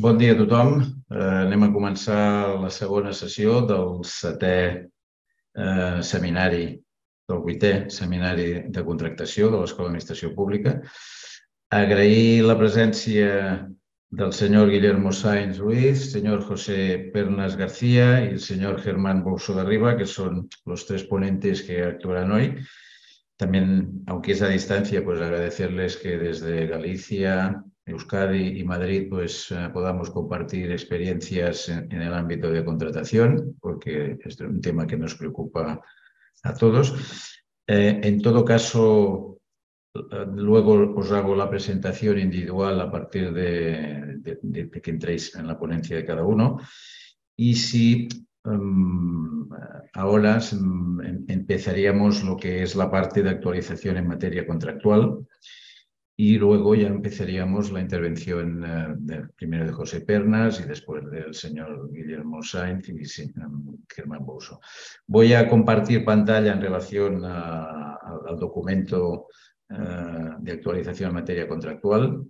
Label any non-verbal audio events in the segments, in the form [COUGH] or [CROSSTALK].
Bon dia a tothom. Eh, anem a començar la segona sessió del setè eh, seminari, del vuitè seminari de contractació de l'Escola d'Administració Pública. Agrair la presència del senyor Guillermo Sainz Ruiz, senyor José Pernas García i el senyor Germán Bouso de Riva, que són els tres ponentes que actuaran avui. També, aunque es a distància, pues agradecer-les que des de Galícia, Euskadi y Madrid pues, eh, podamos compartir experiencias en, el ámbito de contratación, porque es un tema que nos preocupa a todos. Eh, en todo caso, eh, luego os hago la presentación individual a partir de, que entréis en la ponencia de cada uno. Y si mm, ahora mm, em, empezaríamos lo que es la parte de actualización en materia contractual. Y luego ya empezaríamos la intervención eh, primero de José Pernas y después del señor Guillermo Sainz y em, Germán Bouso. Voy a compartir pantalla en relación al documento eh, de actualización en materia contractual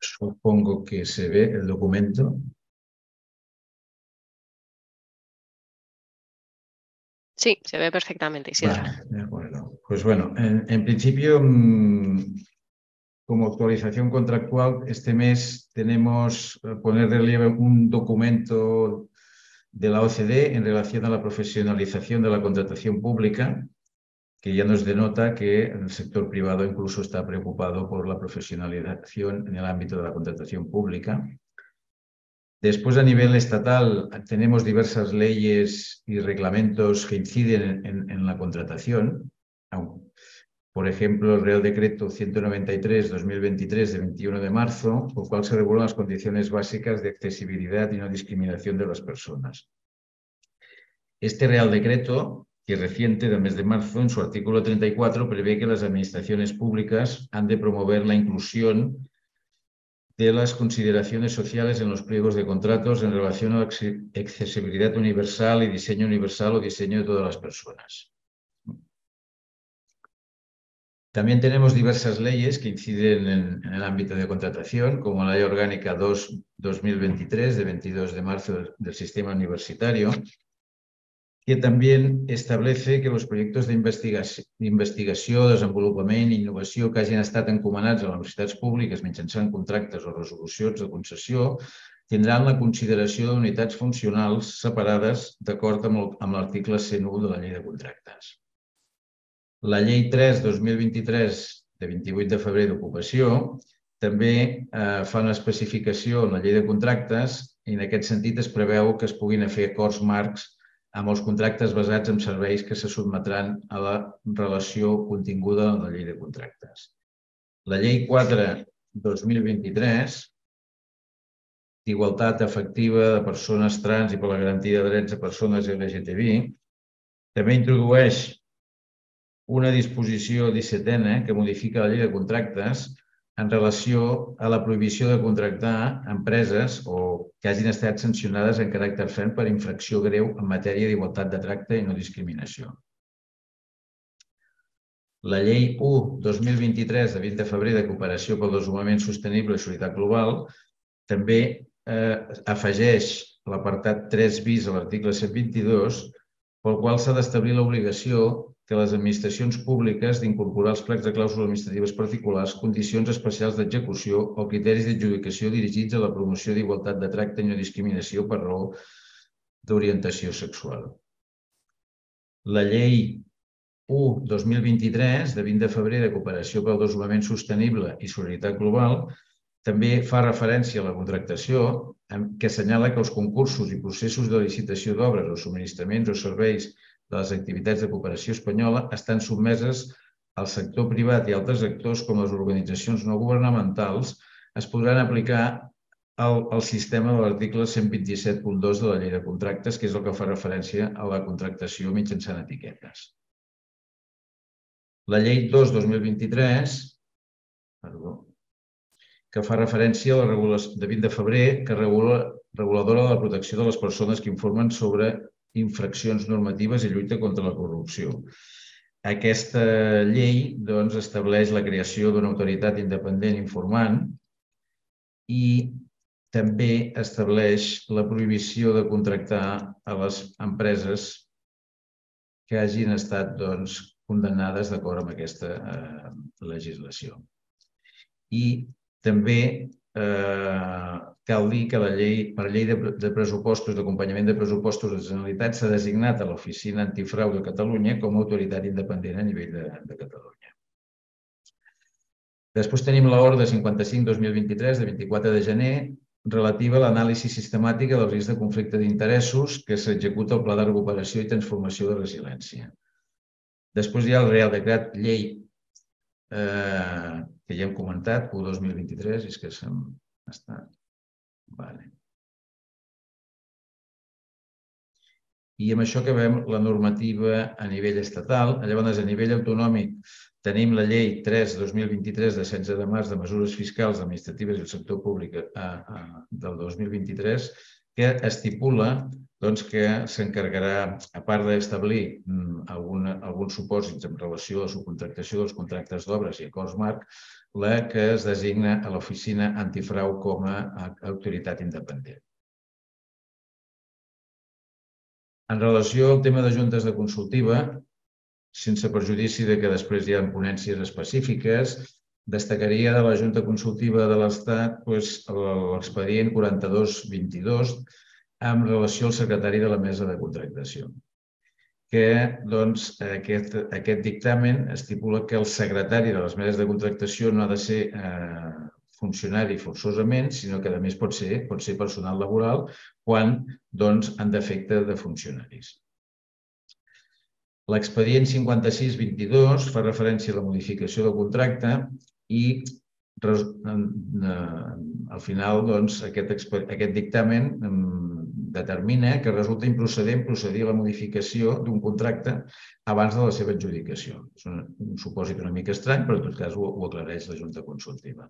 Supongo que se ve el documento. Sí, se ve perfectamente, Pues bueno, en, principio, mm, como actualización contractual, este mes tenemos eh, poner de relieve un documento de la OCDE en relación a la profesionalización de la contratación pública que ya nos denota que el sector privado incluso está preocupado por la profesionalización en el ámbito de la contratación pública. Después, a nivel estatal, tenemos diversas leyes y reglamentos que inciden en, la contratación. Por ejemplo, el Real Decreto 193-2023 de 21 de marzo, por el cual se regulan las condiciones básicas de accesibilidad y no discriminación de las personas. Este Real Decreto que reciente del mes de marzo, en su artículo 34, prevé que las administraciones públicas han de promover la inclusión de las consideraciones sociales en los pliegos de contratos en relación a accesibilidad universal y diseño universal o diseño de todas las personas. También tenemos diversas leyes que inciden en, el ámbito de contratación, como la Ley Orgánica 2-2023 de 22 de marzo del Sistema Universitario, que també establece que els projectes de investigació, investigació, desenvolupament i innovació que hagin estat encomanats a les universitats públiques mitjançant contractes o resolucions de concessió tindran la consideració d'unitats funcionals separades d'acord amb l'article 101 de la Llei de Contractes. La Llei 3-2023 de 28 de febrer d'ocupació també eh, fa una especificació en la Llei de Contractes i en aquest sentit es preveu que es puguin fer acords marcs amb els contractes basats en serveis que se sotmetran a la relació continguda en la llei de contractes. La llei 4 2023 d'igualtat efectiva de persones trans i per la garantia de drets de persones LGTBI també introdueix una disposició 17 que modifica la llei de contractes en relació a la prohibició de contractar empreses o que hagin estat sancionades en caràcter ferm per infracció greu en matèria d'igualtat de tracte i no discriminació. La llei 1-2023 de 20 de febrer de cooperació pel desenvolupament sostenible i solidaritat global també eh, afegeix l'apartat 3 bis a l'article 122 pel qual s'ha d'establir l'obligació de les administracions públiques d'incorporar als plecs de clàusules administratives particulars condicions especials d'execució o criteris d'adjudicació dirigits a la promoció d'igualtat de tracte i no discriminació per raó d'orientació sexual. La llei 1-2023, de 20 de febrer, de Cooperació pel Desenvolupament Sostenible i Solidaritat Global, també fa referència a la contractació, que assenyala que els concursos i processos de licitació d'obres o subministraments o serveis de les activitats de cooperació espanyola estan sotmeses al sector privat i altres actors com les organitzacions no governamentals es podran aplicar el, el sistema de l'article 127.2 de la llei de contractes, que és el que fa referència a la contractació mitjançant etiquetes. La llei 2-2023, perdó, que fa referència a la regulació de 20 de febrer, que regula reguladora de la protecció de les persones que informen sobre infraccions normatives i lluita contra la corrupció. Aquesta llei doncs, estableix la creació d'una autoritat independent informant i també estableix la prohibició de contractar a les empreses que hagin estat doncs, condemnades d'acord amb aquesta eh, legislació. I també eh, cal dir que la llei, per llei de, de pressupostos, d'acompanyament de pressupostos de Generalitat, s'ha designat a l'Oficina Antifrau de Catalunya com a autoritat independent a nivell de, de Catalunya. Després tenim l'ordre 55-2023 de 24 de gener relativa a l'anàlisi sistemàtica del risc de conflicte d'interessos que s'executa al Pla de Recuperació i Transformació de Resiliència. Després hi ha el Real Decret Llei eh, que ja hem comentat, 1 2023 és que se'm està estat Vale. I amb això que veiem la normativa a nivell estatal. Llavors, a nivell autonòmic, tenim la llei 3-2023 de 16 de març de mesures fiscals administratives del sector públic a, eh, a, eh, del 2023 que estipula doncs, que s'encarregarà, a part d'establir mm, alguns supòsits en relació a la subcontractació dels contractes d'obres i acords marc, la que es designa a l'Oficina Antifrau com a autoritat independent. En relació al tema de juntes de consultiva, sense perjudici de que després hi ha ponències específiques, destacaria de la Junta Consultiva de l'Estat doncs, l'expedient 4222 amb relació al secretari de la Mesa de Contractació que doncs, aquest, aquest dictamen estipula que el secretari de les meses de contractació no ha de ser eh, funcionari forçosament, sinó que a més pot ser, pot ser personal laboral quan doncs, en defecte de funcionaris. L'expedient 5622 fa referència a la modificació del contracte i al final doncs, aquest, aquest dictamen determina que resulta improcedent procedir a la modificació d'un contracte abans de la seva adjudicació. És un, un supòsit una mica estrany, però en tot cas ho, ho aclareix la Junta Consultiva.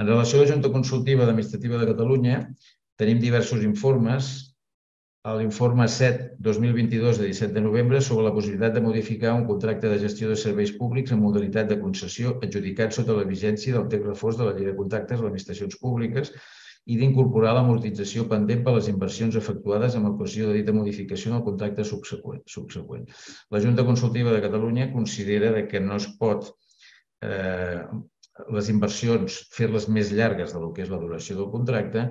En relació a la Junta Consultiva d'Administrativa de Catalunya, tenim diversos informes l'informe 7-2022 de 17 de novembre sobre la possibilitat de modificar un contracte de gestió de serveis públics en modalitat de concessió adjudicat sota la vigència del text reforç de la Llei de Contractes de les Administracions Públiques i d'incorporar l'amortització pendent per les inversions efectuades amb actuació de dita modificació en el contracte subsegüent. La Junta Consultiva de Catalunya considera que no es pot eh, les inversions, fer-les més llargues del que és la duració del contracte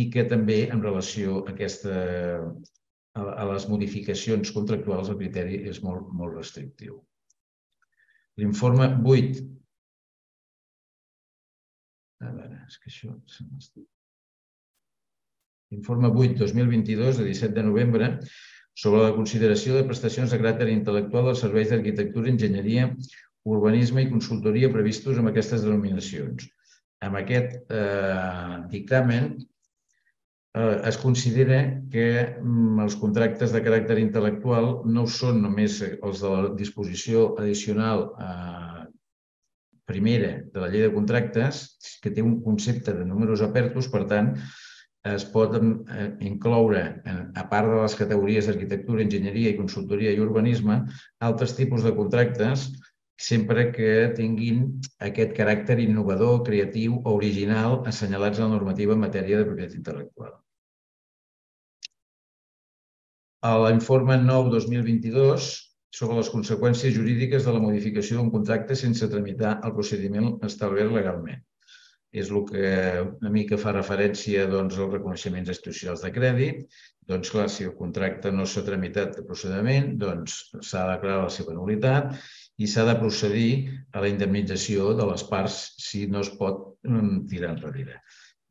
i que també en relació a, aquesta, a les modificacions contractuals el criteri és molt, molt restrictiu. L'informe 8. A veure, és que això se m'estic... Informe 8-2022 de 17 de novembre sobre la consideració de prestacions de caràcter intel·lectual dels serveis d'arquitectura, enginyeria, urbanisme i consultoria previstos amb aquestes denominacions. Amb aquest eh, dictamen eh, es considera que mm, els contractes de caràcter intel·lectual no són només eh, els de la disposició addicional eh, primera de la llei de contractes, que té un concepte de números apertos, per tant, es pot eh, incloure, eh, a part de les categories d'arquitectura, enginyeria i consultoria i urbanisme, altres tipus de contractes sempre que tinguin aquest caràcter innovador, creatiu o original assenyalats a la normativa en matèria de propietat intel·lectual. A l'informe 9-2022 sobre les conseqüències jurídiques de la modificació d'un contracte sense tramitar el procediment establert legalment és el que una mica fa referència doncs, als reconeixements institucionals de crèdit. Doncs, clar, si el contracte no s'ha tramitat de procediment, doncs s'ha de declarar la seva nulitat i s'ha de procedir a la indemnització de les parts si no es pot mm, tirar enrere.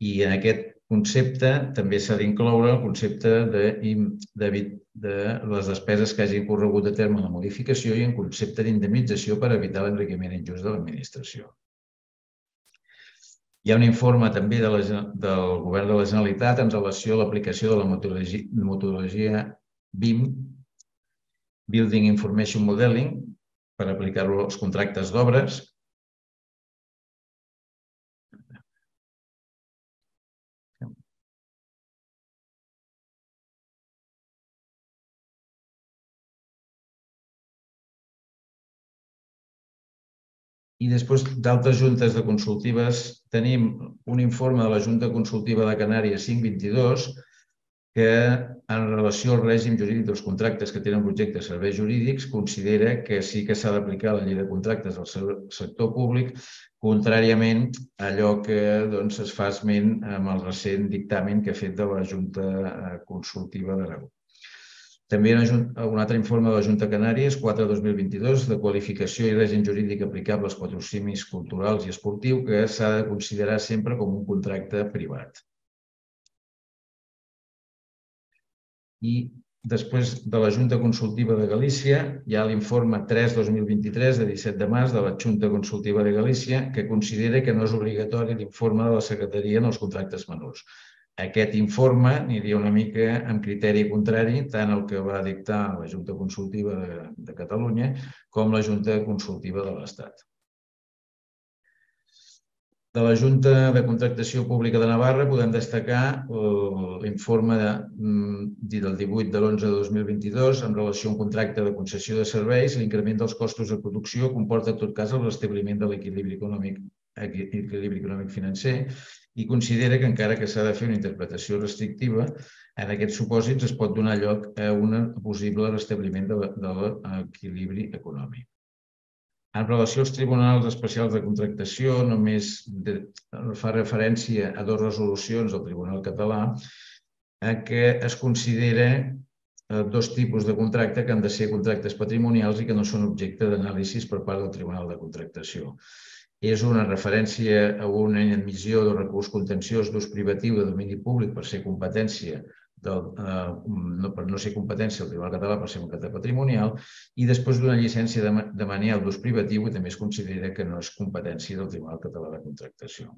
I en aquest concepte també s'ha d'incloure el concepte de, de, de les despeses que hagin corregut a terme la modificació i en concepte d'indemnització per evitar l'enriquiment injust de l'administració. Hi ha un informe també de la, del Govern de la Generalitat en relació a l'aplicació de la metodologia, metodologia BIM, Building Information Modeling, per aplicar-lo als contractes d'obres. I després d'altres juntes de consultives tenim un informe de la Junta Consultiva de Canàries 522 que en relació al règim jurídic dels contractes que tenen de serveis jurídics considera que sí que s'ha d'aplicar la llei de contractes al sector públic contràriament a allò que doncs, es fa esment amb el recent dictamen que ha fet de la Junta eh, Consultiva d'Aragó. També hi ha un altre informe de la Junta Canàries, 4-2022, de qualificació i règim jurídic aplicable als patrocinis culturals i esportiu, que s'ha de considerar sempre com un contracte privat. I després de la Junta Consultiva de Galícia, hi ha l'informe 3-2023 de 17 de març de la Junta Consultiva de Galícia, que considera que no és obligatori l'informe de la secretaria en els contractes menors aquest informe aniria una mica amb criteri contrari tant el que va dictar la Junta Consultiva de, de Catalunya com la Junta Consultiva de l'Estat. De la Junta de Contractació Pública de Navarra podem destacar l'informe de, mm, del 18 de l'11 de 2022 en relació a un contracte de concessió de serveis. L'increment dels costos de producció comporta, en tot cas, el restabliment de l'equilibri econòmic, equilibri econòmic financer i considera que encara que s'ha de fer una interpretació restrictiva, en aquests supòsits es pot donar lloc a un possible restabliment de l'equilibri econòmic. En relació als tribunals especials de contractació, només fa referència a dues resolucions del Tribunal Català en eh, què es considera eh, dos tipus de contracte que han de ser contractes patrimonials i que no són objecte d'anàlisis per part del Tribunal de Contractació és una referència a una inadmissió de recurs contenciós d'ús privatiu de domini públic per ser competència del, eh, mm, no, per no ser competència del Tribunal Català per ser un català patrimonial i després d'una llicència de, de manial d'ús privatiu i també es considera que no és competència del Tribunal Català de Contractació.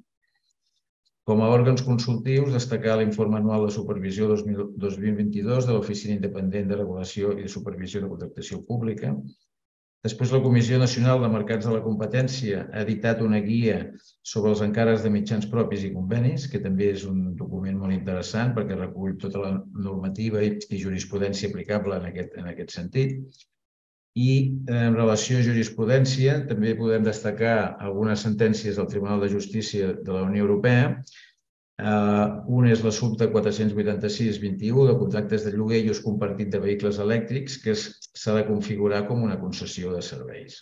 Com a òrgans consultius, destacar l'informe anual de supervisió 2022 de l'Oficina Independent de Regulació i de Supervisió de Contractació Pública, Després, la Comissió Nacional de Mercats de la Competència ha editat una guia sobre els encàrrecs de mitjans propis i convenis, que també és un document molt interessant perquè recull tota la normativa i, i jurisprudència aplicable en aquest, en aquest sentit. I eh, en relació a jurisprudència, també podem destacar algunes sentències del Tribunal de Justícia de la Unió Europea Uh, un és l'assumpte 486-21 de contractes de lloguer i ús compartit de vehicles elèctrics que s'ha de configurar com una concessió de serveis.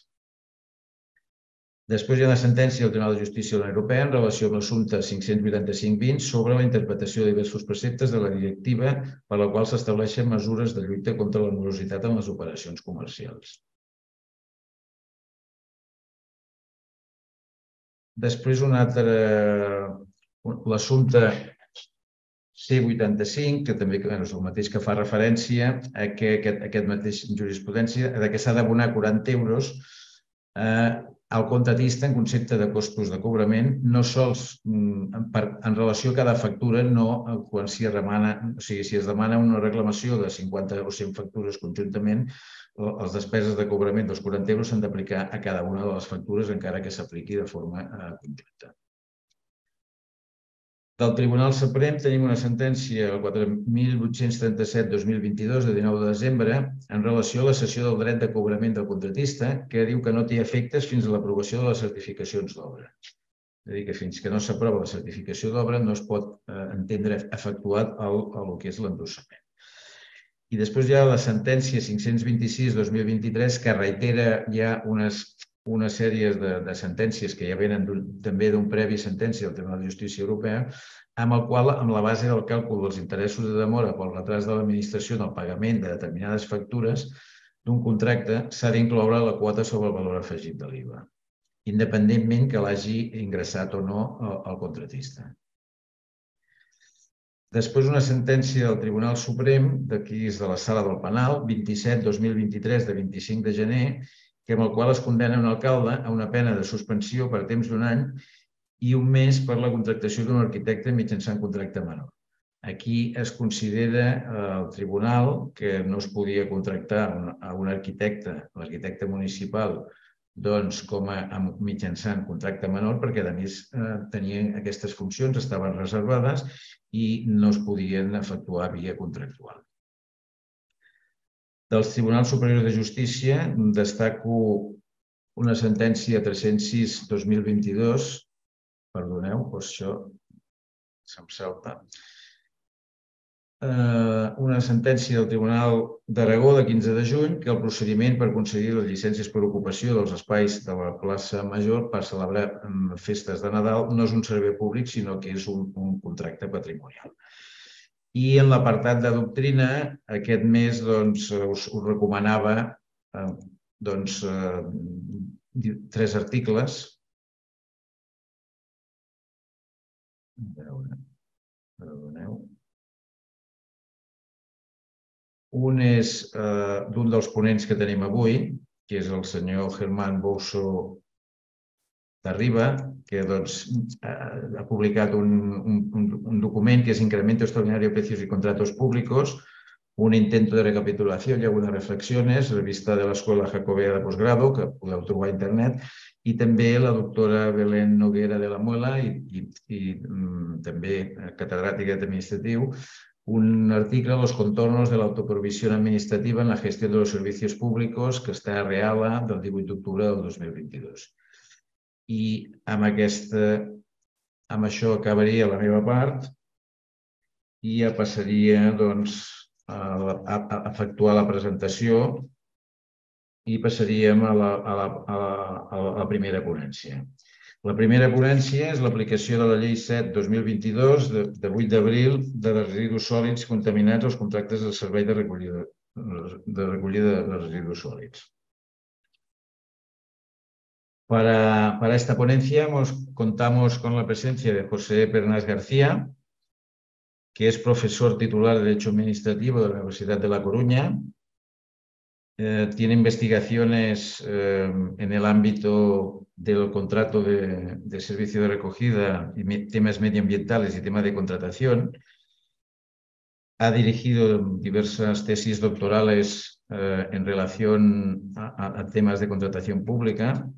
Després hi ha una sentència del Tribunal de Justícia de la Europea en relació amb l'assumpte 585-20 sobre la interpretació de diversos preceptes de la directiva per la qual s'estableixen mesures de lluita contra la morositat en les operacions comercials. Després, un altre l'assumpte C85, que també bueno, és el mateix que fa referència a que aquest, aquest mateix jurisprudència, de que s'ha d'abonar 40 euros eh, al contratista en concepte de costos de cobrament, no sols mm, per, en relació a cada factura, no eh, quan s'hi demana, o sigui, si es demana una reclamació de 50 o 100 factures conjuntament, les despeses de cobrament dels 40 euros s'han d'aplicar a cada una de les factures, encara que s'apliqui de forma eh, conjunta. Del Tribunal Suprem tenim una sentència, el 4837-2022, de 19 de desembre, en relació a la cessió del dret de cobrament del contratista, que diu que no té efectes fins a l'aprovació de les certificacions d'obra. És a dir, que fins que no s'aprova la certificació d'obra no es pot eh, entendre efectuat el, el que és l'endossament. I després hi ha la sentència 526-2023 que reitera ja unes una sèrie de, de sentències que ja venen també d'un previ sentència del Tribunal de Justícia Europea, amb el qual, amb la base del càlcul dels interessos de demora pel retras de l'administració en el pagament de determinades factures d'un contracte, s'ha d'incloure la quota sobre el valor afegit de l'IVA, independentment que l'hagi ingressat o no el contratista. Després, una sentència del Tribunal Suprem, d'aquí és de la sala del penal, 27-2023 de 25 de gener, que amb el qual es condena un alcalde a una pena de suspensió per temps d'un any i un mes per la contractació d'un arquitecte mitjançant contracte menor. Aquí es considera eh, el tribunal que no es podia contractar a un arquitecte, l'arquitecte municipal, doncs, com a, mitjançant contracte menor, perquè, a més, eh, tenien aquestes funcions, estaven reservades i no es podien efectuar via contractual. Del Tribunal Superior de Justícia destaco una sentència 306-2022, perdoneu, però això se'm salta, eh, una sentència del Tribunal d'Aragó de 15 de juny que el procediment per concedir les llicències per ocupació dels espais de la plaça Major per celebrar mm, festes de Nadal no és un servei públic, sinó que és un, un contracte patrimonial. I en l'apartat de doctrina, aquest mes doncs, us, us recomanava eh, doncs, eh, tres articles. A veure, perdoneu. Un és eh, d'un dels ponents que tenim avui, que és el senyor Germán Bousso Riba, que doncs, eh, ha publicat un, un, un document que és Incremento Extraordinario de Precios y Contratos Públicos, un intento de recapitulació i algunes reflexions, revista de l'Escola Jacobea de Postgrado, que podeu trobar a internet, i també la doctora Belén Noguera de la Muela i, i, i mm, també eh, catedràtica administratiu, un article, Los contornos de la autoprovisión administrativa en la gestión de los servicios públicos, que està a Reala del 18 d'octubre del 2022 i amb, aquesta, amb això acabaria la meva part i ja passaria doncs, a, a, a efectuar la presentació i passaríem a la, a la, a la, a la primera ponència. La primera ponència és l'aplicació de la llei 7-2022 de, de 8 d'abril de residus sòlids contaminats als contractes del servei de recollida de, recollida de residus sòlids. Para, esta ponencia contamos con la presencia de José Pernás García, que es profesor titular de Derecho Administrativo de la Universidad de La Coruña. Eh, tiene investigaciones eh, en el ámbito del contrato de, servicio de recogida y temas medioambientales y temas de contratación. Ha dirigido diversas tesis doctorales eh, en relación a temas de contratación pública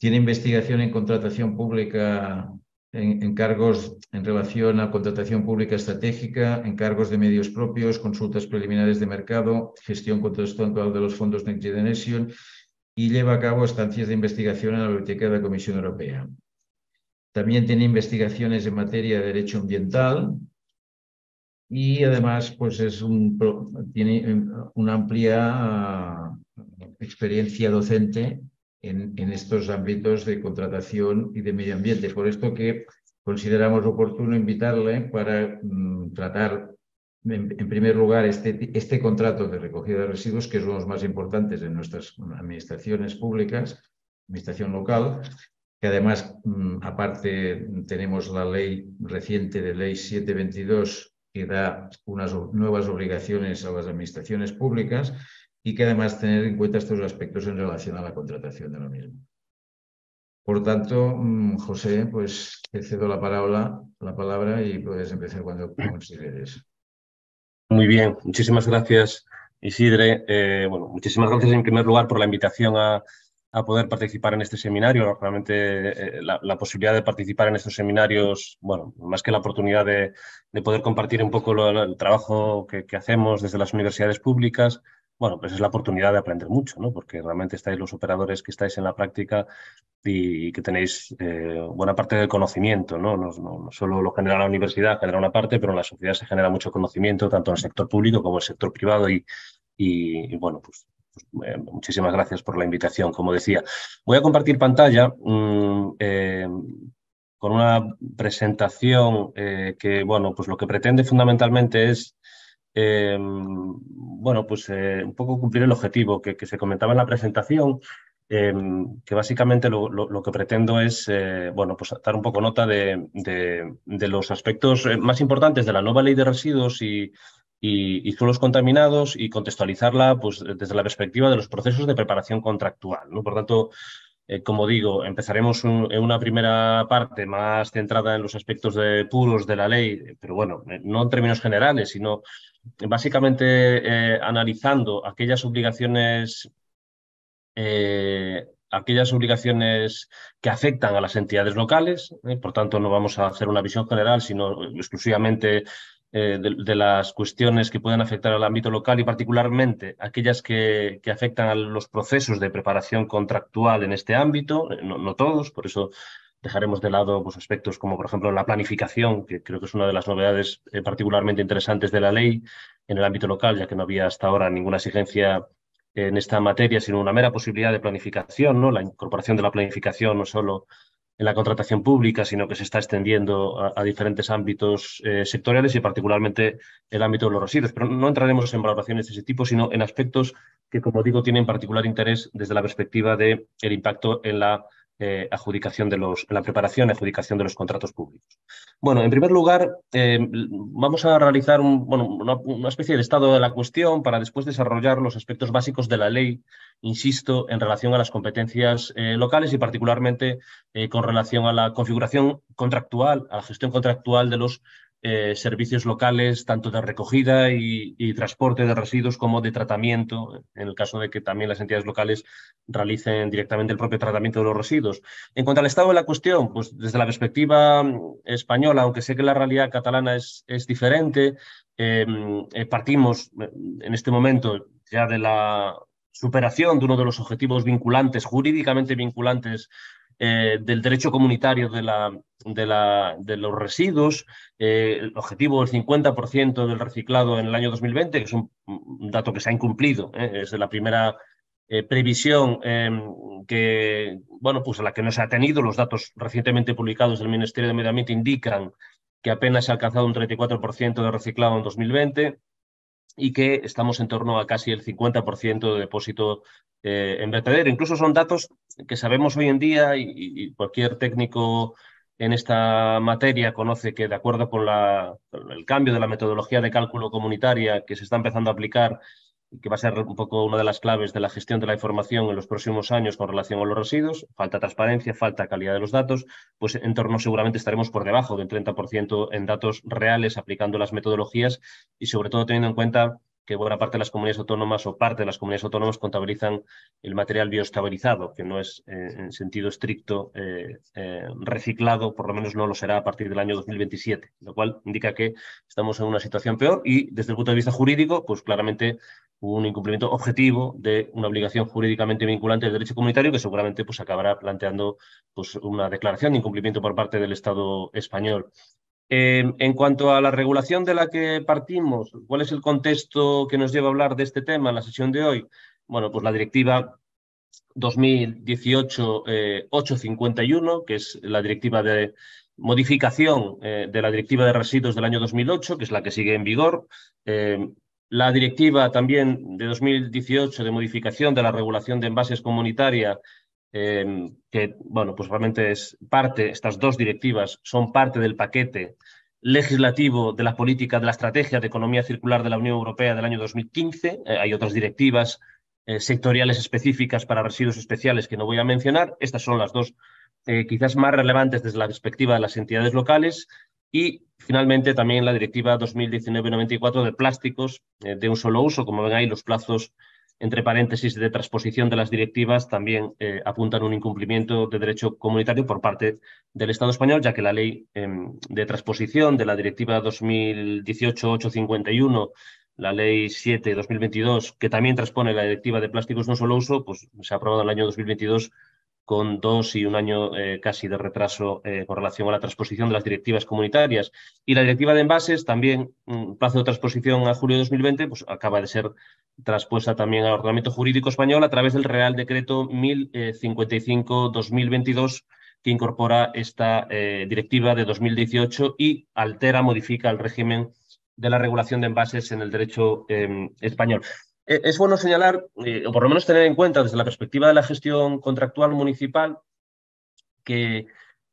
tiene investigación en contratación pública, en, cargos en relación a contratación pública estratégica, en cargos de medios propios, consultas preliminares de mercado, gestión contractual de los fondos Next Generation y lleva a cabo estancias de investigación en la Biblioteca de la Comisión Europea. También tiene investigaciones en materia de derecho ambiental y además pues es un, tiene eh, una amplia ah, experiencia docente en, estos ámbitos de contratación y de medio ambiente. Por esto que consideramos oportuno invitarle para mm, tratar, en, primer lugar, este, este contrato de recogida de residuos, que es uno de los más importantes en nuestras administraciones públicas, administración local, que además, mm, aparte, tenemos la ley reciente de ley 722 que da unas nuevas obligaciones a las administraciones públicas y que además tener en cuenta estos aspectos en relación a la contratación de lo mismo. Por tanto, mm, José, pues te cedo la palabra, la palabra y puedes empezar cuando consideres. Muy bien, muchísimas gracias Isidre. Eh, bueno, muchísimas gracias en primer lugar por la invitación a, poder participar en este seminario. Realmente eh, la, posibilidad de participar en estos seminarios, bueno, más que la oportunidad de, poder compartir un poco el trabajo que, hacemos desde las universidades públicas, bueno, pues es la oportunidad de aprender mucho, ¿no? Porque realmente estáis los operadores que estáis en la práctica y, que tenéis eh, buena parte del conocimiento, ¿no? No, no solo lo genera la universidad, genera una parte, pero en la sociedad se genera mucho conocimiento, tanto en el sector público como en el sector privado y, y, bueno, pues, pues eh, muchísimas gracias por la invitación. Como decía, voy a compartir pantalla mm, eh, con una presentación que, bueno, pues lo que pretende fundamentalmente es eh, bueno, pues eh, un poco cumplir el objetivo que, se comentaba en la presentación, eh, que básicamente lo, que pretendo es, bueno, pues dar un poco nota de, de, los aspectos más importantes de la nueva ley de residuos y, y, suelos contaminados y contextualizarla pues, desde la perspectiva de los procesos de preparación contractual. ¿no? Por tanto, como digo, empezaremos en una primera parte más centrada en los aspectos de puros de la ley, pero bueno, no en términos generales, sino básicamente eh, analizando aquellas obligaciones, eh, aquellas obligaciones que afectan a las entidades locales. Eh, por tanto, no vamos a hacer una visión general, sino exclusivamente de, las cuestiones que pueden afectar al ámbito local y particularmente aquellas que, afectan a los procesos de preparación contractual en este ámbito, no todos, por eso Dejaremos de lado pues, aspectos como, por ejemplo, la planificación, que creo que es una de las novedades eh, particularmente interesantes de la ley en el ámbito local, ya que no había hasta ahora ninguna exigencia en esta materia, sino una mera posibilidad de planificación, ¿no? la incorporación de la planificación no solo en la contratación pública, sino que se está extendiendo a, diferentes ámbitos eh, sectoriales y particularmente el ámbito de los residuos. Pero no entraremos en valoraciones de ese tipo, sino en aspectos que, como digo, tienen particular interés desde la perspectiva del el impacto en la eh, adjudicación de los, la preparación y adjudicación de los contratos públicos. Bueno, en primer lugar, eh, vamos a realizar un, bueno, una, especie de estado de la cuestión para después desarrollar los aspectos básicos de la ley, insisto, en relación a las competencias eh, locales y particularmente con relación a la configuración contractual, a la gestión contractual de los eh, servicios locales, tanto de recogida y, transporte de residuos como de tratamiento, en el caso de que también las entidades locales realicen directamente el propio tratamiento de los residuos. En cuanto al estado de la cuestión, pues desde la perspectiva mm, española, aunque sé que la realidad catalana es, es diferente, em, eh, partimos mm, en este momento ya de la superación de uno de los objetivos vinculantes, jurídicamente vinculantes eh, del derecho comunitario de, la, de, la, de los residuos, eh, el objetivo del 50% del reciclado en el año 2020, que es un, dato que se ha incumplido eh, es la primera previsión em, que, bueno, pues a la que no se ha tenido. Los datos recientemente publicados del Ministerio de Medio Ambiente indican que apenas se ha alcanzado un 34% de reciclado en 2020 y que estamos en torno a casi el 50% de depósito eh, en vertedero. Incluso son datos que sabemos hoy en día y, cualquier técnico en esta materia conoce que de acuerdo con, la, con el cambio de la metodología de cálculo comunitaria que se está empezando a aplicar que va a ser un poco una de las claves de la gestión de la información en los próximos años con relación a los residuos, falta transparencia, falta calidad de los datos, pues en torno seguramente estaremos por debajo del 30% en datos reales aplicando las metodologías y sobre todo teniendo en cuenta que buena parte de las comunidades autónomas o parte de las comunidades autónomas contabilizan el material bioestabilizado, que no es eh, en sentido estricto eh, eh, reciclado, por lo menos no lo será a partir del año 2027, lo cual indica que estamos en una situación peor y desde el punto de vista jurídico, pues claramente un incumplimiento objetivo de una obligación jurídicamente vinculante del derecho comunitario que seguramente pues, acabará planteando pues, una declaración de incumplimiento por parte del Estado español. Em, en cuanto a la regulación de la que partimos, ¿cuál es el contexto que nos lleva a hablar de este tema en la sesión de hoy? Bueno, pues la directiva 2018-851, eh, que es la directiva de modificación eh, de la directiva de residuos del año 2008, que es la que sigue en vigor. Em, la directiva también de 2018 de modificación de la regulación de envases comunitaria que, bueno, pues realmente es parte, estas dos directivas son parte del paquete legislativo de la política, de la estrategia de economía circular de la Unión Europea del año 2015. Eh, hay otras directivas eh, sectoriales específicas para residuos especiales que no voy a mencionar. Estas son las dos eh, quizás más relevantes desde la perspectiva de las entidades locales. Y finalmente también la directiva 2019-94 de plásticos de un solo uso. Como ven ahí, los plazos entre paréntesis, de transposición de las directivas también eh, apuntan un incumplimiento de derecho comunitario por parte del Estado español, ya que la ley em, de transposición de la directiva 2018-851, la ley 7-2022, que también transpone la directiva de plásticos no solo uso, pues se ha aprobado en el año 2022 con dos y un año eh, casi de retraso eh, con relación a la transposición de las directivas comunitarias. Y la directiva de envases, también mm, plazo de transposición a julio de 2020, pues acaba de ser transpuesta también al ordenamiento jurídico español a través del Real Decreto 1055-2022 eh, que incorpora esta directiva de 2018 y altera, modifica el régimen de la regulación de envases en el derecho em, español. Eh, es bueno señalar, eh, o por lo menos tener en cuenta desde la perspectiva de la gestión contractual municipal, que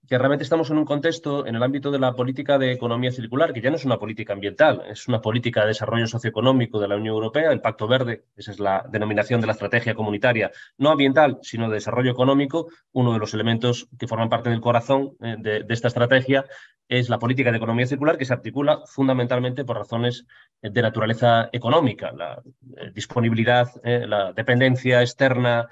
que realmente estamos en un contexto en el ámbito de la política de economía circular, que ya no es una política ambiental, es una política de desarrollo socioeconómico de la Unión Europea, el Pacto Verde, esa es la denominación de la estrategia comunitaria, no ambiental, sino de desarrollo económico. Uno de los elementos que forman parte del corazón eh, de, esta estrategia es la política de economía circular que se articula fundamentalmente por razones eh, de naturaleza económica, la eh, disponibilidad, la dependencia externa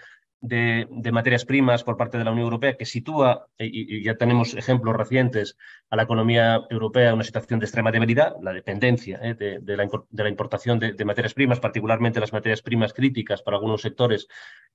de, materias primas por parte de la Unión Europea que sitúa, y, ya tenemos ejemplos recientes, a la economía europea en una situación de extrema debilidad, la dependencia eh, de, la, importación de, materias primas, particularmente las materias primas críticas para algunos sectores,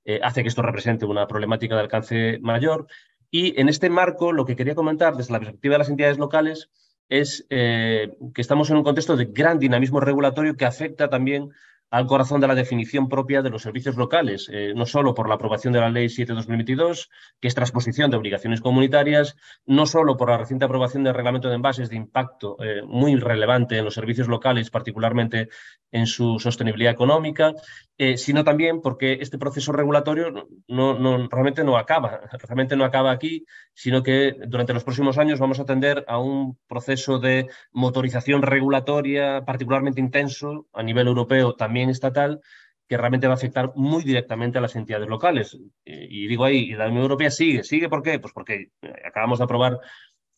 eh, hace que esto represente una problemática de alcance mayor. Y en este marco, lo que quería comentar desde la perspectiva de las entidades locales es eh, que estamos en un contexto de gran dinamismo regulatorio que afecta también al corazón de la definición propia de los servicios locales, eh, no solo por la aprobación de la Ley 7-2022, que es transposición de obligaciones comunitarias, no solo por la reciente aprobación del reglamento de envases de impacto eh, muy relevante en los servicios locales, particularmente en su sostenibilidad económica, eh, sino también porque este proceso regulatorio no, realmente no acaba, [LAUGHS] realmente no acaba aquí, sino que durante los próximos años vamos a atender a un proceso de motorización regulatoria particularmente intenso a nivel europeo también estatal que realmente va a afectar muy directamente a las entidades locales. Eh, y digo ahí, la Unión Europea sigue, sigue, ¿por qué? Pues porque eh, acabamos de aprobar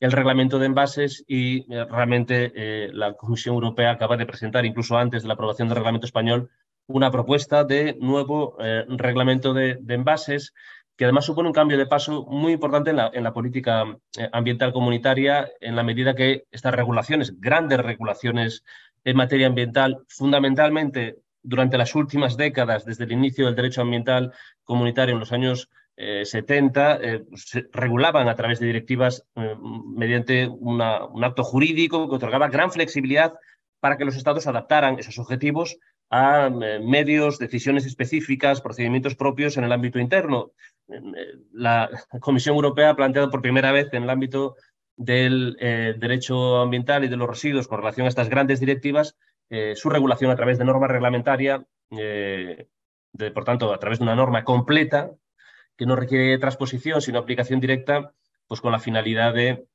el reglamento de envases y eh, realmente la Comisión Europea acaba de presentar, incluso antes de la aprobación del reglamento español, una propuesta de nuevo reglamento de, envases que además supone un cambio de paso muy importante la, en la política ambiental comunitaria, en la medida que estas regulaciones, grandes regulaciones en materia ambiental, fundamentalmente durante las últimas décadas, desde el inicio del derecho ambiental comunitario en los años 70, eh, eh, se regulaban a través de directivas eh, mediante un acto jurídico que otorgaba gran flexibilidad para que los estados adaptaran esos objetivos a medios, decisiones específicas, procedimientos propios en el ámbito interno. La Comisión Europea ha planteado por primera vez en el ámbito del derecho ambiental y de los residuos con relación a estas grandes directivas eh, su regulación a través de norma reglamentaria, eh, por tanto, a través de una norma completa que no requiere transposición, sino aplicación directa, pues con la finalidad de,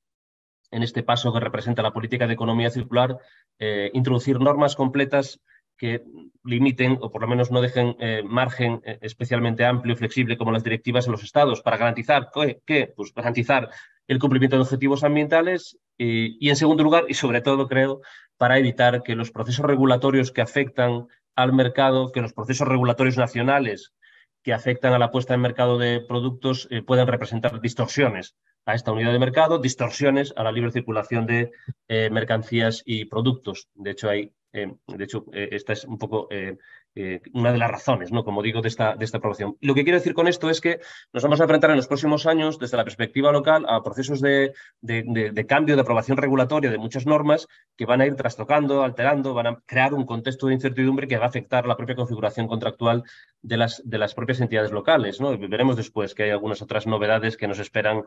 en este paso que representa la política de economía circular, eh, introducir normas completas que limiten o por lo menos no dejen margen especialmente amplio y flexible como las directivas en los estados para garantizar que, pues garantizar el cumplimiento de objetivos ambientales y, en segundo lugar y sobre todo creo para evitar que los procesos regulatorios que afectan al mercado, que los procesos regulatorios nacionales que afectan a la puesta en mercado de productos eh, puedan representar distorsiones a esta unidad de mercado, distorsiones a la libre circulación de eh, mercancías y productos. De hecho, hay, eh, de hecho esta es un poco eh, una de las razones, ¿no? como digo, de esta, de esta aprobación. Lo que quiero decir con esto es que nos vamos a enfrentar en los próximos años, desde la perspectiva local, a procesos de, cambio, de aprobación regulatoria de muchas normas que van a ir trastocando, alterando, van a crear un contexto de incertidumbre que va a afectar la propia configuración contractual de las, de las propias entidades locales. ¿no? Veremos después que hay algunas otras novedades que nos esperan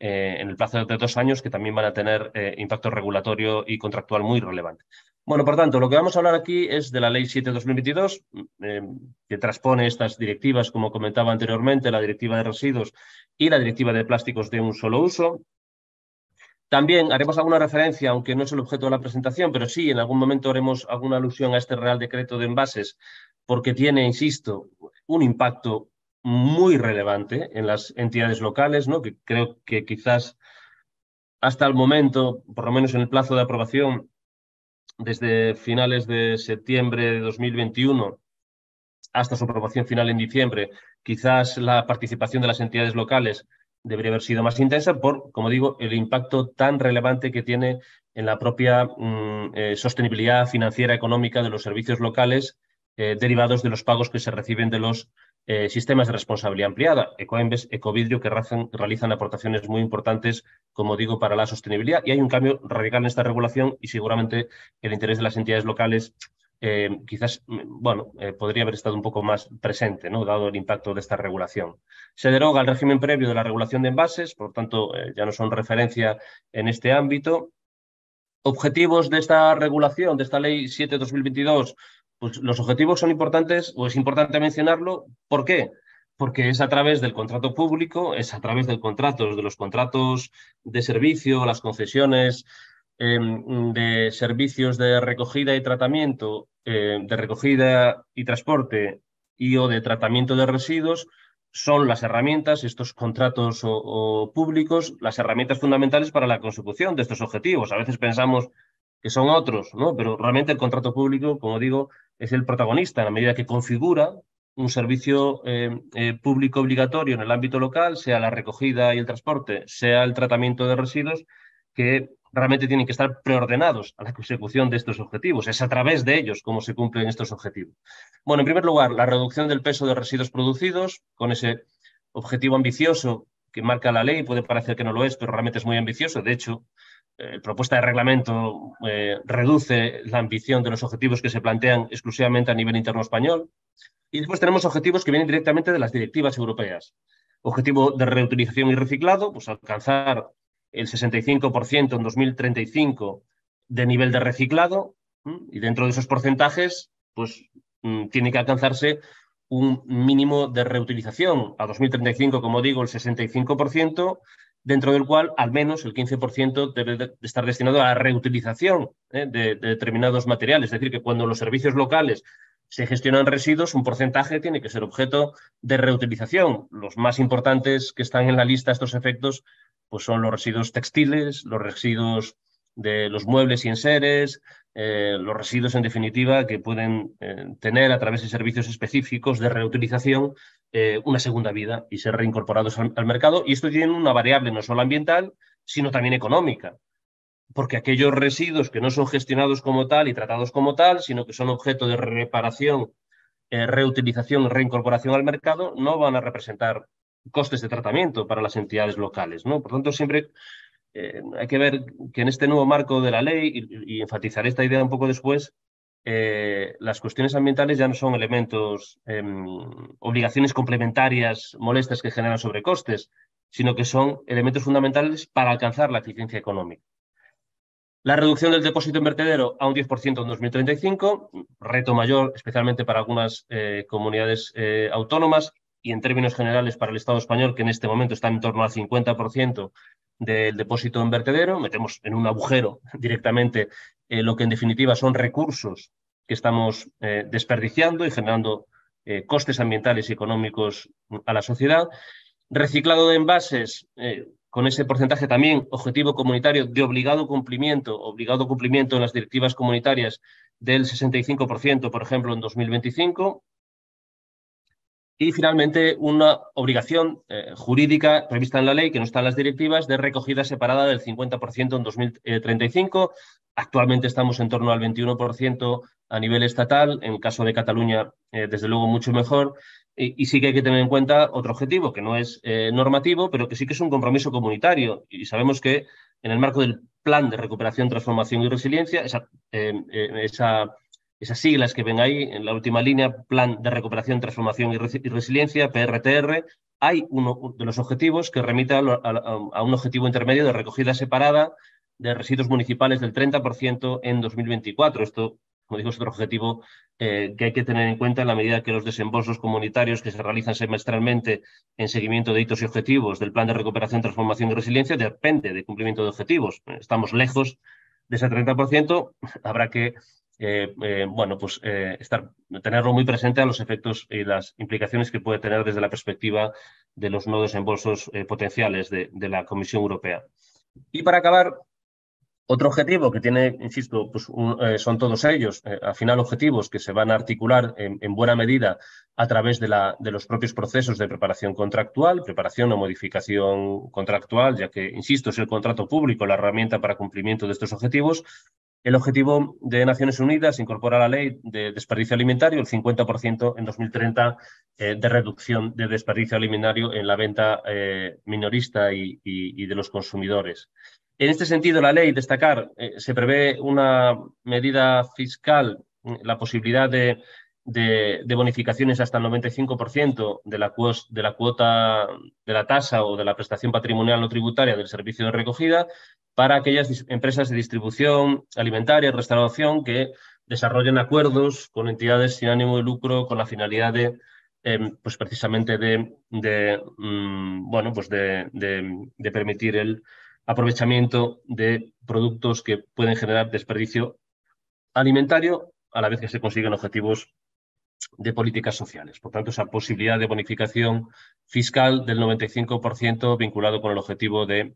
eh, en el plazo de dos años que también van a tener eh, impacto regulatorio y contractual muy relevante. Bueno, por tanto, lo que vamos a hablar aquí es de la Ley 7-2022, mm, eh, que transpone estas directivas, como comentaba anteriormente, la Directiva de Residuos y la Directiva de Plásticos de un solo uso. También haremos alguna referencia, aunque no es el objeto de la presentación, pero sí, en algún momento haremos alguna alusión a este Real Decreto de Envases, porque tiene, insisto, un impacto muy relevante en las entidades locales, ¿no? que creo que quizás hasta el momento, por lo menos en el plazo de aprobación, desde finales de septiembre de 2021 hasta su aprobación final en diciembre, quizás la participación de las entidades locales debería haber sido más intensa por, como digo, el impacto tan relevante que tiene en la propia mm, eh, sostenibilidad financiera económica de los servicios locales eh, derivados de los pagos que se reciben de los eh, sistemas de responsabilidad ampliada, Ecoembes, Ecovidrio, que realizan aportaciones muy importantes, como digo, para la sostenibilidad. Y hay un cambio radical en esta regulación y seguramente el interés de las entidades locales eh, quizás, mm, bueno, eh, podría haber estado un poco más presente, ¿no? dado el impacto de esta regulación. Se deroga el régimen previo de la regulación de envases, por tanto, ya no son referencia en este ámbito. Objetivos de esta regulación, de esta ley 7-2022, pues los objetivos son importantes o es importante mencionarlo. ¿Por qué? Porque es a través del contrato público, es a través del contrato, de los contratos de servicio, las concesiones em, de servicios de recogida y tratamiento, em, de recogida y transporte y o de tratamiento de residuos, son las herramientas, estos contratos públicos, las herramientas fundamentales para la consecución de estos objetivos. A veces pensamos que son otros, ¿no? Pero realmente el contrato público, como digo, es el protagonista en la medida que configura un servicio eh, eh, público obligatorio en el ámbito local, sea la recogida y el transporte, sea el tratamiento de residuos, que realmente tienen que estar preordenados a la consecución de estos objetivos. Es a través de ellos cómo se cumplen estos objetivos. Bueno, en primer lugar, la reducción del peso de residuos producidos, con ese objetivo ambicioso que marca la ley, puede parecer que no lo es, pero realmente es muy ambicioso. De hecho, la eh, propuesta de reglamento eh, reduce la ambición de los objetivos que se plantean exclusivamente a nivel interno español. Y después tenemos objetivos que vienen directamente de las directivas europeas. Objetivo de reutilización y reciclado, pues alcanzar el 65% en 2035 de nivel de reciclado. Y dentro de esos porcentajes, pues mm, tiene que alcanzarse un mínimo de reutilización. A 2035, como digo, el 65% dentro del cual al menos el 15% debe estar destinado a la reutilización ¿eh? de, determinados materiales. Es decir, que cuando los servicios locales se gestionan residuos, un porcentaje tiene que ser objeto de reutilización. Los más importantes que están en la lista estos efectos pues son los residuos textiles, los residuos de los muebles y enseres, eh, los residuos en definitiva que pueden eh, tener a través de servicios específicos de reutilización eh, una segunda vida y ser reincorporados al, mercado. Y esto tiene una variable no solo ambiental, sino también económica. Porque aquellos residuos que no son gestionados como tal y tratados como tal, sino que son objeto de reparación, reutilización, reincorporación al mercado, no van a representar costes de tratamiento para las entidades locales. ¿no? Por tanto, siempre eh, hay que ver que en este nuevo marco de la ley, y, enfatizar enfatizaré esta idea un poco después, eh, las cuestiones ambientales ya no son elementos, em, obligaciones complementarias molestas que generan sobrecostes, sino que son elementos fundamentales para alcanzar la eficiencia económica. La reducción del depósito en vertedero a un 10% en 2035, reto mayor especialmente para algunas eh, comunidades autónomas, y en términos generales para el Estado español, que en este momento está en torno al 50% del depósito en vertedero, metemos en un agujero [LAUGHS] directamente eh, lo que en definitiva son recursos que estamos eh, desperdiciando y generando eh, costes ambientales y económicos a la sociedad. Reciclado de envases, con ese porcentaje también objetivo comunitario de obligado cumplimiento, obligado cumplimiento en las directivas comunitarias del 65%, por ejemplo, en 2025, y finalmente, una obligación eh, jurídica prevista en la ley, que no está en las directivas, de recogida separada del 50% en 2035. Eh, Actualmente estamos en torno al 21% a nivel estatal, en el caso de Cataluña, eh, desde luego, mucho mejor. Y, sí que hay que tener en cuenta otro objetivo, que no es normativo, pero que sí que es un compromiso comunitario. Y sabemos que en el marco del Plan de Recuperación, Transformación y Resiliencia, esa, esa esas siglas que ven ahí en la última línea, Plan de Recuperación, Transformación y, Resiliencia, PRTR, hay uno de los objetivos que remita a, un objetivo intermedio de recogida separada de residuos municipales del 30% en 2024. Esto, como digo, es otro objetivo eh, que hay que tener en cuenta en la medida que los desembolsos comunitarios que se realizan semestralmente en seguimiento de hitos y objetivos del Plan de Recuperación, Transformación y Resiliencia depende de cumplimiento de objetivos. Estamos lejos de ese 30%, habrá que eh, eh, bueno, pues eh, tenerlo muy presente a los efectos y las implicaciones que puede tener desde la perspectiva de los no desembolsos potenciales de, la Comisión Europea. Y para acabar, otro objetivo que tiene, insisto, pues son todos ellos, al final objetivos que se van a articular en, buena medida a través de los propios procesos de preparación contractual, preparación o modificación contractual, ya que, insisto, es el contrato público la herramienta para cumplimiento de estos objetivos, el objetivo de Naciones Unidas incorpora la ley de desperdicio alimentario el 50% en 2030 eh, de reducción de desperdicio alimentario en la venta eh, minorista y, de los consumidores. En este sentido, la ley, destacar, eh, se prevé una medida fiscal, la posibilidad de de, bonificaciones hasta el 95% de la, de la cuota de la tasa o de la prestación patrimonial o tributaria del servicio de recogida para aquellas empresas de distribución alimentaria, y restauración que desarrollen acuerdos con entidades sin ánimo de lucro con la finalidad de, em, pues precisamente de, mm, bueno, pues de, permitir el aprovechamiento de productos que pueden generar desperdicio alimentario a la vez que se consiguen objetivos de políticas sociales. Por tanto, esa posibilidad de bonificación fiscal del 95% vinculado con el objetivo de,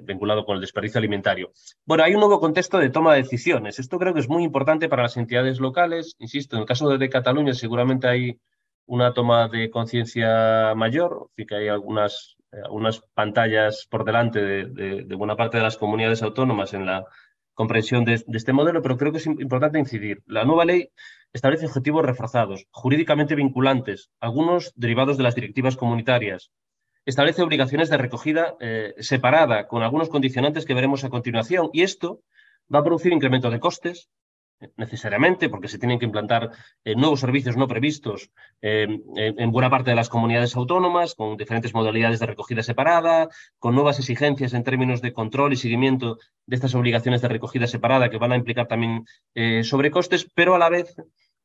vinculado con el desperdicio alimentario. Bueno, hay un nuevo contexto de toma de decisiones. Esto creo que es muy importante para las entidades locales. Insisto, en el caso de Cataluña seguramente hay una toma de conciencia mayor, así que hay eh, algunas pantallas por delante de buena parte de las comunidades autónomas en la comprensión de, este modelo, pero creo que es importante incidir. La nueva ley establece objetivos reforzados, jurídicamente vinculantes, algunos derivados de las directivas comunitarias. Establece obligaciones de recogida eh, separada, con algunos condicionantes que veremos a continuación, y esto va a producir incremento de costes, necesariamente, porque se tienen que implantar eh, nuevos servicios no previstos eh, en buena parte de las comunidades autónomas, con diferentes modalidades de recogida separada, con nuevas exigencias en términos de control y seguimiento de estas obligaciones de recogida separada que van a implicar también eh, sobrecostes, pero a la vez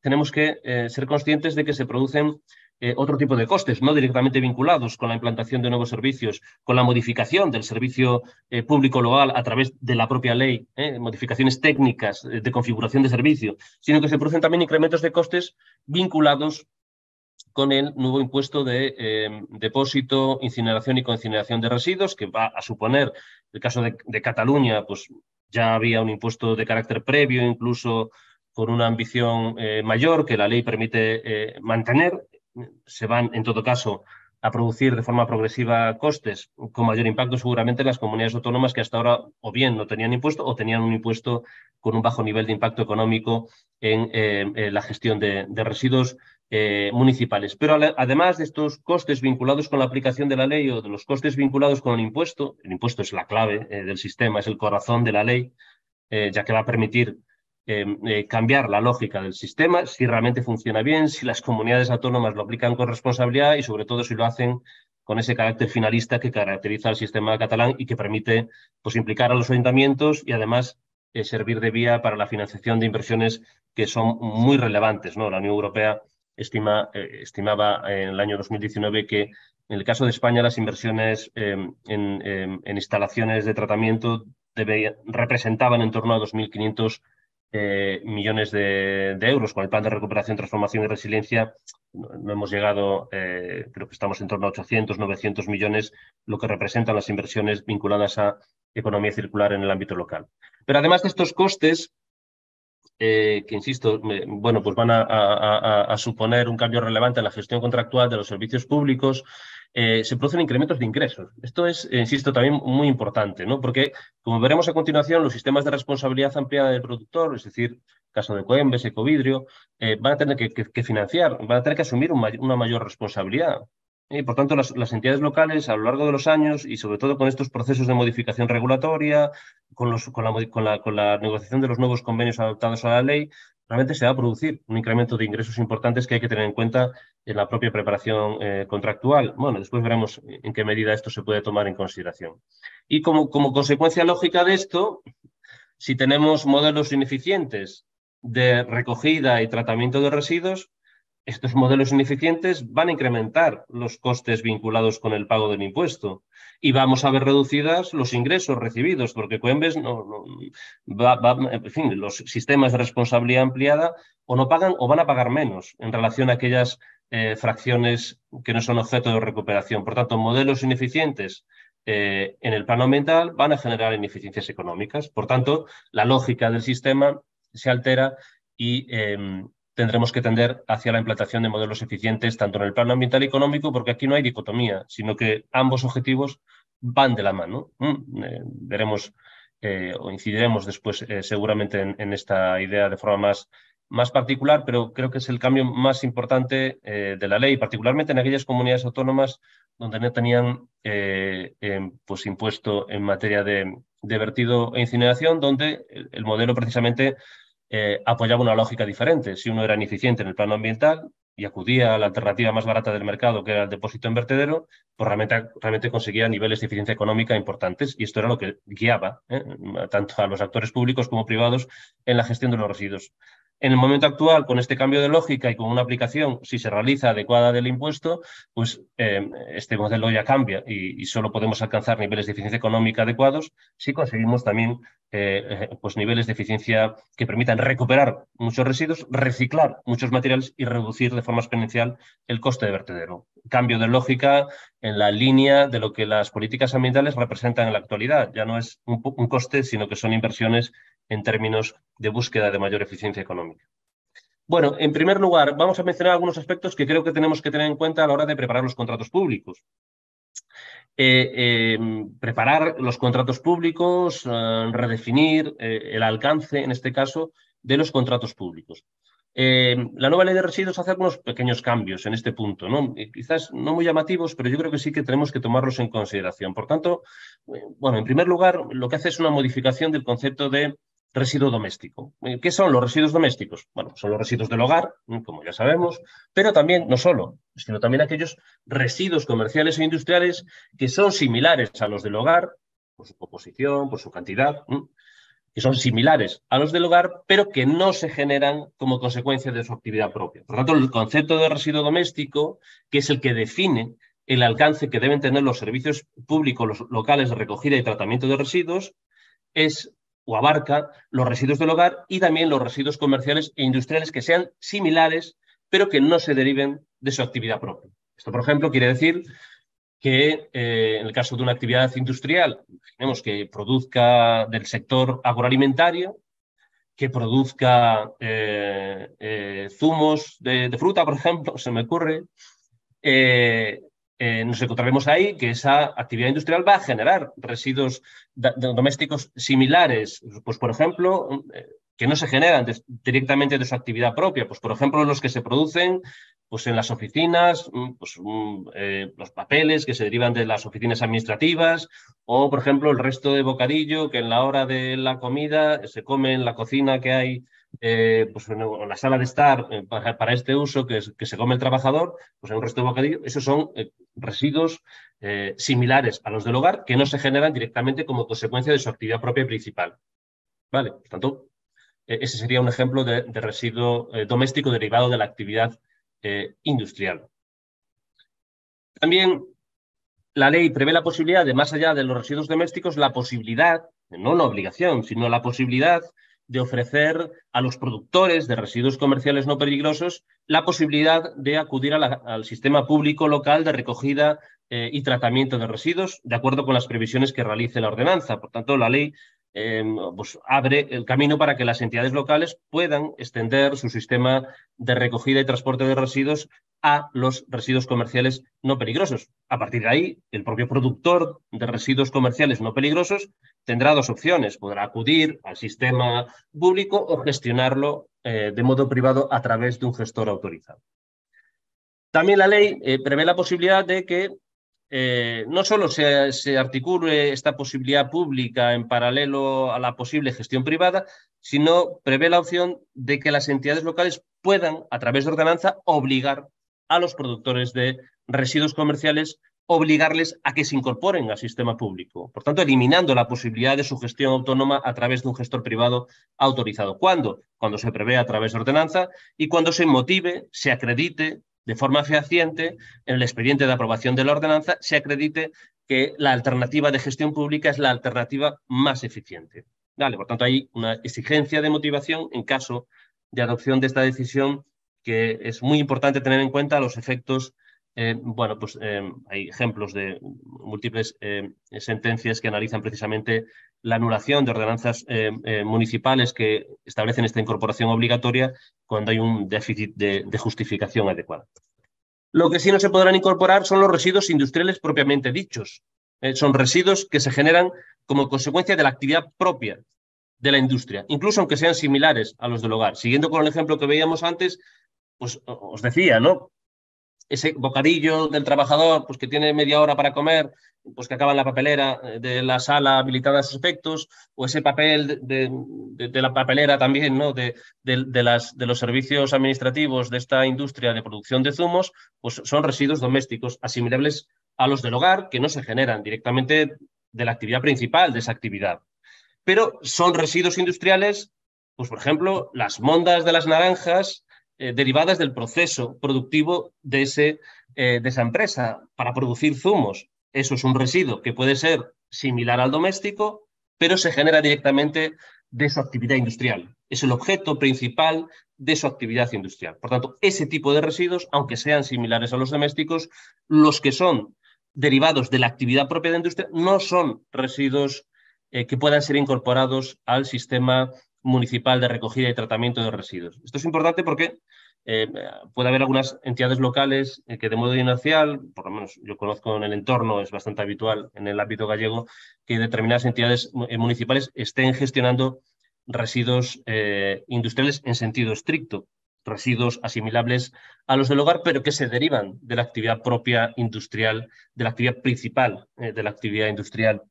tenemos que ser conscientes de que se producen eh, otro tipo de costes no directamente vinculados con la implantación de nuevos servicios, con la modificación del servicio eh, público local a través de la propia ley, eh, modificaciones técnicas de configuración de servicio, sino que se producen también incrementos de costes vinculados con el nuevo impuesto de em, depósito, incineración y incineración de residuos, que va a suponer, En el caso de, Cataluña, pues ya había un impuesto de carácter previo, incluso con una ambición mayor que la ley permite mantener se van, en todo caso, a producir de forma progresiva costes con mayor impacto seguramente en las comunidades autónomas que hasta ahora o bien no tenían impuesto o tenían un impuesto con un bajo nivel de impacto económico en, eh, la gestión de, residuos eh, municipales. Pero además de estos costes vinculados con la aplicación de la ley o de los costes vinculados con el impuesto, el impuesto es la clave eh, del sistema, es el corazón de la ley, ya que va a permitir Em, eh, cambiar la lógica del sistema, si realmente funciona bien, si las comunidades autónomas lo aplican con responsabilidad y sobre todo si lo hacen con ese carácter finalista que caracteriza al sistema catalán y que permite pues, implicar a los ayuntamientos y además eh, servir de vía para la financiación de inversiones que son muy relevantes. ¿no? La Unión Europea estima, eh, estimaba en el año 2019 que en el caso de España las inversiones em, em, en, instalaciones de tratamiento representaban en torno a 2.500 eh, millones de, euros. Con el plan de recuperación, transformación y resiliencia no, hemos llegado, eh, creo que estamos en torno a 800, 900 millones, lo que representan las inversiones vinculadas a economía circular en el ámbito local. Pero además de estos costes, eh, que insisto, bueno, pues van a, suponer un cambio relevante en la gestión contractual de los servicios públicos, eh, se producen incrementos de ingresos. Esto es, insisto, también muy importante, ¿no? porque, como veremos a continuación, los sistemas de responsabilidad ampliada del productor, es decir, caso de Coembes, Ecovidrio, eh, van a tener que, financiar, van a tener que asumir una mayor responsabilidad. Y por tanto, las, entidades locales a lo largo de los años y sobre todo con estos procesos de modificación regulatoria, con, los, con, la, con, la, con, la, negociación de los nuevos convenios adoptados a la ley, realmente se va a producir un incremento de ingresos importantes que hay que tener en cuenta en la propia preparación eh, contractual. Bueno, después veremos eh, en qué medida esto se puede tomar en consideración. Y como consecuencia lógica de esto, si tenemos modelos ineficientes de recogida y tratamiento de residuos, estos modelos ineficientes van a incrementar los costes vinculados con el pago del impuesto y vamos a ver reducidas los ingresos recibidos, porque Coembes no, los sistemas de responsabilidad ampliada o no pagan o van a pagar menos en relación a aquellas eh, fracciones que no son objeto de recuperación. Por tanto, modelos ineficientes eh, en el plano ambiental van a generar ineficiencias económicas. Por tanto, la lógica del sistema se altera y em, tendremos que tender hacia la implantación de modelos eficientes tanto en el plano ambiental y económico, porque aquí no hay dicotomía, sino que ambos objetivos van de la mano. Mm, eh, veremos eh, o incidiremos después eh, seguramente en, esta idea de forma más, más particular, pero creo que es el cambio más importante de la ley, particularmente en aquellas comunidades autónomas donde no tenían em, pues impuesto en materia de, vertido e incineración, donde el modelo precisamente eh, apoyaba una lógica diferente. Si uno era ineficiente en el plano ambiental y acudía a la alternativa más barata del mercado, que era el depósito en vertedero, pues realmente, realmente conseguía niveles de eficiencia económica importantes y esto era lo que guiaba ¿eh? tanto a los actores públicos como privados en la gestión de los residuos. En el momento actual, con este cambio de lógica y con una aplicación, si se realiza adecuada del impuesto, pues eh, este modelo ya cambia y, y, solo podemos alcanzar niveles de eficiencia económica adecuados si conseguimos también eh, eh, pues niveles de eficiencia que permitan recuperar muchos residuos, reciclar muchos materiales y reducir de forma exponencial el coste de vertedero. Cambio de lógica en la línea de lo que las políticas ambientales representan en la actualidad. Ya no es un coste, sino que son inversiones en términos de búsqueda de mayor eficiencia económica. Bueno, en primer lugar, vamos a mencionar algunos aspectos que creo que tenemos que tener en cuenta a la hora de preparar los contratos públicos. Eh, preparar los contratos públicos, eh, redefinir eh, el alcance, en este caso, de los contratos públicos. la nueva ley de residuos hace algunos pequeños cambios en este punto, quizás no muy llamativos, pero yo creo que sí que tenemos que tomarlos en consideración. Por tanto, bueno, en primer lugar, lo que hace es una modificación del concepto de residuo doméstico. Eh, ¿Qué son los residuos domésticos? Bueno, son los residuos del hogar, mm, como ya sabemos, pero también, no solo, sino también aquellos residuos comerciales e industriales que son similares a los del hogar, por su composición, por su cantidad, mm, que son similares a los del hogar, pero que no se generan como consecuencia de su actividad propia. Por lo tanto, el concepto de residuo doméstico, que es el que define el alcance que deben tener los servicios públicos los locales de recogida y tratamiento de residuos, es o abarca los residuos del hogar y también los residuos comerciales e industriales que sean similares, pero que no se deriven de su actividad propia. Esto, por ejemplo, quiere decir que eh, en el caso de una actividad industrial, imaginemos que produzca del sector agroalimentario, que produzca eh, eh, zumos de, fruta, por ejemplo, [LAUGHS] se me ocurre, eh, nos encontraremos ahí que esa actividad industrial va a generar residuos domésticos similares. Pues, por ejemplo, eh, que no se generan directamente de su actividad propia. Pues, por ejemplo, los que se producen pues, en las oficinas, mm, pues, mm, eh, los papeles que se derivan de las oficinas administrativas, o, por ejemplo, el resto de bocadillo que en la hora de la comida se come en la cocina que hay. Eh, pues, o pues en la sala de estar eh, para, este uso que, se come el trabajador, pues en resto de bocadillo, esos son residuos similares a los del hogar que no se generan directamente como consecuencia de su actividad propia principal. Vale, tanto, eh, ese sería un ejemplo de, residuo eh, doméstico derivado de la actividad eh, industrial. También la ley prevé la posibilidad de, más allá de los residuos domésticos, la posibilidad, no una obligación, sino la posibilidad de ofrecer a los productores de residuos comerciales no peligrosos la posibilidad de acudir al sistema público local de recogida y tratamiento de residuos, de acuerdo con las previsiones que realice la ordenanza. Por tanto, la ley Em, pues abre el camino para que las entidades locales puedan extender su sistema de recogida y transporte de residuos a los residuos comerciales no peligrosos. A partir de ahí, el propio productor de residuos comerciales no peligrosos tendrá dos opciones. Podrá acudir al sistema público o gestionarlo eh, de modo privado a través de un gestor autorizado. También la ley eh, prevé la posibilidad de que eh, no solo se, articule esta posibilidad pública en paralelo a la posible gestión privada, sino prevé la opción de que las entidades locales puedan, a través de ordenanza, obligar a los productores de residuos comerciales, obligarles a que se incorporen al sistema público. Por tanto, eliminando la posibilidad de su gestión autónoma a través de un gestor privado autorizado. ¿Cuándo? Cuando se prevé a través de ordenanza y cuando se motive, se acredite de forma fehaciente en el expediente de aprobación de la ordenanza se acredite que la alternativa de gestión pública es la alternativa más eficiente. por tanto, hay una exigencia de motivación en caso de adopción de esta decisión que es muy importante tener en cuenta los efectos. Eh, bueno, pues eh, hay ejemplos de múltiples eh, sentencias que analizan precisamente la anulación de ordenanzas eh, eh, municipales que establecen esta incorporación obligatoria cuando hay un déficit de, justificación adecuada. Lo que sí no se podrán incorporar son los residuos industriales propiamente dichos. Eh, son residuos que se generan como consecuencia de la actividad propia de la industria, incluso aunque sean similares a los del hogar. Siguiendo con el ejemplo que veíamos antes, pues os decía, ¿no? ese bocadillo del trabajador, pues que tiene media hora para comer, pues que acaba en la papelera eh, de la sala habilitada a sus efectos, o ese papel de, la papelera también, ¿no? De, de, las, de los servicios administrativos de esta industria de producción de zumos, pues son residuos domésticos asimilables a los del hogar que no se generan directamente de la actividad principal de esa actividad. Pero son residuos industriales, pues por ejemplo, las mondas de las naranjas eh, derivadas del proceso productivo de, ese, eh, de esa empresa para producir zumos. Eso es un residuo que puede ser similar al doméstico, pero se genera directamente de su actividad industrial. Es el objeto principal de su actividad industrial. Por tanto, ese tipo de residuos, aunque sean similares a los domésticos, los que son derivados de la actividad propia de la industria no son residuos eh, que puedan ser incorporados al sistema municipal de recogida y tratamiento de residuos. Esto es importante porque eh, puede haber algunas entidades locales eh, que de modo inicial, por lo menos yo conozco en el entorno, es bastante habitual en el ámbito gallego, que determinadas entidades eh, municipales estén gestionando residuos industriales en sentido estricto, residuos asimilables a los del hogar, pero que se derivan de la actividad propia industrial, de la actividad principal de la actividad industrial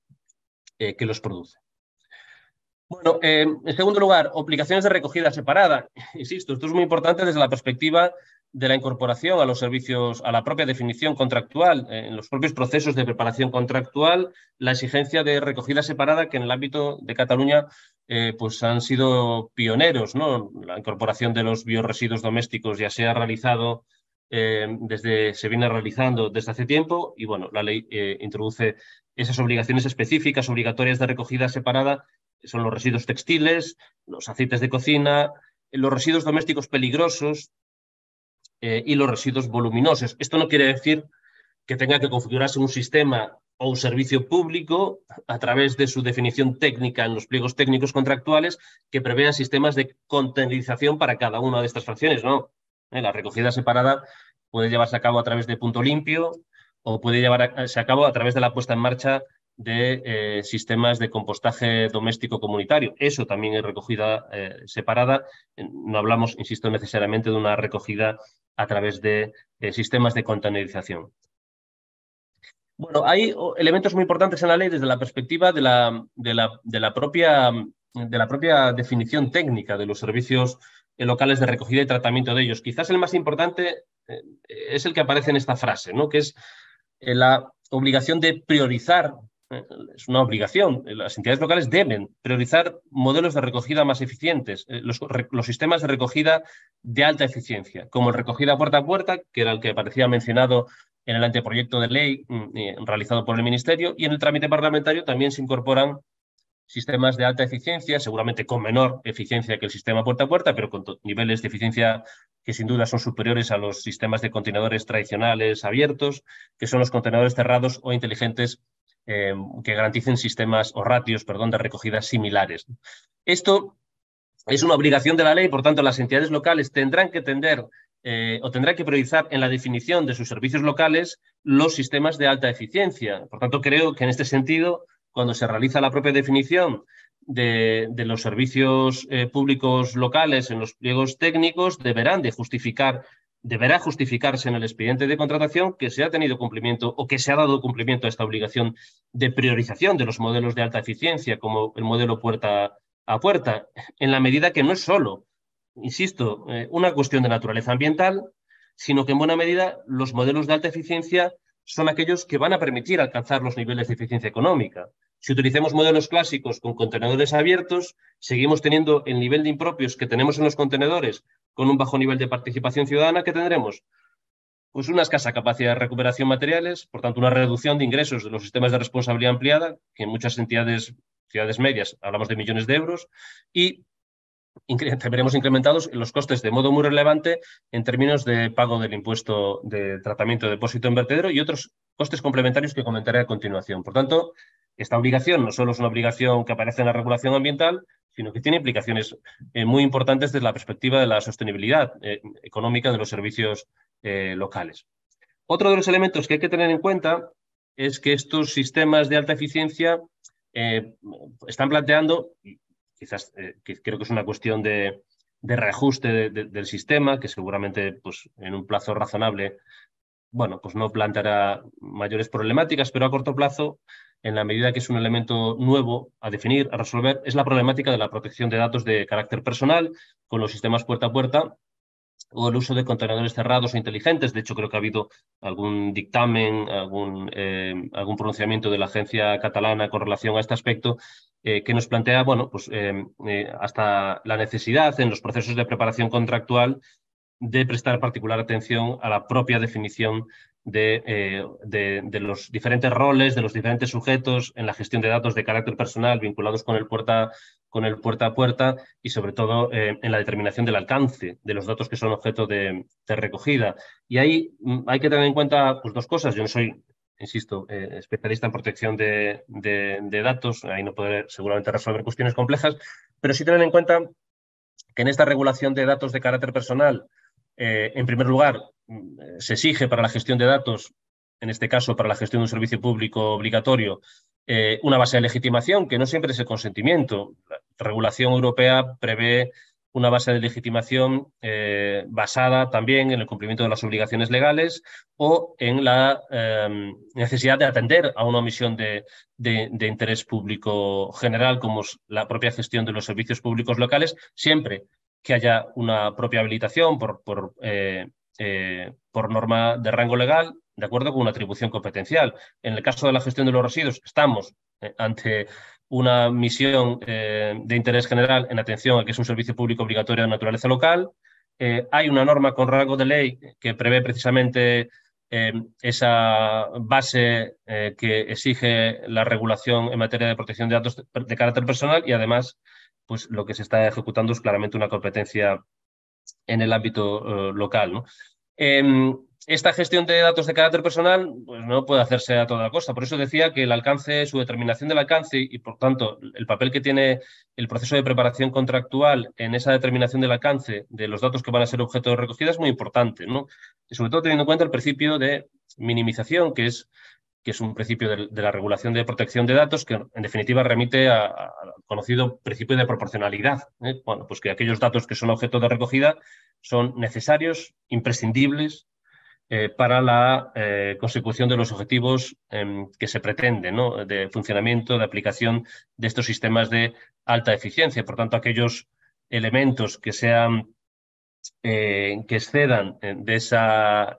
que los produce. Bueno, eh, en segundo lugar, obligaciones de recogida separada. [LAUGHS] Insisto, esto es muy importante desde la perspectiva de la incorporación a los servicios, a la propia definición contractual, eh, en los propios procesos de preparación contractual, la exigencia de recogida separada que en el ámbito de Cataluña eh, pues han sido pioneros. ¿no? La incorporación de los bioresiduos domésticos ya se ha realizado desde, se viene realizando desde hace tiempo y bueno, la ley introduce esas obligaciones específicas, obligatorias de recogida separada son los residuos textiles, los aceites de cocina, eh, los residuos domésticos peligrosos eh, y los residuos voluminosos. Esto no quiere decir que tenga que configurarse un sistema o un servicio público a través de su definición técnica en los pliegos técnicos contractuales que prevean sistemas de contenerización para cada una de estas fracciones. No, eh, la recogida separada puede llevarse a cabo a través de punto limpio o puede llevarse a cabo a través de la puesta en marcha de eh, sistemas de compostaje doméstico comunitario. Eso también es recogida eh, separada. No hablamos, insisto, necesariamente de una recogida a través de eh, sistemas de contenerización. Bueno, hay elementos muy importantes en la ley desde la perspectiva de la, de la, propia, de la propia definición técnica de los servicios locales de recogida y tratamiento de ellos. Quizás el más importante es el que aparece en esta frase, ¿no? que es la obligación de priorizar es una obligación. Las entidades locales deben priorizar modelos de recogida más eficientes, eh, los, sistemas de recogida de alta eficiencia, como el recogida puerta a puerta, que era el que parecía mencionado en el anteproyecto de ley mm, eh, realizado por el Ministerio, y en el trámite parlamentario también se incorporan sistemas de alta eficiencia, seguramente con menor eficiencia que el sistema puerta a puerta, pero con niveles de eficiencia que sin duda son superiores a los sistemas de contenedores tradicionales abiertos, que son los contenedores cerrados o inteligentes Em, que garanticen sistemas o ratios, de recogida similares. Esto es una obligación de la ley, por tanto, las entidades locales tendrán que tender eh, o tendrán que priorizar en la definición de sus servicios locales los sistemas de alta eficiencia. Por tanto, creo que en este sentido, cuando se realiza la propia definición de, los servicios eh, públicos locales en los pliegos técnicos, deberán de justificar deberá justificarse en el expediente de contratación que se ha tenido cumplimiento o que se ha dado cumplimiento a esta obligación de priorización de los modelos de alta eficiencia, como el modelo puerta a puerta, en la medida que no es solo, insisto, eh, una cuestión de naturaleza ambiental, sino que en buena medida los modelos de alta eficiencia son aquellos que van a permitir alcanzar los niveles de eficiencia económica. Si utilicemos modelos clásicos con contenedores abiertos, seguimos teniendo el nivel de impropios que tenemos en los contenedores con un bajo nivel de participación ciudadana que tendremos pues una escasa capacidad de recuperación materiales, por tanto una reducción de ingresos de los sistemas de responsabilidad ampliada, que en muchas entidades, ciudades medias, hablamos de millones de euros, y veremos incrementados los costes de modo muy relevante en términos de pago del impuesto de tratamiento de depósito en vertedero y otros costes complementarios que comentaré a continuación. Por tanto, esta obligación no solo es una obligación que aparece en la regulación ambiental, sino que tiene implicaciones eh, muy importantes desde la perspectiva de la sostenibilidad eh, económica de los servicios eh, locales. Otro de los elementos que hay que tener en cuenta es que estos sistemas de alta eficiencia están planteando, quizás eh, creo que es una cuestión de, reajuste del sistema, que seguramente pues, en un plazo razonable bueno, pues no planteará mayores problemáticas, pero a corto plazo, en la medida que es un elemento nuevo a definir, a resolver, es la problemática de la protección de datos de carácter personal con los sistemas puerta a puerta o el uso de contenedores cerrados o inteligentes. De hecho, creo que ha habido algún dictamen, algún, eh, algún pronunciamiento de la agencia catalana con relación a este aspecto eh, que nos plantea bueno, pues, eh, hasta la necesidad en los procesos de preparación contractual de prestar particular atención a la propia definición eh, de, de, los diferentes roles, de los diferentes sujetos en la gestión de datos de carácter personal vinculados con el puerta, con el puerta a puerta y sobre todo eh, en la determinación del alcance de los datos que son objeto de, recogida. Y ahí mm, hay que tener en cuenta pues, dos cosas. Yo no soy insisto, eh, especialista en protección de, de, datos, ahí no podré seguramente resolver cuestiones complejas, pero sí tener en cuenta que en esta regulación de datos de carácter personal eh, en primer lugar, mm, se exige para la gestión de datos, en este caso para la gestión de un servicio público obligatorio, eh, una base de legitimación que no siempre es el consentimiento. La regulación europea prevé una base de legitimación eh, basada también en el cumplimiento de las obligaciones legales o en la em, necesidad de atender a una omisión de, de, interés público general, como la propia gestión de los servicios públicos locales, siempre que haya una propia habilitación por, por, eh, eh, por norma de rango legal, de acuerdo con una atribución competencial. En el caso de la gestión de los residuos, estamos eh, ante una misión de interés general en atención a que es un servicio público obligatorio de naturaleza local. hay una norma con rango de ley que prevé precisamente esa base que exige la regulación en materia de protección de datos de carácter personal y además pues lo que se está ejecutando es claramente una competencia en el ámbito eh, local. Em, esta gestión de datos de carácter personal pues no puede hacerse a toda costa. Por eso decía que el alcance, su determinación del alcance y, por tanto, el papel que tiene el proceso de preparación contractual en esa determinación del alcance de los datos que van a ser objeto de recogida es muy importante, Y sobre todo teniendo en cuenta el principio de minimización, que es que es un principio de, la regulación de protección de datos que en definitiva remite al conocido principio de proporcionalidad. ¿eh? Bueno, pues que aquellos datos que son objeto de recogida son necesarios, imprescindibles eh, para la eh, consecución de los objetivos em, que se pretenden, ¿no? de funcionamiento, de aplicación de estos sistemas de alta eficiencia. Por tanto, aquellos elementos que sean eh, que excedan eh,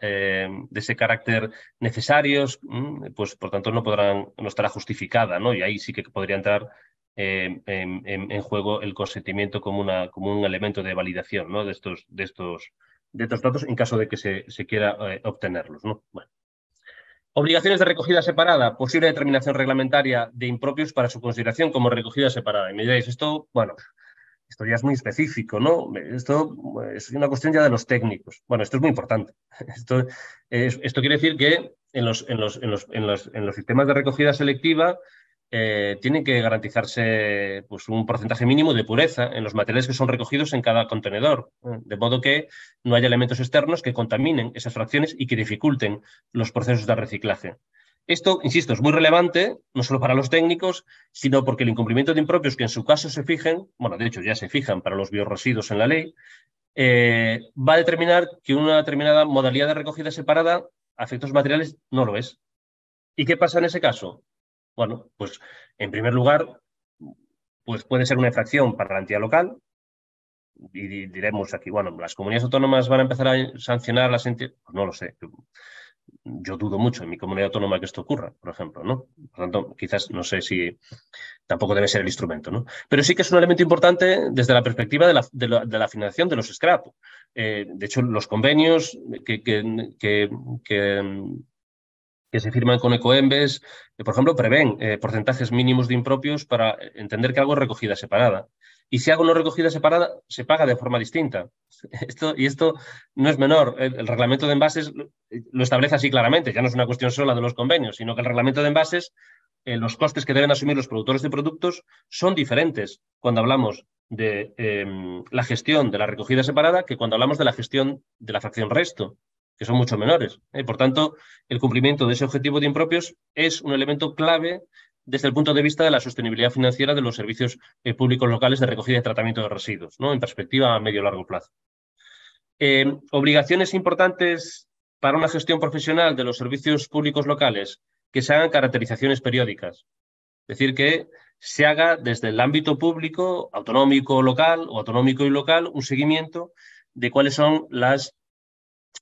eh, de, ese carácter necesarios, mm, pues por tanto no podrán, no estará justificada, ¿no? Y ahí sí que podría entrar em, em, em, en, juego el consentimiento como, un elemento de validación de, estos, datos en caso de que se, quiera obtenerlos, Obligaciones de recogida separada, posible determinación reglamentaria de impropios para su consideración como recogida separada. Y me diréis, esto, bueno, esto ya es muy específico, ¿no? Esto eh, es una cuestión ya de los técnicos. Bueno, esto es muy importante. [LAUGHS] Esto, quiere decir que en los, sistemas de recogida selectiva eh, tienen que garantizarse pues, un porcentaje mínimo de pureza en los materiales que son recogidos en cada contenedor, ¿eh? de modo que no haya elementos externos que contaminen esas fracciones y que dificulten los procesos de reciclaje. Esto, insisto, es muy relevante, no solo para los técnicos, sino porque el incumplimiento de impropios que en su caso se fijen, bueno, de hecho ya se fijan para los bioresiduos en la ley, eh, va a determinar que una determinada modalidad de recogida separada a efectos materiales no lo es. ¿Y qué pasa en ese caso? Bueno, pues en primer lugar, pues puede ser una infracción para la entidad local, y diremos aquí, bueno, las comunidades autónomas van a empezar a sancionar a las entidades, pues no lo sé yo dudo mucho en mi comunidad autónoma que esto ocurra, por ejemplo, ¿no? Por tanto, quizás no sé si tampoco debe ser el instrumento, ¿no? Pero sí que es un elemento importante desde la perspectiva de la, financiación de los scrap. Eh, de hecho, los convenios que, que, que, se firman con Ecoembes, eh, por ejemplo prevén eh, porcentajes mínimos de impropios para entender que algo es recogida separada. Y si hago una recogida separada, se paga de forma distinta. [LAUGHS] Esto, y esto no es menor. El, reglamento de envases eh, lo establece así claramente. Ya no es una cuestión sola de los convenios, sino que el reglamento de envases, eh, los costes que deben asumir los productores de productos son diferentes cuando hablamos de em, la gestión de la recogida separada que cuando hablamos de la gestión de la fracción resto que son mucho menores. ¿eh? Por tanto, el cumplimiento de ese objetivo de impropios es un elemento clave desde el punto de vista de la sostenibilidad financiera de los servicios eh, públicos locales de recogida y tratamiento de residuos, ¿no? en perspectiva a medio largo plazo. Eh, obligaciones importantes para una gestión profesional de los servicios públicos locales, que se hagan caracterizaciones periódicas. Es decir, que se haga desde el ámbito público, autonómico local o autonómico y local, un seguimiento de cuáles son las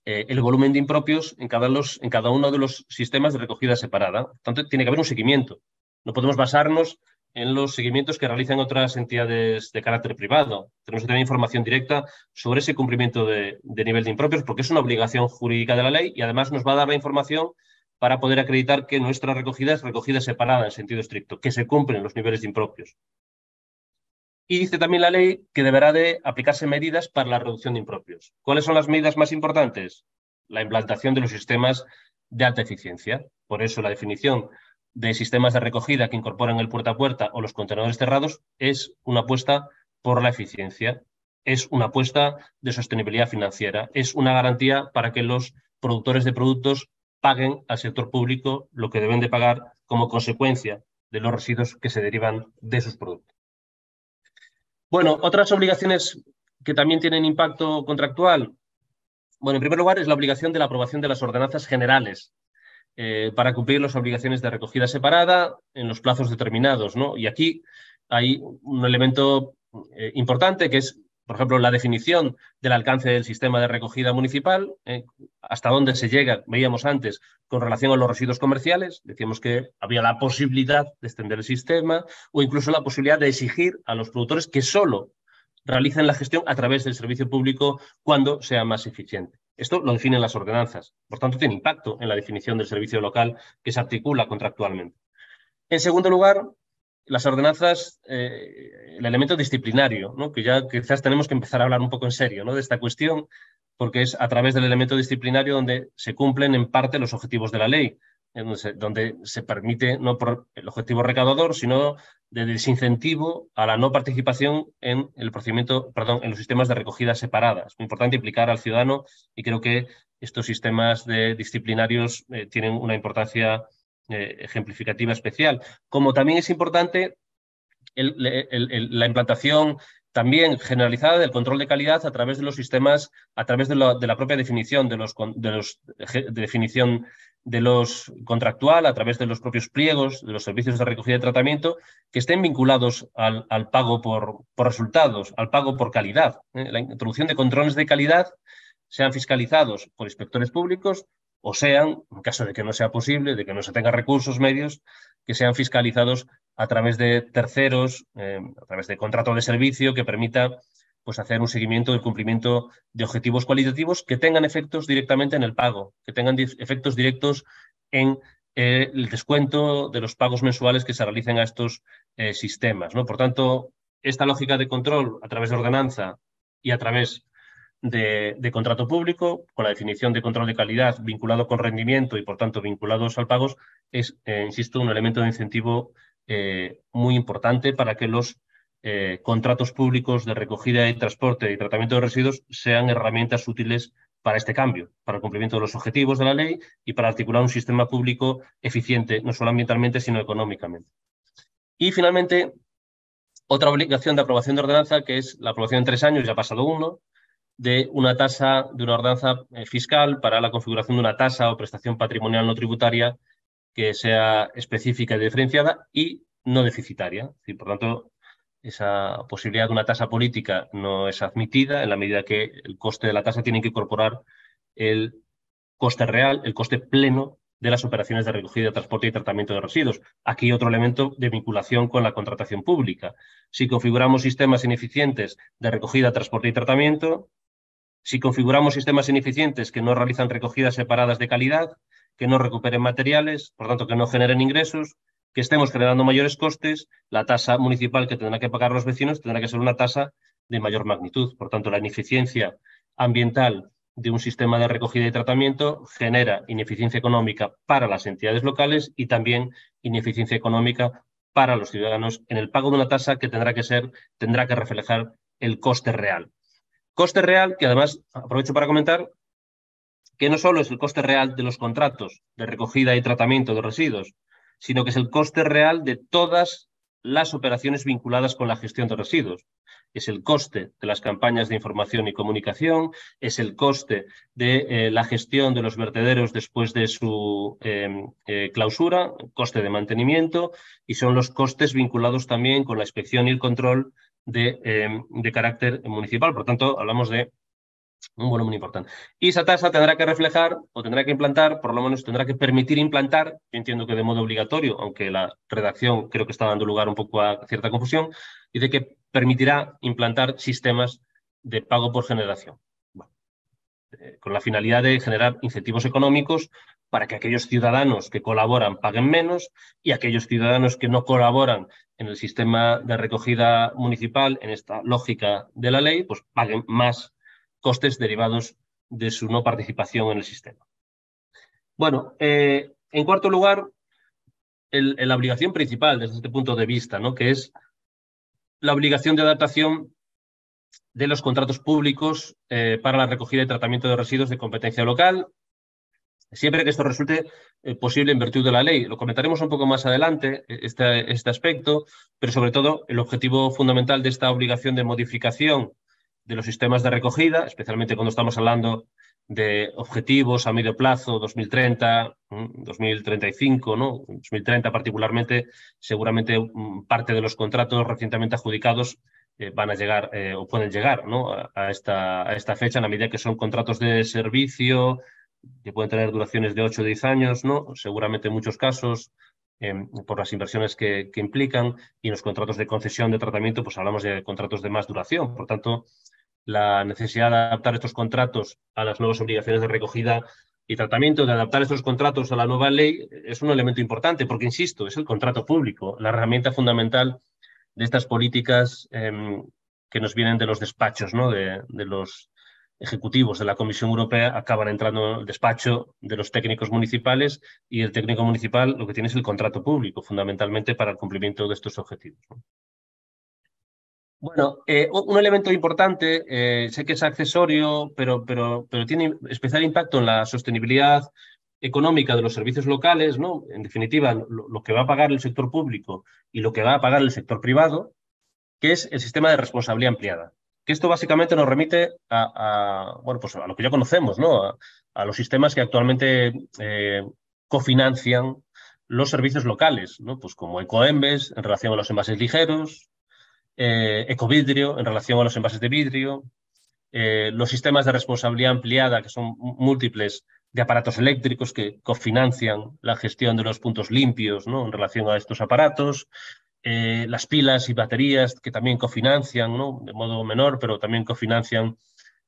eh, el volumen de impropios en cada, los, en cada, uno de los sistemas de recogida separada. tanto, tiene que haber un seguimiento no podemos basarnos en los seguimientos que realizan otras entidades de carácter privado. Tenemos que tener información directa sobre ese cumplimiento de, nivel de impropios porque es una obligación jurídica de la ley y además nos va a dar la información para poder acreditar que nuestra recogida es recogida separada en sentido estricto, que se cumplen los niveles de impropios. Y dice también la ley que deberá de aplicarse medidas para la reducción de impropios. ¿Cuáles son las medidas más importantes? La implantación de los sistemas de alta eficiencia. Por eso la definición de sistemas de recogida que incorporan el puerta a puerta o los contenedores cerrados es una apuesta por la eficiencia, es una apuesta de sostenibilidad financiera, es una garantía para que los productores de productos paguen al sector público lo que deben de pagar como consecuencia de los residuos que se derivan de sus productos. Bueno, otras obligaciones que también tienen impacto contractual. Bueno, en primer lugar es la obligación de la aprobación de las ordenanzas generales eh, para cumplir las obligaciones de recogida separada en los plazos determinados. ¿no? Y aquí hay un elemento eh, importante que es, por ejemplo, la definición del alcance del sistema de recogida municipal, eh, hasta dónde se llega, veíamos antes, con relación a los residuos comerciales, decíamos que había la posibilidad de extender el sistema o incluso la posibilidad de exigir a los productores que solo realicen la gestión a través del servicio público cuando sea más eficiente. Esto lo definen las ordenanzas, por tanto tiene impacto en la definición del servicio local que se articula contractualmente. En segundo lugar, las ordenanzas, eh, el elemento disciplinario, que ya quizás tenemos que empezar a hablar un poco en serio ¿no? de esta cuestión, porque es a través del elemento disciplinario donde se cumplen en parte los objetivos de la ley, donde se, permite no por el objetivo recaudador, sino de desincentivo a la no participación en el procedimiento, perdón, en los sistemas de recogida separadas. Muy importante implicar al ciudadano y creo que estos sistemas de disciplinarios eh, tienen una importancia eh, ejemplificativa especial. Como también es importante la implantación también generalizada del control de calidad a través de los sistemas, a través de, la propia definición de los de, los, definición de los contractual a través de los propios pliegos, de los servicios de recogida y tratamiento, que estén vinculados al, pago por, resultados, al pago por calidad. ¿eh? La introducción de controles de calidad sean fiscalizados por inspectores públicos o sean, en caso de que no sea posible, de que no se tengan recursos, medios, que sean fiscalizados a través de terceros, eh, a través de contrato de servicio que permita pues hacer un seguimiento del cumplimiento de objetivos cualitativos que tengan efectos directamente en el pago, que tengan efectos directos en eh, el descuento de los pagos mensuales que se realicen a estos eh, sistemas. ¿no? Por tanto, esta lógica de control a través de ordenanza y a través de, contrato público, con la definición de control de calidad vinculado con rendimiento y, por tanto, vinculados al pagos, es, eh, insisto, un elemento de incentivo muy importante para que los eh, contratos públicos de recogida y transporte y tratamiento de residuos sean herramientas útiles para este cambio, para el cumplimiento de los objetivos de la ley y para articular un sistema público eficiente, no solo ambientalmente, sino económicamente. Y finalmente, otra obligación de aprobación de ordenanza, que es la aprobación en tres años, ya ha pasado uno, de una tasa, de una ordenanza eh, fiscal para la configuración de una tasa o prestación patrimonial no tributaria que sea específica y diferenciada y no deficitaria. Y, por tanto, esa posibilidad de una tasa política no es admitida en la medida que el coste de la tasa tiene que incorporar el coste real, el coste pleno de las operaciones de recogida, transporte y tratamiento de residuos. Aquí otro elemento de vinculación con la contratación pública. Si configuramos sistemas ineficientes de recogida, transporte y tratamiento, si configuramos sistemas ineficientes que no realizan recogidas separadas de calidad, que no recuperen materiales, por tanto que no generen ingresos, que estemos generando mayores costes, la tasa municipal que tendrán que pagar los vecinos tendrá que ser una tasa de mayor magnitud. Por tanto, la ineficiencia ambiental de un sistema de recogida y tratamiento genera ineficiencia económica para las entidades locales y también ineficiencia económica para los ciudadanos en el pago de una tasa que tendrá que ser, tendrá que reflejar el coste real. Coste real que además aprovecho para comentar que no solo es el coste real de los contratos de recogida y tratamiento de residuos, sino que es el coste real de todas las operaciones vinculadas con la gestión de residuos. Es el coste de las campañas de información y comunicación, es el coste de eh, la gestión de los vertederos después de su eh, eh, clausura, coste de mantenimiento y son los costes vinculados también con la inspección y el control de, de carácter municipal. Por tanto, hablamos de un volumen importante. Y esa tasa tendrá que reflejar o tendrá que implantar, por lo menos tendrá que permitir implantar, yo entiendo que de modo obligatorio, aunque la redacción creo que está dando lugar un poco a cierta confusión, dice que permitirá implantar sistemas de pago por generación, eh, con la finalidad de generar incentivos económicos para que aquellos ciudadanos que colaboran paguen menos y aquellos ciudadanos que no colaboran en el sistema de recogida municipal, en esta lógica de la ley, pues paguen más costes derivados de su no participación en el sistema. Bueno, eh, en cuarto lugar, la obligación principal desde este punto de vista, ¿no? que es la obligación de adaptación de los contratos públicos eh, para la recogida y tratamiento de residuos de competencia local, siempre que esto resulte eh, posible en virtud de la ley. Lo comentaremos un poco más adelante, este, este aspecto, pero sobre todo el objetivo fundamental de esta obligación de modificación de los sistemas de recogida, especialmente cuando estamos hablando de objetivos a medio plazo, 2030, 2035, ¿no? 2030 particularmente, seguramente parte de los contratos recientemente adjudicados eh, van a llegar eh, o pueden llegar ¿no? a, esta, a esta fecha en la medida que son contratos de servicio que pueden tener duraciones de 8 o 10 años, ¿no? seguramente en muchos casos Em, por las inversiones que, implican y los contratos de concesión de tratamiento, pues hablamos de contratos de más duración. Por tanto, la necesidad de adaptar estos contratos a las nuevas obligaciones de recogida y tratamiento, de adaptar estos contratos a la nueva ley, es un elemento importante porque, insisto, es el contrato público, la herramienta fundamental de estas políticas em, que nos vienen de los despachos, ¿no? de, de los ejecutivos de la Comisión Europea acaban entrando en el despacho de los técnicos municipales y el técnico municipal lo que tiene es el contrato público, fundamentalmente para el cumplimiento de estos objetivos. Bueno, eh, un elemento importante, eh, sé que es accesorio, pero, pero, pero tiene especial impacto en la sostenibilidad económica de los servicios locales, ¿no? En definitiva, lo que va a pagar el sector público y lo que va a pagar el sector privado, que es el sistema de responsabilidad ampliada que esto básicamente nos remite a, bueno, pues a lo que ya conocemos, ¿no? a, los sistemas que actualmente eh, cofinancian los servicios locales, ¿no? pues como Ecoembes en relación a los envases ligeros, eh, Ecovidrio en relación a los envases de vidrio, eh, los sistemas de responsabilidad ampliada, que son múltiples, de aparatos eléctricos que cofinancian la gestión de los puntos limpios ¿no? en relación a estos aparatos, eh, las pilas y baterías que también cofinancian, ¿no? de modo menor, pero también cofinancian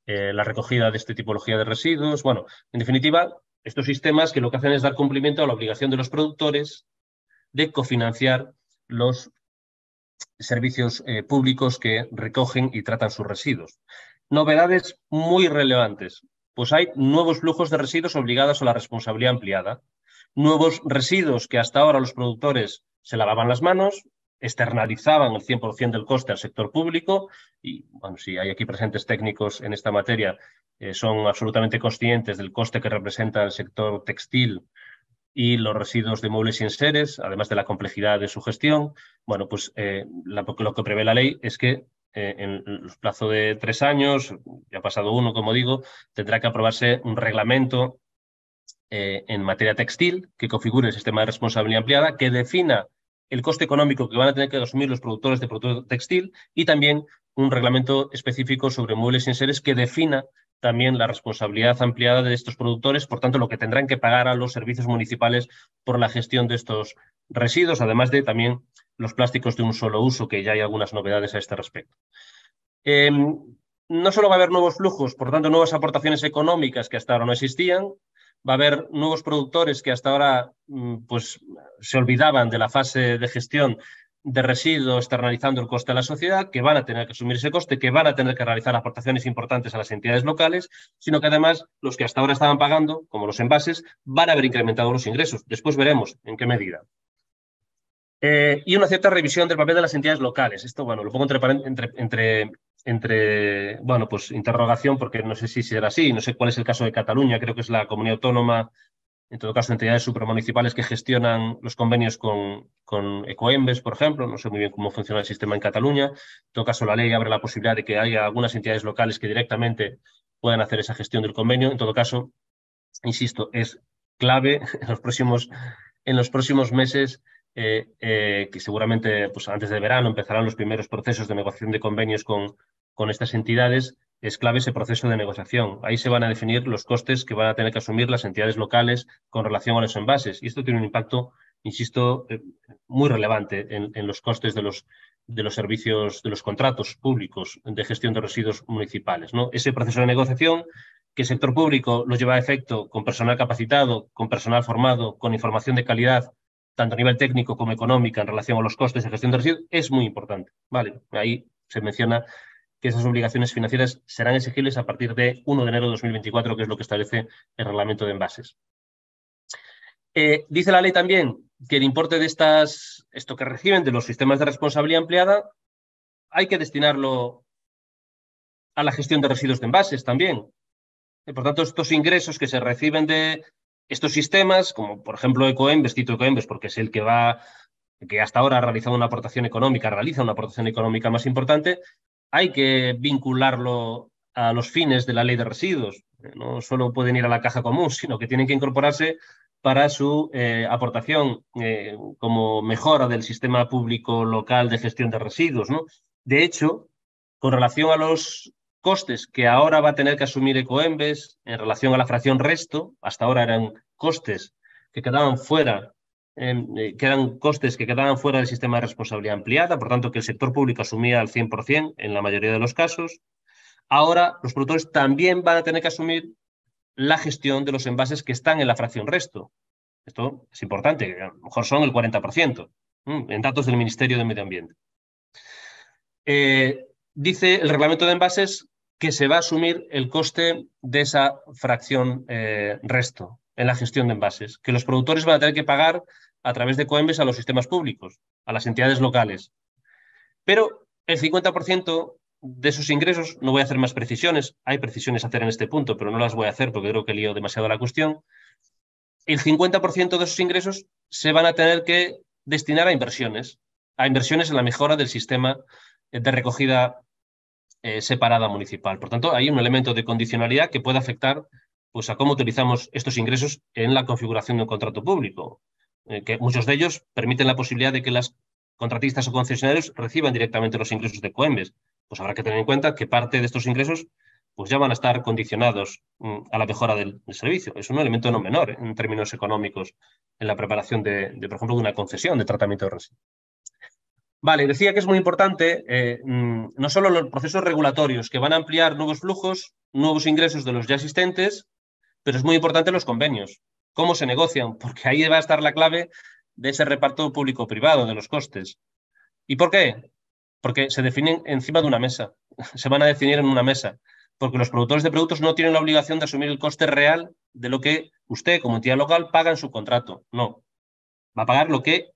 eh, la recogida de esta tipología de residuos. Bueno, en definitiva, estos sistemas que lo que hacen es dar cumplimiento a la obligación de los productores de cofinanciar los servicios eh, públicos que recogen y tratan sus residuos. Novedades muy relevantes, pues hay nuevos flujos de residuos obligados a la responsabilidad ampliada, nuevos residuos que hasta ahora los productores se lavaban las manos, externalizaban el 100% del coste al sector público y, bueno, si hay aquí presentes técnicos en esta materia, eh, son absolutamente conscientes del coste que representa el sector textil y los residuos de muebles y enseres, además de la complejidad de su gestión. Bueno, pues eh, lo que prevé la ley es que eh, en el plazo de tres años, ya ha pasado uno, como digo, tendrá que aprobarse un reglamento en materia textil que configure el sistema de responsabilidad ampliada, que defina el coste económico que van a tener que asumir los productores de producto textil y también un reglamento específico sobre muebles sin seres que defina también la responsabilidad ampliada de estos productores, por tanto, lo que tendrán que pagar a los servicios municipales por la gestión de estos residuos, además de también los plásticos de un solo uso, que ya hay algunas novedades a este respecto. Em, no solo va a haber nuevos flujos, por tanto, nuevas aportaciones económicas que hasta ahora no existían, va a haber nuevos productores que hasta ahora mm, pues, se olvidaban de la fase de gestión de residuos externalizando el coste a la sociedad, que van a tener que asumir ese coste, que van a tener que realizar aportaciones importantes a las entidades locales, sino que además los que hasta ahora estaban pagando, como los envases, van a haber incrementado los ingresos. Después veremos en qué medida. Eh, y una cierta revisión del papel de las entidades locales. Esto, bueno, lo pongo entre, entre, entre entre, bueno, pues interrogación, porque no sé si será así, no sé cuál es el caso de Cataluña, creo que es la comunidad autónoma, en todo caso, entidades supramunicipales que gestionan los convenios con, con Ecoembes, por ejemplo, no sé muy bien cómo funciona el sistema en Cataluña, en todo caso, la ley abre la posibilidad de que haya algunas entidades locales que directamente puedan hacer esa gestión del convenio, en todo caso, insisto, es clave [LAUGHS] en los próximos, en los próximos meses eh, eh, que seguramente pues, antes de verano empezarán los primeros procesos de negociación de convenios con, con estas entidades es clave ese proceso de negociación. Ahí se van a definir los costes que van a tener que asumir las entidades locales con relación a los envases. Y esto tiene un impacto, insisto, eh, muy relevante en, los costes de los, de los servicios, de los contratos públicos de gestión de residuos municipales. ¿no? Ese proceso de negociación que el sector público lo lleva a efecto con personal capacitado, con personal formado, con información de calidad, tanto a nivel técnico como económica en relación a los costes de gestión de residuos, es muy importante. Vale, ahí se menciona que esas obligaciones financieras serán exigibles a partir de 1 de enero de 2024, que es lo que establece el reglamento de envases. Eh, dice la ley también que el importe de estas, esto que reciben de los sistemas de responsabilidad ampliada, hay que destinarlo a la gestión de residuos de envases también. Eh, por tanto, estos ingresos que se reciben de estos sistemas, como por ejemplo Ecoembes, cito Ecoembes porque es el que va que hasta ahora ha realizado una aportación económica, realiza una aportación económica más importante, hay que vincularlo a los fines de la ley de residuos. Eh, no solo pueden ir a la caja común, sino que tienen que incorporarse para su eh, aportación eh, como mejora del sistema público local de gestión de residuos. De hecho, con relación a los costes que ahora va a tener que asumir Ecoembes en relación a la fracción resto, hasta ahora eran costes que quedaban fuera eh, que eran costes que quedaban fuera del sistema de responsabilidad ampliada, por tanto que el sector público asumía al 100% en la mayoría de los casos. Ahora los productores también van a tener que asumir la gestión de los envases que están en la fracción resto. Esto es importante, a lo mejor son el 40%, en datos del Ministerio de Medio Ambiente. Eh, dice el reglamento de envases que se va a asumir el coste de esa fracción eh, resto en la gestión de envases, que los productores van a tener que pagar a través de Coembes a los sistemas públicos, a las entidades locales. Pero el 50% de esos ingresos, no voy a hacer más precisiones, hay precisiones a hacer en este punto, pero no las voy a hacer porque creo que lío demasiado la cuestión, el 50% de esos ingresos se van a tener que destinar a inversiones, a inversiones en la mejora del sistema de recogida eh, separada municipal. Por tanto, hay un elemento de condicionalidad que puede afectar pues, a cómo utilizamos estos ingresos en la configuración de un contrato público. Eh, que muchos de ellos permiten la posibilidad de que las contratistas o concesionarios reciban directamente los ingresos de Coembes. Pues habrá que tener en cuenta que parte de estos ingresos pues ya van a estar condicionados mm, a la mejora del, servicio. Es un elemento no menor en términos económicos en la preparación de, por ejemplo, de una concesión de tratamiento de residuos. Vale, decía que es muy importante eh, mm, no solo los procesos regulatorios que van a ampliar nuevos flujos, nuevos ingresos de los ya existentes, pero es muy importante los convenios cómo se negocian, porque ahí va a estar la clave de ese reparto público-privado de los costes. ¿Y por qué? Porque se definen encima de una mesa, [LAUGHS] se van a definir en una mesa, porque los productores de productos no tienen la obligación de asumir el coste real de lo que usted como entidad local paga en su contrato, no. Va a pagar lo que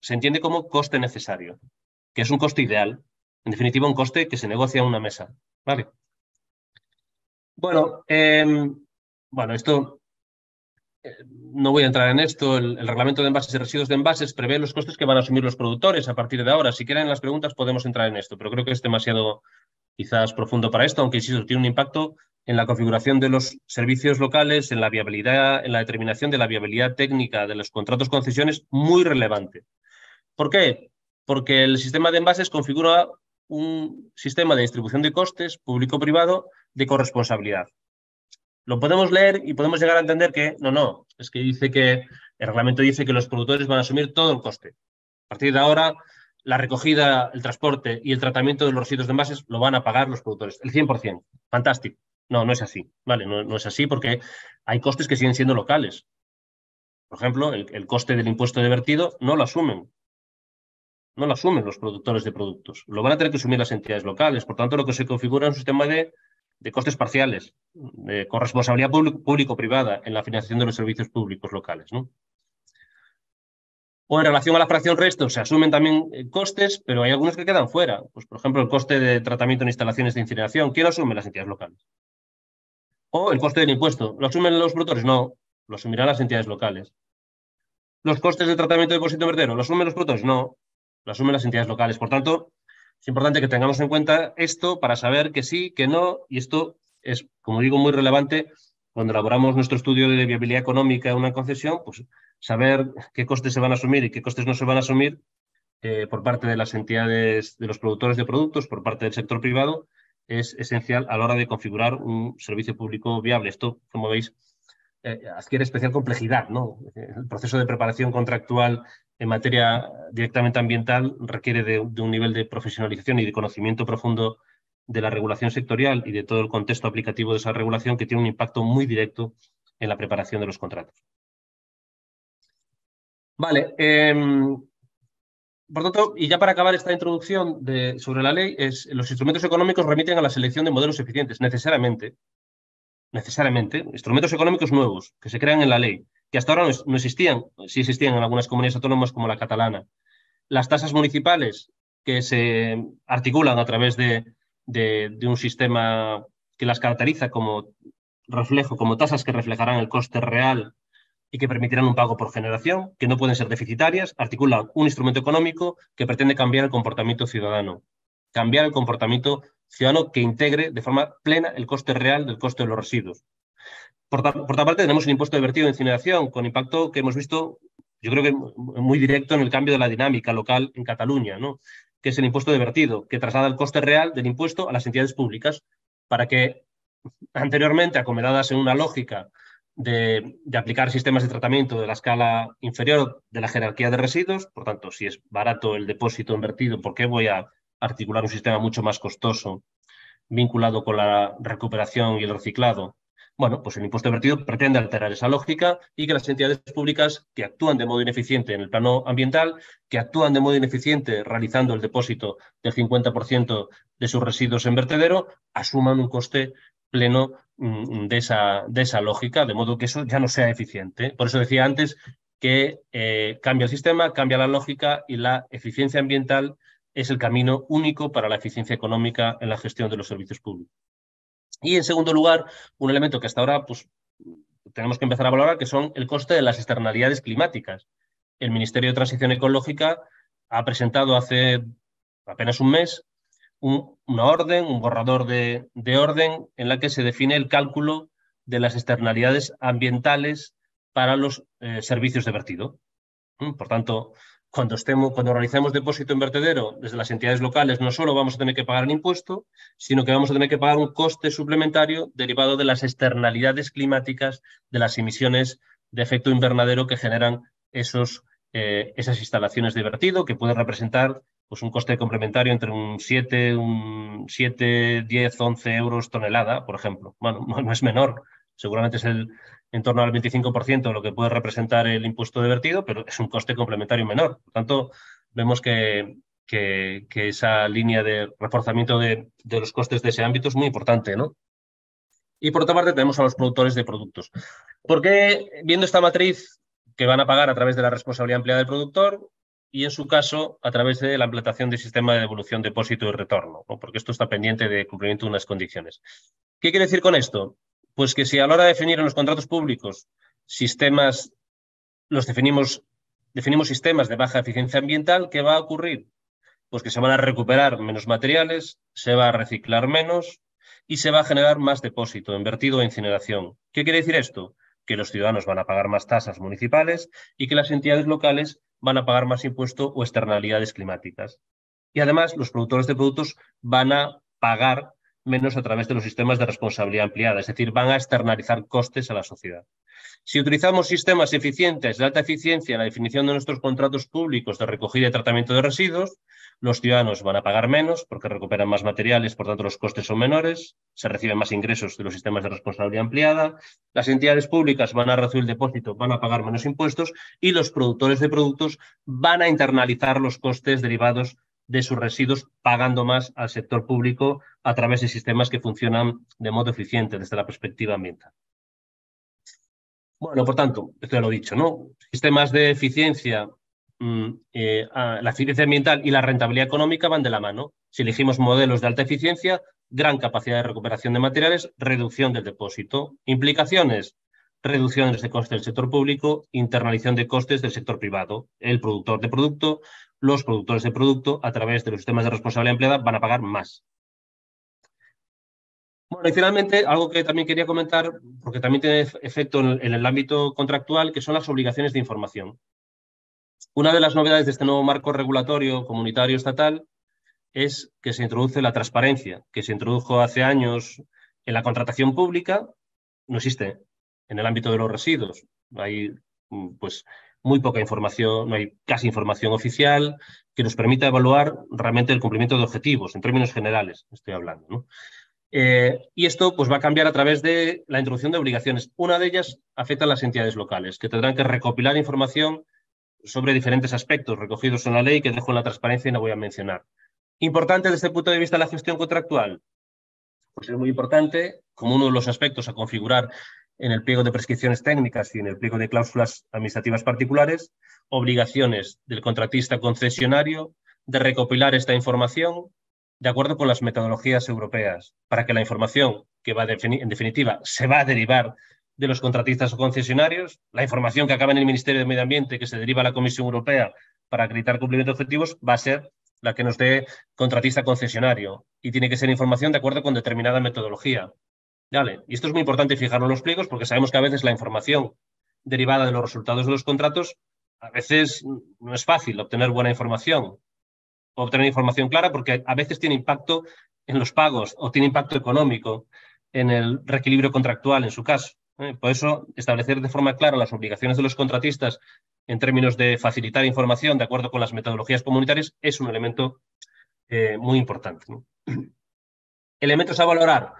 se entiende como coste necesario, que es un coste ideal, en definitiva un coste que se negocia en una mesa. ¿Vale? Bueno, em, bueno, esto no voy a entrar en esto, el, reglamento de envases y residuos de envases prevé los costes que van a asumir los productores a partir de ahora. Si quieren las preguntas podemos entrar en esto, pero creo que es demasiado quizás profundo para esto, aunque insisto, tiene un impacto en la configuración de los servicios locales, en la viabilidad, en la determinación de la viabilidad técnica de los contratos concesiones muy relevante. ¿Por qué? Porque el sistema de envases configura un sistema de distribución de costes público-privado de corresponsabilidad lo podemos leer y podemos llegar a entender que no, no, es que dice que el reglamento dice que los productores van a asumir todo el coste. A partir de ahora, la recogida, el transporte y el tratamiento de los residuos de envases lo van a pagar los productores, el 100%. Fantástico. No, no es así. Vale, no, no es así porque hay costes que siguen siendo locales. Por ejemplo, el, el coste del impuesto de vertido no lo asumen. No lo asumen los productores de productos. Lo van a tener que asumir las entidades locales. Por tanto, lo que se configura es un sistema de de costes parciales, de eh, corresponsabilidad público-privada en la financiación de los servicios públicos locales. ¿no? O en relación a la fracción resto, se asumen también eh, costes, pero hay algunos que quedan fuera. Pues, por ejemplo, el coste de tratamiento en instalaciones de incineración. ¿Quién lo asume? Las entidades locales. O el coste del impuesto. ¿Lo asumen los productores? No, lo asumirán las entidades locales. ¿Los costes de tratamiento de depósito verdadero? ¿Lo asumen los productores? No, lo asumen las entidades locales. Por tanto, es importante que tengamos en cuenta esto para saber que sí, que no, y esto es, como digo, muy relevante cuando elaboramos nuestro estudio de viabilidad económica de una concesión, pues saber qué costes se van a asumir y qué costes no se van a asumir eh, por parte de las entidades, de los productores de productos, por parte del sector privado, es esencial a la hora de configurar un servicio público viable. Esto, como veis, eh, adquiere especial complejidad. ¿no? El proceso de preparación contractual en materia directamente ambiental requiere de, un nivel de profesionalización y de conocimiento profundo de la regulación sectorial y de todo el contexto aplicativo de esa regulación que tiene un impacto muy directo en la preparación de los contratos. Vale, em, por tanto, y ya para acabar esta introducción sobre la ley, los instrumentos económicos remiten a la selección de modelos eficientes, necesariamente, necesariamente, instrumentos económicos nuevos que se crean en la ley, que hasta ahora no, existían, sí existían en algunas comunidades autónomas como la catalana. Las tasas municipales que se articulan a través de, de un sistema que las caracteriza como reflejo, como tasas que reflejarán el coste real y que permitirán un pago por generación, que no pueden ser deficitarias, articulan un instrumento económico que pretende cambiar el comportamiento ciudadano. Cambiar el comportamiento ciudadano que integre de forma plena el coste real del coste de los residuos. Por, otra parte, tenemos un impuesto de vertido de incineración, con impacto que hemos visto, yo creo que muy directo en el cambio de la dinámica local en Cataluña, ¿no? que es el impuesto de vertido, que traslada el coste real del impuesto a las entidades públicas, para que anteriormente, acomodadas en una lógica de, de, aplicar sistemas de tratamiento de la escala inferior de la jerarquía de residuos. Por tanto, si es barato el depósito invertido, ¿por qué voy a articular un sistema mucho más costoso vinculado con la recuperación y el reciclado? Bueno, pues el impuesto vertido pretende alterar esa lógica y que las entidades públicas que actúan de modo ineficiente en el plano ambiental, que actúan de modo ineficiente realizando el depósito del 50% de sus residuos en vertedero, asuman un coste pleno mm, de esa, esa lógica, de modo que eso ya no sea eficiente. Por eso decía antes que eh, cambia el sistema, cambia la lógica y la eficiencia ambiental es el camino único para la eficiencia económica en la gestión de los servicios públicos. Y en segundo lugar, un elemento que hasta ahora pues, tenemos que empezar a valorar, que son el coste de las externalidades climáticas. El Ministerio de Transición Ecológica ha presentado hace apenas un mes una orden, un borrador de, orden en la que se define el cálculo de las externalidades ambientales para los eh, servicios de vertido. Mm, por tanto, cuando, estemos, cuando realicemos depósito en vertedero desde las entidades locales, no solo vamos a tener que pagar el impuesto, sino que vamos a tener que pagar un coste suplementario derivado de las externalidades climáticas de las emisiones de efecto invernadero que generan esos, eh, esas instalaciones de vertido, que puede representar pues, un coste complementario entre un 7, un 7, 10, 11 euros tonelada, por ejemplo. Bueno, [LAUGHS] no es menor, seguramente es el, en torno al 25% de lo que puede representar el impuesto de vertido, pero es un coste complementario menor. Por tanto, vemos que, que, esa línea de reforzamiento de, los costes de ese ámbito es muy importante, ¿no? Y por otra parte tenemos a los productores de productos. Porque viendo esta matriz que van a pagar a través de la responsabilidad ampliada del productor y en su caso a través de la implantación del sistema de devolución, depósito y retorno, porque esto está pendiente de cumplimiento de unas condiciones. ¿Qué quiere decir con esto? Pues que si a la hora de definir en los contratos públicos sistemas, los definimos, definimos sistemas de baja eficiencia ambiental, ¿qué va a ocurrir? Pues que se van a recuperar menos materiales, se va a reciclar menos y se va a generar más depósito, invertido o incineración. ¿Qué quiere decir esto? Que los ciudadanos van a pagar más tasas municipales y que las entidades locales van a pagar más impuesto o externalidades climáticas. Y además, los productores de productos van a pagar menos a través de los sistemas de responsabilidad ampliada, es decir, van a externalizar costes a la sociedad. Si utilizamos sistemas eficientes de alta eficiencia en la definición de nuestros contratos públicos de recogida y tratamiento de residuos, los ciudadanos van a pagar menos porque recuperan más materiales, por tanto los costes son menores, se reciben más ingresos de los sistemas de responsabilidad ampliada, las entidades públicas van a recibir el depósito, van a pagar menos impuestos y los productores de productos van a internalizar los costes derivados de sus residuos, pagando más al sector público a través de sistemas que funcionan de modo eficiente desde la perspectiva ambiental. Bueno, por tanto, esto ya lo he dicho, ¿no? Sistemas de eficiencia, mm, eh, ah, la eficiencia ambiental y la rentabilidad económica van de la mano. Si elegimos modelos de alta eficiencia, gran capacidad de recuperación de materiales, reducción del depósito. Implicaciones, reducciones de costes del sector público, internalización de costes del sector privado. El productor de producto los productores de producto, a través de los sistemas de responsabilidad empleada, van a pagar más. Bueno, y finalmente, algo que también quería comentar, porque también tiene efecto en el, ámbito contractual, que son las obligaciones de información. Una de las novedades de este nuevo marco regulatorio comunitario estatal es que se introduce la transparencia, que se introdujo hace años en la contratación pública, no existe en el ámbito de los residuos. Hay mm, pues muy poca información, no hay casi información oficial que nos permita evaluar realmente el cumplimiento de objetivos, en términos generales estoy hablando. Eh, y esto pues, va a cambiar a través de la introducción de obligaciones. Una de ellas afecta a las entidades locales, que tendrán que recopilar información sobre diferentes aspectos recogidos en la ley que dejo en la transparencia y no voy a mencionar. Importante desde el punto de vista de la gestión contractual. Pues es muy importante, como uno de los aspectos a configurar en el pliego de prescripciones técnicas y en el pliego de cláusulas administrativas particulares, obligaciones del contratista concesionario de recopilar esta información de acuerdo con las metodologías europeas, para que la información que va en definitiva se va a derivar de los contratistas o concesionarios, la información que acaba en el Ministerio de Medio Ambiente, que se deriva a la Comisión Europea para acreditar cumplimiento de objetivos, va a ser la que nos dé contratista concesionario y tiene que ser información de acuerdo con determinada metodología y esto es muy importante fijarnos los pliegos porque sabemos que a veces la información derivada de los resultados de los contratos a veces no es fácil obtener buena información, obtener información clara porque a veces tiene impacto en los pagos o tiene impacto económico en el reequilibrio contractual en su caso. ¿eh? Por eso, establecer de forma clara las obligaciones de los contratistas en términos de facilitar información de acuerdo con las metodologías comunitarias es un elemento eh, muy importante. [CLEARS THROAT] Elementos a valorar.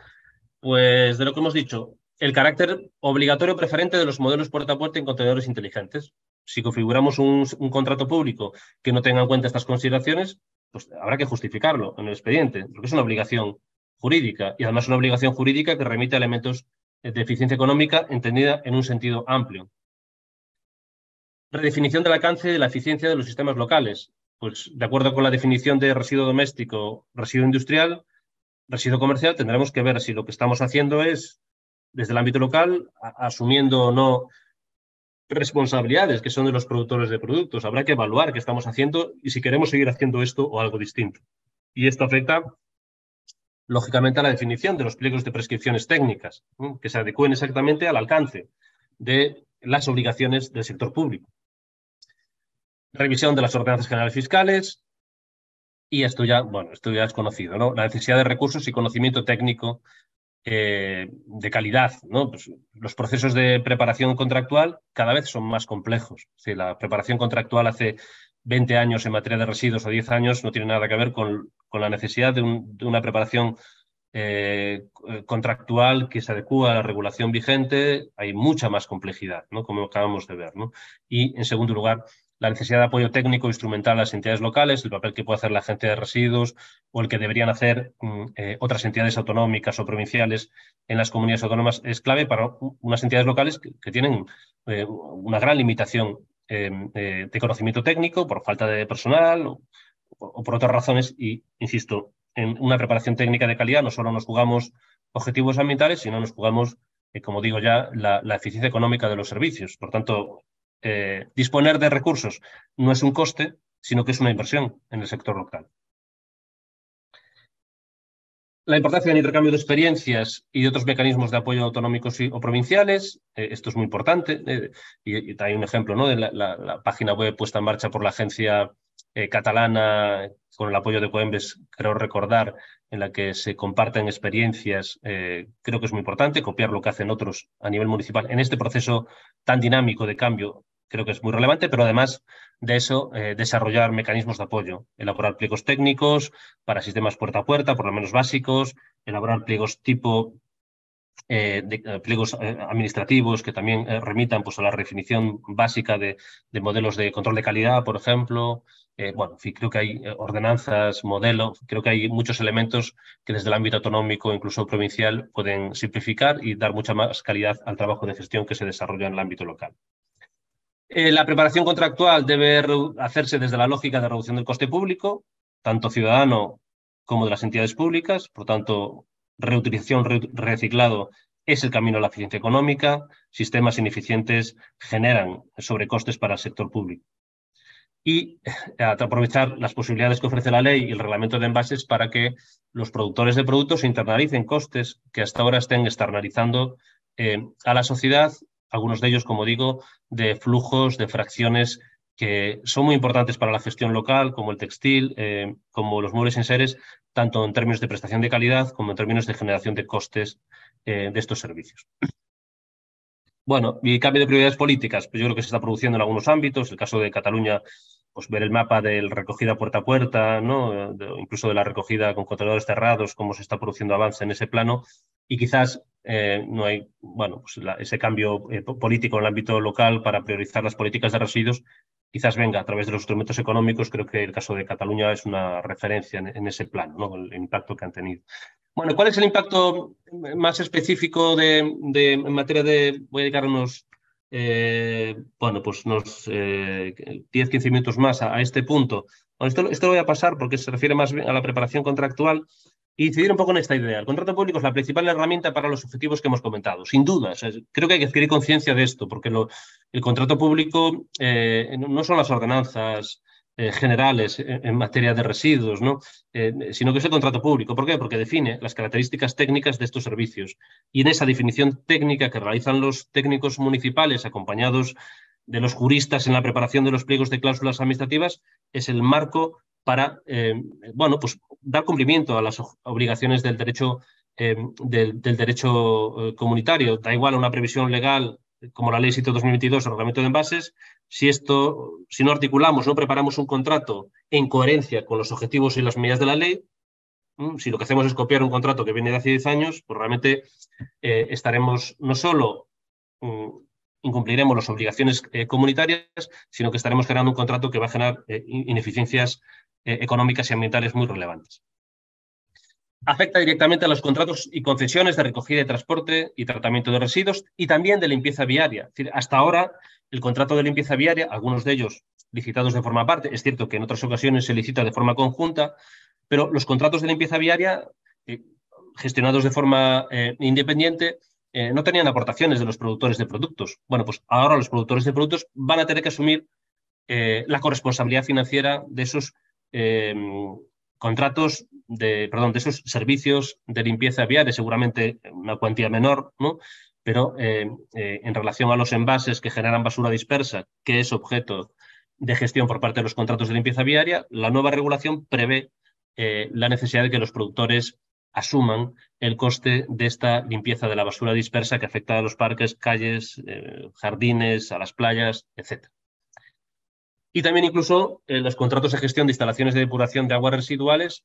Pues de lo que hemos dicho, el carácter obligatorio preferente de los modelos puerta a puerta en contenedores inteligentes. Si configuramos un, contrato público que no tenga en cuenta estas consideraciones, pues habrá que justificarlo en el expediente, porque es una obligación jurídica y además una obligación jurídica que remite a elementos de eficiencia económica entendida en un sentido amplio. Redefinición del alcance de la eficiencia de los sistemas locales. Pues de acuerdo con la definición de residuo doméstico, residuo industrial, residuo comercial, tendremos que ver si lo que estamos haciendo es, desde el ámbito local, asumiendo o no responsabilidades que son de los productores de productos. Habrá que evaluar qué estamos haciendo y si queremos seguir haciendo esto o algo distinto. Y esto afecta, lógicamente, a la definición de los pliegos de prescripciones técnicas, que se adecúen exactamente al alcance de las obligaciones del sector público. Revisión de las ordenanzas generales fiscales, y esto ya, bueno, esto ya es conocido, ¿no? La necesidad de recursos y conocimiento técnico eh, de calidad, ¿no? Pues, los procesos de preparación contractual cada vez son más complejos. Si la preparación contractual hace 20 años en materia de residuos o 10 años no tiene nada que ver con, la necesidad de, una preparación eh, contractual que se adecua a la regulación vigente. Hay mucha más complejidad, ¿no? como acabamos de ver. ¿no? Y, en segundo lugar, la necesidad de apoyo técnico instrumental a las entidades locales, el papel que puede hacer la agencia de residuos o el que deberían hacer mm, eh, otras entidades autonómicas o provinciales en las comunidades autónomas es clave para unas entidades locales que, tienen eh, una gran limitación em, eh, de conocimiento técnico por falta de personal o, por otras razones. Y, insisto, en una preparación técnica de calidad no solo nos jugamos objetivos ambientales, sino nos jugamos como digo ya, la, la, eficiencia económica de los servicios. Por tanto, eh, disponer de recursos no es un coste, sino que es una inversión en el sector local. La importancia del intercambio de experiencias y de otros mecanismos de apoyo autonómicos o provinciales, eh, esto es muy importante. Eh, y, hay un ejemplo ¿no? de la, página web puesta en marcha por la agencia catalana con el apoyo de Coembes, creo recordar, en la que se comparten experiencias, creo que es muy importante copiar lo que hacen otros a nivel municipal en este proceso tan dinámico de cambio creo que es muy relevante, pero además de eso, eh, desarrollar mecanismos de apoyo, elaborar pliegos técnicos para sistemas puerta a puerta, por lo menos básicos, elaborar pliegos tipo eh, de, eh, pliegos administrativos que también remitan pues, a la definición básica de, modelos de control de calidad, por ejemplo. bueno, en creo que hay ordenanzas, modelo creo que hay muchos elementos que desde el ámbito autonómico, incluso provincial, pueden simplificar y dar mucha más calidad al trabajo de gestión que se desarrolla en el ámbito local. Eh, la preparación contractual debe hacerse desde la lógica de reducción del coste público, tanto ciudadano como de las entidades públicas. Por tanto, reutilización, reciclado es el camino a la eficiencia económica. Sistemas ineficientes generan sobrecostes para el sector público. Y eh, aprovechar las posibilidades que ofrece la ley y el reglamento de envases para que los productores de productos internalicen costes que hasta ahora estén externalizando eh, a la sociedad algunos de ellos, como digo, de flujos, de fracciones que son muy importantes para la gestión local, como el textil, eh, como los muebles seres, tanto en términos de prestación de calidad como en términos de generación de costes eh, de estos servicios. Bueno, y cambio de prioridades políticas, pues yo creo que se está produciendo en algunos ámbitos, el caso de Cataluña pues ver el mapa del recogida puerta a puerta, ¿no? incluso de la recogida con contenedores cerrados, cómo se está produciendo avance en ese plano. Y quizás eh, no hay bueno, pues ese cambio eh, político en el ámbito local para priorizar las políticas de residuos, quizás venga a través de los instrumentos económicos. Creo que el caso de Cataluña es una referencia en, ese plano, ¿no? el impacto que han tenido. Bueno, ¿cuál es el impacto eh, más específico de, en materia de, voy a dedicar unos eh, bueno, pues unos 10-15 eh, minutos más a, este punto. esto, lo voy a pasar porque se refiere más a la preparación contractual y incidir un poco en esta idea. El contrato público es la principal herramienta para los objetivos que hemos comentado, sin duda. creo que hay que adquirir conciencia de esto porque el contrato público eh, no son las ordenanzas eh, generales en, materia de residuos, ¿no? Eh, sino que es el contrato público. ¿Por qué? Porque define las características técnicas de estos servicios. Y en esa definición técnica que realizan los técnicos municipales acompañados de los juristas en la preparación de los pliegos de cláusulas administrativas es el marco para eh, bueno, pues dar cumplimiento a las obligaciones del derecho, del, derecho comunitario. Da igual una previsión legal como la Ley 7 2022 el Reglamento de Envases, si, esto, si no articulamos, no preparamos un contrato en coherencia con los objetivos y las medidas de la ley, mm, si lo que hacemos es copiar un contrato que viene de hace 10 años, pues realmente eh, estaremos no solo mm, incumpliremos las obligaciones eh, comunitarias, sino que estaremos generando un contrato que va a generar eh, ineficiencias económicas y ambientales muy relevantes afecta directamente a los contratos y concesiones de recogida y transporte y tratamiento de residuos y también de limpieza viaria. hasta ahora, el contrato de limpieza viaria, algunos de ellos licitados de forma aparte, es cierto que en otras ocasiones se licita de forma conjunta, pero los contratos de limpieza viaria, eh, gestionados de forma eh, independiente, eh, no tenían aportaciones de los productores de productos. Bueno, pues ahora los productores de productos van a tener que asumir la corresponsabilidad financiera de esos contratos de, perdón, de esos servicios de limpieza viaria, seguramente una cuantía menor, ¿no? Pero eh, eh, en relación a los envases que generan basura dispersa, que es objeto de gestión por parte de los contratos de limpieza viaria, la nueva regulación prevé eh, la necesidad de que los productores asuman el coste de esta limpieza de la basura dispersa que afecta a los parques, calles, jardines, a las playas, etcétera. Y también incluso eh, los contratos de gestión de instalaciones de depuración de aguas residuales.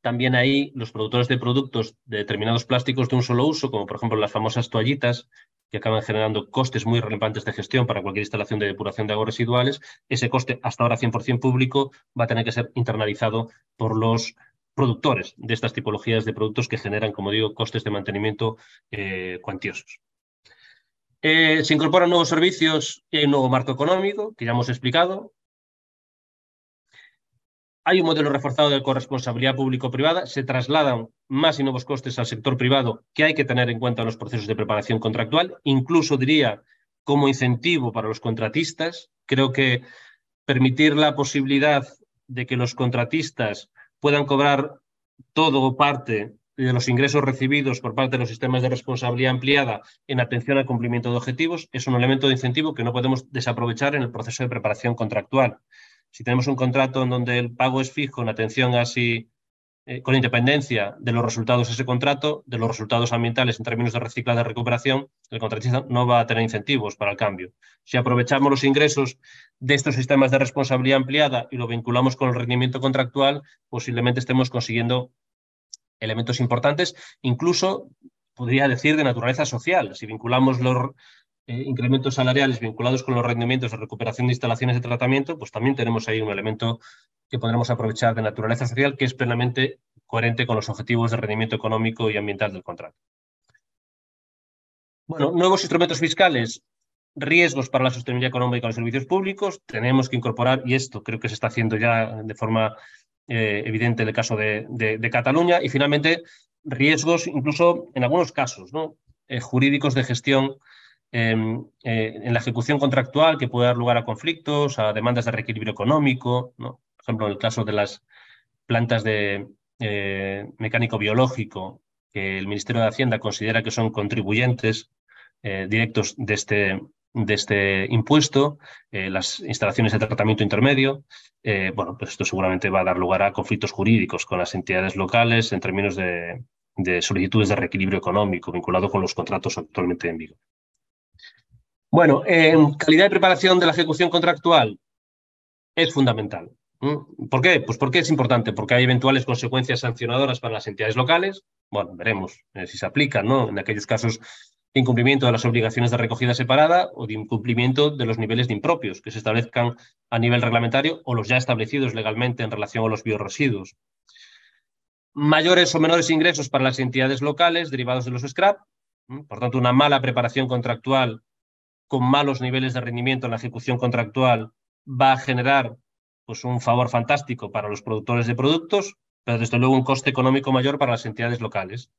También ahí los productores de productos de determinados plásticos de un solo uso, como por ejemplo las famosas toallitas, que acaban generando costes muy relevantes de gestión para cualquier instalación de depuración de aguas residuales, ese coste hasta ahora 100% público va a tener que ser internalizado por los productores de estas tipologías de productos que generan, como digo, costes de mantenimiento eh, cuantiosos. Eh, se incorporan nuevos servicios y hay un nuevo marco económico, que ya hemos explicado. Hay un modelo reforzado de corresponsabilidad público-privada. Se trasladan más y nuevos costes al sector privado que hay que tener en cuenta en los procesos de preparación contractual, incluso diría como incentivo para los contratistas. Creo que permitir la posibilidad de que los contratistas puedan cobrar todo o parte de los ingresos recibidos por parte de los sistemas de responsabilidad ampliada en atención al cumplimiento de objetivos es un elemento de incentivo que no podemos desaprovechar en el proceso de preparación contractual. Si tenemos un contrato en donde el pago es fijo en atención así eh, con independencia de los resultados de ese contrato, de los resultados ambientales en términos de reciclaje de recuperación, el contratista no va a tener incentivos para el cambio. Si aprovechamos los ingresos de estos sistemas de responsabilidad ampliada y lo vinculamos con el rendimiento contractual, posiblemente estemos consiguiendo elementos importantes, incluso podría decir de naturaleza social. Si vinculamos los eh, incrementos salariales vinculados con los rendimientos de recuperación de instalaciones de tratamiento, pues también tenemos ahí un elemento que podremos aprovechar de naturaleza social que es plenamente coherente con los objetivos de rendimiento económico y ambiental del contrato. Bueno, nuevos instrumentos fiscales, riesgos para la sostenibilidad económica de los servicios públicos, tenemos que incorporar, y esto creo que se está haciendo ya de forma eh, evidente en el caso de, Cataluña, y finalmente riesgos, incluso en algunos casos, ¿no? Eh, jurídicos de gestión em, eh, en la ejecución contractual que puede dar lugar a conflictos, a demandas de reequilibrio económico, ¿no? por ejemplo, en el caso de las plantas de mecánico biológico que el Ministerio de Hacienda considera que son contribuyentes directos de este, de este impuesto, eh, las instalaciones de tratamiento intermedio. Eh, bueno, pues esto seguramente va a dar lugar a conflictos jurídicos con las entidades locales en términos de, solicitudes de reequilibrio económico vinculado con los contratos actualmente en vigor. Bueno, en calidad de preparación de la ejecución contractual es fundamental. ¿Por qué? Pues porque es importante, porque hay eventuales consecuencias sancionadoras para las entidades locales. Bueno, veremos eh, si se aplican, ¿no? En aquellos casos incumplimiento de las obligaciones de recogida separada o de incumplimiento de los niveles de impropios que se establezcan a nivel reglamentario o los ya establecidos legalmente en relación a los bioresiduos. Mayores o menores ingresos para las entidades locales derivados de los scrap, por tanto, una mala preparación contractual con malos niveles de rendimiento en la ejecución contractual va a generar pues, un favor fantástico para los productores de productos, pero desde luego un coste económico mayor para las entidades locales.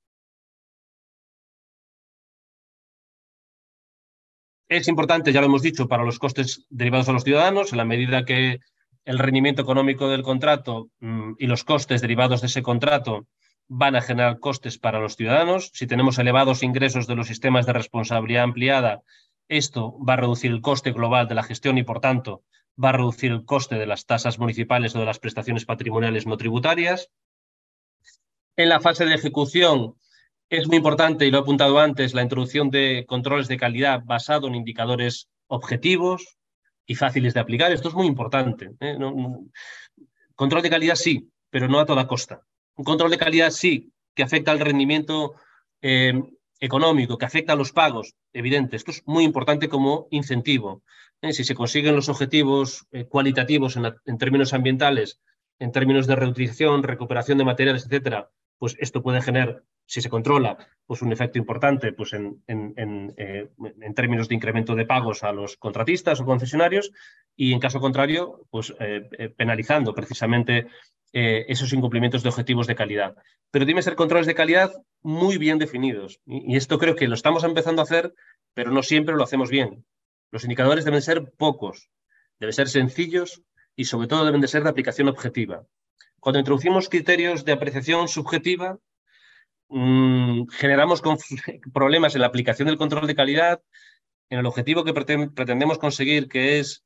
es importante, ya lo hemos dicho, para los costes derivados a los ciudadanos, en la medida que el rendimiento económico del contrato mm, y los costes derivados de ese contrato van a generar costes para los ciudadanos. Si tenemos elevados ingresos de los sistemas de responsabilidad ampliada, esto va a reducir el coste global de la gestión y, por tanto, va a reducir el coste de las tasas municipales o de las prestaciones patrimoniales no tributarias. En la fase de ejecución, es muy importante, y lo he apuntado antes, la introducción de controles de calidad basado en indicadores objetivos y fáciles de aplicar. Esto es muy importante. ¿eh? Control de calidad sí, pero no a toda costa. Un control de calidad sí, que afecta al rendimiento eh, económico, que afecta a los pagos, evidente. Esto es muy importante como incentivo. ¿eh? Si se consiguen los objetivos cualitativos en, en términos ambientales, en términos de reutilización, recuperación de materiales, etcétera, pues esto puede generar, si se controla, pues un efecto importante pues eh, en, términos de incremento de pagos a los contratistas o concesionarios y en caso contrario, pues eh, eh, penalizando precisamente esos incumplimientos de objetivos de calidad. Pero dime ser controles de calidad muy bien definidos. Y, y esto creo que lo estamos empezando a hacer, pero no siempre lo hacemos bien. Los indicadores deben ser pocos, deben ser sencillos y sobre todo deben de ser de aplicación objetiva. Cuando introducimos criterios de apreciación subjetiva, mm, generamos [LAUGHS] problemas en la aplicación del control de calidad, en el objetivo que pretendemos conseguir, que es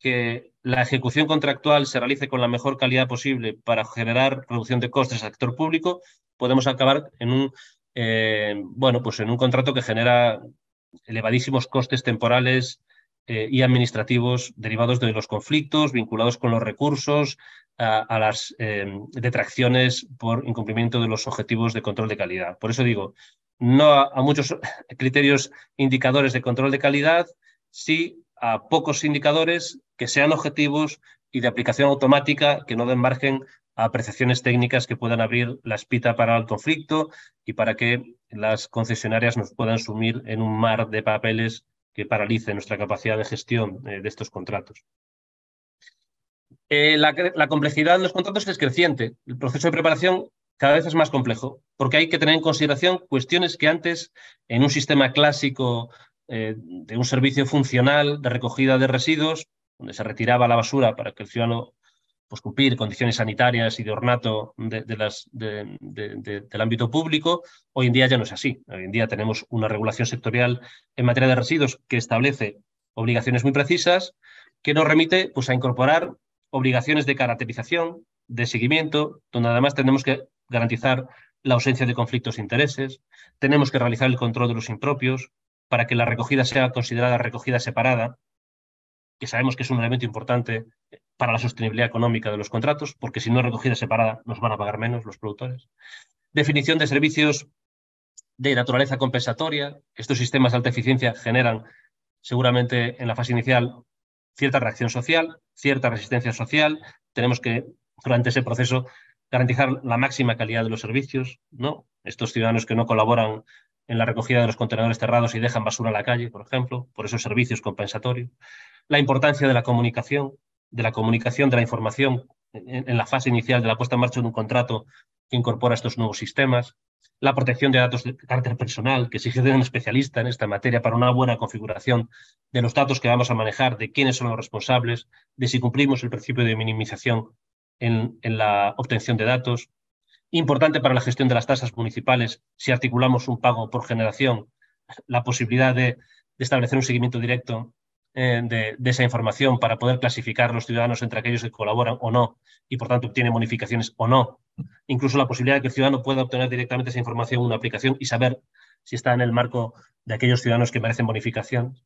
que la ejecución contractual se realice con la mejor calidad posible para generar reducción de costes al sector público, podemos acabar en un, eh, bueno, pues en un contrato que genera elevadísimos costes temporales eh, y administrativos derivados de los conflictos, vinculados con los recursos, a, las eh, detracciones por incumplimiento de los objetivos de control de calidad. Por eso digo, no a, muchos [LAUGHS] criterios indicadores de control de calidad, sí a pocos indicadores que sean objetivos y de aplicación automática que no den margen a apreciaciones técnicas que puedan abrir la espita para el conflicto y para que las concesionarias nos puedan sumir en un mar de papeles que paralice nuestra capacidad de gestión eh, de estos contratos. Eh, la, complejidad de los contratos es creciente. El proceso de preparación cada vez es más complejo, porque hay que tener en consideración cuestiones que antes, en un sistema clásico eh, de un servicio funcional de recogida de residuos, donde se retiraba la basura para que el ciudadano pues, cumplir condiciones sanitarias y de ornato del ámbito público, hoy en día ya no es así. Hoy en día tenemos una regulación sectorial en materia de residuos que establece obligaciones muy precisas, que nos remite pues, a incorporar obligaciones de caracterización, de seguimiento, donde además tenemos que garantizar la ausencia de conflictos de intereses, tenemos que realizar el control de los impropios para que la recogida sea considerada recogida separada que sabemos que es un elemento importante para la sostenibilidad económica de los contratos, porque si no es recogida separada nos van a pagar menos los productores. Definición de servicios de naturaleza compensatoria. Estos sistemas de alta eficiencia generan seguramente en la fase inicial cierta reacción social, cierta resistencia social. Tenemos que, durante ese proceso, garantizar la máxima calidad de los servicios. ¿no? Estos ciudadanos que no colaboran en la recogida de los contenedores cerrados y dejan basura en la calle, por ejemplo, por esos servicios compensatorios la importancia de la comunicación, de la comunicación, de la información en, la fase inicial de la puesta en marcha de un contrato que incorpora estos nuevos sistemas, la protección de datos de carácter personal, que exige de un especialista en esta materia para una buena configuración de los datos que vamos a manejar, de quiénes son los responsables, de si cumplimos el principio de minimización en, la obtención de datos. Importante para la gestión de las tasas municipales, si articulamos un pago por generación, la posibilidad de establecer un seguimiento directo eh, de, de, esa información para poder clasificar los ciudadanos entre aquellos que colaboran o no y por tanto obtienen bonificaciones o no. Incluso la posibilidad de que el ciudadano pueda obtener directamente esa información en una aplicación y saber si está en el marco de aquellos ciudadanos que merecen bonificación.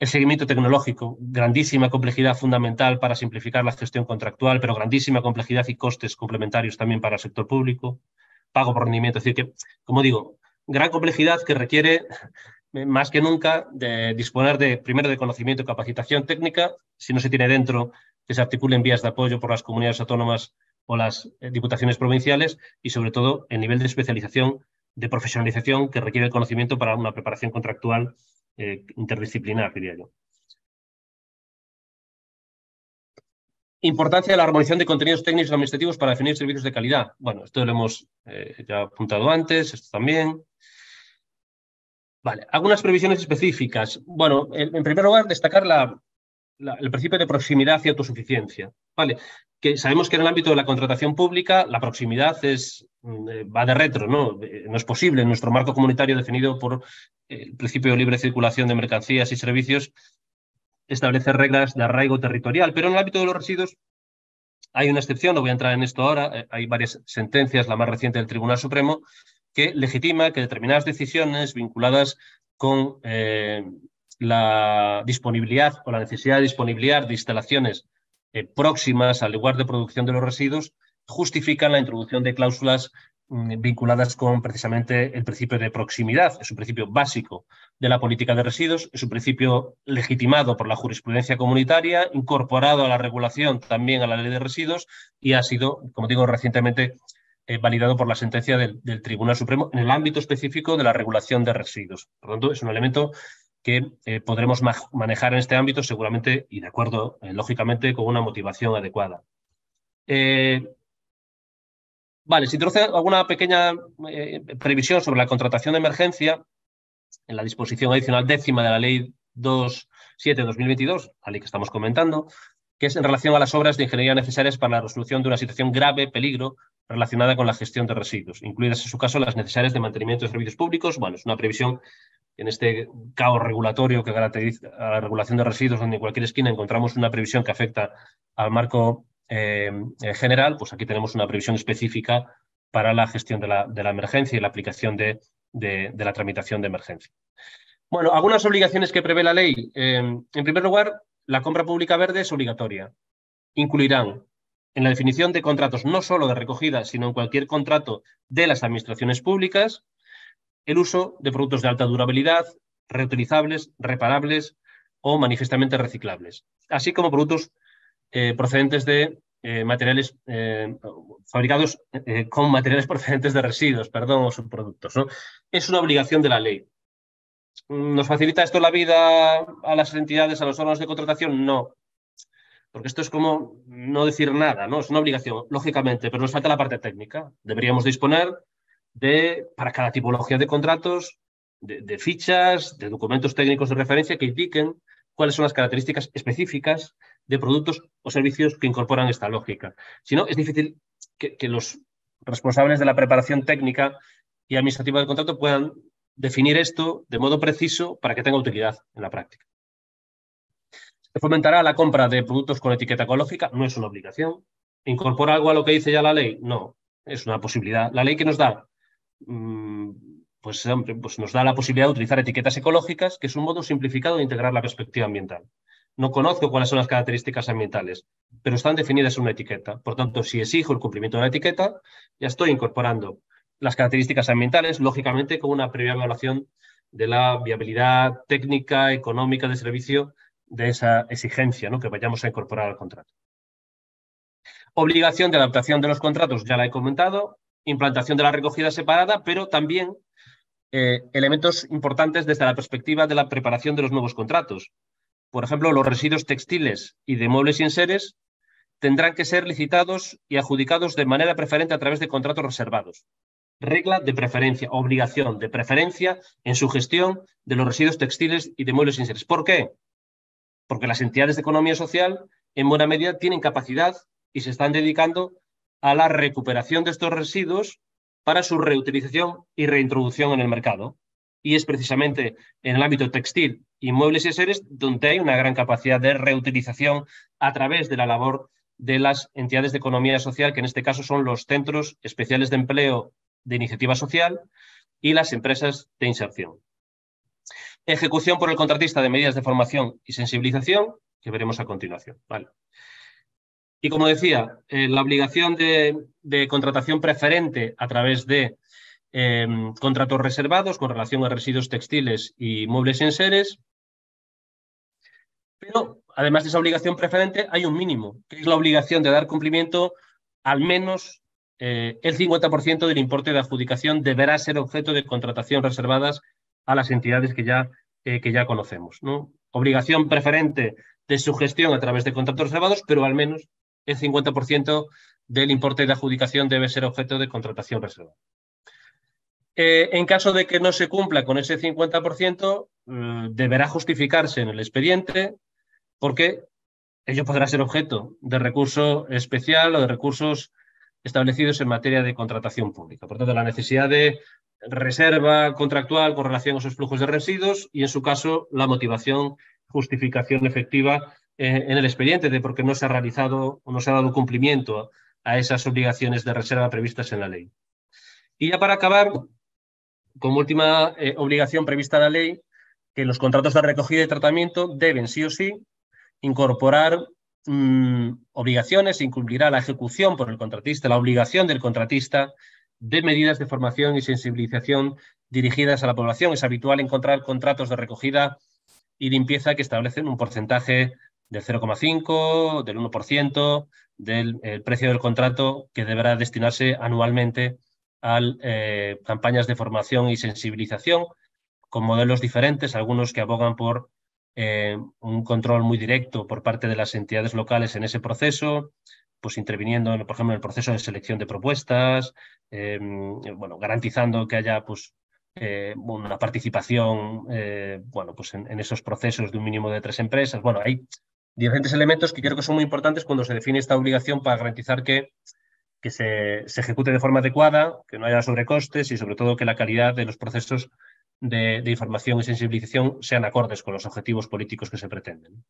El seguimiento tecnológico, grandísima complejidad fundamental para simplificar la gestión contractual, pero grandísima complejidad y costes complementarios también para el sector público. Pago por rendimiento, es decir, que, como digo, gran complejidad que requiere eh, más que nunca de disponer de, primero de conocimiento y capacitación técnica, si no se tiene dentro, que se articulen vías de apoyo por las comunidades autónomas o las eh, diputaciones provinciales y sobre todo el nivel de especialización, de profesionalización que requiere el conocimiento para una preparación contractual eh, interdisciplinar, diría yo. Importancia de la armonización de contenidos técnicos y administrativos para definir servicios de calidad. Bueno, esto lo hemos ya apuntado antes, esto también. Vale, algunas previsiones específicas. Bueno, en primer lugar, destacar el principio de proximidad y autosuficiencia. Vale, que sabemos que en el ámbito de la contratación pública la proximidad es, mm, eh, va de retro, ¿no? No es posible. En nuestro marco comunitario definido por eh, el principio de libre circulación de mercancías y servicios establece reglas de arraigo territorial, pero en el ámbito de los residuos hay una excepción, no voy a entrar en esto ahora, eh, hay varias sentencias, la más reciente del Tribunal Supremo, que legitima que determinadas decisiones vinculadas con eh, la disponibilidad o la necesidad de disponibilidad de instalaciones eh, próximas al lugar de producción de los residuos justifican la introducción de cláusulas mm, vinculadas con precisamente el principio de proximidad. Es un principio básico de la política de residuos, es un principio legitimado por la jurisprudencia comunitaria, incorporado a la regulación también a la ley de residuos y ha sido, como digo, recientemente eh, validado por la sentencia del, Tribunal Supremo en el ámbito específico de la regulación de residuos. Por lo tanto, es un elemento que eh, podremos manejar en este ámbito seguramente y de acuerdo, eh, lógicamente, con una motivación adecuada. vale, si introduce alguna pequeña previsión sobre la contratación de emergencia, en la disposición adicional décima de la Ley 2.7-2022, la ley que estamos comentando, que es en relación a las obras de ingeniería necesarias para la resolución de una situación grave, peligro, relacionada con la gestión de residuos, incluidas en su caso las necesarias de mantenimiento de servicios públicos. Bueno, es una previsión en este caos regulatorio que caracteriza la regulación de residuos, donde en cualquier esquina encontramos una previsión que afecta al marco eh, eh, general, pues aquí tenemos una previsión específica para la gestión de la, emergencia y la aplicación de, la tramitación de emergencia. Bueno, algunas obligaciones que prevé la ley. Eh, en primer lugar, la compra pública verde es obligatoria. Incluirán en la definición de contratos no solo de recogida, sino en cualquier contrato de las administraciones públicas, el uso de productos de alta durabilidad, reutilizables, reparables o manifestamente reciclables, así como productos eh, procedentes de eh, materiales eh, fabricados con materiales [LAUGHS] procedentes de residuos, perdón, o subproductos. Es una obligación de la ley. Mm, ¿Nos facilita esto la vida a las entidades, a los órganos de contratación? No. Porque esto es como no decir nada, ¿no? Es una obligación, lógicamente, pero nos falta la parte técnica. Deberíamos disponer de, para cada tipología de contratos, de, fichas, de documentos técnicos de referencia que indiquen cuáles son las características específicas de productos o servicios que incorporan esta lógica. Si no, es difícil que los responsables de la preparación técnica y administrativa del contrato puedan definir esto de modo preciso para que tenga utilidad en la práctica. Se fomentará la compra de productos con etiqueta ecológica, no es una obligación. ¿Incorpora algo a lo que dice ya la ley? No, es una posibilidad. La ley que nos da, mm, pues, pues nos da la posibilidad de utilizar etiquetas ecológicas, que es un modo simplificado de integrar la perspectiva ambiental. No conozco cuáles son las características ambientales, pero están definidas en una etiqueta. Por tanto, si exijo el cumplimiento de la etiqueta, ya estoy incorporando las características ambientales, lógicamente con una previa evaluación de la viabilidad técnica, económica de servicio de esa exigencia ¿no? que vayamos a incorporar al contrato. Obligación de adaptación de los contratos, ya la he comentado, implantación de la recogida separada, pero también eh, elementos importantes desde la perspectiva de la preparación de los nuevos contratos. Por ejemplo, los residuos textiles y de muebles y enseres tendrán que ser licitados y adjudicados de manera preferente a través de contratos reservados regla de preferencia, obligación de preferencia en su gestión de los residuos textiles y de muebles seres. ¿Por qué? Porque las entidades de economía social en buena medida tienen capacidad y se están dedicando a la recuperación de estos residuos para su reutilización y reintroducción en el mercado. Y es precisamente en el ámbito textil, inmuebles y seres donde hay una gran capacidad de reutilización a través de la labor de las entidades de economía social, que en este caso son los centros especiales de empleo de iniciativa social y las empresas de inserción. Ejecución por el contratista de medidas de formación y sensibilización, que veremos a continuación. Vale. Y como decía, eh, la obligación de, contratación preferente a través de em, contratos reservados con relación a residuos textiles y muebles en seres. Pero además de esa obligación preferente, hay un mínimo, que es la obligación de dar cumplimiento al menos eh, el 50% del importe de adjudicación deberá ser objeto de contratación reservadas a las entidades que ya, eh, que ya conocemos. ¿no? Obligación preferente de su gestión a través de contratos reservados, pero al menos el 50% del importe de adjudicación debe ser objeto de contratación reservada. Eh, en caso de que no se cumpla con ese 50%, deberá justificarse en el expediente porque ello podrá ser objeto de recurso especial o de recursos establecidos en materia de contratación pública. Por tanto, la necesidad de reserva contractual con relación a esos flujos de residuos y, en su caso, la motivación, justificación efectiva eh, en el expediente de por qué no se ha realizado o no se ha dado cumplimiento a esas obligaciones de reserva previstas en la ley. Y ya para acabar, como última eh, obligación prevista en la ley, que los contratos de recogida y tratamiento deben sí o sí incorporar Mm, obligaciones, incumplirá la ejecución por el contratista, la obligación del contratista de medidas de formación y sensibilización dirigidas a la población. Es habitual encontrar contratos de recogida y limpieza que establecen un porcentaje del 0,5, del 1%, del eh, precio del contrato que deberá destinarse anualmente a eh, campañas de formación y sensibilización con modelos diferentes, algunos que abogan por eh, un control muy directo por parte de las entidades locales en ese proceso, pues interviniendo, por ejemplo, en el proceso de selección de propuestas, em, bueno, garantizando que haya pues, eh, una participación eh, bueno, pues en, esos procesos de un mínimo de tres empresas. Bueno, hay diferentes elementos que creo que son muy importantes cuando se define esta obligación para garantizar que, que se, se, ejecute de forma adecuada, que no haya sobrecostes y sobre todo que la calidad de los procesos de, información y sensibilización sean acordes con los objetivos políticos que se pretenden.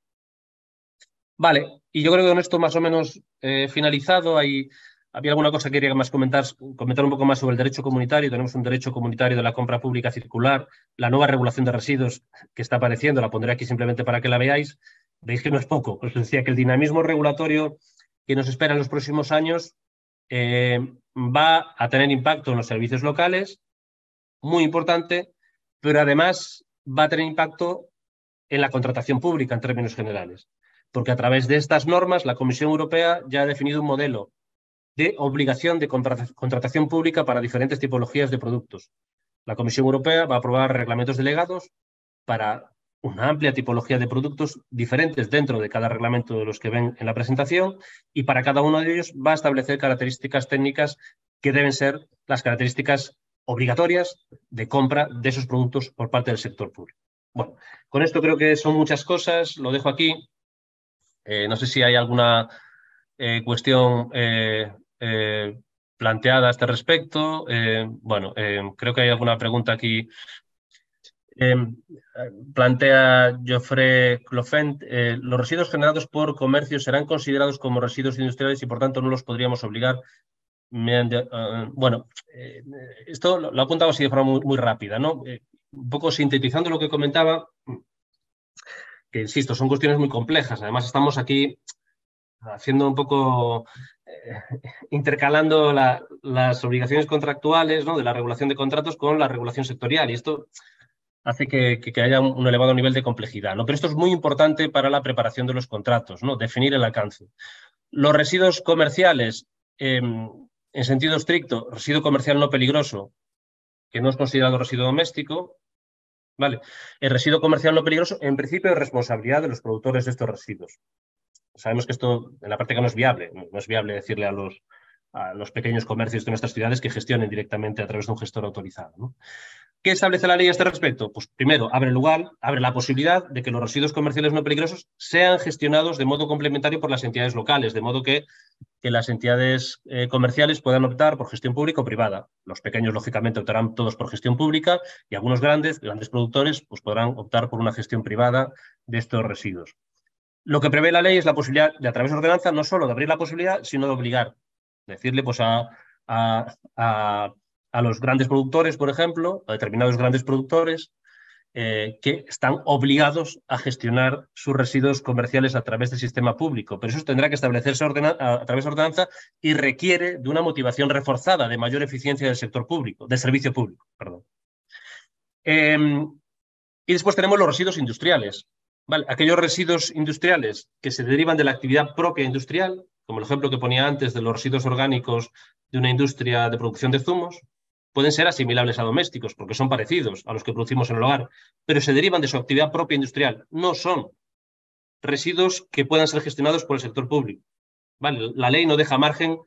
Vale, y yo creo que con esto más o menos eh, finalizado, hay, había alguna cosa que quería más comentar, comentar un poco más sobre el derecho comunitario. Tenemos un derecho comunitario de la compra pública circular, la nueva regulación de residuos que está apareciendo, la pondré aquí simplemente para que la veáis. Veis que no es poco. [LAUGHS] Os decía que el dinamismo regulatorio que nos espera en los próximos años eh, va a tener impacto en los servicios locales, muy importante, pero además va a tener impacto en la contratación pública en términos generales, porque a través de estas normas la Comisión Europea ya ha definido un modelo de obligación de contratación pública para diferentes tipologías de productos. La Comisión Europea va a aprobar reglamentos delegados para una amplia tipología de productos diferentes dentro de cada reglamento de los que ven en la presentación y para cada uno de ellos va a establecer características técnicas que deben ser las características obligatorias de compra de esos productos por parte del sector público. Bueno, con esto creo que son muchas cosas, lo dejo aquí. Eh, no sé si hay alguna eh, cuestión eh, planteada a este respecto. bueno, creo que hay alguna pregunta aquí. plantea Joffre Clofent, los residuos generados por comercio serán considerados como residuos industriales y por tanto no los podríamos obligar eh, bueno, eh, esto lo, he contado así de forma muy, rápida, ¿no? Eh, un poco sintetizando lo que comentaba, que insisto, son cuestiones muy complejas. Además, estamos aquí haciendo un poco, intercalando las obligaciones contractuales ¿no? de la regulación de contratos con la regulación sectorial. Y esto hace que, haya un elevado nivel de complejidad. ¿no? Pero esto es muy importante para la preparación de los contratos, ¿no? definir el alcance. Los residuos comerciales, em, en sentido estricto, residuo comercial no peligroso, que no es considerado residuo doméstico, ¿vale? El residuo comercial no peligroso, en principio, es responsabilidad de los productores de estos residuos. Sabemos que esto en la parte que no es viable, no es viable decirle a los, a los pequeños comercios de nuestras ciudades que gestionen directamente a través de un gestor autorizado. ¿no? ¿Qué establece la ley a este respecto? Pues primero, abre lugar, abre la posibilidad de que los residuos comerciales no peligrosos sean gestionados de modo complementario por las entidades locales, de modo que, las entidades eh, comerciales puedan optar por gestión pública o privada. Los pequeños, lógicamente, optarán todos por gestión pública y algunos grandes, grandes productores, pues podrán optar por una gestión privada de estos residuos. Lo que prevé la ley es la posibilidad de, a través de ordenanza, no solo de abrir la posibilidad, sino de obligar, decirle pues a, a a los grandes productores, por ejemplo, a determinados grandes productores, eh, que están obligados a gestionar sus residuos comerciales a través del sistema público. Pero eso tendrá que establecerse a, través de ordenanza y requiere de una motivación reforzada de mayor eficiencia del sector público, del servicio público. Perdón. Em, y después tenemos los residuos industriales. Aquellos residuos industriales que se derivan de la actividad propia industrial, como el ejemplo que ponía antes de los residuos orgánicos de una industria de producción de zumos, pueden ser asimilables a domésticos porque son parecidos a los que producimos en el hogar, pero se derivan de su actividad propia industrial. No son residuos que puedan ser gestionados por el sector público. Vale, la ley no deja margen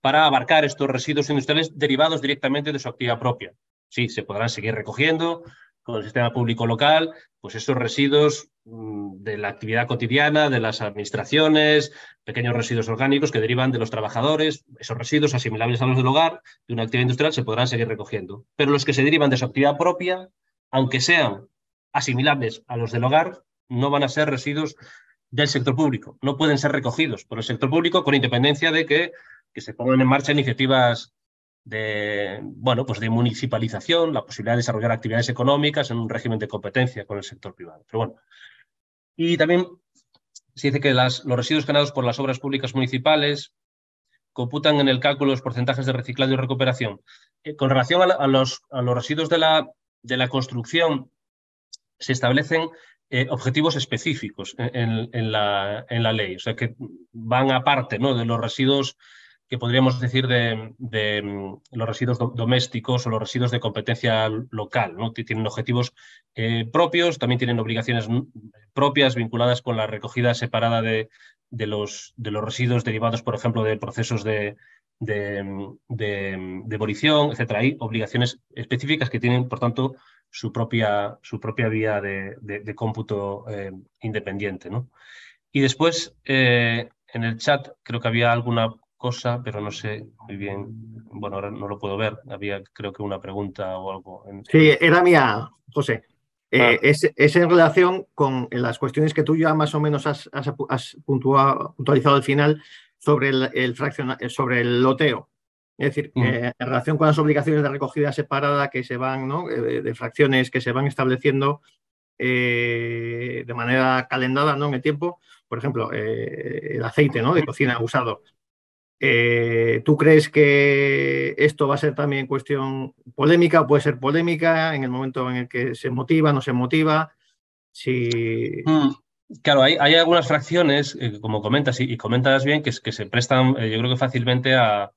para abarcar estos residuos industriales derivados directamente de su actividad propia. Sí, se podrán seguir recogiendo, con el sistema público local, pues esos residuos mm, de la actividad cotidiana, de las administraciones, pequeños residuos orgánicos que derivan de los trabajadores, esos residuos asimilables a los del hogar, de una actividad industrial, se podrán seguir recogiendo. Pero los que se derivan de su actividad propia, aunque sean asimilables a los del hogar, no van a ser residuos del sector público, no pueden ser recogidos por el sector público con independencia de que, que se pongan en marcha iniciativas de, bueno, pues de municipalización, la posibilidad de desarrollar actividades económicas en un régimen de competencia con el sector privado. Pero bueno, y también se dice que las, los residuos generados por las obras públicas municipales computan en el cálculo los porcentajes de reciclado y recuperación. Eh, con relación a, los, a, los, residuos de la, de la construcción, se establecen eh, objetivos específicos en, la, en, la, ley, o sea, que van aparte ¿no? de los residuos que podríamos decir de, mm, los residuos domésticos o los residuos de competencia local. ¿no? Tienen objetivos eh, propios, también tienen obligaciones mm, propias vinculadas con la recogida separada de, los, de los, residuos derivados, por ejemplo, de procesos de, de mm, etc. Hay obligaciones específicas que tienen, por tanto, su propia, su propia vía de, cómputo eh, independiente. ¿no? Y después, eh, en el chat creo que había alguna cosa, pero no sé muy bien, bueno, ahora no lo puedo ver, había creo que una pregunta o algo. Sí, era mía, José. Eh, ah. es, en relación con las cuestiones que tú ya más o menos has, puntualizado al final sobre el, sobre el loteo. Es decir, mm. eh, en relación con las obligaciones de recogida separada que se van, ¿no? Eh, de fracciones que se van estableciendo de manera calendada ¿no? en el tiempo, por ejemplo, el aceite ¿no? de cocina usado eh, ¿Tú crees que esto va a ser también cuestión polémica? ¿Puede ser polémica en el momento en el que se motiva, no se motiva? Si... Hmm, claro, hay, algunas fracciones, eh, como comentas, y, comentas bien, que, se prestan, eh, yo creo que fácilmente a,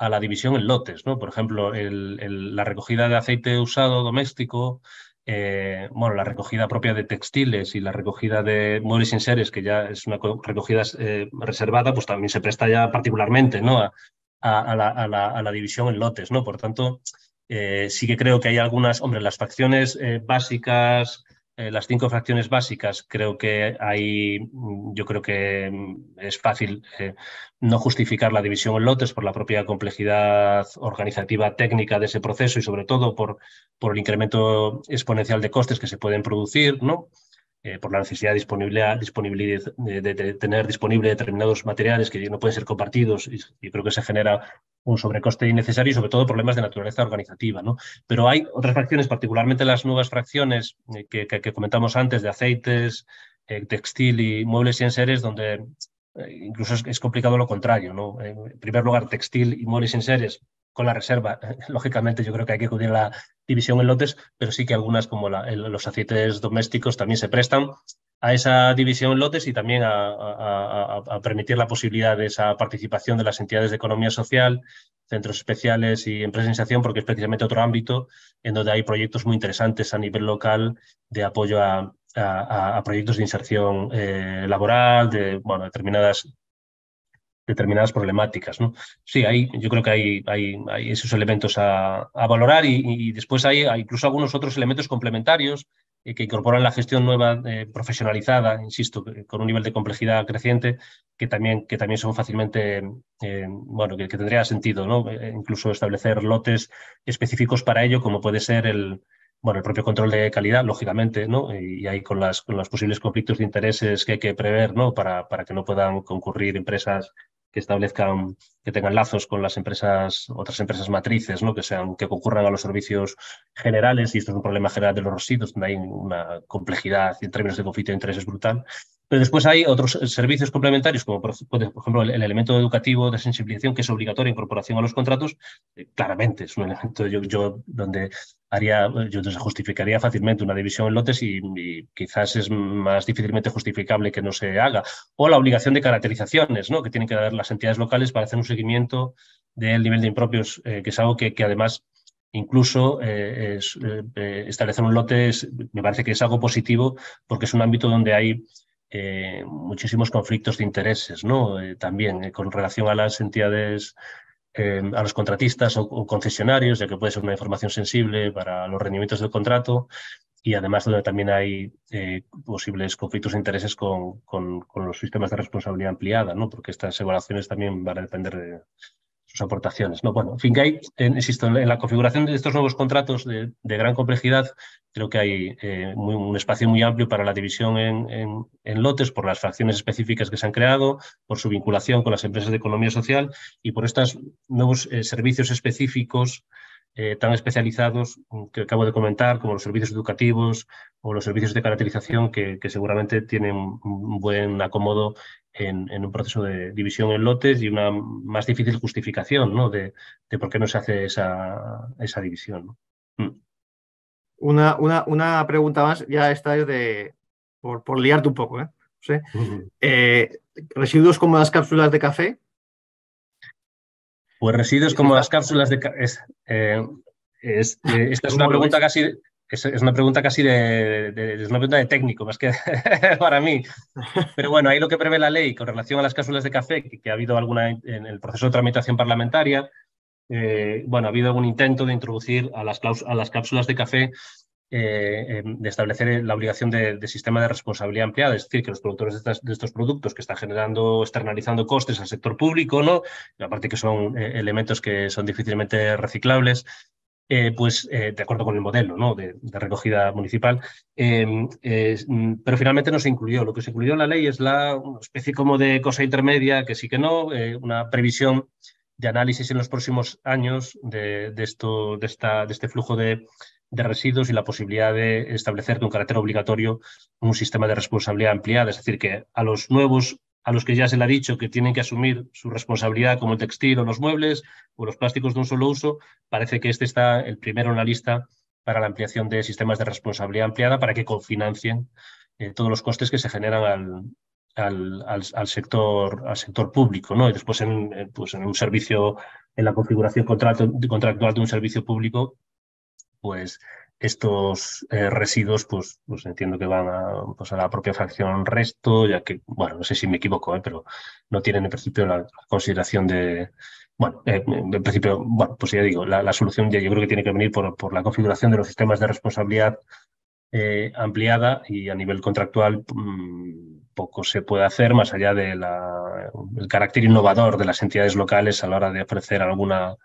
la división en lotes, ¿no? Por ejemplo, la recogida de aceite usado doméstico eh, bueno, la recogida propia de textiles y la recogida de muebles sin seres, que ya es una recogida eh, reservada, pues también se presta ya particularmente ¿no? a, la, división en lotes. ¿no? Por tanto, eh, sí que creo que hay algunas, hombre, las facciones básicas eh, las cinco fracciones básicas, creo que hay, mm, yo creo que mm, es fácil eh, no justificar la división en lotes por la propia complejidad organizativa técnica de ese proceso y sobre todo por, por el incremento exponencial de costes que se pueden producir, ¿no? Eh, por la necesidad disponibilidad, disponibilidad de, tener disponible determinados materiales que no pueden ser compartidos y, creo que se genera un sobrecoste innecesario y sobre todo problemas de naturaleza organizativa. ¿no? Pero hay otras fracciones, particularmente las nuevas fracciones eh, que, comentamos antes de aceites, eh, textil y muebles sin enseres, donde eh, incluso es, complicado lo contrario. ¿no? En primer lugar, textil y muebles sin enseres con la reserva. [LAUGHS] Lógicamente yo creo que hay que acudir la división en lotes, pero sí que algunas como los aceites domésticos también se prestan a esa división lotes y también a, permitir la posibilidad de esa participación de las entidades de economía social, centros especiales y empresas de iniciación, porque es precisamente otro ámbito en donde hay proyectos muy interesantes a nivel local de apoyo a, proyectos de inserción eh, laboral, de bueno, determinadas determinadas problemáticas. ¿no? Sí, hay, yo creo que hay, hay, esos elementos a, valorar y, después hay, incluso algunos otros elementos complementarios eh, que incorporan la gestión nueva eh, profesionalizada, insisto, eh, con un nivel de complejidad creciente, que también, que también son fácilmente, bueno, que, tendría sentido, ¿no? incluso establecer lotes específicos para ello, como puede ser el, bueno, el propio control de calidad, lógicamente, ¿no? Y, ahí con, las, con los posibles conflictos de intereses que hay que prever, ¿no? Para, para que no puedan concurrir empresas que establezcan que tengan lazos con las empresas, otras empresas matrices, ¿no? que sean, que concurran a los servicios generales, y esto es un problema general de los residuos, donde hay una complejidad en términos de conflicto de intereses brutal. Pero después hay otros servicios complementarios, como por, ejemplo el, elemento educativo de sensibilización, que es obligatorio incorporación a los contratos. Eh, claramente es un elemento yo, donde haría, yo se justificaría fácilmente una división en lotes y, y, quizás es más difícilmente justificable que no se haga. O la obligación de caracterizaciones, ¿no? Que tienen que dar las entidades locales para hacer un seguimiento del nivel de impropios, eh, que es algo que, además incluso eh, eh, establecer un lote me parece que es algo positivo porque es un ámbito donde hay muchísimos conflictos de intereses, ¿no? también con relación a las entidades, em, a los contratistas o, concesionarios, ya que puede ser una información sensible para los rendimientos del contrato y además donde también hay eh, posibles conflictos de intereses con, los sistemas de responsabilidad ampliada, ¿no? porque estas evaluaciones también van a depender de sus aportaciones. ¿no? Bueno, en fin, que hay, en, la configuración de estos nuevos contratos de, gran complejidad, creo que hay eh, un espacio muy amplio para la división en, lotes por las fracciones específicas que se han creado, por su vinculación con las empresas de economía social y por estos nuevos eh, servicios específicos eh, tan especializados mm, que acabo de comentar, como los servicios educativos o los servicios de caracterización, que, seguramente tienen un buen acomodo en, un proceso de división en lotes y una más difícil justificación ¿no? de, por qué no se hace esa, división. Mm. Una, una, una, pregunta más, ya está de, por, por liarte un poco, ¿eh? eh residuos como las cápsulas de café, pues residuos como las cápsulas de... Es, esta es una pregunta casi... Es, una pregunta casi de, es una pregunta de técnico, más que [LAUGHS] para mí. Pero bueno, ahí lo que prevé la ley con relación a las cápsulas de café, que, ha habido alguna en el proceso de tramitación parlamentaria, eh, bueno, ha habido algún intento de introducir a las, a las cápsulas de café eh, em, de establecer eh, la obligación de, sistema de responsabilidad ampliada, es decir, que los productores de, estos productos que están generando, externalizando costes al sector público, ¿no? aparte que son eh, elementos que son difícilmente reciclables, pues de acuerdo con el modelo ¿no? de, recogida municipal. Em, mm, pero finalmente no se incluyó. Lo que se incluyó en la ley es la una especie como de cosa intermedia, que sí que no, una previsión de análisis en los próximos años de, esto, de, esta, de este flujo de, residuos y la posibilidad de establecer con carácter obligatorio un sistema de responsabilidad ampliada. Es decir, que a los nuevos, a los que ya se le ha dicho que tienen que asumir su responsabilidad como el textil o los muebles o los plásticos de un solo uso, parece que este está el primero en la lista para la ampliación de sistemas de responsabilidad ampliada para que cofinancien eh, todos los costes que se generan al, al, sector, al sector público, ¿no? Y después en, eh, pues en un servicio, en la configuración contractual de un servicio público, pues estos eh, residuos, pues, pues entiendo que van a, pues a la propia fracción resto, ya que, bueno, no sé si me equivoco, ¿eh? pero no tienen en principio la consideración de, bueno, en principio, bueno, pues ya digo, la, solución ya yo creo que tiene que venir por, por la configuración de los sistemas de responsabilidad ampliada y a nivel contractual, mm, poco se puede hacer más allá del carácter innovador de las entidades locales a la hora de ofrecer alguna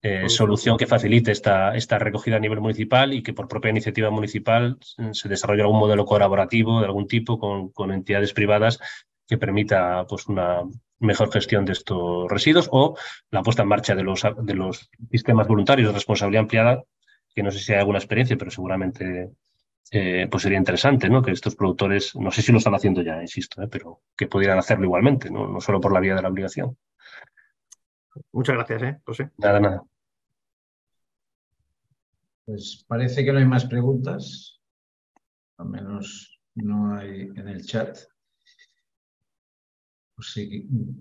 eh, solución que facilite esta, esta recogida a nivel municipal y que por propia iniciativa municipal mm, se desarrolle algún modelo colaborativo de algún tipo con, entidades privadas que permita pues, una mejor gestión de estos residuos o la puesta en marcha de los, de los sistemas voluntarios de responsabilidad ampliada, que no sé si hay alguna experiencia, pero seguramente eh, pues sería interesante, ¿no? Que estos productores, no sé si lo están haciendo ya, insisto, ¿eh? pero que pudieran hacerlo igualmente, ¿no? solo por la vía de la obligación. Muchas gracias, ¿eh? José. Nada, nada. Pues parece que no hay más preguntas, al menos no hay en el chat. Pues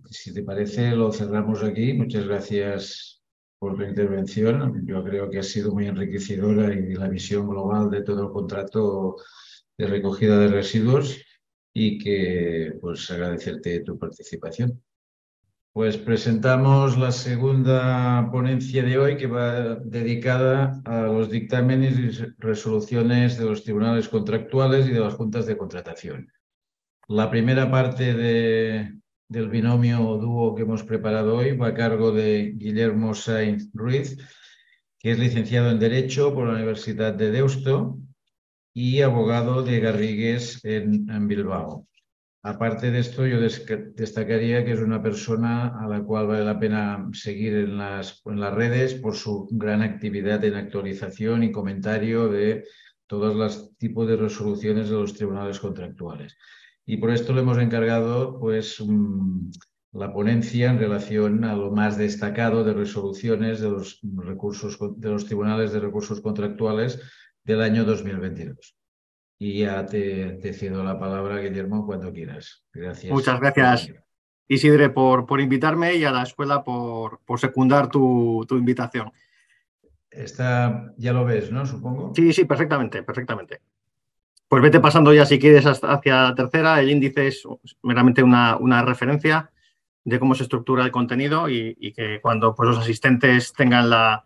si te parece, lo cerramos aquí. Muchas gracias por la intervención. Yo creo que ha sido muy enriquecedora y la visión global de todo el contrato de recogida de residuos y que pues agradecerte tu participación. Pues presentamos la segunda ponencia de hoy que va dedicada a los dictámenes y resoluciones de los tribunales contractuales y de las juntas de contratación. La primera parte de, del binomio o dúo que hemos preparado hoy va a cargo de Guillermo Sainz Ruiz, que es licenciado en Derecho por la Universidad de Deusto y abogado de Garrigues en, Bilbao. Aparte de esto, yo destacaría que es una persona a la cual vale la pena seguir en las, en las redes por su gran actividad en actualización y comentario de todos los tipos de resoluciones de los tribunales contractuales y por esto le hemos encargado pues, la ponencia en relación a lo más destacado de resoluciones de los, recursos, de los tribunales de recursos contractuales del año 2022. Y ya te, cedo la palabra, Guillermo, cuando quieras. Gracias. Muchas gracias, Isidre, por, por invitarme y a la escuela por, por secundar tu, tu invitación. Está, ya lo ves, ¿no? Supongo. Sí, sí, perfectamente, perfectamente. Pues vete pasando ya si quieres hacia la tercera. El índice es meramente una, referencia de cómo se estructura el contenido y, que cuando pues, los asistentes tengan la,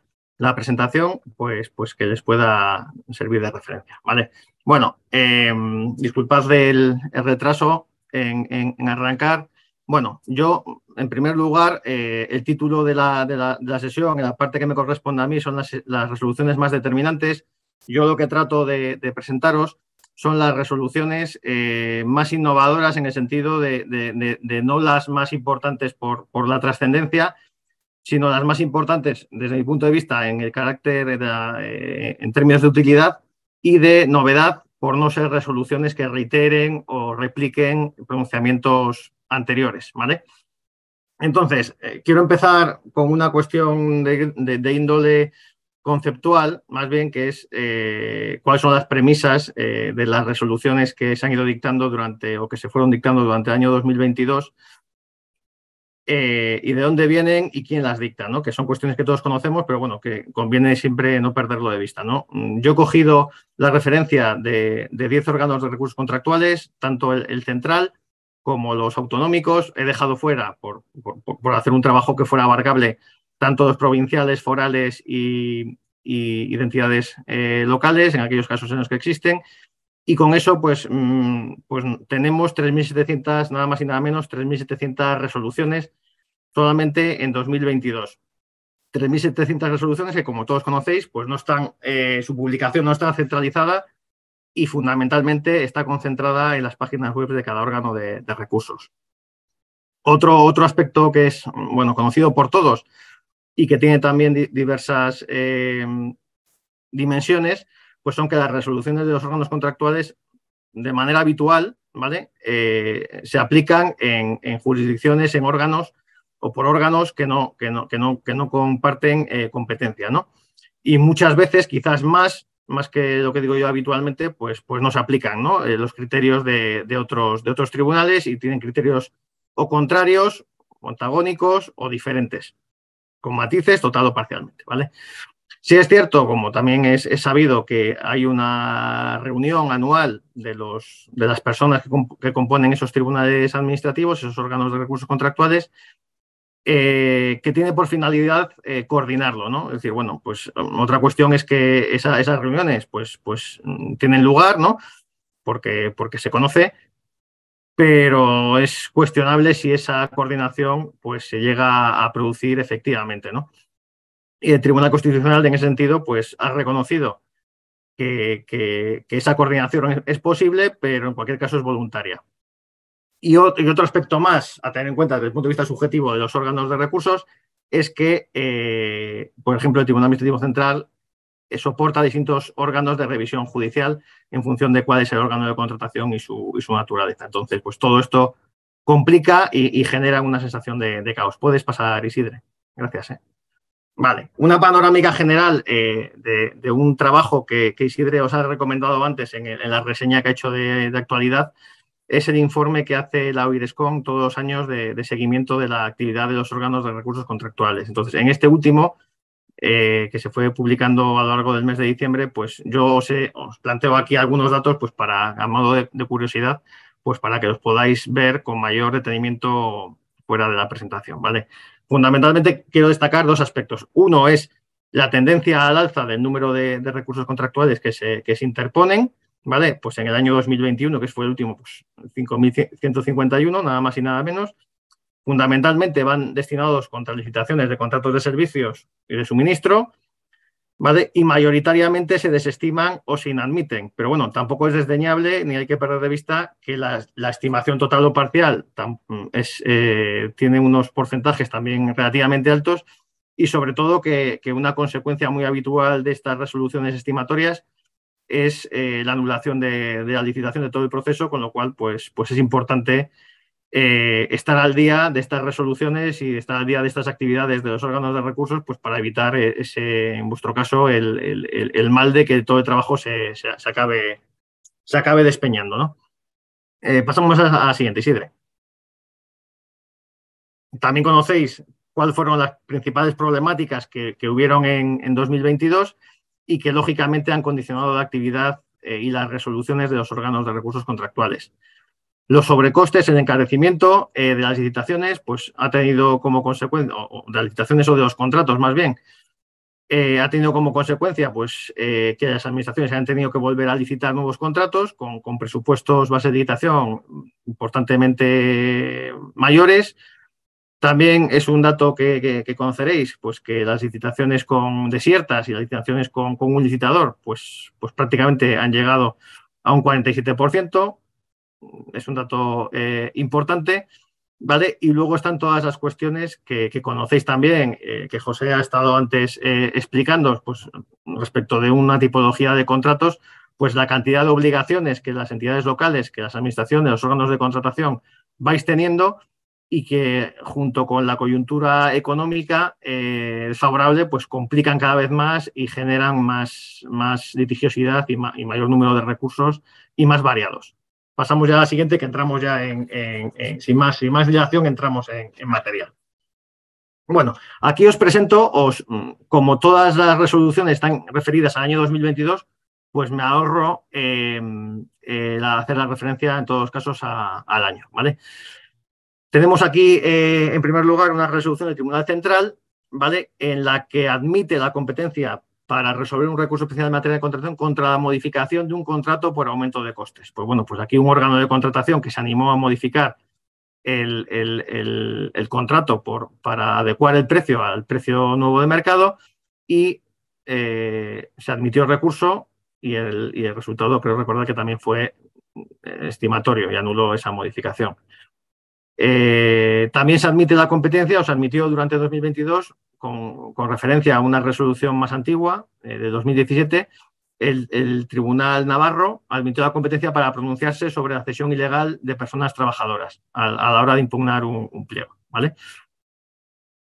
presentación, pues, pues que les pueda servir de referencia. ¿vale? Bueno, em, disculpad el, retraso en, arrancar. Bueno, yo, en primer lugar, eh, el título de la, sesión, en la parte que me corresponde a mí, son las, resoluciones más determinantes. Yo lo que trato de presentaros son las resoluciones eh, más innovadoras en el sentido de, no las más importantes por, la trascendencia, sino las más importantes desde mi punto de vista en el carácter, eh, en términos de utilidad y de novedad, por no ser resoluciones que reiteren o repliquen pronunciamientos anteriores. ¿vale? Entonces, eh, quiero empezar con una cuestión de índole conceptual, más bien, que es eh, cuáles son las premisas eh, de las resoluciones que se han ido dictando durante o que se fueron dictando durante el año 2022 eh, y de dónde vienen y quién las dicta, ¿no? Que son cuestiones que todos conocemos, pero bueno, que conviene siempre no perderlo de vista, ¿no? Mm, yo he cogido la referencia de 10 órganos de recursos contractuales, tanto el, central como los autonómicos. He dejado fuera, por, por, por hacer un trabajo que fuera abarcable, tanto los provinciales, forales y, identidades eh, locales, en aquellos casos en los que existen. Y con eso, pues, mm, pues tenemos 3.700, nada más y nada menos, 3.700 resoluciones solamente en 2022. 3.700 resoluciones que, como todos conocéis, pues no están, eh, su publicación no está centralizada y fundamentalmente está concentrada en las páginas web de cada órgano de, recursos. Otro, otro aspecto que es, bueno, conocido por todos, y que tiene también diversas eh, dimensiones, pues son que las resoluciones de los órganos contractuales de manera habitual ¿vale? Eh, se aplican en, jurisdicciones, en órganos o por órganos que no, que no, no, que no comparten eh, competencia. ¿no? Y muchas veces, quizás más, más que lo que digo yo habitualmente, pues, pues no se aplican los criterios de, otros, de otros tribunales y tienen criterios o contrarios, o antagónicos o diferentes con matices, dotado parcialmente, ¿vale? Si es cierto, como también es, sabido, que hay una reunión anual de, los, de las personas que, componen esos tribunales administrativos, esos órganos de recursos contractuales, eh, que tiene por finalidad eh, coordinarlo, ¿no? Es decir, bueno, pues otra cuestión es que esas reuniones, pues, pues mm, tienen lugar, ¿no? Porque, porque se conoce, pero es cuestionable si esa coordinación pues, se llega a producir efectivamente. ¿no? Y el Tribunal Constitucional, en ese sentido, pues, ha reconocido que, esa coordinación es posible, pero en cualquier caso es voluntaria. Y otro, aspecto más a tener en cuenta desde el punto de vista subjetivo de los órganos de recursos es que, eh, por ejemplo, el Tribunal Administrativo Central eh, soporta distintos órganos de revisión judicial en función de cuál es el órgano de contratación y su, naturaleza. Entonces, pues todo esto complica y, genera una sensación de, caos. Puedes pasar, Isidre. Gracias. Eh. Vale, una panorámica general eh, de, un trabajo que, Isidre os ha recomendado antes en, la reseña que ha hecho de, actualidad es el informe que hace la OIRESCON todos los años de, de seguimiento de la actividad de los órganos de recursos contractuales. Entonces, en este último eh, que se fue publicando a lo largo del mes de diciembre, pues yo os, planteo aquí algunos datos, pues para, a modo de, curiosidad, pues para que los podáis ver con mayor detenimiento fuera de la presentación, ¿vale? Fundamentalmente quiero destacar dos aspectos. Uno es la tendencia al alza del número de, recursos contractuales que se, que se interponen, ¿vale? Pues en el año 2021, que fue el último, pues 5.151, nada más y nada menos, fundamentalmente van destinados contra licitaciones de contratos de servicios y de suministro, ¿vale? Y mayoritariamente se desestiman o se inadmiten. Pero bueno, tampoco es desdeñable ni hay que perder de vista que la, estimación total o parcial eh, tiene unos porcentajes también relativamente altos y sobre todo que, una consecuencia muy habitual de estas resoluciones estimatorias es eh, la anulación de, la licitación de todo el proceso, con lo cual pues, pues es importante eh, estar al día de estas resoluciones y estar al día de estas actividades de los órganos de recursos, pues para evitar e-, ese, en vuestro caso, el, mal de que todo el trabajo se, acabe, se acabe despeñando. Eh, pasamos a, la siguiente, Isidre. También conocéis cuáles fueron las principales problemáticas que, hubieron en, 2022 y que lógicamente han condicionado la actividad eh, y las resoluciones de los órganos de recursos contractuales. Los sobrecostes, el encarecimiento eh, de las licitaciones, pues ha tenido como consecuencia, o de las licitaciones o de los contratos más bien, eh, ha tenido como consecuencia pues, eh, que las administraciones han tenido que volver a licitar nuevos contratos con, presupuestos base de licitación importantemente mayores. También es un dato que, conoceréis, pues que las licitaciones con desiertas y las licitaciones con, un licitador, pues, pues prácticamente han llegado a un 47% es un dato eh, importante. ¿Vale? Y luego están todas las cuestiones que, conocéis también, eh, que José ha estado antes eh, explicando, pues respecto de una tipología de contratos, pues la cantidad de obligaciones que las entidades locales, que las administraciones, los órganos de contratación vais teniendo y que junto con la coyuntura económica favorable, pues complican cada vez más y generan más, más litigiosidad y mayor número de recursos y más variados pasamos ya a la siguiente, que entramos ya en, sin, más, sin más dilación, entramos en, material. Bueno, aquí os presento, os, mm, como todas las resoluciones están referidas al año 2022, pues me ahorro em, hacer la referencia en todos los casos al año, ¿vale? Tenemos aquí, eh, en primer lugar, una resolución del Tribunal Central, ¿vale? En la que admite la competencia para resolver un recurso especial de materia de contratación contra la modificación de un contrato por aumento de costes. Pues bueno, pues aquí un órgano de contratación que se animó a modificar el, contrato por, para adecuar el precio al precio nuevo de mercado y eh, se admitió el recurso y el, y el resultado, creo recordar que también fue eh, estimatorio y anuló esa modificación. Eh, también se admite la competencia, o se admitió durante 2022, con, referencia a una resolución más antigua, eh, de 2017, el, Tribunal Navarro admitió la competencia para pronunciarse sobre la cesión ilegal de personas trabajadoras a, la hora de impugnar un, pliego.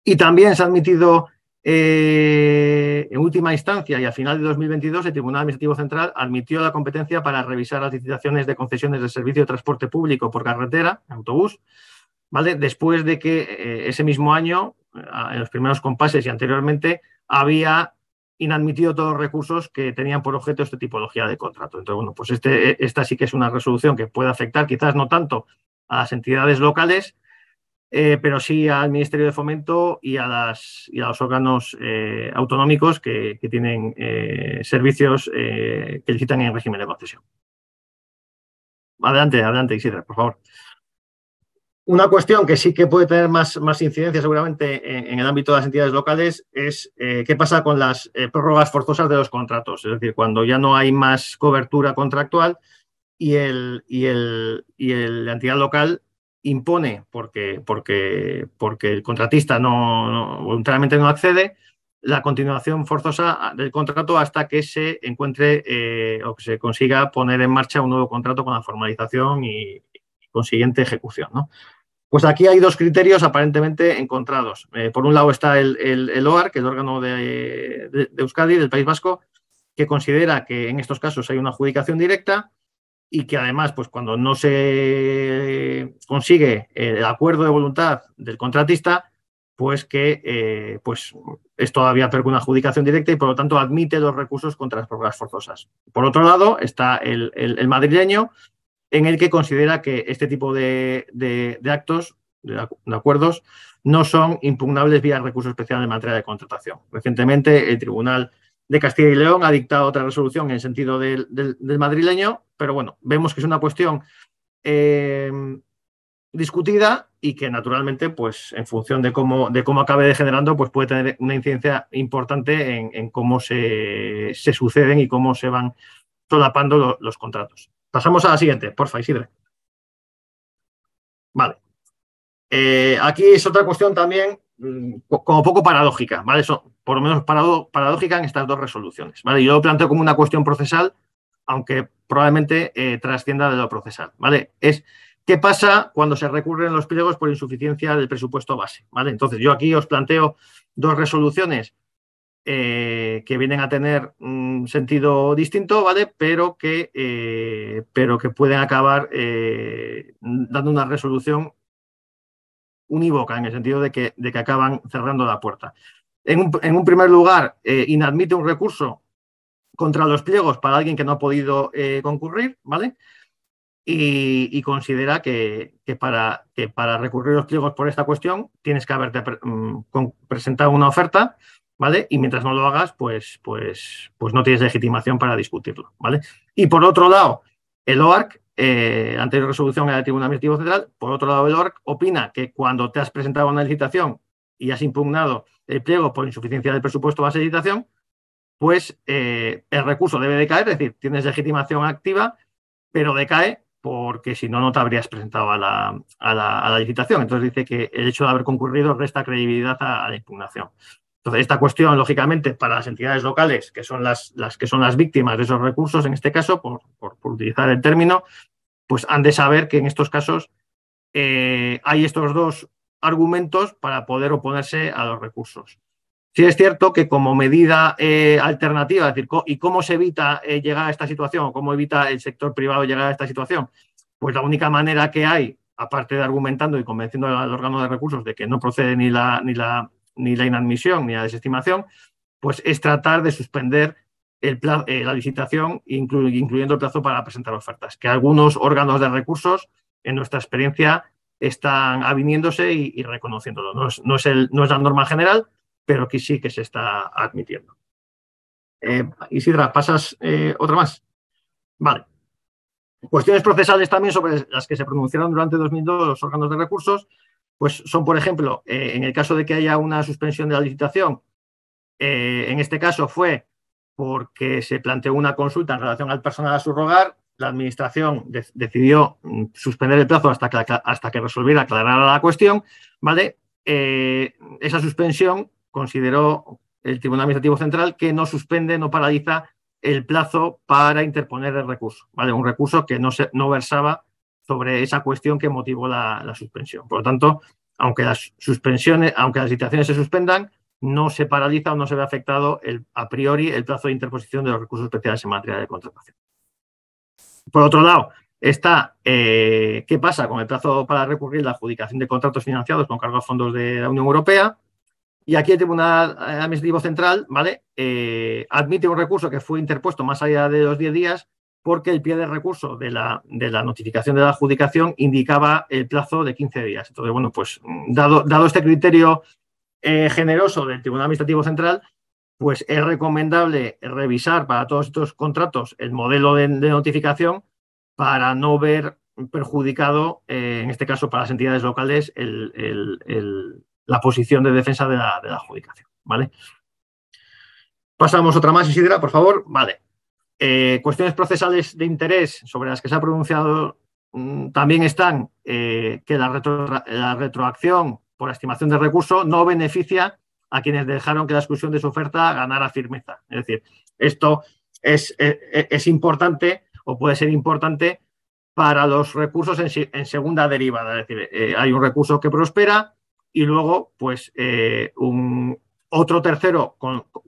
Y también se ha admitido eh, en última instancia y a final de 2022 el Tribunal Administrativo Central admitió la competencia para revisar las licitaciones de concesiones de servicio de transporte público por carretera, autobús, Después de que eh, ese mismo año, en los primeros compases y anteriormente, había inadmitido todos los recursos que tenían por objeto esta tipología de contrato. Entonces, bueno, pues este, eh, esta sí que es una resolución que puede afectar quizás no tanto a las entidades locales, eh, pero sí al Ministerio de Fomento y a, las, y a los órganos autonómicos que, tienen servicios que licitan en régimen de concesión. Adelante, adelante, Isidra, por favor. Una cuestión que sí que puede tener más, más incidencia seguramente en, el ámbito de las entidades locales es eh, qué pasa con las eh, prórrogas forzosas de los contratos, es decir, cuando ya no hay más cobertura contractual y, el, y, el, y la entidad local impone porque, porque, porque el contratista no, voluntariamente no accede la continuación forzosa del contrato hasta que se encuentre eh, o que se consiga poner en marcha un nuevo contrato con la formalización y, consiguiente ejecución. ¿no? Pues aquí hay dos criterios aparentemente encontrados. Eh, por un lado está el, OAR, que es el órgano de, Euskadi, del País Vasco, que considera que en estos casos hay una adjudicación directa y que además, pues cuando no se consigue el acuerdo de voluntad del contratista, pues que eh, pues es todavía peor una adjudicación directa y por lo tanto admite los recursos contra las pruebas forzosas. Por otro lado está el madrileño, en el que considera que este tipo de, actos, de, acuerdos, no son impugnables vía recurso especial en materia de contratación. Recientemente, el Tribunal de Castilla y León ha dictado otra resolución en el sentido del, madrileño, pero bueno, vemos que es una cuestión em, discutida y que naturalmente, pues en función de cómo, de cómo acabe degenerando, pues puede tener una incidencia importante en, cómo se, suceden y cómo se van solapando los contratos. Pasamos a la siguiente, porfa, Isidre. Vale. Eh, aquí es otra cuestión también mm, como poco paradójica, ¿vale? Eso, por lo menos paradójica en estas dos resoluciones, ¿vale? Yo lo planteo como una cuestión procesal, aunque probablemente eh, trascienda de lo procesal, ¿vale? Es qué pasa cuando se recurren los pliegos por insuficiencia del presupuesto base, ¿vale? Entonces, yo aquí os planteo dos resoluciones eh, que vienen a tener un sentido distinto, ¿vale? Pero que, eh, pero que pueden acabar eh, dando una resolución unívoca, en el sentido de que, de que acaban cerrando la puerta. En un, primer lugar, inadmite un recurso contra los pliegos para alguien que no ha podido concurrir, ¿vale? Y, considera que, para, que para recurrir los pliegos por esta cuestión tienes que haberte mm, presentado una oferta ¿vale? Y mientras no lo hagas, pues, pues, pues no tienes legitimación para discutirlo, ¿vale? Y por otro lado, el OARC, eh, anterior resolución de Tribunal Administrativo Central, por otro lado, el OARC opina que cuando te has presentado una licitación y has impugnado el pliego por insuficiencia del presupuesto base de licitación, pues eh, el recurso debe decaer, es decir, tienes legitimación activa, pero decae porque si no, no te habrías presentado a la, licitación. Entonces dice que el hecho de haber concurrido resta credibilidad a la impugnación. Entonces, esta cuestión, lógicamente, para las entidades locales, que son las, que son las víctimas de esos recursos, en este caso, por, por, utilizar el término, pues han de saber que en estos casos eh, hay estos dos argumentos para poder oponerse a los recursos. Si es cierto que como medida eh, alternativa, es decir, ¿y cómo se evita eh, llegar a esta situación? ¿Cómo evita el sector privado llegar a esta situación? Pues la única manera que hay aparte de argumentando y convenciendo al órgano de recursos de que no procede ni la, ni la, ni la inadmisión ni la desestimación, pues es tratar de suspender eh, la licitación, incluyendo el plazo para presentar ofertas, que algunos órganos de recursos, en nuestra experiencia, están aviniéndose y, reconociéndolo. No es, la norma general, pero que sí que se está admitiendo. Eh, Isidra, ¿pasas eh, otra más? Vale. Cuestiones procesales también sobre las que se pronunciaron durante 2002 los órganos de recursos pues son, por ejemplo, eh, en el caso de que haya una suspensión de la licitación, eh, en este caso fue porque se planteó una consulta en relación al personal a su rogar, la Administración decidió mm, suspender el plazo hasta que, hasta que resolviera aclarar la cuestión, ¿vale? Eh, esa suspensión consideró el Tribunal Administrativo Central que no suspende, no paraliza el plazo para interponer el recurso, ¿vale? Un recurso que no, se, no versaba sobre esa cuestión que motivó la, suspensión. Por lo tanto, aunque las suspensiones, aunque las licitaciones se suspendan, no se paraliza o no se ve afectado el, a priori el plazo de interposición de los recursos especiales en materia de contratación. Por otro lado, está eh, qué pasa con el plazo para recurrir la adjudicación de contratos financiados con cargo a fondos de la Unión Europea. Y aquí el Tribunal Administrativo Central ¿vale? Eh, admite un recurso que fue interpuesto más allá de los 10 días porque el pie de recurso de la, de la, notificación de la adjudicación indicaba el plazo de 15 días. Entonces, bueno, pues dado, este criterio eh, generoso del Tribunal Administrativo Central, pues es recomendable revisar para todos estos contratos el modelo de, notificación para no ver perjudicado, eh, en este caso para las entidades locales, la posición de defensa de la, de la adjudicación. ¿vale? Pasamos otra más, Isidra, por favor. Vale. Eh, cuestiones procesales de interés sobre las que se ha pronunciado mm, también están eh, que la, retroacción por estimación de recurso no beneficia a quienes dejaron que la exclusión de su oferta ganara firmeza. Es decir, esto es, e, e, importante o puede ser importante para los recursos en, segunda derivada. Es decir, eh, hay un recurso que prospera y luego, pues, un, otro tercero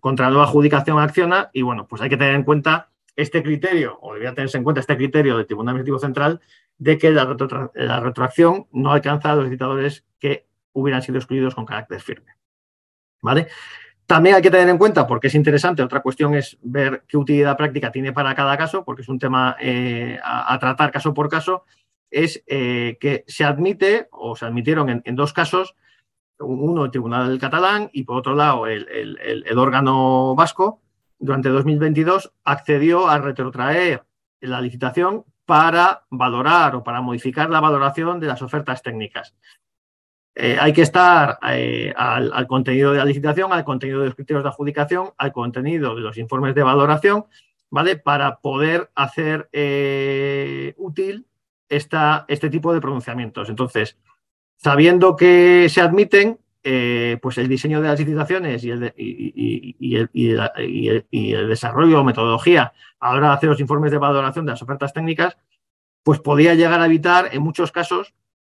contra nueva adjudicación acciona y, bueno, pues hay que tener en cuenta este criterio, o debía tenerse en cuenta este criterio del Tribunal Administrativo Central, de que la, retroacción no alcanza a los licitadores que hubieran sido excluidos con carácter firme. ¿Vale? También hay que tener en cuenta, porque es interesante, otra cuestión es ver qué utilidad práctica tiene para cada caso, porque es un tema eh, a, tratar caso por caso, es eh, que se admite o se admitieron en, dos casos, uno el Tribunal del Catalán y por otro lado el órgano vasco, durante 2022 accedió a retrotraer la licitación para valorar o para modificar la valoración de las ofertas técnicas. Eh, hay que estar eh, al, contenido de la licitación, al contenido de los criterios de adjudicación, al contenido de los informes de valoración, ¿vale? Para poder hacer eh, útil esta, este tipo de pronunciamientos. Entonces, sabiendo que se admiten, eh, pues el diseño de las licitaciones y el, desarrollo o metodología a la hora de hacer los informes de valoración de las ofertas técnicas, pues podía llegar a evitar en muchos casos,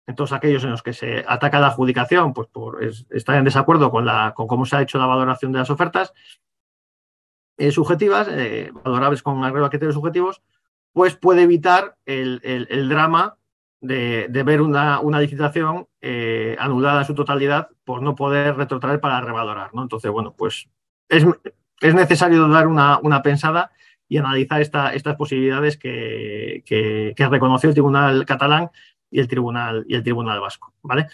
en todos aquellos en los que se ataca la adjudicación, pues por estar en desacuerdo con, la, con cómo se ha hecho la valoración de las ofertas eh, subjetivas, eh, valorables con arreglo que criterios subjetivos, pues puede evitar el, drama de, ver una, una licitación eh, anulada en su totalidad por no poder retrotraer para revalorar. ¿no? Entonces, bueno, pues es, necesario dar una, pensada y analizar estas posibilidades que, reconoció el Tribunal catalán y el Tribunal, y el tribunal Vasco. ¿vale?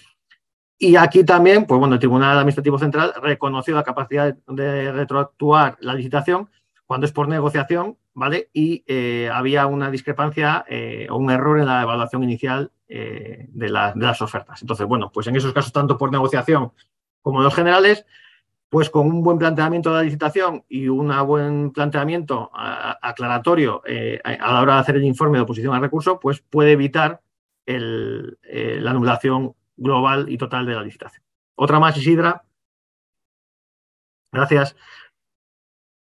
Y aquí también, pues bueno, el Tribunal Administrativo Central reconoció la capacidad de retroactuar la licitación cuando es por negociación, ¿vale? Y eh, había una discrepancia eh, o un error en la evaluación inicial eh, de, las ofertas. Entonces, bueno, pues en esos casos, tanto por negociación como en los generales, pues con un buen planteamiento de la licitación y un buen planteamiento aclaratorio eh, a la hora de hacer el informe de oposición al recurso, pues puede evitar eh, la anulación global y total de la licitación. Otra más, Isidra. Gracias.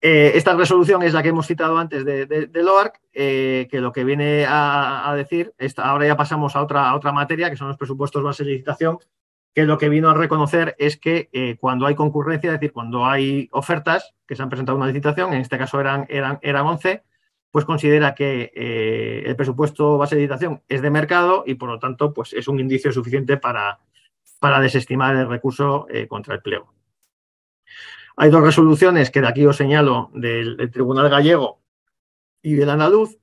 Eh, esta resolución es la que hemos citado antes de, de, LOARC, eh, que lo que viene a, decir, ahora ya pasamos a otra, materia, que son los presupuestos base de licitación, que lo que vino a reconocer es que eh, cuando hay concurrencia, es decir, cuando hay ofertas que se han presentado una licitación, en este caso eran, eran, 11, pues considera que el presupuesto base de licitación es de mercado y por lo tanto pues es un indicio suficiente para, para desestimar el recurso contra el pliego. Hay dos resoluciones que de aquí os señalo del, Tribunal Gallego y del Andaluz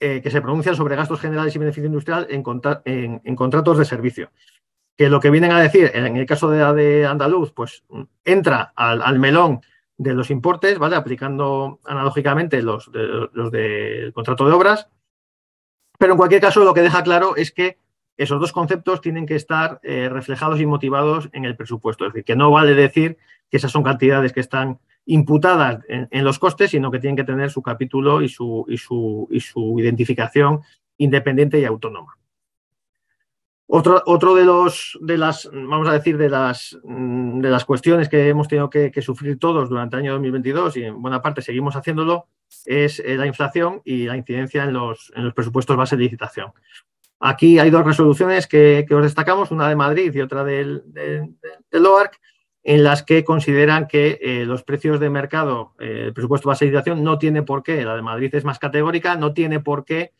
eh, que se pronuncian sobre gastos generales y beneficio industrial en, contratos de servicio. Que lo que vienen a decir, en el caso de Andaluz, pues entra al, melón de los importes, ¿vale? Aplicando analógicamente los, los del contrato de obras. Pero en cualquier caso, lo que deja claro es que esos dos conceptos tienen que estar eh, reflejados y motivados en el presupuesto. Es decir, que no vale decir que esas son cantidades que están imputadas en, los costes, sino que tienen que tener su capítulo y su, identificación independiente y autónoma. Otro, de los de las, vamos a decir, de las cuestiones que hemos tenido que, sufrir todos durante el año 2022 y en buena parte seguimos haciéndolo es eh, la inflación y la incidencia en los, en los presupuestos base de licitación. Aquí hay dos resoluciones que, os destacamos, una de Madrid y otra del, LOARC, en las que consideran que eh, los precios de mercado, eh, el presupuesto de licitación, no tiene por qué, la de Madrid es más categórica, no tiene por qué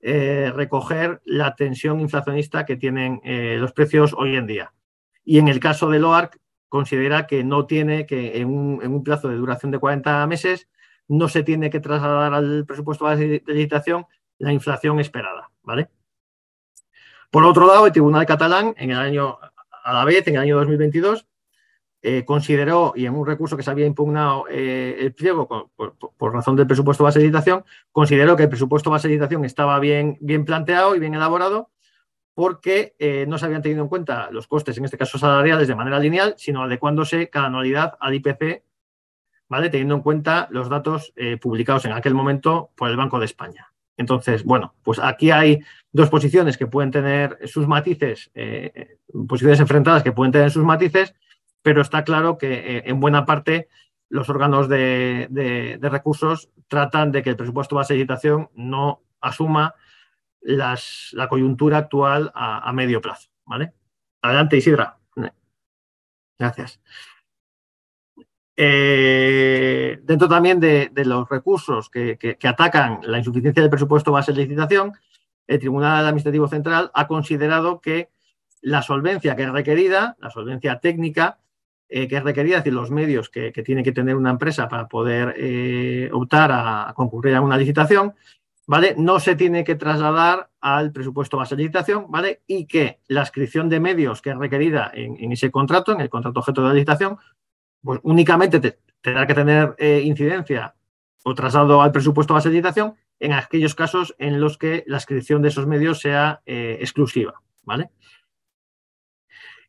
eh, recoger la tensión inflacionista que tienen los precios hoy en día. Y en el caso de LOARC, considera que no tiene que, en un, plazo de duración de 40 meses, no se tiene que trasladar al presupuesto de licitación la inflación esperada, ¿vale? Por otro lado, el Tribunal Catalán, en el año, a la vez, en el año 2022, eh, consideró, y en un recurso que se había impugnado eh, el pliego por, razón del presupuesto base de licitación, consideró que el presupuesto base de licitación estaba bien, bien planteado y bien elaborado porque eh, no se habían tenido en cuenta los costes, en este caso salariales, de manera lineal, sino adecuándose cada anualidad al IPC, ¿vale? teniendo en cuenta los datos publicados en aquel momento por el Banco de España. Entonces, bueno, pues aquí hay dos posiciones que pueden tener sus matices, eh, eh, posiciones enfrentadas que pueden tener sus matices, pero está claro que eh, en buena parte los órganos de, recursos tratan de que el presupuesto base de licitación no asuma la coyuntura actual a, medio plazo. ¿vale? Adelante, Isidra. Gracias. dentro también de, los recursos que, que, atacan la insuficiencia del presupuesto base de licitación, el Tribunal Administrativo Central ha considerado que la solvencia que es requerida, la solvencia técnica eh, que es requerida, es decir, los medios que, tiene que tener una empresa para poder eh, optar a, concurrir a una licitación, ¿vale? No se tiene que trasladar al presupuesto base de licitación, ¿vale? Y que la inscripción de medios que es requerida en, ese contrato, en el contrato objeto de la licitación, pues únicamente tendrá que tener eh, incidencia o traslado al presupuesto base de licitación en aquellos casos en los que la inscripción de esos medios sea eh, exclusiva, ¿vale?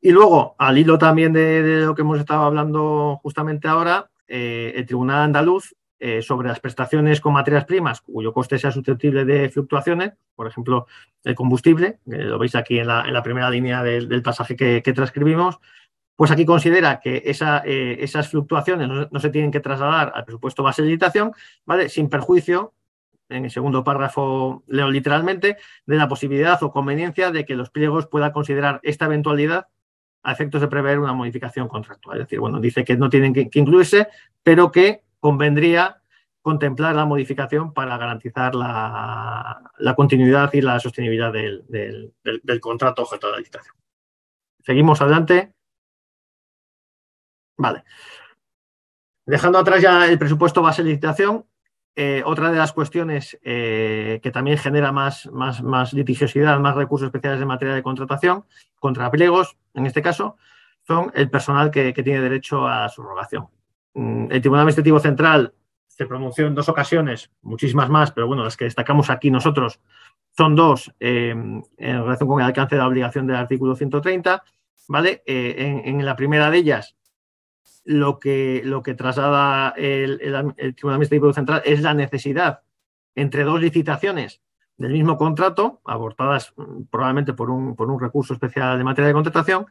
Y luego, al hilo también de, lo que hemos estado hablando justamente ahora, eh, el Tribunal Andaluz eh, sobre las prestaciones con materias primas cuyo coste sea susceptible de fluctuaciones, por ejemplo, el combustible, lo veis aquí en la, primera línea del, pasaje que, transcribimos, pues aquí considera que esas fluctuaciones no, se tienen que trasladar al presupuesto base de licitación, ¿vale? sin perjuicio en el segundo párrafo leo literalmente, de la posibilidad o conveniencia de que los pliegos puedan considerar esta eventualidad a efectos de prever una modificación contractual. Es decir, bueno, dice que no tienen que, incluirse, pero que convendría contemplar la modificación para garantizar la, continuidad y la sostenibilidad del, del contrato objeto de la licitación. Seguimos adelante. Vale. Dejando atrás ya el presupuesto base de licitación, eh, otra de las cuestiones eh, que también genera más, litigiosidad, más recursos especiales en materia de contratación, contra en este caso, son el personal que, tiene derecho a subrogación. Mm, el Tribunal Administrativo Central se pronunció en dos ocasiones, muchísimas más, pero bueno, las que destacamos aquí nosotros son dos eh, en relación con el alcance de la obligación del artículo 130. ¿vale? en la primera de ellas, lo que, lo que traslada el, el, el Tribunal Administrativo Central es la necesidad entre dos licitaciones del mismo contrato, abortadas mm, probablemente por un, por un recurso especial de materia de contratación,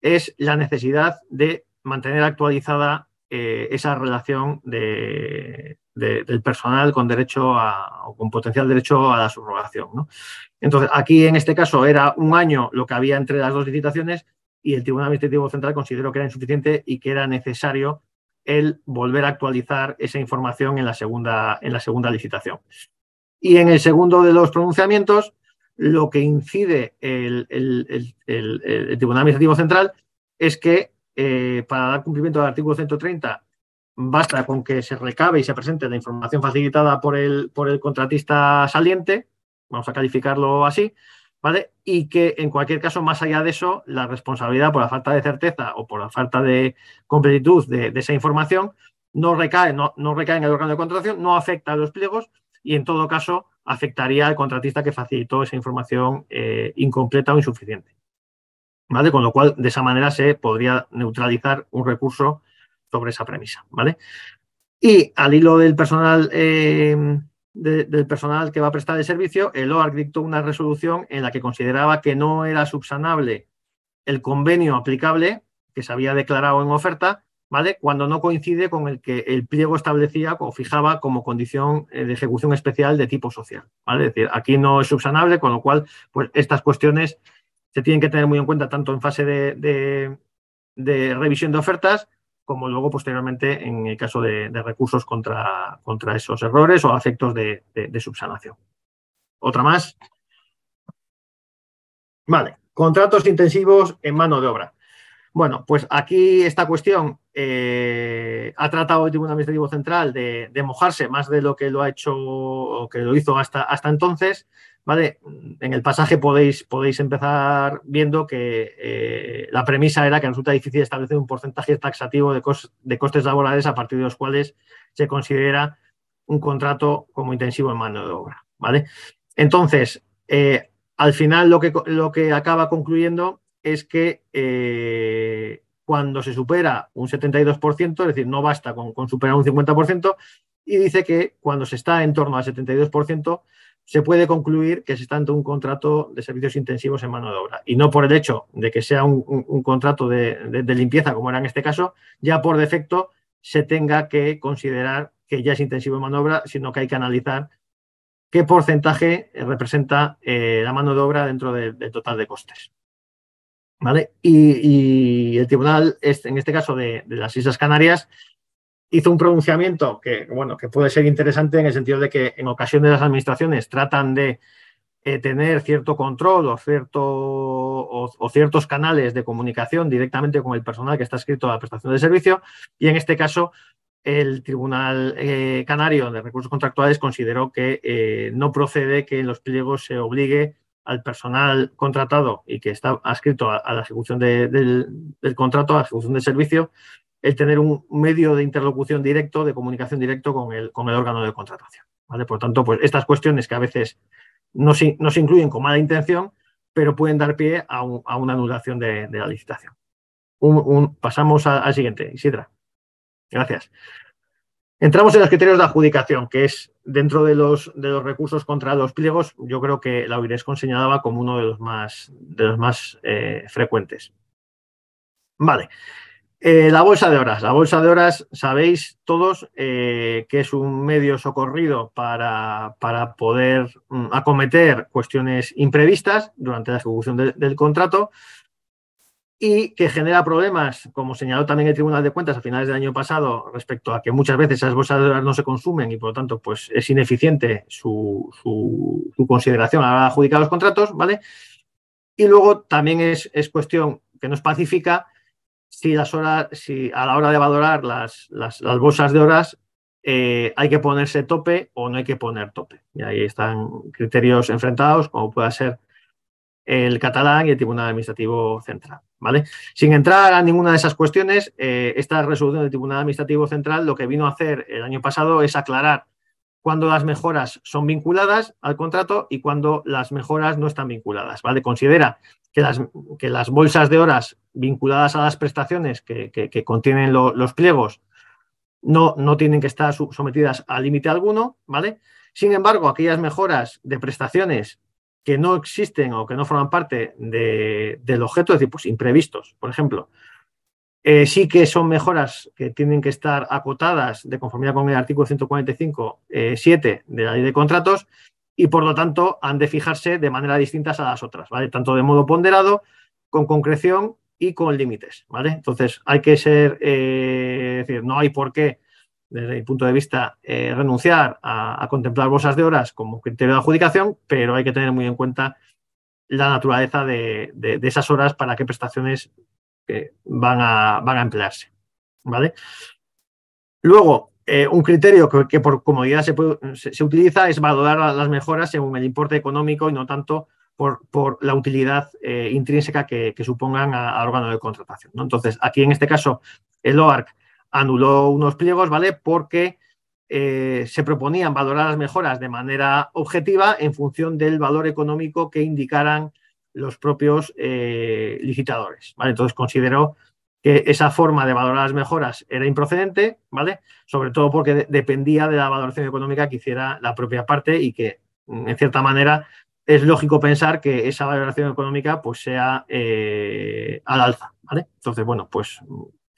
es la necesidad de mantener actualizada eh, esa relación de, del personal con derecho a, o con potencial derecho a la subrogación. ¿no? Entonces, aquí en este caso era un año lo que había entre las dos licitaciones, y el Tribunal Administrativo Central consideró que era insuficiente y que era necesario el volver a actualizar esa información en la segunda, en la segunda licitación. Y en el segundo de los pronunciamientos, lo que incide el, Tribunal Administrativo Central es que eh, para dar cumplimiento al artículo 130 basta con que se recabe y se presente la información facilitada por el, por el contratista saliente, vamos a calificarlo así, y que en cualquier caso, más allá de eso, la responsabilidad por la falta de certeza o por la falta de completitud de, esa información no recae, no, recae en el órgano de contratación, no afecta a los pliegos y en todo caso afectaría al contratista que facilitó esa información eh, incompleta o insuficiente. ¿Vale? Con lo cual, de esa manera se podría neutralizar un recurso sobre esa premisa. ¿vale? Y al hilo del personal eh, del personal que va a prestar el servicio, el OARC dictó una resolución en la que consideraba que no era subsanable el convenio aplicable que se había declarado en oferta, ¿vale? Cuando no coincide con el que el pliego establecía o fijaba como condición eh, de ejecución especial de tipo social, ¿vale? Es decir, aquí no es subsanable, con lo cual, pues estas cuestiones se tienen que tener muy en cuenta tanto en fase de revisión de ofertas como luego posteriormente en el caso de, recursos contra, contra, esos errores o efectos de, subsanación. Otra más. Vale, contratos intensivos en mano de obra. Bueno, pues aquí esta cuestión eh, ha tratado el Tribunal Administrativo Central de, mojarse más de lo que lo ha hecho o que lo hizo hasta, hasta entonces ¿vale? En el pasaje podéis, podéis empezar viendo que eh, la premisa era que resulta difícil establecer un porcentaje taxativo de, costes laborales a partir de los cuales se considera un contrato como intensivo en mano de obra, ¿vale? Entonces, eh, al final lo que, acaba concluyendo es que eh, cuando se supera un 72%, es decir, no basta con, con superar un 50%, y dice que cuando se está en torno al 72%, se puede concluir que se está ante un contrato de servicios intensivos en mano de obra. Y no por el hecho de que sea un, contrato de, limpieza, como era en este caso, ya por defecto se tenga que considerar que ya es intensivo en mano de obra, sino que hay que analizar qué porcentaje representa eh, la mano de obra dentro del total de costes. ¿Vale? Y, el tribunal, en este caso de, las Islas Canarias, hizo un pronunciamiento que, bueno, que puede ser interesante en el sentido de que en ocasiones las administraciones tratan de eh, tener cierto control o, cierto, o, ciertos canales de comunicación directamente con el personal que está escrito a la prestación de servicio y en este caso el Tribunal eh, Canario de Recursos Contractuales consideró que eh, no procede que en los pliegos se obligue al personal contratado y que está adscrito a, la ejecución del, del contrato, a la ejecución del servicio, el tener un medio de interlocución directo, de comunicación directo con el, el órgano de contratación. ¿vale? Por tanto, pues estas cuestiones que a veces no se, incluyen con mala intención, pero pueden dar pie a, una anulación de, la licitación. pasamos al siguiente, Isidra. Gracias. Entramos en los criterios de adjudicación, que es dentro de los, de los recursos contra los pliegos, yo creo que la UIRESCON señalaba como uno de los más, de los más eh, frecuentes. Vale, eh, la bolsa de horas. La bolsa de horas, sabéis todos eh, que es un medio socorrido para, para poder mm, acometer cuestiones imprevistas durante la ejecución del contrato y que genera problemas, como señaló también el Tribunal de Cuentas a finales del año pasado, respecto a que muchas veces esas bolsas de horas no se consumen y por lo tanto pues, es ineficiente su, consideración a la hora de adjudicar los contratos, ¿vale? Y luego también es, es cuestión que nos pacifica si, las horas, si a la hora de valorar las, las, bolsas de horas eh, hay que ponerse tope o no hay que poner tope. Y ahí están criterios enfrentados, como pueda ser el catalán y el Tribunal Administrativo Central. ¿vale? Sin entrar a ninguna de esas cuestiones, eh, esta resolución del Tribunal Administrativo Central lo que vino a hacer el año pasado es aclarar cuándo las mejoras son vinculadas al contrato y cuándo las mejoras no están vinculadas. ¿vale? Considera que las, bolsas de horas vinculadas a las prestaciones que, contienen los pliegos no, no, tienen que estar sometidas a límite alguno, ¿vale? Sin embargo, aquellas mejoras de prestaciones que no existen o que no forman parte del objeto, es decir, pues imprevistos, por ejemplo, eh, sí que son mejoras que tienen que estar acotadas de conformidad con el artículo 145.7 eh, de la ley de contratos y por lo tanto han de fijarse de manera distinta a las otras, ¿vale? Tanto de modo ponderado, con concreción y con límites, ¿vale? Entonces hay que ser, eh, decir, no hay por qué, desde mi punto de vista, eh, renunciar a, contemplar bolsas de horas como criterio de adjudicación, pero hay que tener muy en cuenta la naturaleza de, esas horas para qué prestaciones eh, van, a, van a emplearse, ¿vale? Luego, eh, un criterio que, por comodidad se, utiliza es valorar las mejoras según el importe económico y no tanto por, por la utilidad eh, intrínseca que, supongan al órgano de contratación. ¿no? Entonces, aquí en este caso, el OARC anuló unos pliegos, ¿vale? Porque eh, se proponían valorar las mejoras de manera objetiva en función del valor económico que indicaran los propios licitadores. ¿vale? Entonces, consideró que esa forma de valorar las mejoras era improcedente, ¿vale? Sobre todo porque dependía de la valoración económica que hiciera la propia parte y que, mm, en cierta manera, es lógico pensar que esa valoración económica pues sea eh, al alza, ¿vale? Entonces, bueno, pues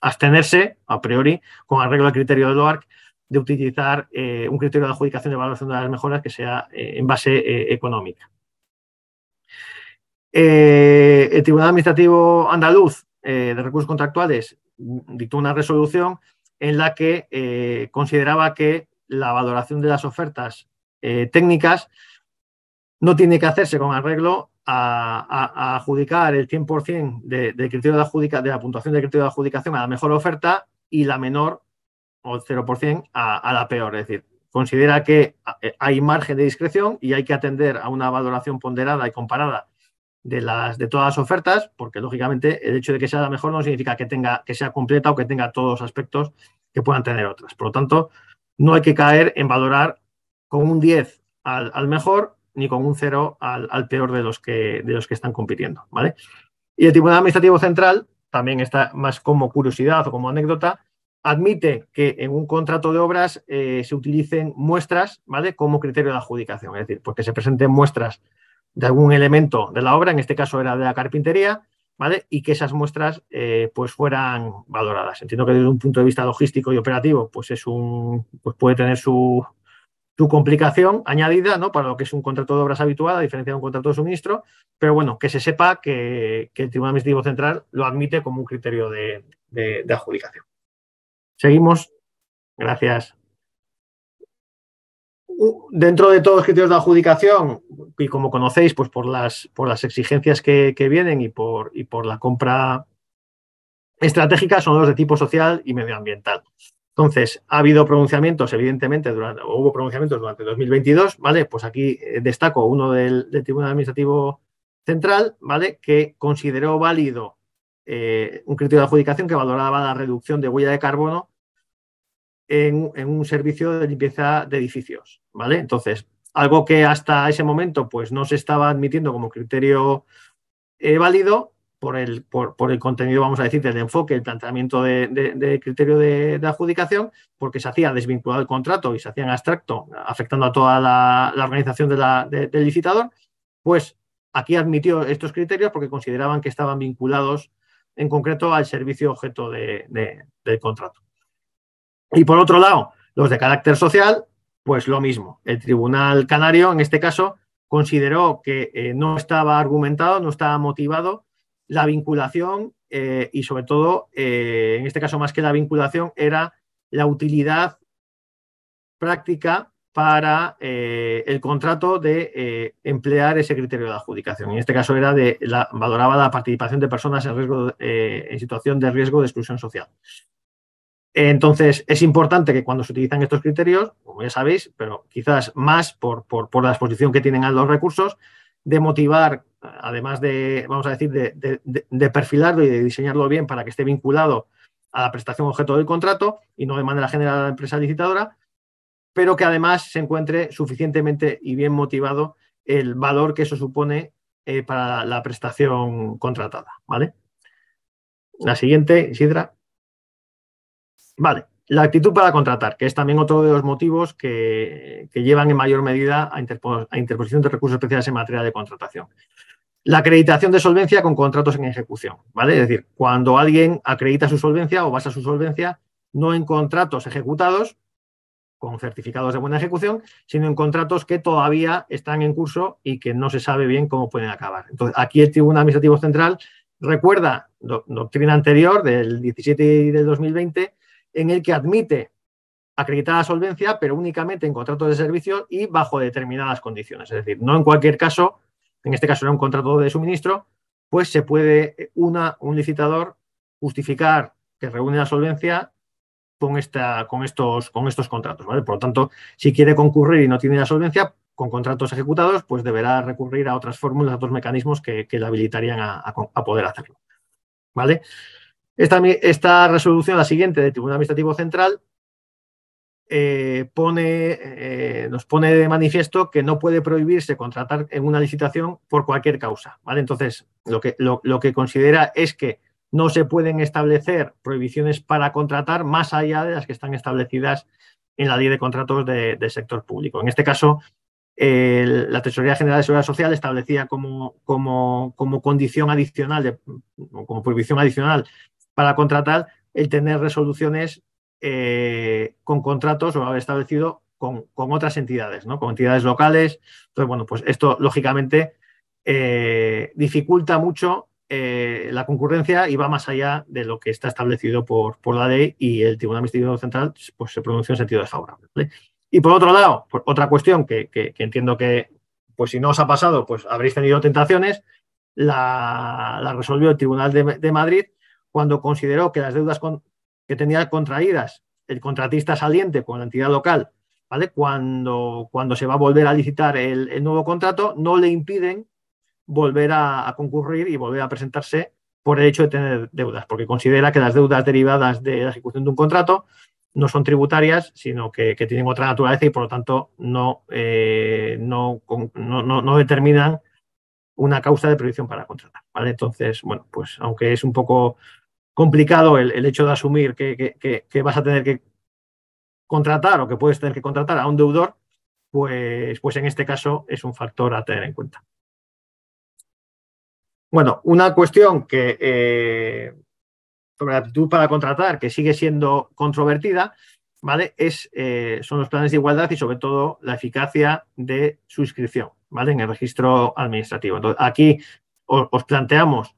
abstenerse a priori con arreglo al criterio de LOARC de utilizar eh, un criterio de adjudicación de valoración de las mejoras que sea eh, en base económica. el Tribunal Administrativo Andaluz eh, de Recursos Contractuales mm, dictó una resolución en la que eh, consideraba que la valoración de las ofertas eh, técnicas no tiene que hacerse con arreglo a, adjudicar el 100% de, de, criterio de, adjudica, de la puntuación de criterio de adjudicación a la mejor oferta y la menor o el 0% a, a la peor. Es decir, considera que hay margen de discreción y hay que atender a una valoración ponderada y comparada de, las, de todas las ofertas, porque lógicamente el hecho de que sea la mejor no significa que, tenga, que sea completa o que tenga todos los aspectos que puedan tener otras. Por lo tanto, no hay que caer en valorar con un 10 al, mejor ni con un 0 al, peor de los, que, de los que están compitiendo. ¿vale? Y el Tribunal Administrativo Central, también está más como curiosidad o como anécdota, admite que en un contrato de obras eh, se utilicen muestras ¿vale? como criterio de adjudicación, es decir, porque pues se presenten muestras de algún elemento de la obra, en este caso era de la carpintería, ¿vale? Y que esas muestras eh, pues fueran valoradas. Entiendo que desde un punto de vista logístico y operativo, pues es un pues puede tener su, su complicación añadida, ¿no? Para lo que es un contrato de obras habitual, a diferencia de un contrato de suministro, pero bueno, que se sepa que, el Tribunal Administrativo Central lo admite como un criterio de adjudicación. Seguimos. Gracias dentro de todos los criterios de adjudicación, y como conocéis, pues por las, por las exigencias que, vienen y por, y por la compra estratégica, son los de tipo social y medioambiental. Entonces, ha habido pronunciamientos, evidentemente, durante, hubo pronunciamientos durante 2022, ¿vale? Pues aquí eh, destaco uno del, Tribunal Administrativo Central, ¿vale? Que consideró válido eh, un criterio de adjudicación que valoraba la reducción de huella de carbono en, un servicio de limpieza de edificios, ¿vale? Entonces, algo que hasta ese momento pues no se estaba admitiendo como criterio eh, válido por el, por, el, contenido, vamos a decir, del enfoque, el planteamiento de, criterio de, adjudicación, porque se hacía desvinculado el contrato y se hacía en abstracto, afectando a toda la, organización del licitador, pues aquí admitió estos criterios porque consideraban que estaban vinculados en concreto al servicio objeto del contrato. Y por otro lado, los de carácter social, pues lo mismo. El Tribunal Canario, en este caso, consideró que eh, no estaba argumentado, no estaba motivado la vinculación eh, y sobre todo, eh, en este caso más que la vinculación, era la utilidad práctica para el contrato de emplear ese criterio de adjudicación. En este caso era la, valoraba la participación de personas en, riesgo, en situación de riesgo de exclusión social. Entonces, es importante que cuando se utilizan estos criterios, como ya sabéis, pero quizás más por, por, la exposición que tienen a los recursos, de motivar, además de, vamos a decir, de, perfilarlo y de diseñarlo bien para que esté vinculado a la prestación objeto del contrato y no de manera general a la empresa licitadora, pero que además se encuentre suficientemente y bien motivado el valor que eso supone eh, para la prestación contratada. ¿vale? La siguiente, Isidra. Vale, la actitud para contratar, que es también otro de los motivos que, llevan en mayor medida a, interposición de recursos especiales en materia de contratación. La acreditación de solvencia con contratos en ejecución, ¿vale? Es decir, cuando alguien acredita su solvencia o basa su solvencia no en contratos ejecutados con certificados de buena ejecución, sino en contratos que todavía están en curso y que no se sabe bien cómo pueden acabar. Entonces, aquí el Tribunal Administrativo Central recuerda doctrina anterior del 17 y del 2020 en el que admite acreditada solvencia, pero únicamente en contratos de servicio y bajo determinadas condiciones. Es decir, no en cualquier caso, en este caso era un contrato de suministro, pues se puede eh, un licitador justificar que reúne la solvencia con, esta, con, estos, con estos contratos. Por lo tanto, si quiere concurrir y no tiene la solvencia con contratos ejecutados, pues deberá recurrir a otras fórmulas, a otros mecanismos que, le habilitarían a, a poder hacerlo. ¿Vale? Esta, resolución, la siguiente del Tribunal Administrativo Central, eh, pone, eh, nos pone de manifiesto que no puede prohibirse contratar en una licitación por cualquier causa. ¿vale? Entonces, lo que, lo, que considera es que no se pueden establecer prohibiciones para contratar más allá de las que están establecidas en la ley de contratos del sector público. En este caso, la Tesorería General de Seguridad Social establecía como, como, como condición adicional, de, como prohibición adicional, para contratar el tener resoluciones eh, con contratos o haber establecido con, con, otras entidades, ¿no? con entidades locales. Entonces, bueno, pues esto lógicamente eh, dificulta mucho eh, la concurrencia y va más allá de lo que está establecido por, por la ley y el Tribunal Administrativo Central pues, se pronuncia en sentido desfavorable. Y por otro lado, otra cuestión que, entiendo que, pues si no os ha pasado, pues habréis tenido tentaciones, la, resolvió el Tribunal de Madrid cuando consideró que las deudas que tenía contraídas el contratista saliente con la entidad local, ¿vale? cuando, cuando se va a volver a licitar el, nuevo contrato, no le impiden volver a, concurrir y volver a presentarse por el hecho de tener deudas, porque considera que las deudas derivadas de la ejecución de un contrato no son tributarias, sino que, tienen otra naturaleza y por lo tanto eh, no, no, no, determinan una causa de prohibición para contratar. ¿vale? Entonces, bueno, pues aunque es un poco complicado el, hecho de asumir que, que, vas a tener que contratar o que puedes tener que contratar a un deudor, pues, pues en este caso es un factor a tener en cuenta. Bueno, una cuestión que eh, sobre la actitud para contratar, que sigue siendo controvertida, ¿vale? Es, eh, son los planes de igualdad y sobre todo la eficacia de suscripción, ¿vale? En el registro administrativo. Entonces, aquí os planteamos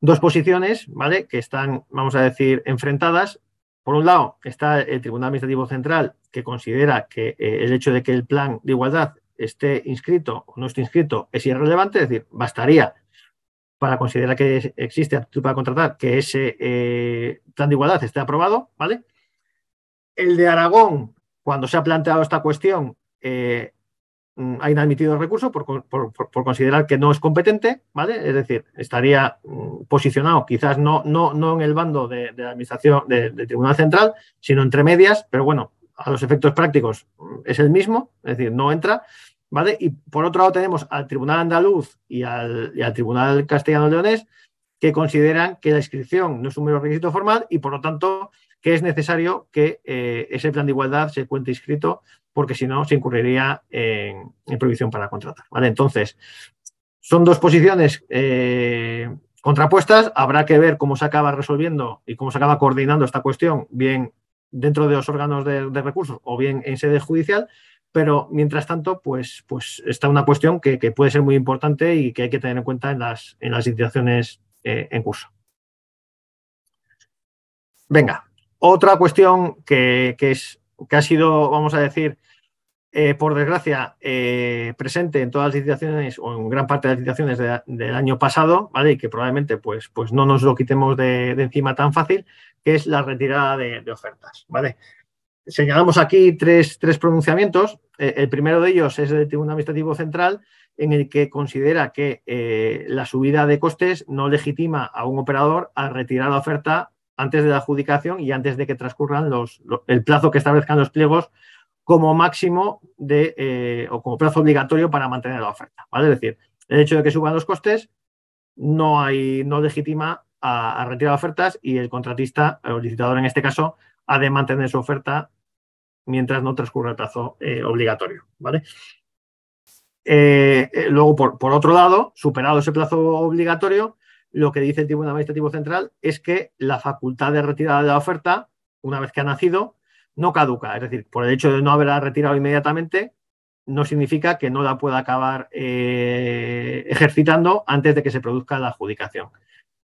dos posiciones, ¿vale? Que están, vamos a decir, enfrentadas. Por un lado, está el Tribunal Administrativo Central, que considera que eh, el hecho de que el plan de igualdad esté inscrito o no esté inscrito es irrelevante, es decir, bastaría para considerar que existe actitud para contratar que ese eh, plan de igualdad esté aprobado, ¿vale? El de Aragón, cuando se ha planteado esta cuestión, eh, Mm, ha inadmitido el recurso por, considerar que no es competente, ¿vale? Es decir, estaría mm, posicionado quizás no, no, no en el bando de, la Administración del de Tribunal Central, sino entre medias, pero bueno, a los efectos prácticos mm, es el mismo, es decir, no entra, ¿vale? Y por otro lado tenemos al Tribunal Andaluz y al, Tribunal castellano Leones que consideran que la inscripción no es un mero requisito formal y por lo tanto que es necesario que eh, ese plan de igualdad se cuente inscrito porque si no se incurriría en, prohibición para contratar. ¿vale? Entonces, son dos posiciones eh, contrapuestas. Habrá que ver cómo se acaba resolviendo y cómo se acaba coordinando esta cuestión, bien dentro de los órganos de, recursos o bien en sede judicial. Pero mientras tanto, pues, pues está una cuestión que, puede ser muy importante y que hay que tener en cuenta en las, en las situaciones eh, en curso. Venga, otra cuestión que, es, que ha sido, vamos a decir, eh, por desgracia, eh, presente en todas las licitaciones o en gran parte de las licitaciones del año pasado, ¿vale? Y que probablemente pues, pues no nos lo quitemos de, encima tan fácil, que es la retirada de, ofertas, ¿vale? Señalamos aquí tres, tres pronunciamientos. Eh, el primero de ellos es del Tribunal Administrativo Central, en el que considera que la subida de costes no legitima a un operador a retirar la oferta antes de la adjudicación y antes de que transcurran el plazo que establezcan los pliegos como máximo de, eh, o como plazo obligatorio para mantener la oferta. ¿vale? Es decir, el hecho de que suban los costes no, hay, no legitima a, retirar ofertas y el contratista, o licitador en este caso, ha de mantener su oferta mientras no transcurra el plazo eh, obligatorio. ¿vale? Eh, luego, por, por, otro lado, superado ese plazo obligatorio, lo que dice el Tribunal Administrativo Central es que la facultad de retirada de la oferta, una vez que ha nacido, no caduca. Es decir, por el hecho de no haberla retirado inmediatamente, no significa que no la pueda acabar eh, ejercitando antes de que se produzca la adjudicación.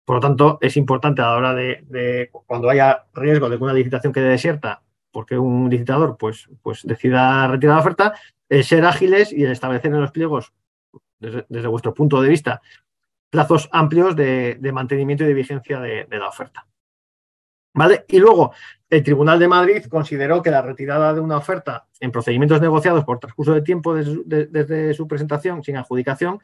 Por lo tanto, es importante a la hora de, cuando haya riesgo de que una licitación quede desierta, porque un licitador pues, pues decida retirar la oferta, eh, ser ágiles y establecer en los pliegos, desde vuestro punto de vista, plazos amplios de, mantenimiento y de vigencia de, la oferta. ¿Vale? Y luego, el Tribunal de Madrid consideró que la retirada de una oferta en procedimientos negociados por transcurso de tiempo desde, su presentación sin adjudicación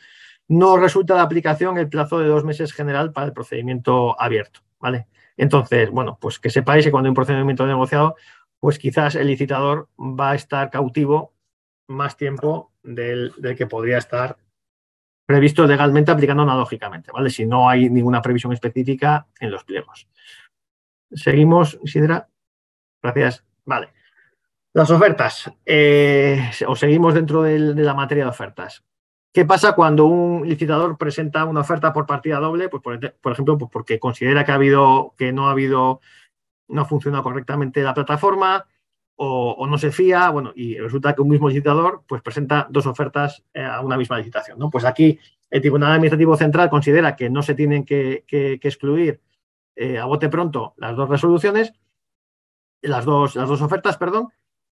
no resulta de aplicación el plazo de dos meses general para el procedimiento abierto. ¿vale? Entonces, bueno, pues que sepáis que cuando hay un procedimiento negociado, pues quizás el licitador va a estar cautivo más tiempo del que podría estar previsto legalmente aplicando analógicamente, ¿vale? Si no hay ninguna previsión específica en los pliegos. Seguimos, Isidra. Gracias. Vale. Las ofertas. Eh, o seguimos dentro de, la materia de ofertas. ¿Qué pasa cuando un licitador presenta una oferta por partida doble? Pues por, ejemplo, pues porque considera que ha habido, que no ha habido, no funcionado correctamente la plataforma, o, no se fía, bueno, y resulta que un mismo licitador pues presenta dos ofertas eh, a una misma licitación, ¿no? Pues aquí el Tribunal Administrativo Central considera que no se tienen que, excluir eh, a bote pronto las dos resoluciones, las dos, las dos ofertas, perdón,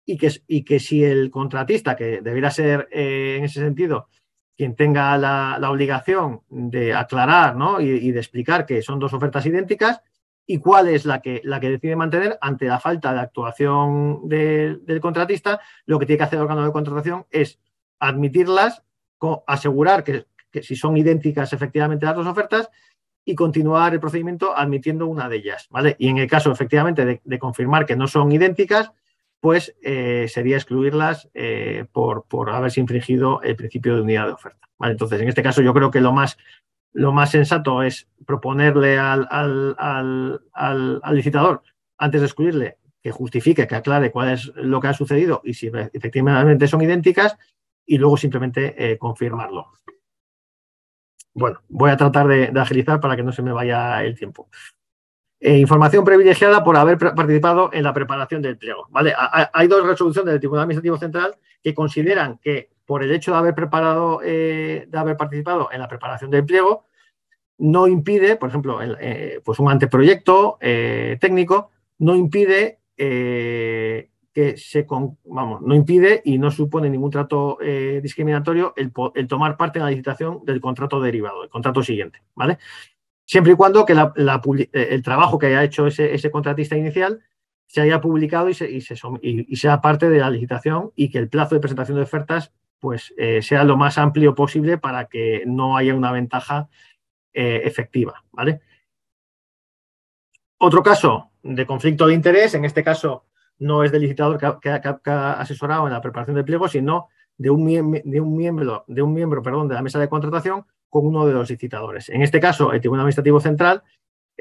y que, y que si el contratista, que debiera ser eh, en ese sentido quien tenga la, obligación de aclarar y de explicar que son dos ofertas idénticas, y cuál es la que, la que decide mantener ante la falta de actuación del contratista, lo que tiene que hacer el órgano de contratación es admitirlas, asegurar que, si son idénticas efectivamente las dos ofertas y continuar el procedimiento admitiendo una de ellas, ¿vale? Y en el caso efectivamente de, confirmar que no son idénticas, pues eh, sería excluirlas eh, por, haberse infringido el principio de unidad de oferta. Entonces, en este caso yo creo que lo más lo más sensato es proponerle al, al, al, licitador, antes de excluirle, que justifique, que aclare cuál es lo que ha sucedido y si efectivamente son idénticas, y luego simplemente eh, confirmarlo. Bueno, voy a tratar de, agilizar para que no se me vaya el tiempo. Eh, información privilegiada por haber participado en la preparación del pliego. ¿vale? hay dos resoluciones del Tribunal Administrativo Central que consideran que por el hecho eh, de haber participado en la preparación del pliego, no impide, por ejemplo, eh, pues un anteproyecto eh, técnico, no impide que se, no impide y no supone ningún trato discriminatorio el, tomar parte en la licitación del contrato derivado, el contrato siguiente, ¿vale? Siempre y cuando que el trabajo que haya hecho ese, contratista inicial se haya publicado y, sea parte de la licitación y que el plazo de presentación de ofertas pues eh, sea lo más amplio posible para que no haya una ventaja eh, efectiva, ¿vale? Otro caso de conflicto de interés, en este caso no es del licitador que ha, asesorado en la preparación del pliego, sino de un, miembro, de, un miembro perdón, de la mesa de contratación con uno de los licitadores. En este caso, el Tribunal Administrativo Central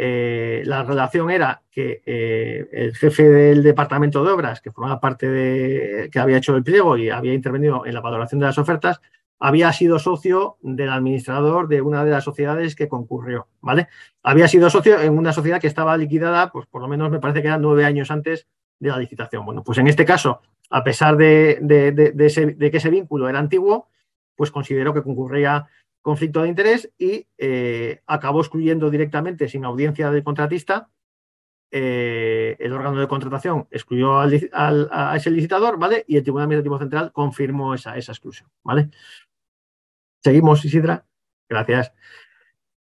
eh, la relación era que eh, el jefe del departamento de obras, que formaba parte de, que había hecho el pliego y había intervenido en la valoración de las ofertas, había sido socio del administrador de una de las sociedades que concurrió, ¿vale? Había sido socio en una sociedad que estaba liquidada, pues por lo menos me parece que eran nueve años antes de la licitación. Bueno, pues en este caso, a pesar de, que ese vínculo era antiguo, pues consideró que concurría conflicto de interés y eh, acabó excluyendo directamente, sin audiencia del contratista, eh, el órgano de contratación excluyó al, a ese licitador, ¿vale? Y el Tribunal Administrativo Central confirmó esa, esa exclusión, ¿vale? Seguimos, Isidra. Gracias.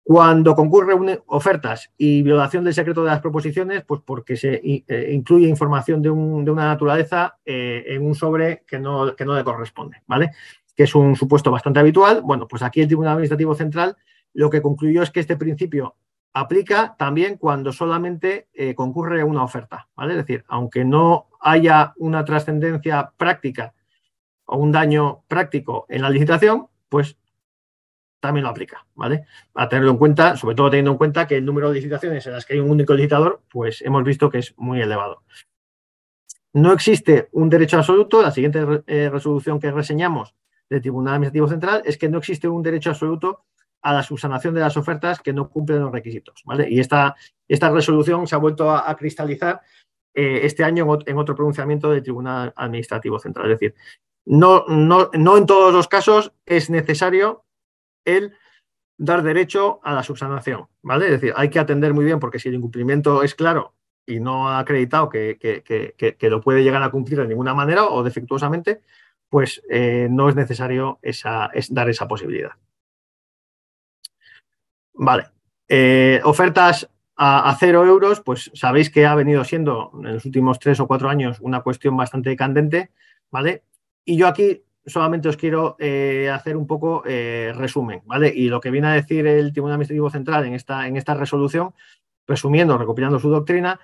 Cuando concurre ofertas y violación del secreto de las proposiciones, pues porque se eh, incluye información de, una naturaleza en un sobre que no, que no, le corresponde, ¿vale? que es un supuesto bastante habitual. Bueno, pues aquí el Tribunal Administrativo Central lo que concluyó es que este principio aplica también cuando solamente eh, concurre una oferta, ¿vale? Es decir, aunque no haya una trascendencia práctica o un daño práctico en la licitación, pues también lo aplica, ¿vale? A tenerlo en cuenta, sobre todo teniendo en cuenta que el número de licitaciones en las que hay un único licitador, pues hemos visto que es muy elevado. No existe un derecho absoluto, la siguiente eh, resolución que reseñamos del Tribunal Administrativo Central es que no existe un derecho absoluto a la subsanación de las ofertas que no cumplen los requisitos. ¿vale? Y esta, esta resolución se ha vuelto a, cristalizar eh, este año en, otro pronunciamiento del Tribunal Administrativo Central. Es decir, no, no, en todos los casos es necesario el dar derecho a la subsanación. ¿vale? Es decir, hay que atender muy bien porque si el incumplimiento es claro y no ha acreditado que, que, que lo puede llegar a cumplir de ninguna manera o defectuosamente, pues eh, no es necesario dar esa posibilidad. Vale. Eh, ofertas a, cero euros, pues sabéis que ha venido siendo en los últimos tres o cuatro años una cuestión bastante candente, ¿vale? Y yo aquí solamente os quiero eh, hacer un poco resumen, ¿vale? Y lo que viene a decir el Tribunal Administrativo Central en esta, en esta resolución, resumiendo, recopilando su doctrina,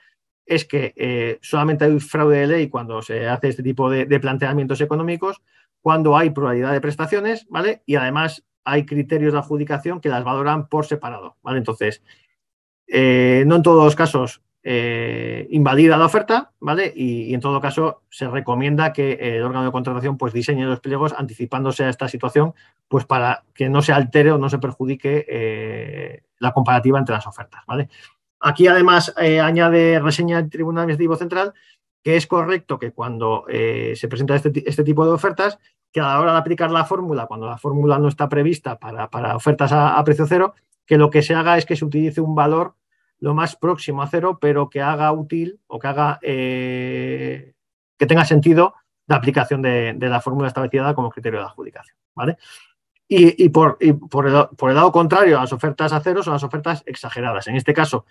es que eh, solamente hay fraude de ley cuando se hace este tipo de, planteamientos económicos, cuando hay pluralidad de prestaciones, ¿vale? Y además hay criterios de adjudicación que las valoran por separado, ¿vale? Entonces, eh, no en todos los casos eh, invalida la oferta, ¿vale? Y, en todo caso se recomienda que el órgano de contratación pues diseñe los pliegos anticipándose a esta situación, pues para que no se altere o no se perjudique eh, la comparativa entre las ofertas, ¿vale? Aquí además eh, añade reseña del Tribunal Administrativo Central que es correcto que cuando eh, se presenta este, este, tipo de ofertas, que a la hora de aplicar la fórmula, cuando la fórmula no está prevista para, ofertas a, precio cero, que lo que se haga es que se utilice un valor lo más próximo a cero, pero que haga útil o que haga eh, que tenga sentido la aplicación de, la fórmula establecida como criterio de adjudicación. ¿vale? Y, por, el, por, el, lado contrario, las ofertas a cero son las ofertas exageradas. En este caso,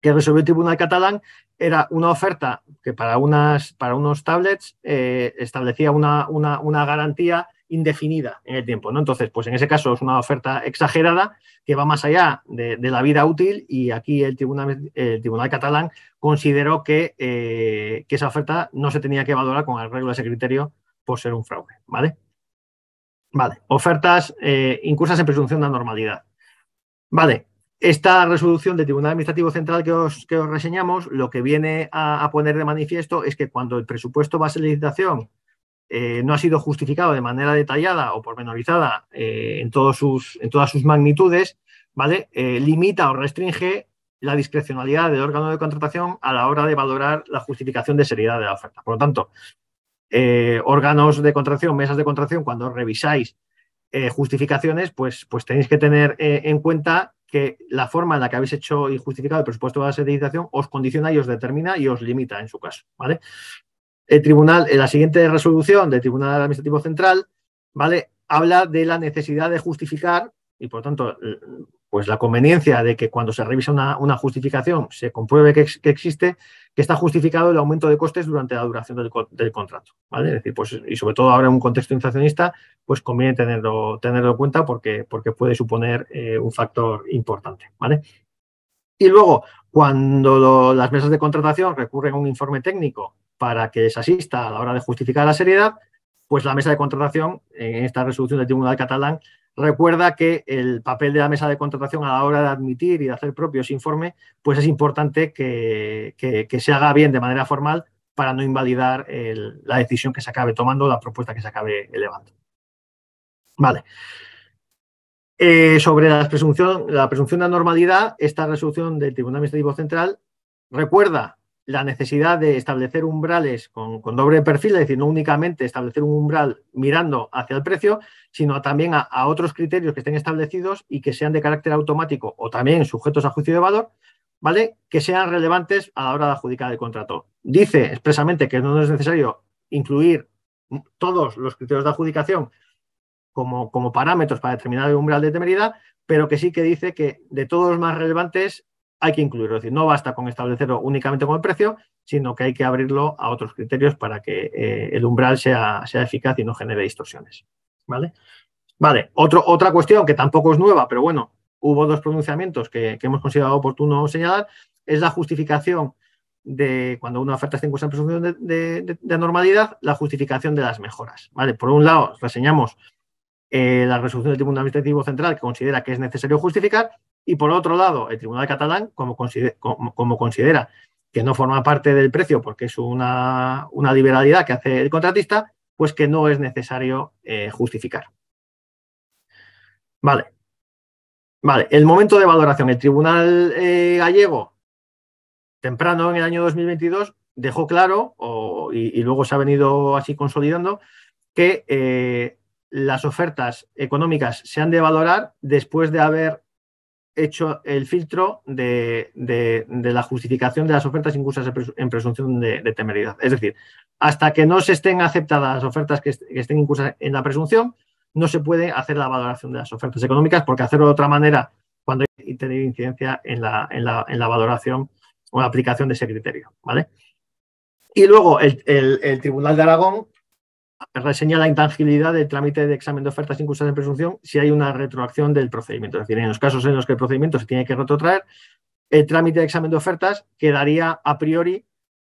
que resolvió el Tribunal Catalán era una oferta que para, unas, para unos tablets eh, establecía una, una, garantía indefinida en el tiempo. ¿no? Entonces, pues en ese caso es una oferta exagerada que va más allá de, la vida útil y aquí el Tribunal, el tribunal Catalán consideró que, eh, esa oferta no se tenía que valorar con arreglo a ese criterio por ser un fraude. ¿Vale? Vale, ofertas eh, incursas en presunción de normalidad Vale, esta resolución del Tribunal Administrativo Central que os, que os reseñamos, lo que viene a, poner de manifiesto es que cuando el presupuesto base de licitación eh, no ha sido justificado de manera detallada o pormenorizada eh, en, sus, en todas sus magnitudes, ¿vale? Eh, limita o restringe la discrecionalidad del órgano de contratación a la hora de valorar la justificación de seriedad de la oferta. Por lo tanto, órganos de contratación, mesas de contratación, cuando revisáis justificaciones, pues, pues tenéis que tener en cuenta que la forma en la que habéis hecho y justificado el presupuesto de la os condiciona y os determina y os limita en su caso. ¿vale? El tribunal, en la siguiente resolución del Tribunal Administrativo Central, ¿vale? habla de la necesidad de justificar y por tanto pues la conveniencia de que cuando se revisa una, justificación se compruebe que existe que está justificado el aumento de costes durante la duración del, contrato. ¿vale? Es decir, pues, y sobre todo ahora en un contexto inflacionista, pues conviene tenerlo, tenerlo en cuenta porque, porque puede suponer eh, un factor importante. ¿vale? Y luego, cuando las mesas de contratación recurren a un informe técnico para que les asista a la hora de justificar la seriedad, pues la mesa de contratación, en esta resolución del Tribunal Catalán, recuerda que el papel de la mesa de contratación a la hora de admitir y de hacer propios informes, pues es importante que, se haga bien de manera formal para no invalidar la decisión que se acabe tomando, la propuesta que se acabe elevando. Vale. Eh, sobre la presunción, la presunción de anormalidad, esta resolución del Tribunal Administrativo Central recuerda la necesidad de establecer umbrales con, doble perfil, es decir, no únicamente establecer un umbral mirando hacia el precio, sino también a, otros criterios que estén establecidos y que sean de carácter automático o también sujetos a juicio de valor, ¿vale? Que sean relevantes a la hora de adjudicar el contrato. Dice expresamente que no es necesario incluir todos los criterios de adjudicación como, como parámetros para determinar el umbral de temeridad, pero que sí que dice que de todos los más relevantes hay que incluirlo. Es decir, no basta con establecerlo únicamente con el precio, sino que hay que abrirlo a otros criterios para que eh, el umbral sea, sea, eficaz y no genere distorsiones. ¿Vale? Vale, otra cuestión que tampoco es nueva, pero bueno, hubo dos pronunciamientos que, hemos considerado oportuno señalar, es la justificación de cuando una oferta está en presunción de, de, normalidad, la justificación de las mejoras. ¿vale? Por un lado, reseñamos eh, la resolución del Tribunal Administrativo Central que considera que es necesario justificar y por otro lado, el Tribunal Catalán, como, considera, que no forma parte del precio porque es una, liberalidad que hace el contratista, pues que no es necesario eh, justificar. Vale. Vale, el momento de valoración. El Tribunal eh, Gallego, temprano en el año 2022, dejó claro, y, luego se ha venido así consolidando, que eh, las ofertas económicas se han de valorar después de haber hecho el filtro de, la justificación de las ofertas incursas en presunción de, temeridad. Es decir, hasta que no se estén aceptadas las ofertas que, estén incursas en la presunción, no se puede hacer la valoración de las ofertas económicas, porque hacerlo de otra manera cuando hay tener incidencia en la, en la, en la valoración o la aplicación de ese criterio. ¿vale? Y luego el, el Tribunal de Aragón reseña la intangibilidad del trámite de examen de ofertas incursadas en presunción si hay una retroacción del procedimiento. Es decir, en los casos en los que el procedimiento se tiene que retrotraer, el trámite de examen de ofertas quedaría a priori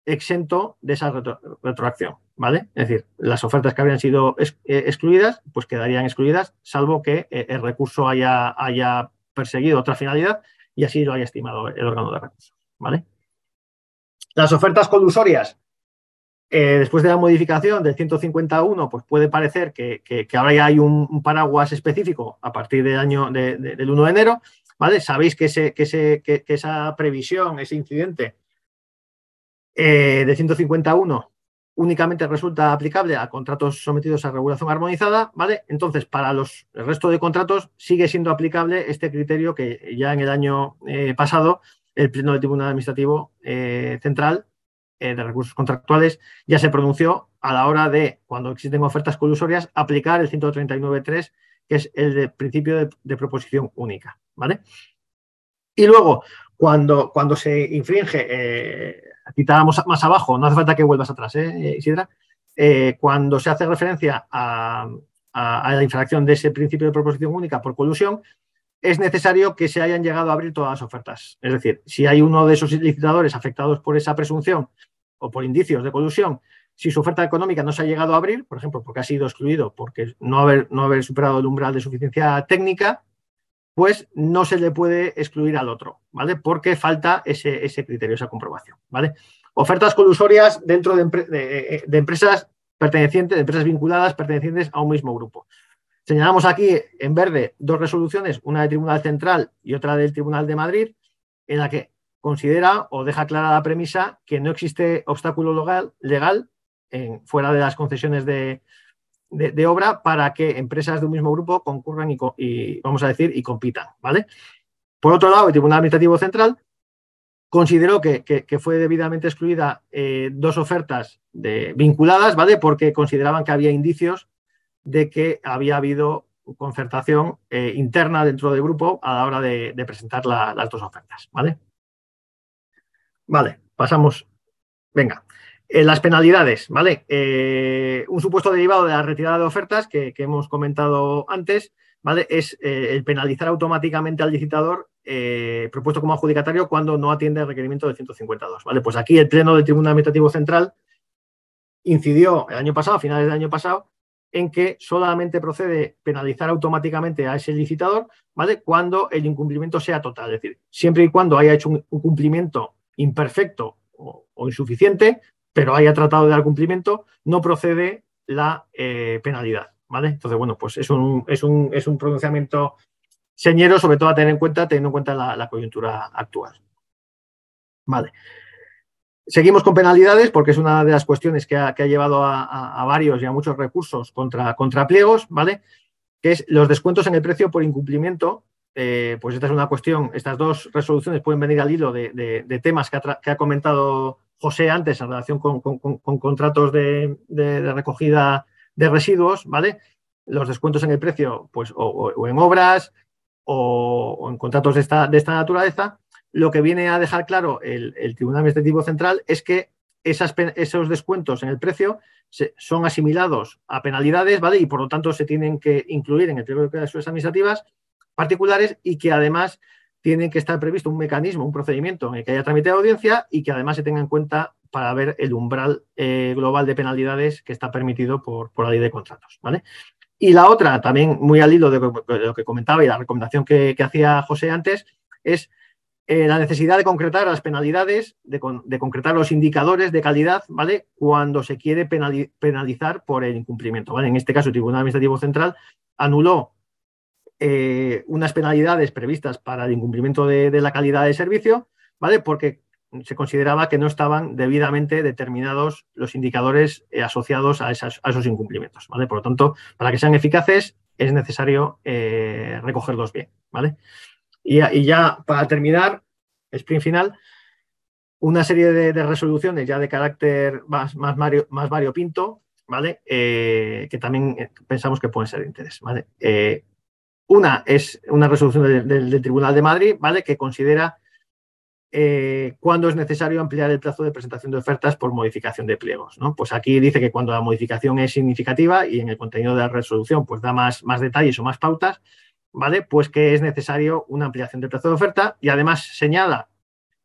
exento de esa retroacción, ¿vale? Es decir, las ofertas que habrían sido eh, excluidas, pues quedarían excluidas, salvo que eh, el recurso haya, haya perseguido otra finalidad y así lo haya estimado el órgano de recursos, ¿vale? Las ofertas colusorias, eh, después de la modificación del 151, pues puede parecer que, ahora ya hay un, paraguas específico a partir del año del 1 de enero, ¿vale? Sabéis que, ese, que esa previsión, ese incidente eh, de 151 únicamente resulta aplicable a contratos sometidos a regulación armonizada, ¿vale? Entonces, para los, el resto de contratos sigue siendo aplicable este criterio que ya en el año eh, pasado el Pleno del Tribunal Administrativo eh, Central eh, de recursos contractuales ya se pronunció a la hora de, cuando existen ofertas colusorias, aplicar el 139.3, que es el de principio de, proposición única. ¿vale? Y luego, cuando, cuando se infringe, eh, más abajo, no hace falta que vuelvas atrás, ¿eh, eh Isidra, eh, cuando se hace referencia a, a la infracción de ese principio de proposición única por colusión, es necesario que se hayan llegado a abrir todas las ofertas. Es decir, si hay uno de esos licitadores afectados por esa presunción o por indicios de colusión, si su oferta económica no se ha llegado a abrir, por ejemplo, porque ha sido excluido porque no haber, superado el umbral de suficiencia técnica, pues no se le puede excluir al otro, ¿vale? Porque falta ese, criterio, esa comprobación, ¿vale? Ofertas colusorias dentro de, eh, eh, de, empresas pertenecientes, de empresas vinculadas pertenecientes a un mismo grupo. Señalamos aquí en verde dos resoluciones, una del Tribunal Central y otra del Tribunal de Madrid, en la que considera o deja clara la premisa que no existe obstáculo legal, en, fuera de las concesiones de, obra para que empresas de un mismo grupo concurran y, vamos a decir, y compitan, ¿vale? Por otro lado, el Tribunal Administrativo Central consideró que, fue debidamente excluida eh, dos ofertas de, vinculadas, ¿vale? Porque consideraban que había indicios de que había habido concertación eh, interna dentro del grupo a la hora de, presentar las dos ofertas, ¿vale? Vale, pasamos. Venga. Eh, las penalidades, ¿vale? Eh, un supuesto derivado de la retirada de ofertas que, hemos comentado antes, ¿vale? Es eh, el penalizar automáticamente al licitador propuesto como adjudicatario cuando no atiende el requerimiento del 152, ¿vale? Pues aquí el Pleno del Tribunal Administrativo Central incidió el año pasado, a finales del año pasado, en que solamente procede penalizar automáticamente a ese licitador, ¿vale? Cuando el incumplimiento sea total, es decir, siempre y cuando haya hecho un cumplimiento imperfecto o, insuficiente, pero haya tratado de dar cumplimiento, no procede la eh, penalidad. ¿vale? Entonces, bueno, pues es un, es un, pronunciamiento señero, sobre todo a tener en cuenta, teniendo en cuenta la, coyuntura actual. Vale. Seguimos con penalidades porque es una de las cuestiones que ha, llevado a, varios y a muchos recursos contra, contra pliegos, ¿vale? Que es los descuentos en el precio por incumplimiento eh, pues esta es una cuestión, estas dos resoluciones pueden venir al hilo de, temas que ha, comentado José antes en relación con, contratos de, recogida de residuos, ¿vale? Los descuentos en el precio, pues, o, en obras o, en contratos de esta, naturaleza. Lo que viene a dejar claro el, Tribunal Administrativo Central es que esos descuentos en el precio son asimilados a penalidades, ¿vale? Y por lo tanto se tienen que incluir en el Tribunal de las administrativas particulares y que además tienen que estar previsto un mecanismo, un procedimiento en el que haya trámite de audiencia y que además se tenga en cuenta para ver el umbral eh, global de penalidades que está permitido por, por la ley de contratos. ¿vale? Y la otra, también muy al hilo de lo que comentaba y la recomendación que, hacía José antes, es eh, la necesidad de concretar las penalidades, de, concretar los indicadores de calidad, ¿vale? Cuando se quiere penalizar por el incumplimiento, ¿vale? En este caso, el Tribunal Administrativo Central anuló eh, unas penalidades previstas para el incumplimiento de, la calidad de servicio, ¿vale? Porque se consideraba que no estaban debidamente determinados los indicadores eh, asociados a, esos incumplimientos, ¿vale? Por lo tanto, para que sean eficaces es necesario eh, recogerlos bien, ¿vale? Y, ya para terminar, sprint final, una serie de, resoluciones ya de carácter más, más variopinto, ¿vale? que también pensamos que pueden ser de interés, ¿vale? Una es una resolución del, Tribunal de Madrid, ¿vale? Que considera eh, cuándo es necesario ampliar el plazo de presentación de ofertas por modificación de pliegos. ¿no? Pues aquí dice que cuando la modificación es significativa y en el contenido de la resolución pues da más, más detalles o más pautas, ¿vale? Pues que es necesario una ampliación del plazo de oferta y además señala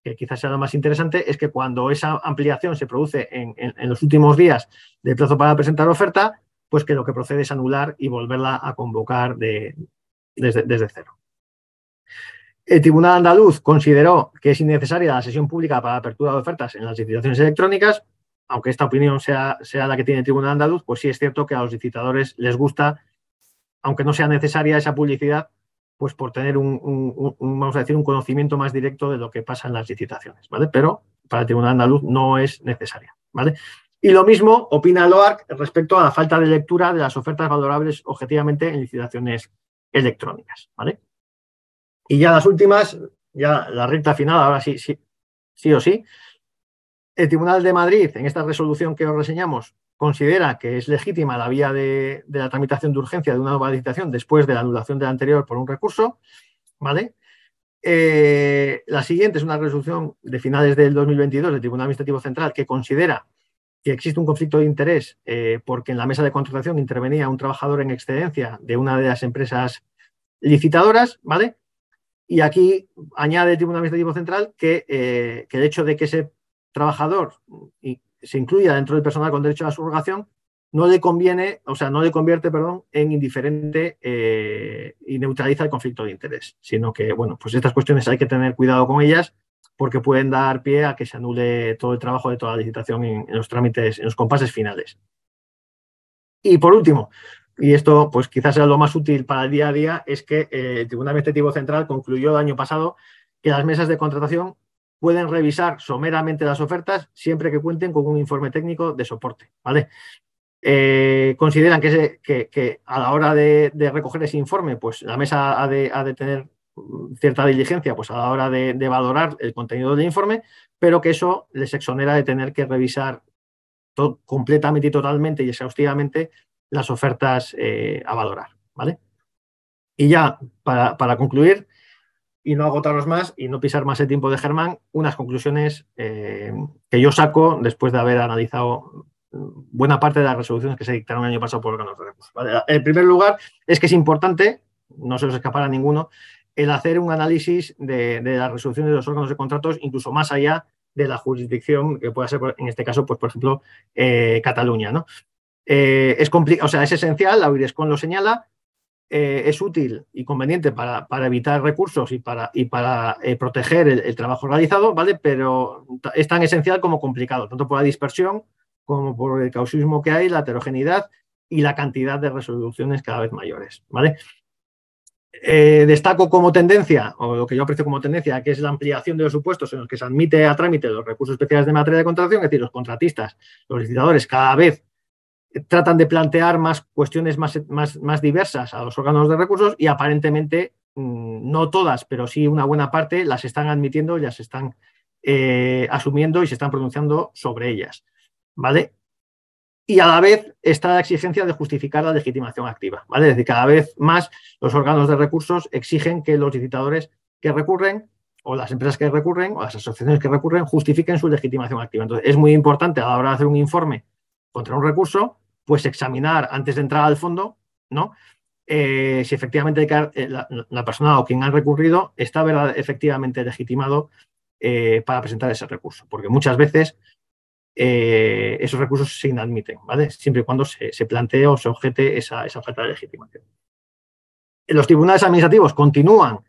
que quizás sea lo más interesante, es que cuando esa ampliación se produce en, en, en los últimos días del plazo para presentar oferta, pues que lo que procede es anular y volverla a convocar de, desde, cero. El Tribunal Andaluz consideró que es innecesaria la sesión pública para apertura de ofertas en las licitaciones electrónicas, aunque esta opinión sea, sea, la que tiene el Tribunal Andaluz, pues sí es cierto que a los licitadores les gusta, aunque no sea necesaria esa publicidad, pues por tener un, vamos a decir, un conocimiento más directo de lo que pasa en las licitaciones, ¿vale? Pero para el Tribunal Andaluz no es necesaria, ¿vale? Y lo mismo opina loarc respecto a la falta de lectura de las ofertas valorables objetivamente en licitaciones electrónicas. ¿vale? Y ya las últimas, ya la recta final, ahora sí, sí, sí o sí. El Tribunal de Madrid, en esta resolución que os reseñamos, considera que es legítima la vía de, la tramitación de urgencia de una nueva licitación después de la anulación de la anterior por un recurso. ¿vale? Eh, la siguiente es una resolución de finales del 2022 del Tribunal Administrativo Central que considera que existe un conflicto de interés eh, porque en la mesa de contratación intervenía un trabajador en excedencia de una de las empresas licitadoras, ¿vale? Y aquí añade el Tribunal Administrativo Central que, eh, que el hecho de que ese trabajador se incluya dentro del personal con derecho a la subrogación no le conviene, o sea, no le convierte, perdón, en indiferente eh, y neutraliza el conflicto de interés, sino que, bueno, pues estas cuestiones hay que tener cuidado con ellas porque pueden dar pie a que se anule todo el trabajo de toda la licitación en, los trámites, en los compases finales. Y por último, y esto pues quizás sea lo más útil para el día a día, es que eh, el Tribunal Administrativo Central concluyó el año pasado que las mesas de contratación pueden revisar someramente las ofertas siempre que cuenten con un informe técnico de soporte. ¿vale? Eh, consideran que, a la hora de, recoger ese informe, pues la mesa ha de tener cierta diligencia pues, a la hora de, valorar el contenido del informe, pero que eso les exonera de tener que revisar completamente y totalmente y exhaustivamente las ofertas eh, a valorar. ¿vale? Y ya, para, concluir, y no agotaros más y no pisar más el tiempo de Germán, unas conclusiones eh, que yo saco después de haber analizado buena parte de las resoluciones que se dictaron el año pasado por órganos de recursos. ¿vale? En primer lugar, es que es importante, no se os escapará ninguno, el hacer un análisis de, las la resolución de los órganos de contratos, incluso más allá de la jurisdicción que pueda ser, en este caso, pues, por ejemplo, eh, Cataluña. ¿no? Eh, es o sea, es esencial, la UIRESCON lo señala, eh, es útil y conveniente para, para, evitar recursos y para, y para proteger el, trabajo realizado, ¿vale? Pero es tan esencial como complicado, tanto por la dispersión como por el causismo que hay, la heterogeneidad y la cantidad de resoluciones cada vez mayores, ¿vale? Eh, destaco como tendencia, o lo que yo aprecio como tendencia, que es la ampliación de los supuestos en los que se admite a trámite los recursos especiales de materia de contratación, es decir, los contratistas, los licitadores, cada vez tratan de plantear más cuestiones más, más, diversas a los órganos de recursos y aparentemente, mm, no todas, pero sí una buena parte, las están admitiendo, las están eh, asumiendo y se están pronunciando sobre ellas. ¿Vale? y a la vez está la exigencia de justificar la legitimación activa. ¿vale? Es decir, cada vez más los órganos de recursos exigen que los licitadores que recurren o las empresas que recurren o las asociaciones que recurren justifiquen su legitimación activa. Entonces, es muy importante a la hora de hacer un informe contra un recurso, pues examinar antes de entrar al fondo, ¿no? Eh, si efectivamente eh, la, persona o quien ha recurrido está efectivamente legitimado eh, para presentar ese recurso. Porque muchas veces eh, esos recursos se inadmiten, ¿vale? Siempre y cuando se, plantee o se objete esa, esa oferta de legitimación. Los tribunales administrativos continúan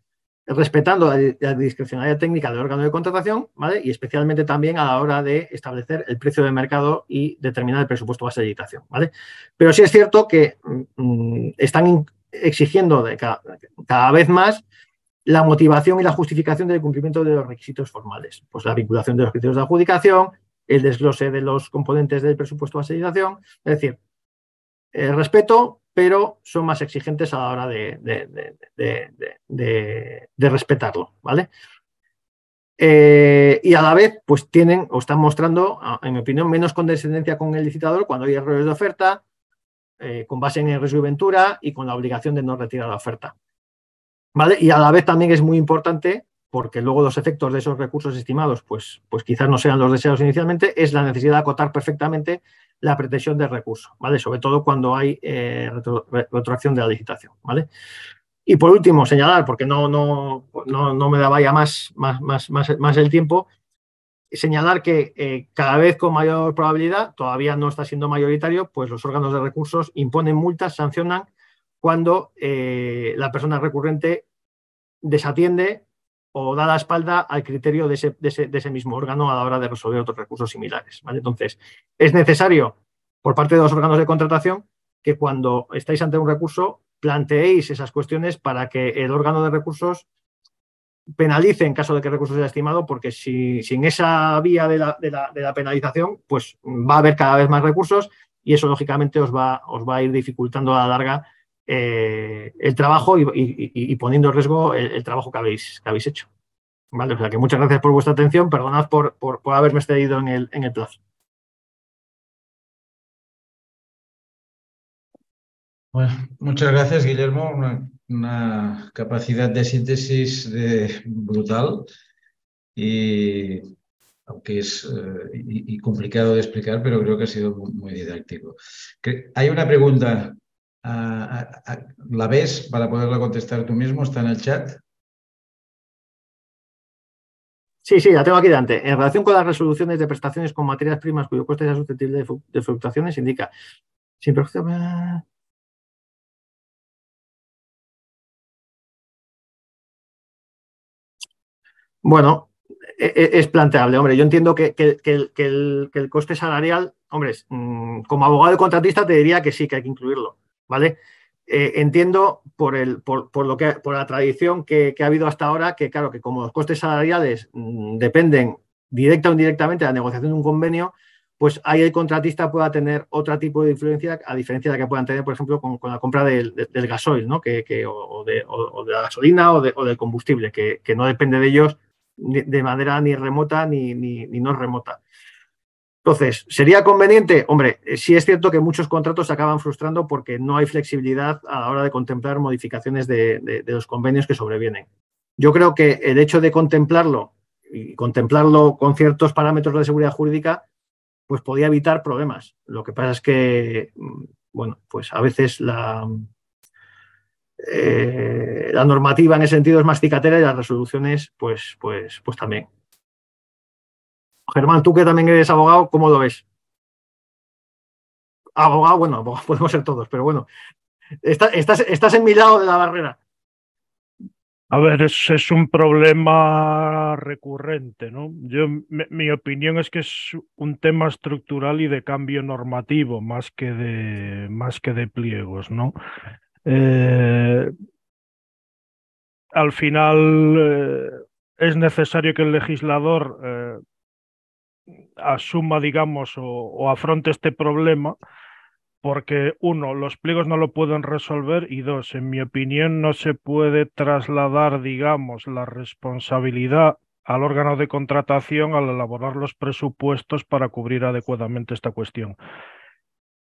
respetando la, discrecionalidad técnica del órgano de contratación, ¿vale? Y especialmente también a la hora de establecer el precio de mercado y determinar el presupuesto base de licitación, ¿vale? Pero sí es cierto que mm, están exigiendo cada, cada vez más la motivación y la justificación del cumplimiento de los requisitos formales, pues la vinculación de los criterios de adjudicación, el desglose de los componentes del presupuesto de asignación. Es decir, eh, respeto, pero son más exigentes a la hora de, respetarlo, ¿vale? Eh, y a la vez, pues tienen o están mostrando, en mi opinión, menos condescendencia con el licitador cuando hay errores de oferta, eh, con base en el riesgo y ventura y con la obligación de no retirar la oferta. ¿Vale? Y a la vez también es muy importante porque luego los efectos de esos recursos estimados, pues, pues quizás no sean los deseados inicialmente, es la necesidad de acotar perfectamente la pretensión del recurso, ¿vale? Sobre todo cuando hay eh, retroacción de la licitación, ¿vale? Y por último, señalar, porque no, no, no, me daba ya más, más, más, más el tiempo, señalar que eh, cada vez con mayor probabilidad, todavía no está siendo mayoritario, pues los órganos de recursos imponen multas, sancionan cuando eh, la persona recurrente desatiende o da la espalda al criterio de ese, mismo órgano a la hora de resolver otros recursos similares. ¿vale? Entonces, es necesario por parte de los órganos de contratación que cuando estáis ante un recurso planteéis esas cuestiones para que el órgano de recursos penalice en caso de que el recurso sea estimado, porque si, sin esa vía de la, de la, penalización, pues va a haber cada vez más recursos y eso lógicamente os va, os va a ir dificultando a la larga eh, el trabajo y, poniendo en riesgo el, trabajo que habéis, que habéis hecho. Vale, o sea que muchas gracias por vuestra atención, perdonad por, por, haberme excedido en el, en el plazo. muchas gracias, Guillermo. Una, capacidad de síntesis eh, brutal y aunque es eh, y complicado de explicar, pero creo que ha sido muy didáctico. Hay una pregunta ¿La ves para poderla contestar tú mismo? ¿Está en el chat? Sí, sí, la tengo aquí delante. En relación con las resoluciones de prestaciones con materias primas cuyo coste es susceptible de fluctuaciones, indica. Sin Bueno, e, e, es planteable, hombre. Yo entiendo que, que, el, que, el, coste salarial, hombre, mm, como abogado y contratista te diría que sí, que hay que incluirlo. ¿vale? Eh, entiendo por, lo que, por la tradición que, ha habido hasta ahora que, claro, que como los costes salariales mm, dependen directa o indirectamente de la negociación de un convenio, pues ahí el contratista pueda tener otro tipo de influencia a diferencia de que puedan tener, por ejemplo, con, la compra del, gasoil, o, de, la gasolina o, del combustible, que, no depende de ellos de manera ni remota ni no remota. Entonces, ¿sería conveniente? Hombre, eh, sí es cierto que muchos contratos se acaban frustrando porque no hay flexibilidad a la hora de contemplar modificaciones de, los convenios que sobrevienen. Yo creo que el hecho de contemplarlo y contemplarlo con ciertos parámetros de seguridad jurídica, pues podía evitar problemas. Lo que pasa es que, mm, bueno, pues a veces la, eh, la normativa en ese sentido es más cicatera y las resoluciones, pues, pues, pues también. Germán, tú que también eres abogado, ¿cómo lo ves? Abogado, bueno, [LAUGHS] podemos ser todos, pero bueno, estás, en mi lado de la barrera. A ver, es, es, un problema recurrente, ¿no? Yo, mi opinión es que es un tema estructural y de cambio normativo más que de, más que de pliegos, ¿no? Eh, al final eh, es necesario que el legislador eh, asuma, digamos, o, afronte este problema, porque uno, los pliegos no lo pueden resolver y dos, en mi opinión, no se puede trasladar, digamos, la responsabilidad al órgano de contratación al elaborar los presupuestos para cubrir adecuadamente esta cuestión.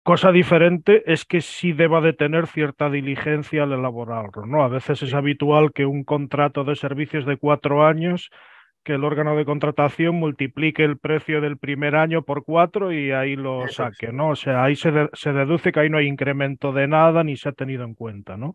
Cosa diferente es que sí deba de tener cierta diligencia al elaborarlo, ¿no? A veces es habitual que un contrato de servicios de cuatro años que el órgano de contratación multiplique el precio del primer año por cuatro y ahí lo saque, ¿no? O sea, ahí se, se deduce que ahí no hay incremento de nada ni se ha tenido en cuenta, ¿no?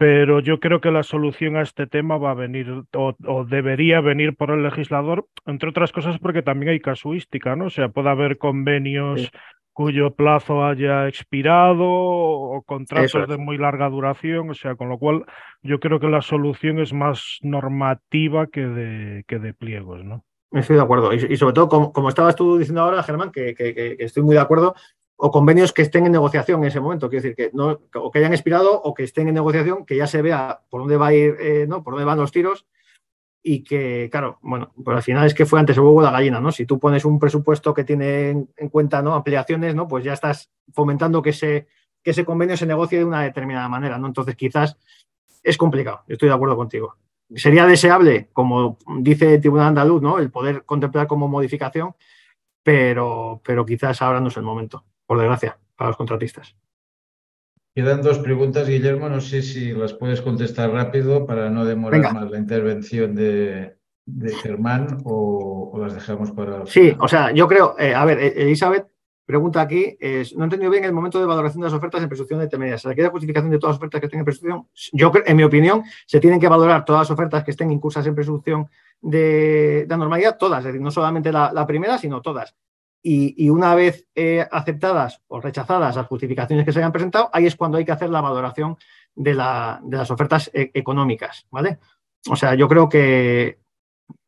pero yo creo que la solución a este tema va a venir o, debería venir por el legislador, entre otras cosas porque también hay casuística, ¿no? O sea, puede haber convenios cuyo plazo haya expirado o contratos de muy larga duración, o sea, con lo cual yo creo que la solución es más normativa que de, que de pliegos, ¿no? Estoy de acuerdo. Y, sobre todo, como, como, estabas tú diciendo ahora, Germán, que, que, estoy muy de acuerdo, o convenios que estén en negociación en ese momento, quiero decir, que, no, o que hayan expirado o que estén en negociación, que ya se vea por dónde va a ir, eh, ¿no? Por dónde van los tiros y que, claro, bueno, pues al final es que fue antes el huevo de la gallina, ¿no? Si tú pones un presupuesto que tiene en cuenta, ¿no? Ampliaciones, ¿no? Pues ya estás fomentando que ese, que ese convenio se negocie de una determinada manera, ¿no? Entonces quizás es complicado, estoy de acuerdo contigo. Sería deseable, como dice el Tribunal Andaluz, ¿no? El poder contemplar como modificación, pero, pero quizás ahora no es el momento por desgracia, para los contratistas. Quedan dos preguntas, Guillermo. No sé si las puedes contestar rápido para no demorar más la intervención de, Germán o, las dejamos para. Sí, o sea, yo creo, eh, a ver, eh, Elizabeth pregunta aquí, eh, no he entendido bien el momento de valoración de las ofertas en presunción de intermedias. ¿Se queda justificación de todas las ofertas que estén en presunción? Yo, en mi opinión, se tienen que valorar todas las ofertas que estén incursas en presunción de, de anormalidad, todas, es decir, no solamente la primera, sino todas. Y, una vez eh, aceptadas o rechazadas las justificaciones que se hayan presentado, ahí es cuando hay que hacer la valoración de, las ofertas eh, económicas, ¿vale? O sea, yo creo que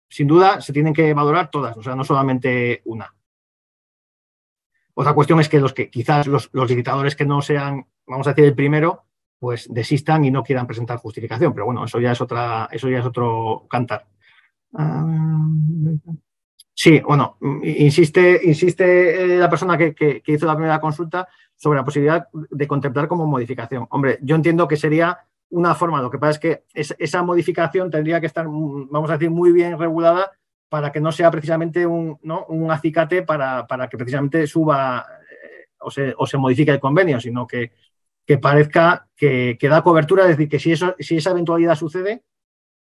sin duda se tienen que valorar todas, o sea, no solamente una. Otra cuestión es que los que quizás los, los licitadores que no sean, vamos a decir, el primero, pues desistan y no quieran presentar justificación. Pero bueno, eso ya es otra, eso ya es otro cantar. Ah, Sí, bueno, insiste, insiste eh, la persona que, que, hizo la primera consulta sobre la posibilidad de contemplar como modificación. Hombre, yo entiendo que sería una forma, lo que pasa es que esa modificación tendría que estar, vamos a decir, muy bien regulada para que no sea precisamente un, ¿no? un acicate para, para, que precisamente suba eh, o, se, o, se, modifique el convenio, sino que, que parezca que, que, da cobertura, es decir, que si, eso, si esa eventualidad sucede,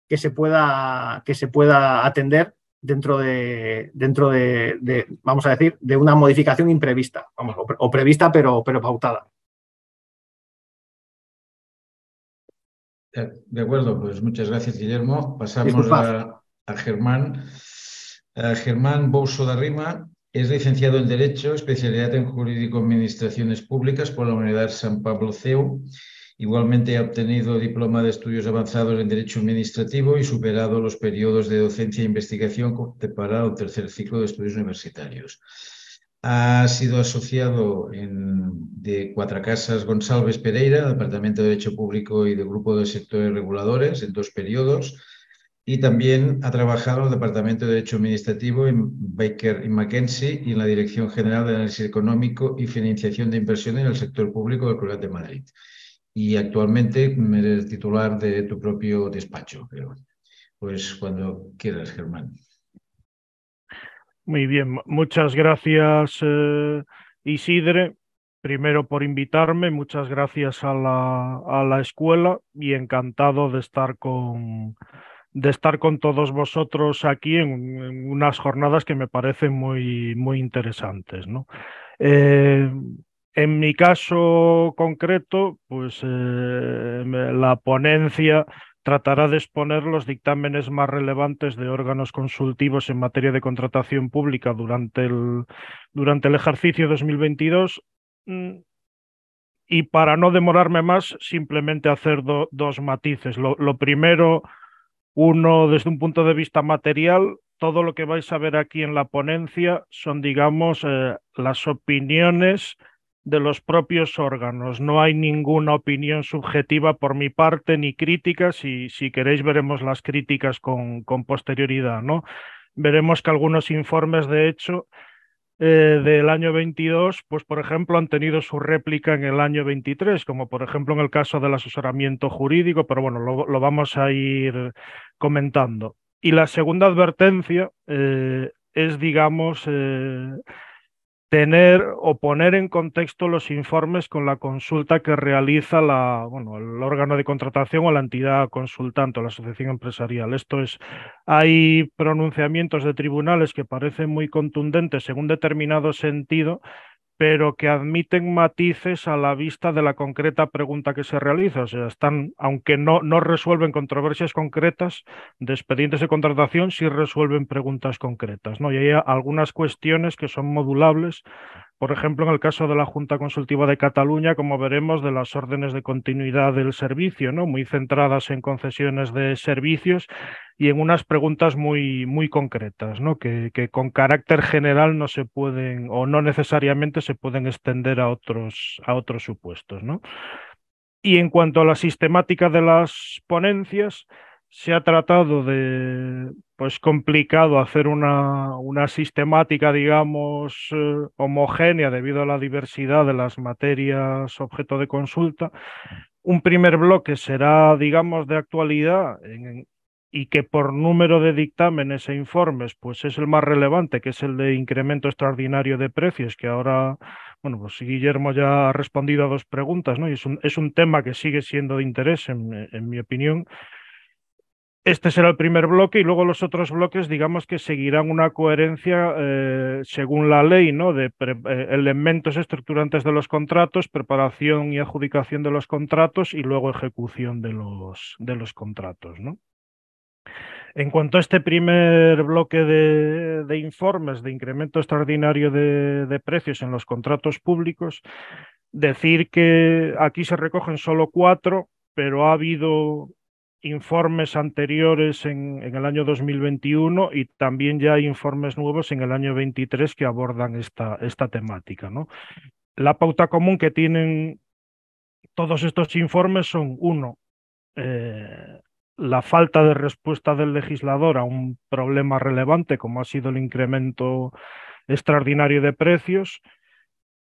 que se pueda, que se pueda atender dentro de, dentro de, vamos a decir, de una modificación imprevista, vamos, o, prevista pero, pero pautada. Eh, de acuerdo, pues muchas gracias, Guillermo. Pasamos a, Germán. Eh, Germán Bouso de Rima es licenciado en Derecho, especialidad en Jurídico e Administraciones Públicas por la Universidad San Pablo CEU Igualmente ha obtenido diploma de estudios avanzados en Derecho Administrativo y superado los periodos de docencia e investigación para el tercer ciclo de estudios universitarios. Ha sido asociado en, de Cuatracasas González Pereira, Departamento de Derecho Público y de Grupo de Sectores Reguladores, en dos periodos. Y también ha trabajado en el Departamento de Derecho Administrativo en Baker y Mackenzie y en la Dirección General de Análisis Económico y Financiación de Inversiones en el Sector Público del Colegio de Madrid y actualmente eres titular de tu propio despacho, pero Pues cuando quieras, Germán. Muy bien, muchas gracias eh, Isidre, primero por invitarme, muchas gracias a la, a la escuela y encantado de estar con, de estar con todos vosotros aquí en, unas jornadas que me parecen muy, muy interesantes. ¿no? Eh, en mi caso concreto, pues eh, la ponencia tratará de exponer los dictámenes más relevantes de órganos consultivos en materia de contratación pública durante el, durante el ejercicio 2022. Mm, y para no demorarme más, simplemente hacer dos matices. Lo, primero, uno desde un punto de vista material, todo lo que vais a ver aquí en la ponencia son, digamos, eh, las opiniones de los propios órganos. No hay ninguna opinión subjetiva por mi parte ni críticas y si queréis veremos las críticas con, con posterioridad. ¿no? Veremos que algunos informes, de hecho, eh, del año 22, pues por ejemplo, han tenido su réplica en el año 23, como por ejemplo en el caso del asesoramiento jurídico, pero bueno, lo, vamos a ir comentando. Y la segunda advertencia eh, es, digamos, eh, tener o poner en contexto los informes con la consulta que realiza la, bueno, el órgano de contratación o la entidad consultante o la asociación empresarial. Esto es, hay pronunciamientos de tribunales que parecen muy contundentes en un determinado sentido, pero que admiten matices a la vista de la concreta pregunta que se realiza. O sea, están, aunque no, no resuelven controversias concretas de expedientes de contratación, sí resuelven preguntas concretas. ¿no? Y hay algunas cuestiones que son modulables por ejemplo, en el caso de la Junta Consultiva de Cataluña, como veremos, de las órdenes de continuidad del servicio, ¿no? muy centradas en concesiones de servicios y en unas preguntas muy, muy concretas, ¿no? que, que con carácter general no se pueden o no necesariamente se pueden extender a otros, a otros supuestos. ¿no? Y en cuanto a la sistemática de las ponencias, se ha tratado de, pues complicado hacer una, una sistemática, digamos, eh, homogénea debido a la diversidad de las materias objeto de consulta. Un primer bloque será, digamos, de actualidad y que por número de dictámenes e informes, pues es el más relevante, que es el de incremento extraordinario de precios, que ahora, bueno, pues Guillermo ya ha respondido a dos preguntas, ¿no? Y es un, tema que sigue siendo de interés, en, en mi opinión. Este será el primer bloque y luego los otros bloques, digamos que seguirán una coherencia eh, según la ley, ¿no? De eh, elementos estructurantes de los contratos, preparación y adjudicación de los contratos y luego ejecución de los, de los contratos, ¿no? En cuanto a este primer bloque de, informes de incremento extraordinario de, de precios en los contratos públicos, decir que aquí se recogen solo cuatro, pero ha habido informes anteriores en, el año 2021 y también ya hay informes nuevos en el año 23 que abordan esta, esta temática. ¿no? La pauta común que tienen todos estos informes son, uno, eh, la falta de respuesta del legislador a un problema relevante como ha sido el incremento extraordinario de precios,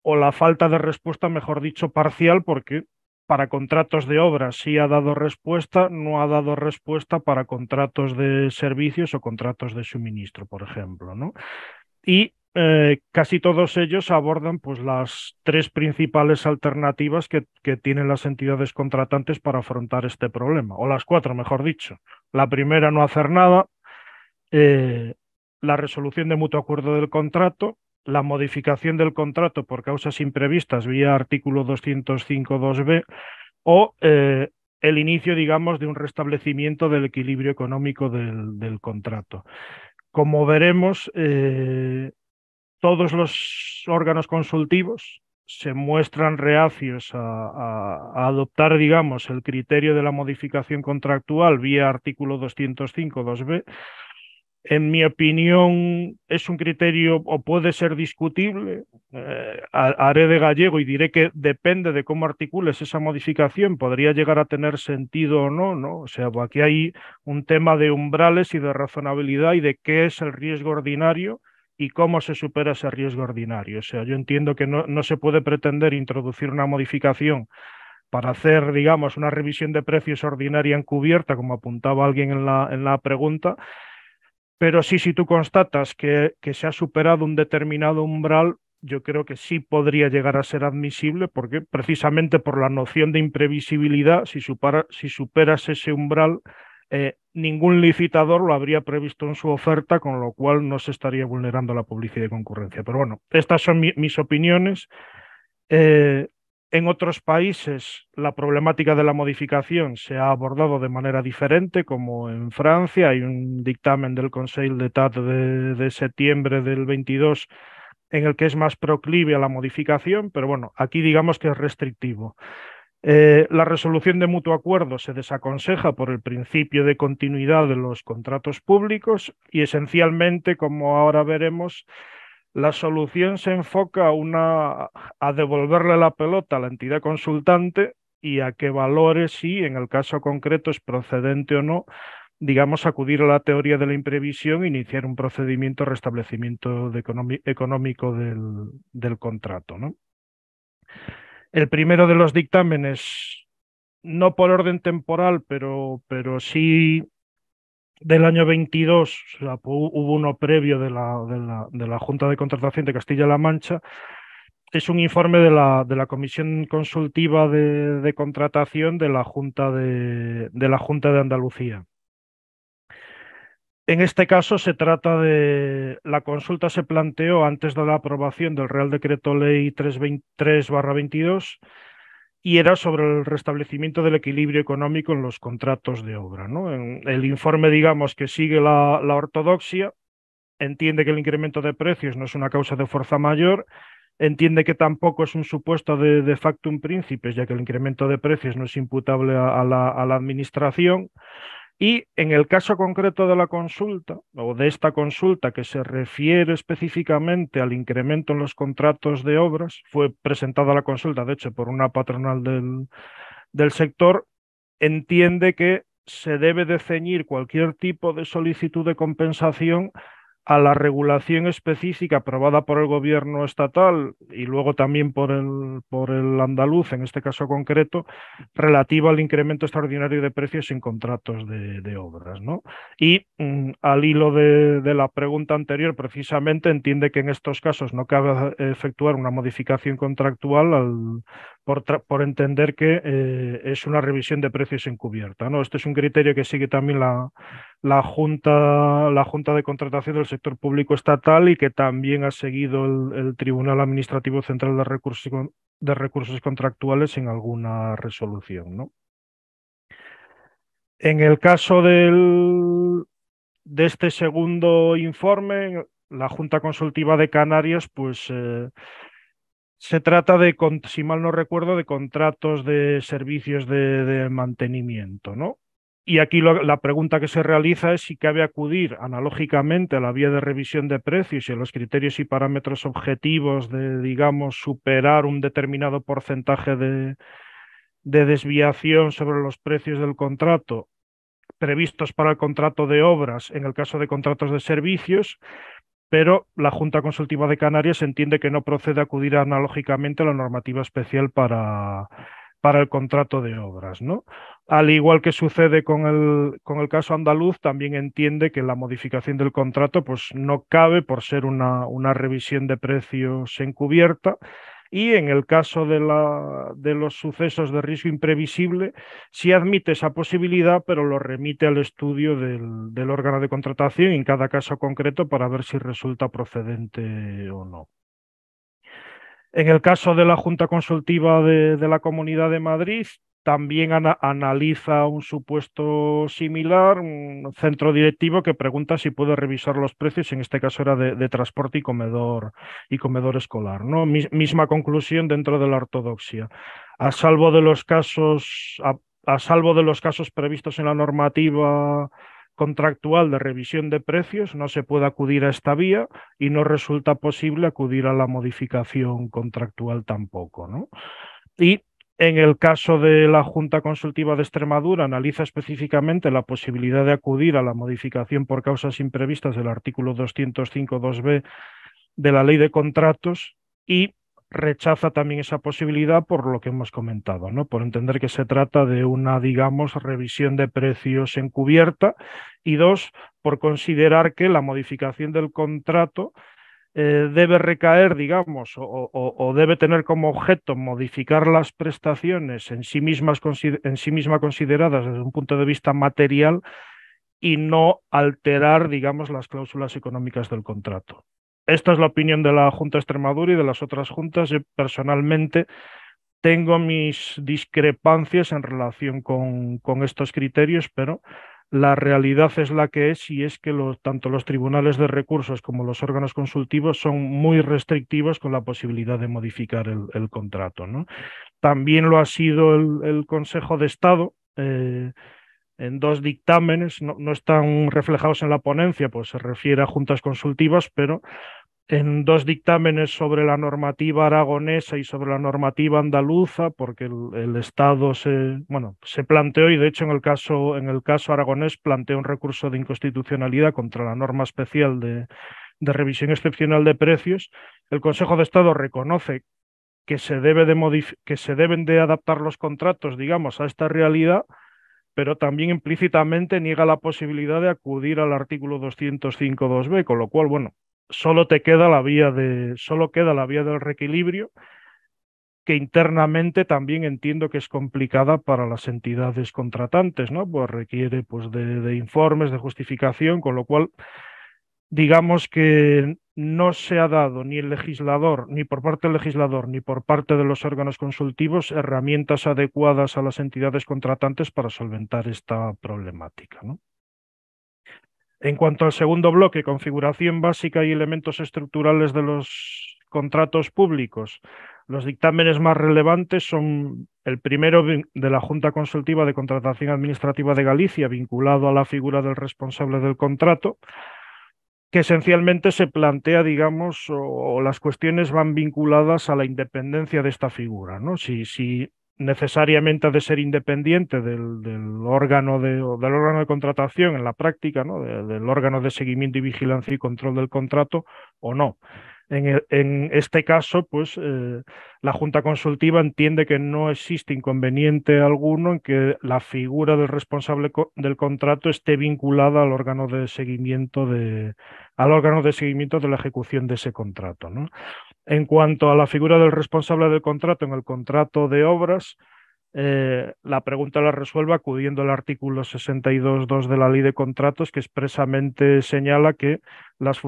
o la falta de respuesta, mejor dicho, parcial, porque para contratos de obra sí ha dado respuesta, no ha dado respuesta para contratos de servicios o contratos de suministro, por ejemplo. ¿no? Y eh, casi todos ellos abordan pues, las tres principales alternativas que, tienen las entidades contratantes para afrontar este problema, o las cuatro, mejor dicho. La primera, no hacer nada. Eh, la resolución de mutuo acuerdo del contrato, la modificación del contrato por causas imprevistas vía artículo 205.2b o eh, el inicio, digamos, de un restablecimiento del equilibrio económico del, contrato. Como veremos, eh, todos los órganos consultivos se muestran reacios a, adoptar, digamos, el criterio de la modificación contractual vía artículo 205.2b en mi opinión, es un criterio o puede ser discutible. Eh, haré de gallego y diré que depende de cómo articules esa modificación, podría llegar a tener sentido o no, ¿no? O sea, aquí hay un tema de umbrales y de razonabilidad y de qué es el riesgo ordinario y cómo se supera ese riesgo ordinario. O sea, yo entiendo que no, se puede pretender introducir una modificación para hacer, digamos, una revisión de precios ordinaria encubierta, como apuntaba alguien en la, en la pregunta, pero sí, si tú constatas que, se ha superado un determinado umbral, yo creo que sí podría llegar a ser admisible, porque precisamente por la noción de imprevisibilidad, si, superas ese umbral, eh, ningún licitador lo habría previsto en su oferta, con lo cual no se estaría vulnerando la publicidad de concurrencia. Pero bueno, estas son mis opiniones. Eh, en otros países la problemática de la modificación se ha abordado de manera diferente, como en Francia. Hay un dictamen del Consejo de de, de septiembre del 22 en el que es más proclive a la modificación, pero bueno, aquí digamos que es restrictivo. Eh, la resolución de mutuo acuerdo se desaconseja por el principio de continuidad de los contratos públicos y esencialmente, como ahora veremos, la solución se enfoca una, a devolverle la pelota a la entidad consultante y a que valore si en el caso concreto es procedente o no, digamos, acudir a la teoría de la imprevisión e iniciar un procedimiento de restablecimiento económico del, del contrato. ¿no? El primero de los dictámenes, no por orden temporal, pero, pero sí del año 22 hubo uno previo de la, de, la, de la, Junta de Contratación de Castilla-La Mancha. Es un informe de la, de la Comisión Consultiva de, Contratación de la, Junta de, la Junta de Andalucía. En este caso se trata de la consulta se planteó antes de la aprobación del Real Decreto Ley 323/22 y era sobre el restablecimiento del equilibrio económico en los contratos de obra. ¿no? el informe, digamos, que sigue la, ortodoxia, entiende que el incremento de precios no es una causa de fuerza mayor, entiende que tampoco es un supuesto de, de factum príncipe, ya que el incremento de precios no es imputable a la, administración. Y en el caso concreto de la consulta, o de esta consulta que se refiere específicamente al incremento en los contratos de obras, fue presentada la consulta, de hecho, por una patronal del, del sector, entiende que se debe de ceñir cualquier tipo de solicitud de compensación a la regulación específica aprobada por el gobierno estatal y luego también por el, por el andaluz, en este caso concreto, relativa al incremento extraordinario de precios en contratos de, obras. ¿no? Y mm, al hilo de, de, la pregunta anterior, precisamente entiende que en estos casos no cabe eh, efectuar una modificación contractual al, por, entender que eh, es una revisión de precios encubierta. ¿no? Este es un criterio que sigue también la, la, junta, la Junta de Contratación del Sector Público Estatal y que también ha seguido el, Tribunal Administrativo Central de Recursos, de Recursos Contractuales en alguna resolución. ¿no? En el caso del, de este segundo informe, la Junta Consultiva de Canarias pues, eh, se trata de, si mal no recuerdo, de contratos de servicios de, mantenimiento, ¿no? Y aquí la pregunta que se realiza es si cabe acudir analógicamente a la vía de revisión de precios y a los criterios y parámetros objetivos de, digamos, superar un determinado porcentaje de, de desviación sobre los precios del contrato previstos para el contrato de obras en el caso de contratos de servicios, pero la Junta Consultiva de Canarias entiende que no procede a acudir analógicamente a la normativa especial para, para el contrato de obras. ¿no? Al igual que sucede con el, con el, caso andaluz, también entiende que la modificación del contrato pues, no cabe por ser una, una revisión de precios encubierta y en el caso de, los sucesos de riesgo imprevisible, sí admite esa posibilidad, pero lo remite al estudio del, órgano de contratación en cada caso concreto para ver si resulta procedente o no. En el caso de la Junta Consultiva de, la Comunidad de Madrid, también analiza un supuesto similar, un centro directivo que pregunta si puede revisar los precios, en este caso era de, transporte y comedor, y comedor escolar. ¿no? misma conclusión dentro de la ortodoxia. A salvo de los casos, salvo de los casos previstos en la normativa contractual de revisión de precios, no se puede acudir a esta vía y no resulta posible acudir a la modificación contractual tampoco. ¿no? Y en el caso de la Junta Consultiva de Extremadura, analiza específicamente la posibilidad de acudir a la modificación por causas imprevistas del artículo 205.2b de la Ley de Contratos y rechaza también esa posibilidad por lo que hemos comentado, ¿no? Por entender que se trata de una, digamos, revisión de precios encubierta y dos, por considerar que la modificación del contrato eh, debe recaer, digamos, o, debe tener como objeto modificar las prestaciones en sí, mismas, en sí misma consideradas desde un punto de vista material y no alterar, digamos, las cláusulas económicas del contrato. Esta es la opinión de la Junta de Extremadura y de las otras juntas. Yo personalmente tengo mis discrepancias en relación con estos criterios, pero la realidad es la que es y es que tanto los tribunales de recursos como los órganos consultivos son muy restrictivos con la posibilidad de modificar el, contrato. ¿no? También lo ha sido el, Consejo de Estado. Eh, en dos dictámenes, no, están reflejados en la ponencia, pues se refiere a juntas consultivas, pero en dos dictámenes sobre la normativa aragonesa y sobre la normativa andaluza, porque el, Estado se, bueno, se planteó, y de hecho en el, caso, en el caso aragonés planteó un recurso de inconstitucionalidad contra la norma especial de, de revisión excepcional de precios. El Consejo de Estado reconoce que se, debe de que se deben de adaptar los contratos, digamos, a esta realidad, pero también implícitamente niega la posibilidad de acudir al artículo 205.2b, con lo cual, bueno, solo te queda la vía de, solo queda la vía del reequilibrio, que internamente también entiendo que es complicada para las entidades contratantes, ¿no? Pues requiere pues, de, de informes, de justificación, con lo cual digamos que no se ha dado ni el legislador, ni por parte del legislador, ni por parte de los órganos consultivos herramientas adecuadas a las entidades contratantes para solventar esta problemática. ¿no? En cuanto al segundo bloque, configuración básica y elementos estructurales de los contratos públicos, los dictámenes más relevantes son el primero de la Junta Consultiva de Contratación Administrativa de Galicia, vinculado a la figura del responsable del contrato, que esencialmente se plantea, digamos, o, las cuestiones van vinculadas a la independencia de esta figura. ¿no? necesariamente ha de ser independiente del, órgano de, del órgano de contratación en la práctica, ¿no? del órgano de seguimiento y vigilancia y control del contrato o no. En, este caso, pues eh, la Junta Consultiva entiende que no existe inconveniente alguno en que la figura del responsable del contrato esté vinculada al órgano de seguimiento de, al órgano de seguimiento de la ejecución de ese contrato. ¿no? En cuanto a la figura del responsable del contrato en el contrato de obras, eh, la pregunta la resuelva acudiendo al artículo 62.2 de la Ley de Contratos, que expresamente señala que las,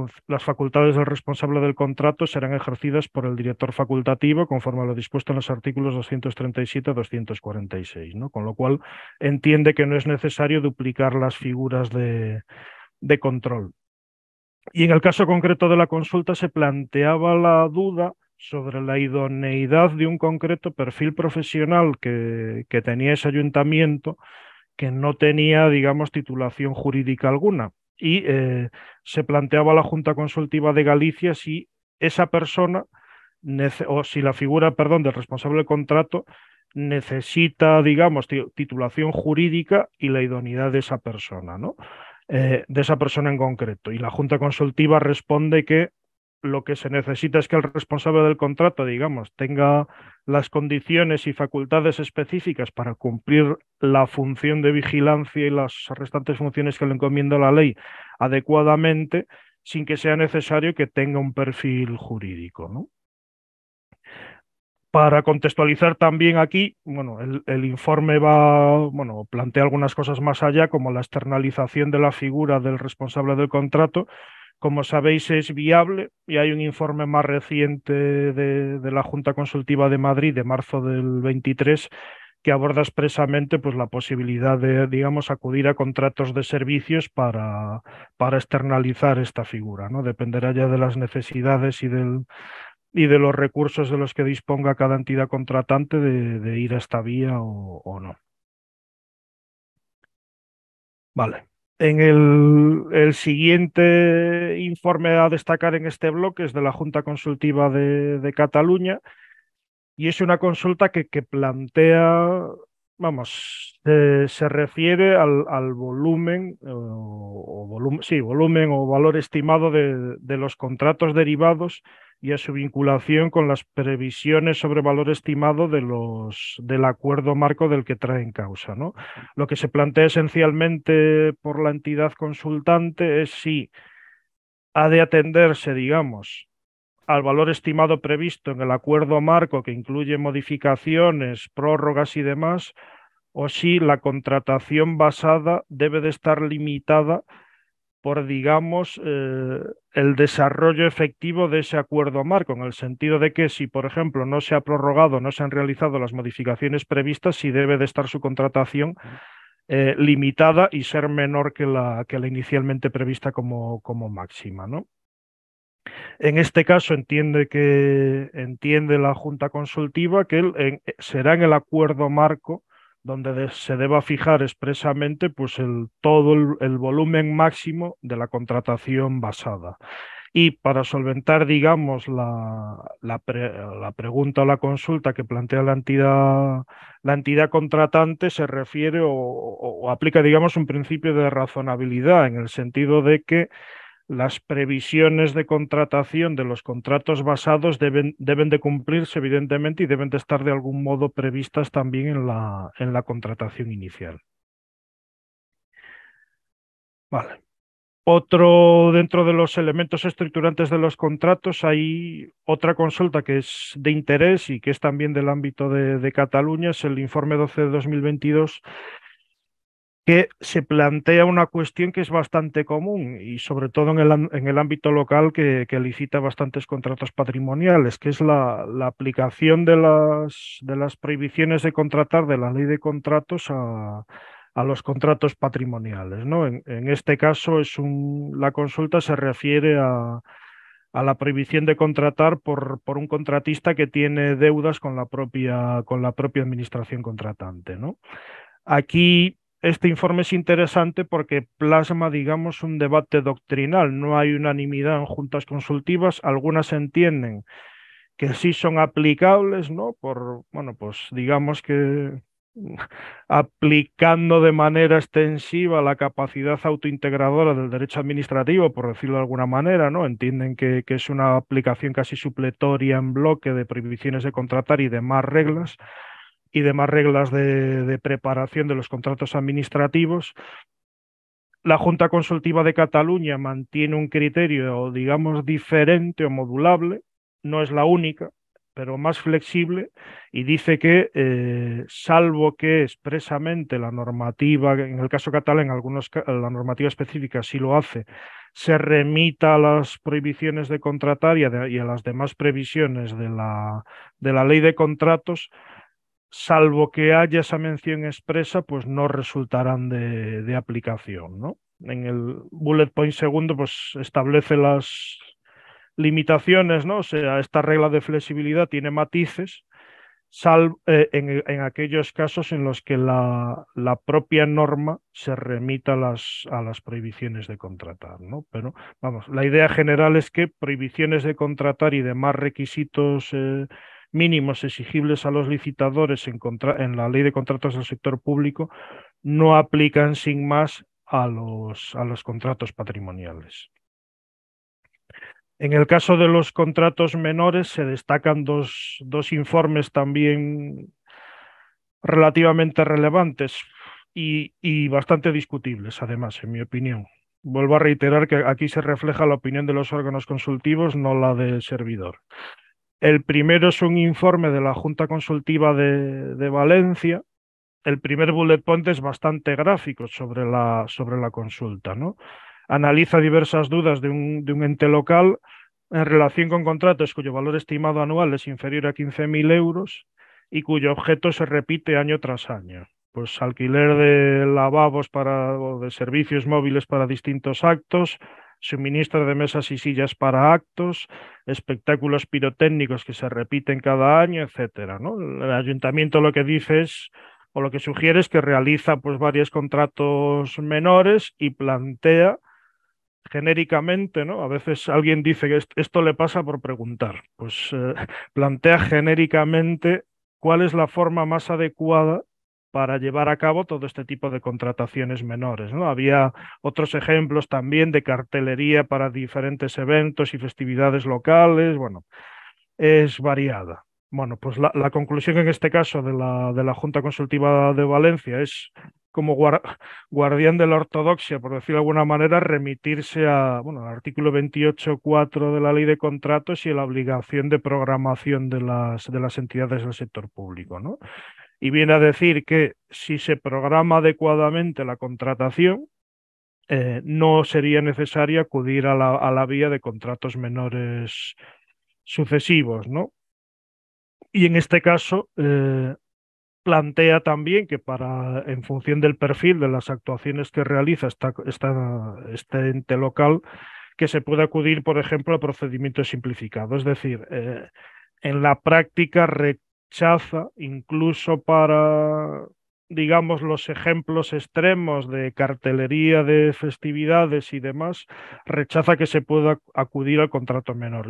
facultades del responsable del contrato serán ejercidas por el director facultativo, conforme a lo dispuesto en los artículos 237 a 246, ¿no? con lo cual entiende que no es necesario duplicar las figuras de control. Y en el caso concreto de la consulta se planteaba la duda sobre la idoneidad de un concreto perfil profesional que, tenía ese ayuntamiento que no tenía, digamos, titulación jurídica alguna. Y eh, se planteaba la Junta Consultiva de Galicia si esa persona, o si la figura, perdón, del responsable del contrato necesita, digamos, titulación jurídica y la idoneidad de esa persona, ¿no? Eh, de esa persona en concreto. Y la Junta Consultiva responde que lo que se necesita es que el responsable del contrato, digamos, tenga las condiciones y facultades específicas para cumplir la función de vigilancia y las restantes funciones que le encomienda la ley adecuadamente, sin que sea necesario que tenga un perfil jurídico. ¿no? Para contextualizar también aquí, bueno, el, informe va, bueno, plantea algunas cosas más allá, como la externalización de la figura del responsable del contrato. Como sabéis, es viable y hay un informe más reciente de, de la Junta Consultiva de Madrid de marzo del 23 que aborda expresamente pues, la posibilidad de, digamos, acudir a contratos de servicios para, para externalizar esta figura. ¿no? Dependerá ya de las necesidades y del, y de los recursos de los que disponga cada entidad contratante de, ir a esta vía o, no. Vale. En el, el, siguiente informe a destacar en este bloque es de la Junta Consultiva de, de Cataluña y es una consulta que, que plantea, vamos, se refiere al, volumen, o, volumen, sí, volumen o valor estimado de, de los contratos derivados y a su vinculación con las previsiones sobre valor estimado de los, del acuerdo marco del que trae en causa. ¿no? Lo que se plantea esencialmente por la entidad consultante es si ha de atenderse, digamos, al valor estimado previsto en el acuerdo marco que incluye modificaciones, prórrogas y demás, o si la contratación basada debe de estar limitada por, digamos, eh, el desarrollo efectivo de ese acuerdo marco, en el sentido de que si, por ejemplo, no se ha prorrogado, no se han realizado las modificaciones previstas, si debe de estar su contratación eh, limitada y ser menor que la, que la inicialmente prevista como, como máxima. ¿no? En este caso entiende que entiende la Junta Consultiva que será en el acuerdo marco donde se deba fijar expresamente pues, el, todo el, volumen máximo de la contratación basada. Y para solventar, digamos, la, pregunta o la consulta que plantea la entidad, la entidad contratante, se refiere o, aplica, digamos, un principio de razonabilidad, en el sentido de que las previsiones de contratación de los contratos basados deben, de cumplirse, evidentemente, y deben de estar de algún modo previstas también en la, en la contratación inicial. Vale. Otro, dentro de los elementos estructurantes de los contratos, hay otra consulta que es de interés y que es también del ámbito de, de Cataluña, es el informe 12 de 2022 que se plantea una cuestión que es bastante común y sobre todo en el, en el ámbito local que, licita bastantes contratos patrimoniales, que es la, aplicación de las, de las, prohibiciones de contratar de la ley de contratos a, los contratos patrimoniales. ¿no? En, este caso, es un, la consulta se refiere a, a la prohibición de contratar por, por, un contratista que tiene deudas con la propia, con la propia administración contratante. ¿no? Aquí este informe es interesante porque plasma, digamos, un debate doctrinal. No hay unanimidad en juntas consultivas. Algunas entienden que sí son aplicables, ¿no? Por, bueno, pues digamos que [LAUGHS] aplicando de manera extensiva la capacidad autointegradora del derecho administrativo, por decirlo de alguna manera, ¿no? Entienden que, que es una aplicación casi supletoria en bloque de prohibiciones de contratar y demás reglas y demás reglas de, preparación de los contratos administrativos, la Junta Consultiva de Cataluña mantiene un criterio, digamos, diferente o modulable, no es la única, pero más flexible, y dice que, eh, salvo que expresamente la normativa, en el caso catalán, en algunos, la normativa específica sí lo hace, se remita a las prohibiciones de contratar y a, las demás previsiones de la, de la ley de contratos, salvo que haya esa mención expresa, pues no resultarán de, aplicación. ¿no? En el bullet point segundo, pues establece las limitaciones, ¿no? O sea, esta regla de flexibilidad tiene matices, salvo, eh, en, aquellos casos en los que la, propia norma se remita a las, a las, prohibiciones de contratar, ¿no? Pero, vamos, la idea general es que prohibiciones de contratar y demás requisitos... Eh, mínimos exigibles a los licitadores en, la ley de contratos del sector público no aplican sin más a los, a los contratos patrimoniales. En el caso de los contratos menores se destacan dos, dos informes también relativamente relevantes y, y, bastante discutibles, además, en mi opinión. Vuelvo a reiterar que aquí se refleja la opinión de los órganos consultivos, no la del servidor. El primero es un informe de la Junta Consultiva de, Valencia. El primer bullet point es bastante gráfico sobre la, sobre la consulta. ¿no? Analiza diversas dudas de un, de un ente local en relación con contratos cuyo valor estimado anual es inferior a 15.000 euros y cuyo objeto se repite año tras año. Pues alquiler de lavabos para, o de servicios móviles para distintos actos, suministro de mesas y sillas para actos, espectáculos pirotécnicos que se repiten cada año, etcétera. ¿no? El ayuntamiento lo que dice es o lo que sugiere es que realiza pues varios contratos menores y plantea genéricamente, ¿no? A veces alguien dice que esto le pasa por preguntar. Pues eh, [LAUGHS] plantea genéricamente cuál es la forma más adecuada para llevar a cabo todo este tipo de contrataciones menores. ¿no? Había otros ejemplos también de cartelería para diferentes eventos y festividades locales. Bueno, es variada. Bueno, pues la, conclusión en este caso de la, de la Junta Consultiva de Valencia es como guardián de la ortodoxia, por decirlo de alguna manera, remitirse a, bueno, al artículo 28.4 de la ley de contratos y la obligación de programación de las, de las entidades del sector público. ¿no? y viene a decir que si se programa adecuadamente la contratación, eh, no sería necesario acudir a la, vía de contratos menores sucesivos, ¿no? Y en este caso eh, plantea también que para, en función del perfil de las actuaciones que realiza esta, esta, este ente local, que se puede acudir, por ejemplo, a procedimientos simplificados. Es decir, eh, en la práctica rechaza incluso para, digamos, los ejemplos extremos de cartelería de festividades y demás, rechaza que se pueda acudir al contrato menor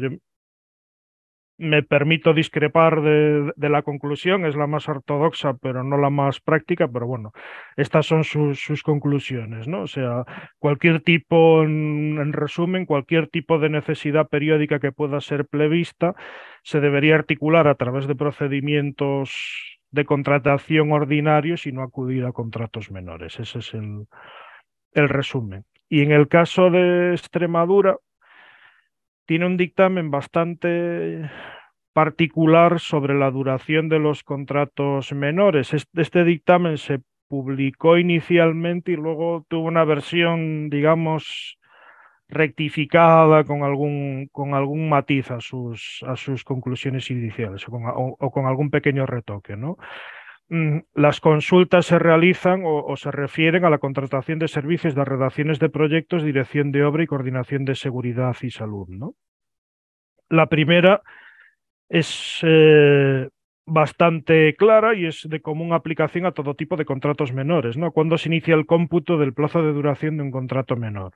me permito discrepar de, la conclusión, es la más ortodoxa, pero no la más práctica, pero bueno, estas son sus, conclusiones, ¿no? O sea, cualquier tipo, en, resumen, cualquier tipo de necesidad periódica que pueda ser prevista se debería articular a través de procedimientos de contratación ordinarios y no acudir a contratos menores. Ese es el resumen. Y en el caso de Extremadura, tiene un dictamen bastante particular sobre la duración de los contratos menores. Este dictamen se publicó inicialmente y luego tuvo una versión, digamos, rectificada con algún, con algún matiz a sus, a sus conclusiones iniciales o con, algún pequeño retoque. ¿no? Mm, las consultas se realizan o, se refieren a la contratación de servicios de redacciones de proyectos, dirección de obra y coordinación de seguridad y salud. ¿no? La primera es eh, bastante clara y es de común aplicación a todo tipo de contratos menores, ¿no? Cuando se inicia el cómputo del plazo de duración de un contrato menor,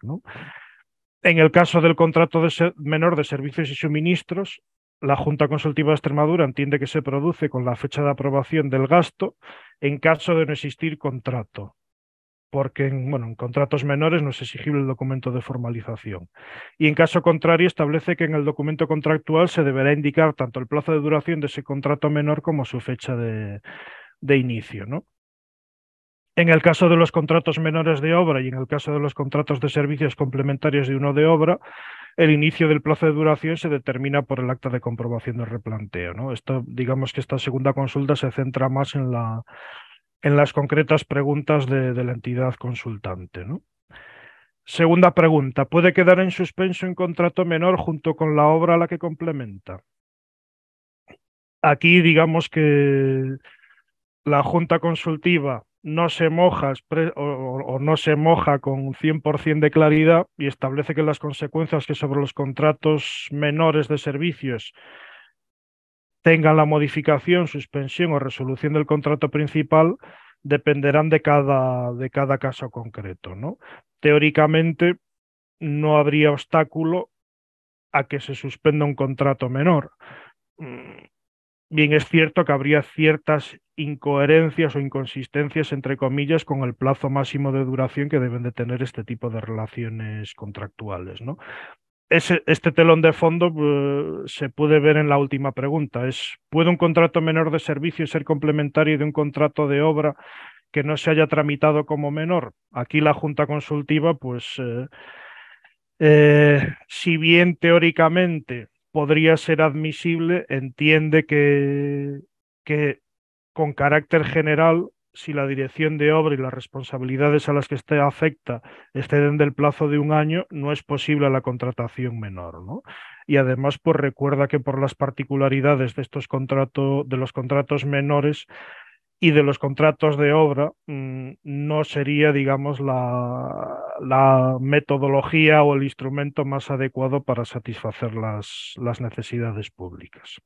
En el caso del contrato menor de servicios y suministros, la Junta Consultiva de Extremadura entiende que se produce con la fecha de aprobación del gasto en caso de no existir contrato porque en, bueno, en contratos menores no es exigible el documento de formalización. Y en caso contrario, establece que en el documento contractual se deberá indicar tanto el plazo de duración de ese contrato menor como su fecha de, inicio. ¿no? En el caso de los contratos menores de obra y en el caso de los contratos de servicios complementarios de uno de obra, el inicio del plazo de duración se determina por el acta de comprobación del replanteo. ¿no? Esto, digamos que esta segunda consulta se centra más en la, en las concretas preguntas de, la entidad consultante. Segunda pregunta, ¿puede quedar en suspenso un contrato menor junto con la obra a la que complementa? Aquí digamos que la Junta Consultiva no se moja o, no se moja con 100% de claridad y establece que las consecuencias que sobre los contratos menores de servicios tengan la modificación, suspensión o resolución del contrato principal dependerán de cada, de cada caso concreto. ¿no? Teóricamente, no habría obstáculo a que se suspenda un contrato menor. Mm, bien, es cierto que habría ciertas incoherencias o inconsistencias, entre comillas, con el plazo máximo de duración que deben de tener este tipo de relaciones contractuales. ¿no? este telón de fondo eh, se puede ver en la última pregunta. Es, ¿Puede un contrato menor de servicio ser complementario de un contrato de obra que no se haya tramitado como menor? Aquí la Junta Consultiva, pues, eh, eh, si bien teóricamente podría ser admisible, entiende que, que con carácter general si la dirección de obra y las responsabilidades a las que esté afecta exceden del plazo de un año, no es posible la contratación menor. Y además, pues recuerda que por las particularidades de estos contratos, de los contratos menores, y de los contratos de obra mm, no sería, digamos, la, metodología o el instrumento más adecuado para satisfacer las necesidades públicas.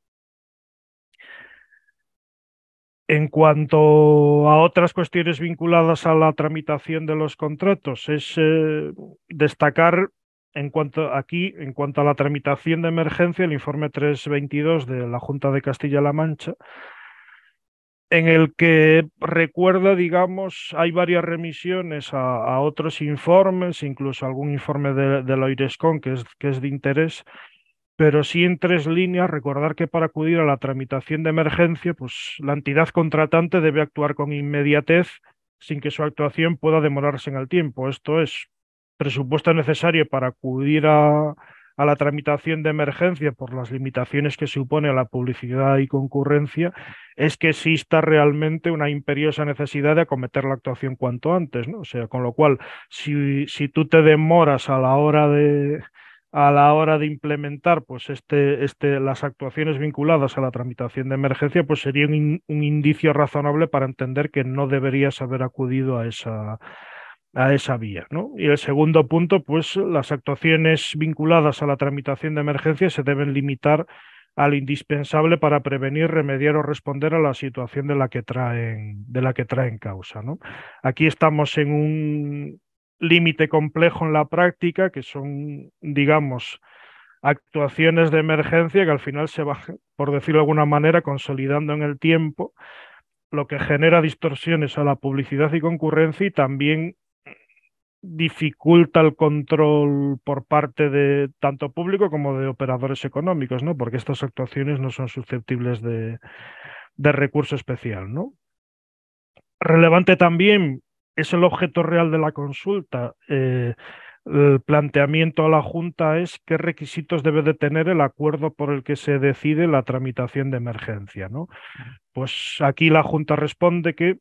En cuanto a otras cuestiones vinculadas a la tramitación de los contratos, es eh, destacar en cuanto aquí, en cuanto a la tramitación de emergencia, el informe 322 de la Junta de Castilla-La Mancha, en el que recuerda, digamos, hay varias remisiones a, otros informes, incluso algún informe de, la OIRESCON que es de interés, pero sí en tres líneas recordar que para acudir a la tramitación de emergencia, pues la entidad contratante debe actuar con inmediatez sin que su actuación pueda demorarse en el tiempo. Esto es presupuesto necesario para acudir a, la tramitación de emergencia por las limitaciones que supone la publicidad y concurrencia, es que exista realmente una imperiosa necesidad de acometer la actuación cuanto antes, ¿no? O sea, con lo cual, si, si tú te demoras a la hora de, a la hora de implementar pues este, este, las actuaciones vinculadas a la tramitación de emergencia, pues sería un, indicio razonable para entender que no deberías haber acudido a esa, a esa vía. ¿no? Y el segundo punto, pues las actuaciones vinculadas a la tramitación de emergencia se deben limitar al indispensable para prevenir, remediar o responder a la situación de la que traen, de la que traen causa. ¿no? Aquí estamos en un, límite complejo en la práctica, que son, digamos, actuaciones de emergencia que al final se van, por decirlo de alguna manera, consolidando en el tiempo, lo que genera distorsiones a la publicidad y concurrencia y también dificulta el control por parte de tanto público como de operadores económicos, ¿no? Porque estas actuaciones no son susceptibles de, recurso especial, ¿no? Relevante también es el objeto real de la consulta. Eh, el planteamiento a la Junta es qué requisitos debe de tener el acuerdo por el que se decide la tramitación de emergencia. ¿no? Pues aquí la Junta responde que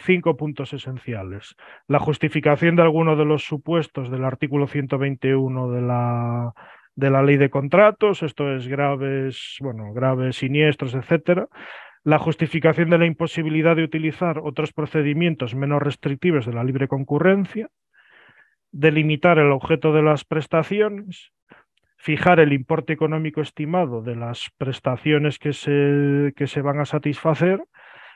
cinco puntos esenciales. La justificación de alguno de los supuestos del artículo 121 de la, de la ley de contratos, esto es graves, bueno, graves siniestros, etcétera la justificación de la imposibilidad de utilizar otros procedimientos menos restrictivos de la libre concurrencia, delimitar el objeto de las prestaciones, fijar el importe económico estimado de las prestaciones que se, que se van a satisfacer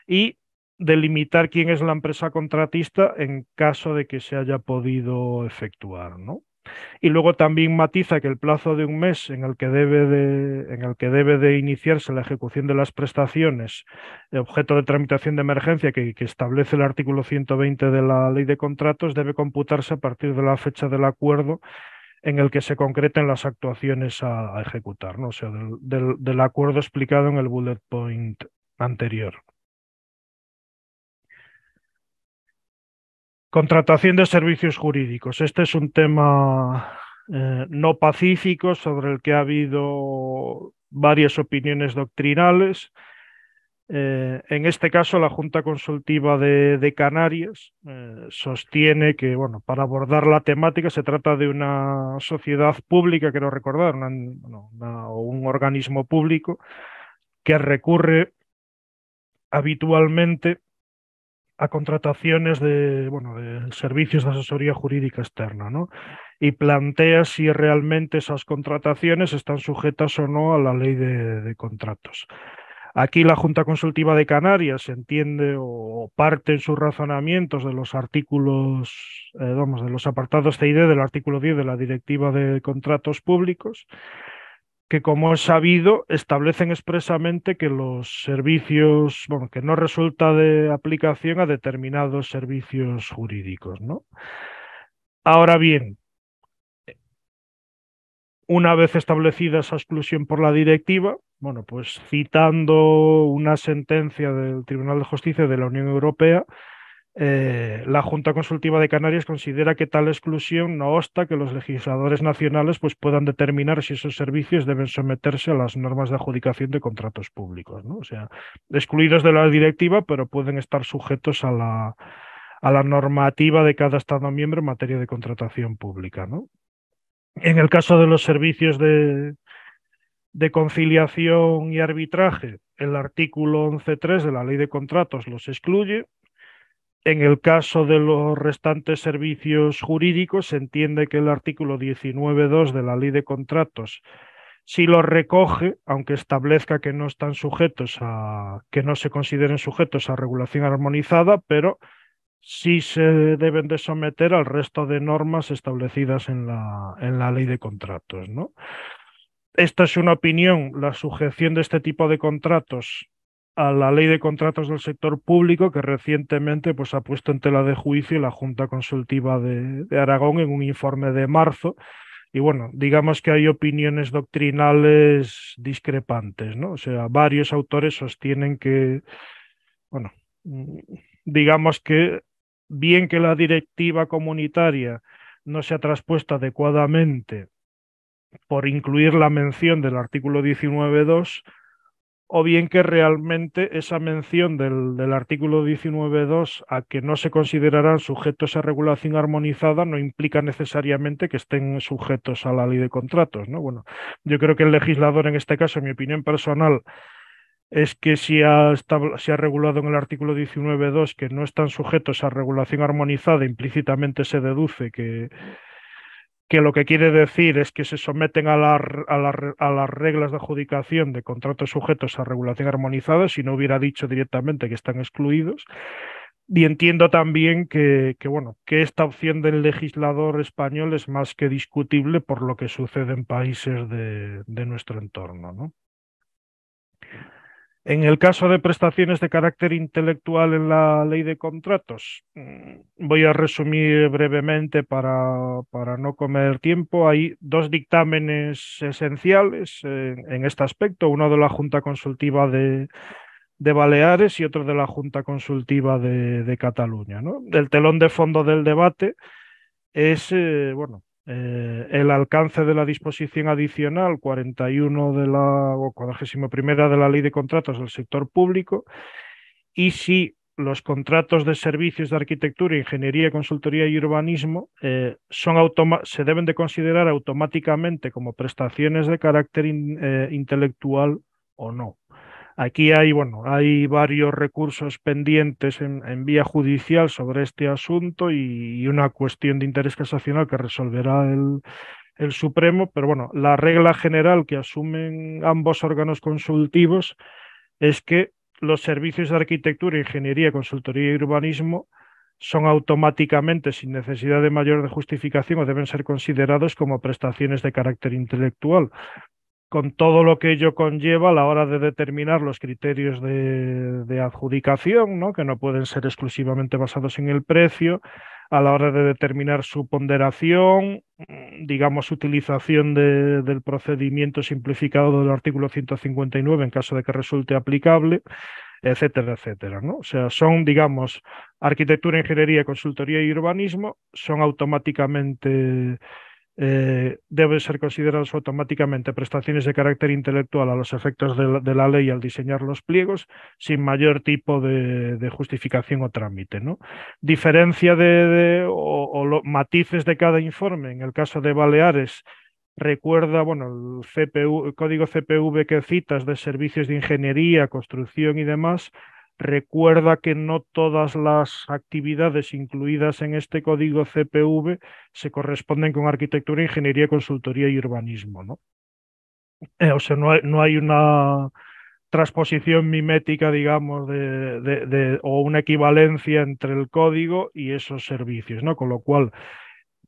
y delimitar quién es la empresa contratista en caso de que se haya podido efectuar. ¿no? Y luego también matiza que el plazo de un mes en el que debe de, en el que debe de iniciarse la ejecución de las prestaciones eh, objeto de tramitación de emergencia que, establece el artículo 120 de la ley de contratos debe computarse a partir de la fecha del acuerdo en el que se concreten las actuaciones a, ejecutar, ¿no? o sea, del acuerdo explicado en el bullet point anterior. Contratación de servicios jurídicos. Este es un tema eh, no pacífico sobre el que ha habido varias opiniones doctrinales. Eh, en este caso, la Junta Consultiva de, Canarias eh, sostiene que, bueno, para abordar la temática se trata de una sociedad pública, quiero recordar, o un organismo público que recurre habitualmente a contrataciones de, bueno, de servicios de asesoría jurídica externa, ¿no? Y plantea si realmente esas contrataciones están sujetas o no a la ley de, contratos. Aquí la Junta Consultiva de Canarias entiende o parte en sus razonamientos de los artículos, eh, vamos, de los apartados C del artículo 10 de la Directiva de Contratos Públicos que como he sabido, establecen expresamente que los servicios, bueno, que no resulta de aplicación a determinados servicios jurídicos, ¿no? Ahora bien, una vez establecida esa exclusión por la directiva, bueno, pues citando una sentencia del Tribunal de Justicia de la Unión Europea, eh, la Junta Consultiva de Canarias considera que tal exclusión no obsta que los legisladores nacionales pues, puedan determinar si esos servicios deben someterse a las normas de adjudicación de contratos públicos, ¿no? o sea, excluidos de la directiva, pero pueden estar sujetos a la, a la normativa de cada Estado miembro en materia de contratación pública. ¿no? En el caso de los servicios de, de conciliación y arbitraje, el artículo 11.3 de la Ley de Contratos los excluye en el caso de los restantes servicios jurídicos, se entiende que el artículo 19.2 de la Ley de Contratos sí lo recoge, aunque establezca que no están sujetos a que no se consideren sujetos a regulación armonizada, pero sí se deben de someter al resto de normas establecidas en la, en la ley de contratos. ¿no? Esta es una opinión. La sujeción de este tipo de contratos a la ley de contratos del sector público que recientemente pues, ha puesto en tela de juicio la Junta Consultiva de, Aragón en un informe de marzo. Y bueno, digamos que hay opiniones doctrinales discrepantes, ¿no? O sea, varios autores sostienen que, bueno, mm, digamos que bien que la directiva comunitaria no se ha traspuesto adecuadamente por incluir la mención del artículo 19.2, o bien que realmente esa mención del, del artículo 19.2 a que no se considerarán sujetos a regulación armonizada no implica necesariamente que estén sujetos a la ley de contratos. ¿no? Bueno, yo creo que el legislador, en este caso, mi opinión personal, es que si ha, si ha regulado en el artículo 19.2 que no están sujetos a regulación armonizada, implícitamente se deduce que, que lo que quiere decir es que se someten a, a, las reglas de adjudicación de contratos sujetos a regulación armonizada, si no hubiera dicho directamente que están excluidos. Y entiendo también que, bueno, que esta opción del legislador español es más que discutible por lo que sucede en países de, de nuestro entorno. ¿no? En el caso de prestaciones de carácter intelectual en la ley de contratos, mm, voy a resumir brevemente para, para no comer tiempo. Hay dos dictámenes esenciales en, este aspecto, uno de la Junta Consultiva de, Baleares y otro de la Junta Consultiva de, Cataluña. ¿no? El telón de fondo del debate es eh, bueno, eh, el alcance de la disposición adicional 41 de la de la Ley de Contratos del Sector Público y si los contratos de servicios de arquitectura, ingeniería, consultoría y urbanismo eh, son se deben de considerar automáticamente como prestaciones de carácter eh, intelectual o no. Aquí hay, bueno, hay varios recursos pendientes en, vía judicial sobre este asunto y, una cuestión de interés casacional que resolverá el, el Supremo, pero bueno, la regla general que asumen ambos órganos consultivos es que los servicios de arquitectura, ingeniería, consultoría y urbanismo son automáticamente, sin necesidad de mayor justificación, o deben ser considerados como prestaciones de carácter intelectual con todo lo que ello conlleva a la hora de determinar los criterios de, adjudicación, ¿no? que no pueden ser exclusivamente basados en el precio, a la hora de determinar su ponderación, mm, digamos, utilización del procedimiento simplificado del artículo 159 en caso de que resulte aplicable, etcétera, etcétera. ¿no? O sea, son, digamos, arquitectura, ingeniería, consultoría y urbanismo, son automáticamente eh, deben ser consideradas automáticamente prestaciones de carácter intelectual a los efectos de la, ley al diseñar los pliegos sin mayor tipo de, justificación o trámite. ¿no? Diferencia de, o, matices de cada informe. En el caso de Baleares, recuerda, bueno, el, el código CPV que citas de servicios de ingeniería, construcción y demás, Recuerda que no todas las actividades incluidas en este código CPV se corresponden con arquitectura, ingeniería, consultoría y urbanismo. ¿no? Eh, o sea, no hay, no hay, una transposición mimética, digamos, de, de, o una equivalencia entre el código y esos servicios, ¿no? Con lo cual,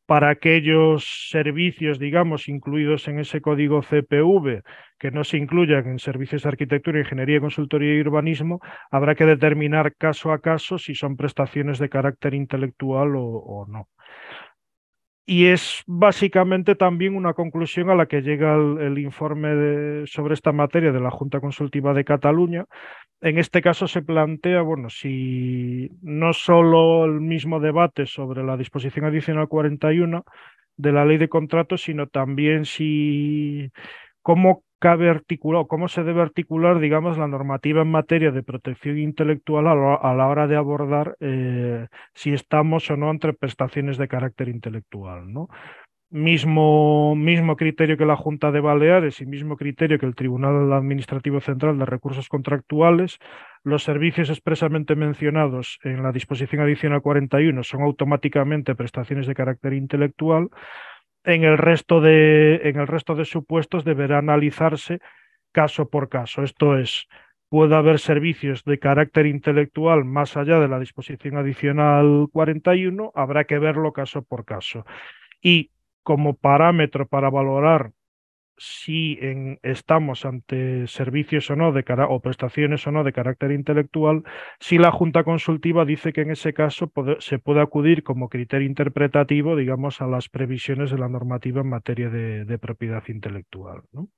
para aquellos servicios, digamos, incluidos en ese código CPV, que no se incluyan en servicios de arquitectura, ingeniería, consultoría y urbanismo, habrá que determinar caso a caso si son prestaciones de carácter intelectual o, o no. Y es básicamente también una conclusión a la que llega el, informe sobre esta materia de la Junta Consultiva de Cataluña. En este caso se plantea, bueno, si no solo el mismo debate sobre la disposición adicional 41 de la ley de contratos, sino también si cómo cabe articular, cómo se debe articular, digamos, la normativa en materia de protección intelectual a, la hora de abordar eh, si estamos o no entre prestaciones de carácter intelectual, ¿no? Mismo, mismo criterio que la Junta de Baleares y mismo criterio que el Tribunal Administrativo Central de Recursos Contractuales, los servicios expresamente mencionados en la disposición adicional 41 son automáticamente prestaciones de carácter intelectual, en el resto de, en el resto de supuestos deberá analizarse caso por caso. Esto es, puede haber servicios de carácter intelectual más allá de la disposición adicional 41, habrá que verlo caso por caso. Y como parámetro para valorar si estamos ante servicios o no de o prestaciones o no de carácter intelectual, si la Junta Consultiva dice que en ese caso se puede acudir como criterio interpretativo, digamos, a las previsiones de la normativa en materia de, propiedad intelectual. ¿no?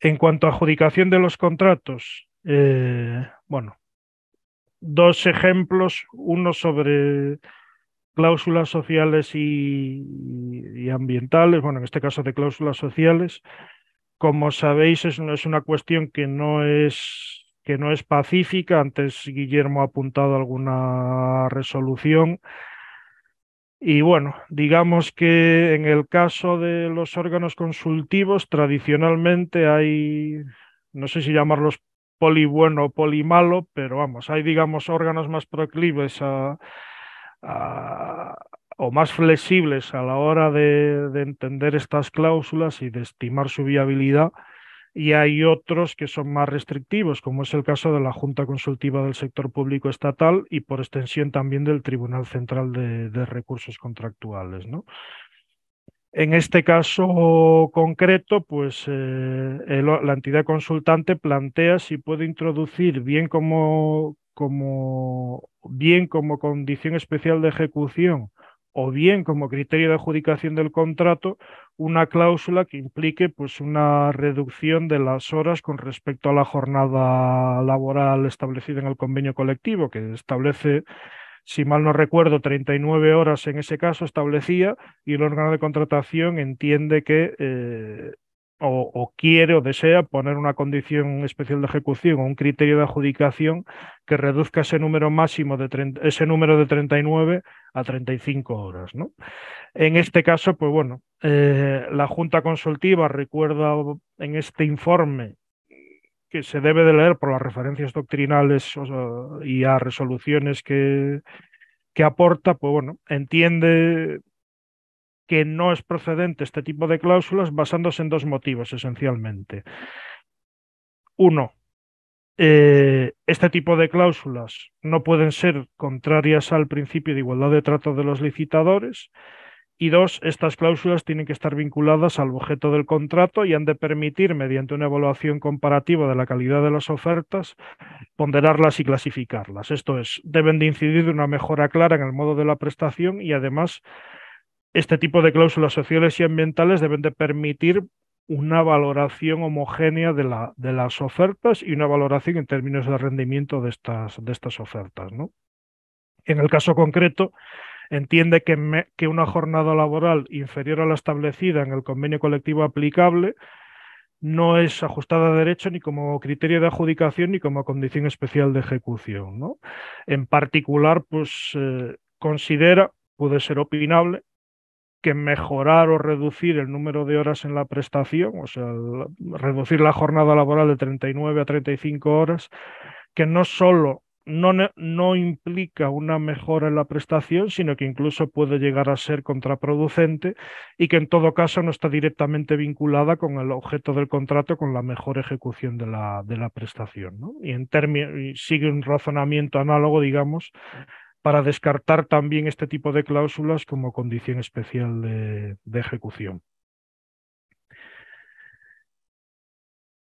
En cuanto a adjudicación de los contratos, eh, bueno, dos ejemplos, uno sobre cláusulas sociales y, ambientales, bueno, en este caso de cláusulas sociales, como sabéis, es, una cuestión que no es, que no es pacífica. Antes Guillermo ha apuntado alguna resolución. Y bueno, digamos que en el caso de los órganos consultivos, tradicionalmente hay, no sé si llamarlos poli bueno o poli malo, pero vamos, hay, digamos, órganos más proclives a, Ah, o más flexibles a la hora de, entender estas cláusulas y de estimar su viabilidad y hay otros que son más restrictivos, como es el caso de la Junta Consultiva del Sector Público Estatal y por extensión también del Tribunal Central de, Recursos Contractuales. ¿no? En este caso concreto, pues eh, la entidad consultante plantea si puede introducir bien como, como bien como condición especial de ejecución o bien como criterio de adjudicación del contrato una cláusula que implique pues una reducción de las horas con respecto a la jornada laboral establecida en el convenio colectivo que establece si mal no recuerdo 39 horas en ese caso establecía y el órgano de contratación entiende que eh, o, quiere o desea poner una condición especial de ejecución o un criterio de adjudicación que reduzca ese número máximo de ese número de 39 a 35 horas. ¿no? En este caso, pues bueno, eh, la Junta Consultiva recuerda en este informe que se debe de leer por las referencias doctrinales y a resoluciones que, que aporta, pues bueno, entiende que no es procedente este tipo de cláusulas basándose en dos motivos esencialmente. Uno, eh, este tipo de cláusulas no pueden ser contrarias al principio de igualdad de trato de los licitadores. Y dos, estas cláusulas tienen que estar vinculadas al objeto del contrato y han de permitir, mediante una evaluación comparativa de la calidad de las ofertas, ponderarlas y clasificarlas. Esto es, deben de incidir de una mejora clara en el modo de la prestación y además este tipo de cláusulas sociales y ambientales deben de permitir una valoración homogénea de, las ofertas y una valoración en términos de rendimiento de estas, ofertas. En el caso concreto, entiende que, una jornada laboral inferior a la establecida en el convenio colectivo aplicable no es ajustada a derecho ni como criterio de adjudicación ni como condición especial de ejecución. En particular, pues eh, considera, puede ser opinable, que mejorar o reducir el número de horas en la prestación, o sea, reducir la jornada laboral de 39 a 35 horas, que no solo no, no, implica una mejora en la prestación, sino que incluso puede llegar a ser contraproducente y que en todo caso no está directamente vinculada con el objeto del contrato, con la mejor ejecución de la, de la prestación. ¿no? Y, en y sigue un razonamiento análogo, digamos, para descartar también este tipo de cláusulas como condición especial de, ejecución.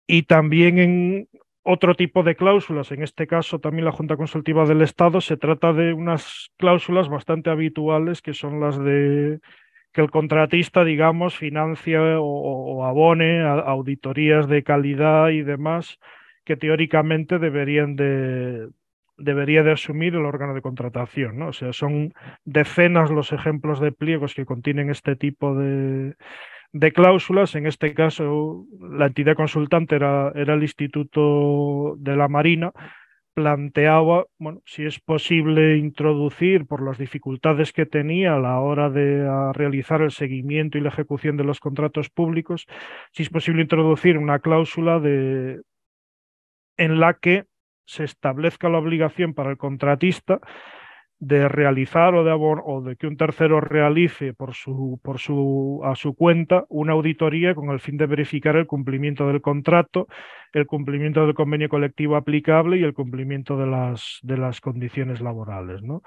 Y también en otro tipo de cláusulas, en este caso también la Junta Consultiva del Estado, se trata de unas cláusulas bastante habituales que son las de que el contratista, digamos, financia o, abone auditorías de calidad y demás que teóricamente deberían de, debería de asumir el órgano de contratación. ¿no? O sea, son decenas los ejemplos de pliegos que contienen este tipo de, cláusulas. En este caso, la entidad consultante era, era el Instituto de la Marina planteaba, bueno, si es posible introducir por las dificultades que tenía a la hora de realizar el seguimiento y la ejecución de los contratos públicos, si es posible introducir una cláusula de en la que se establezca la obligación para el contratista de realizar o de, o de que un tercero realice por su, por su, a su cuenta una auditoría con el fin de verificar el cumplimiento del contrato, el cumplimiento del convenio colectivo aplicable y el cumplimiento de las, de las condiciones laborales. ¿no?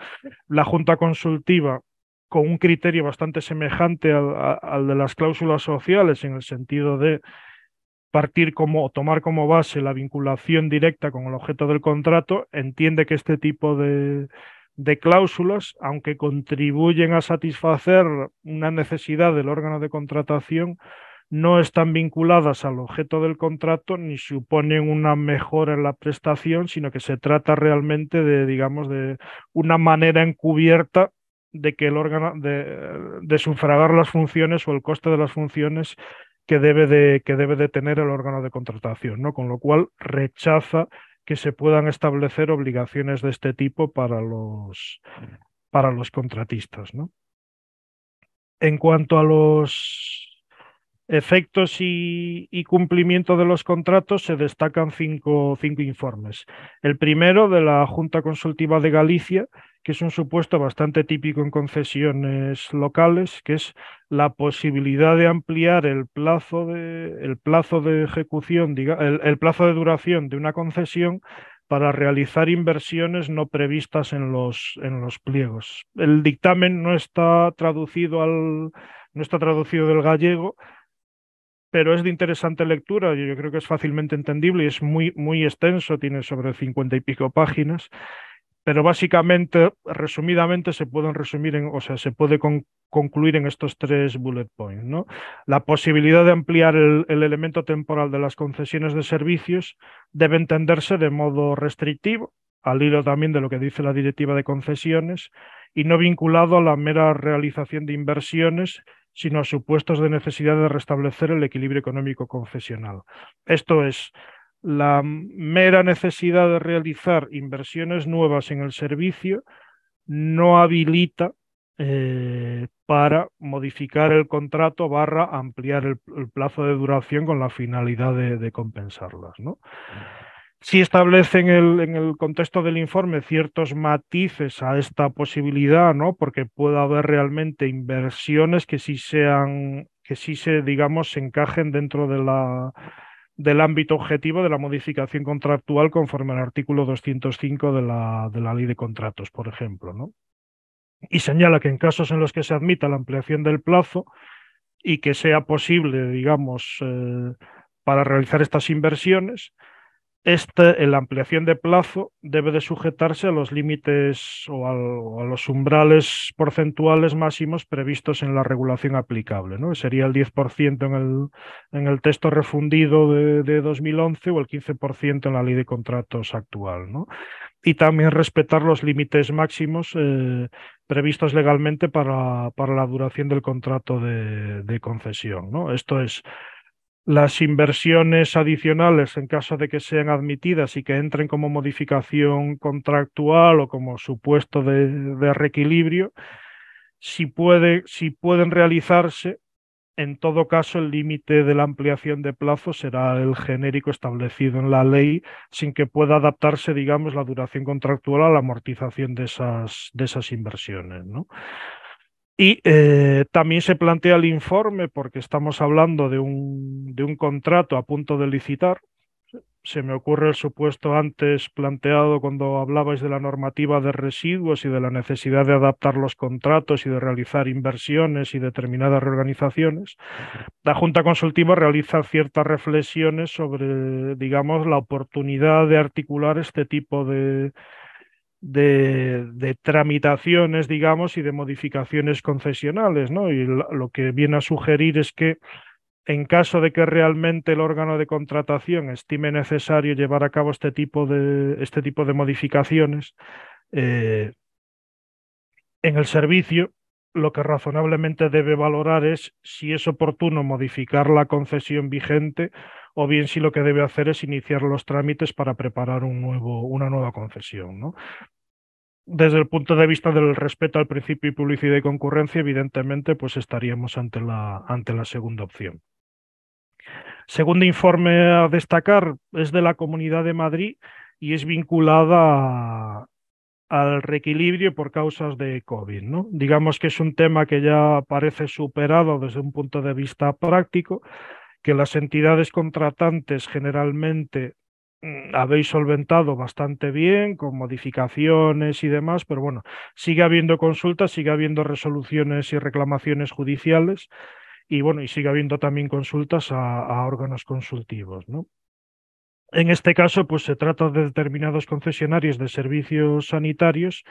La Junta Consultiva, con un criterio bastante semejante al de las cláusulas sociales, en el sentido de partir como o tomar como base la vinculación directa con el objeto del contrato, entiende que este tipo de, cláusulas, aunque contribuyen a satisfacer una necesidad del órgano de contratación, no están vinculadas al objeto del contrato ni suponen una mejora en la prestación, sino que se trata realmente de, digamos, de una manera encubierta de que el órgano de, de sufragar las funciones o el coste de las funciones que debe de, que debe tener el órgano de contratación, ¿no? Con lo cual rechaza que se puedan establecer obligaciones de este tipo para los, para los contratistas, ¿no? En cuanto a los Efectos y, cumplimiento de los contratos se destacan cinco, informes. El primero de la Junta Consultiva de Galicia, que es un supuesto bastante típico en concesiones locales, que es la posibilidad de ampliar el plazo de, ejecución, el, plazo de duración de una concesión para realizar inversiones no previstas en los, pliegos. El dictamen no está traducido al, no está traducido del gallego, pero es de interesante lectura, yo creo que es fácilmente entendible y es muy, muy extenso, tiene sobre cincuenta y pico páginas, pero básicamente, resumidamente, se pueden resumir en, o sea, se puede concluir en estos tres bullet points, ¿no? La posibilidad de ampliar el, el elemento temporal de las concesiones de servicios debe entenderse de modo restrictivo, al hilo también de lo que dice la directiva de concesiones, y no vinculado a la mera realización de inversiones sino a supuestos de necesidad de restablecer el equilibrio económico confesional. Esto es, la mera necesidad de realizar inversiones nuevas en el servicio no habilita eh, para modificar el contrato barra ampliar el, plazo de duración con la finalidad de, compensarlas. ¿no? sí establece en el, contexto del informe ciertos matices a esta posibilidad, ¿no? Porque puede haber realmente inversiones que sí sean, que sí se, digamos, encajen dentro de la, del ámbito objetivo de la modificación contractual conforme al artículo 205 de la, de la ley de contratos, por ejemplo, ¿no? Y señala que en casos en los que se admita la ampliación del plazo y que sea posible, digamos, eh, para realizar estas inversiones, este, la ampliación de plazo debe de sujetarse a los límites o, a, los umbrales porcentuales máximos previstos en la regulación aplicable. ¿no? Sería el 10% en el, en el, texto refundido de, 2011 o el 15% en la ley de contratos actual. ¿no? Y también respetar los límites máximos eh, previstos legalmente para, para, la duración del contrato de, concesión. ¿no? Esto es las inversiones adicionales, en caso de que sean admitidas y que entren como modificación contractual o como supuesto de, reequilibrio, si, puede, si pueden realizarse, en todo caso, el límite de la ampliación de plazo será el genérico establecido en la ley, sin que pueda adaptarse, digamos, la duración contractual a la amortización de esas, de esas inversiones. ¿no? Y eh, también se plantea el informe, porque estamos hablando de un, de un contrato a punto de licitar. Se me ocurre el supuesto antes planteado cuando hablabais de la normativa de residuos y de la necesidad de adaptar los contratos y de realizar inversiones y determinadas reorganizaciones. La Junta Consultiva realiza ciertas reflexiones sobre, digamos, la oportunidad de articular este tipo de, de, tramitaciones, digamos, y de modificaciones concesionales, ¿no? Y lo que viene a sugerir es que en caso de que realmente el órgano de contratación estime necesario llevar a cabo este tipo de, este tipo de modificaciones eh, en el servicio, lo que razonablemente debe valorar es si es oportuno modificar la concesión vigente o bien si lo que debe hacer es iniciar los trámites para preparar un nuevo, una nueva concesión. ¿no? Desde el punto de vista del respeto al principio de publicidad y concurrencia, evidentemente, pues estaríamos ante la, ante la segunda opción. Segundo informe a destacar es de la Comunidad de Madrid y es vinculada al reequilibrio por causas de COVID. ¿no? Digamos que es un tema que ya parece superado desde un punto de vista práctico, que las entidades contratantes generalmente mm, habéis solventado bastante bien con modificaciones y demás, pero bueno, sigue habiendo consultas, sigue habiendo resoluciones y reclamaciones judiciales y bueno, y sigue habiendo también consultas a, órganos consultivos, ¿no? En este caso, pues se trata de determinados concesionarios de servicios sanitarios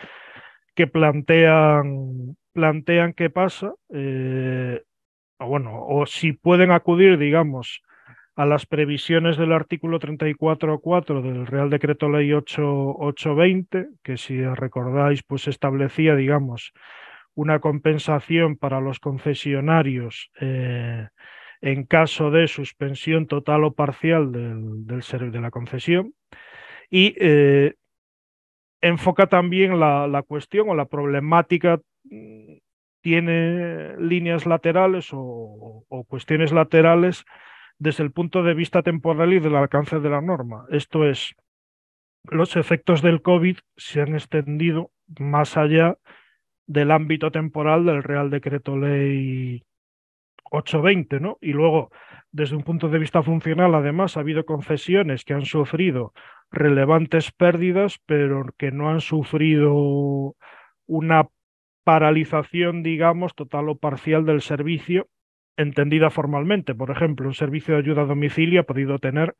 que plantean, plantean qué pasa. Eh, o bueno, o si pueden acudir, digamos, a las previsiones del artículo 34.4 del Real Decreto Ley 8820, que si recordáis, pues establecía, digamos, una compensación para los concesionarios eh, en caso de suspensión total o parcial de la concesión. Y eh, enfoca también la, la cuestión o la problemática mm, tiene líneas laterales o, cuestiones laterales desde el punto de vista temporal y del alcance de la norma. Esto es, los efectos del COVID se han extendido más allá del ámbito temporal del Real Decreto Ley 820, ¿no? Y luego, desde un punto de vista funcional, además, ha habido concesiones que han sufrido relevantes pérdidas, pero que no han sufrido una paralización, digamos, total o parcial del servicio, entendida formalmente. Por ejemplo, un servicio de ayuda a domicilio ha podido tener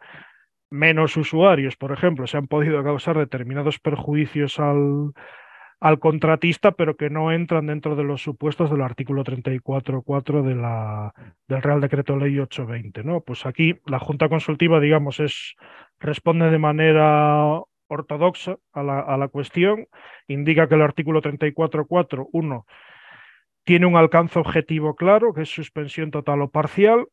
menos usuarios, por ejemplo, se han podido causar determinados perjuicios al, al contratista, pero que no entran dentro de los supuestos del artículo 34.4 de del Real Decreto Ley 820. ¿no? Pues aquí la Junta Consultiva, digamos, es, responde de manera ortodoxa a la, cuestión, indica que el artículo 34.4.1 tiene un alcance objetivo claro, que es suspensión total o parcial,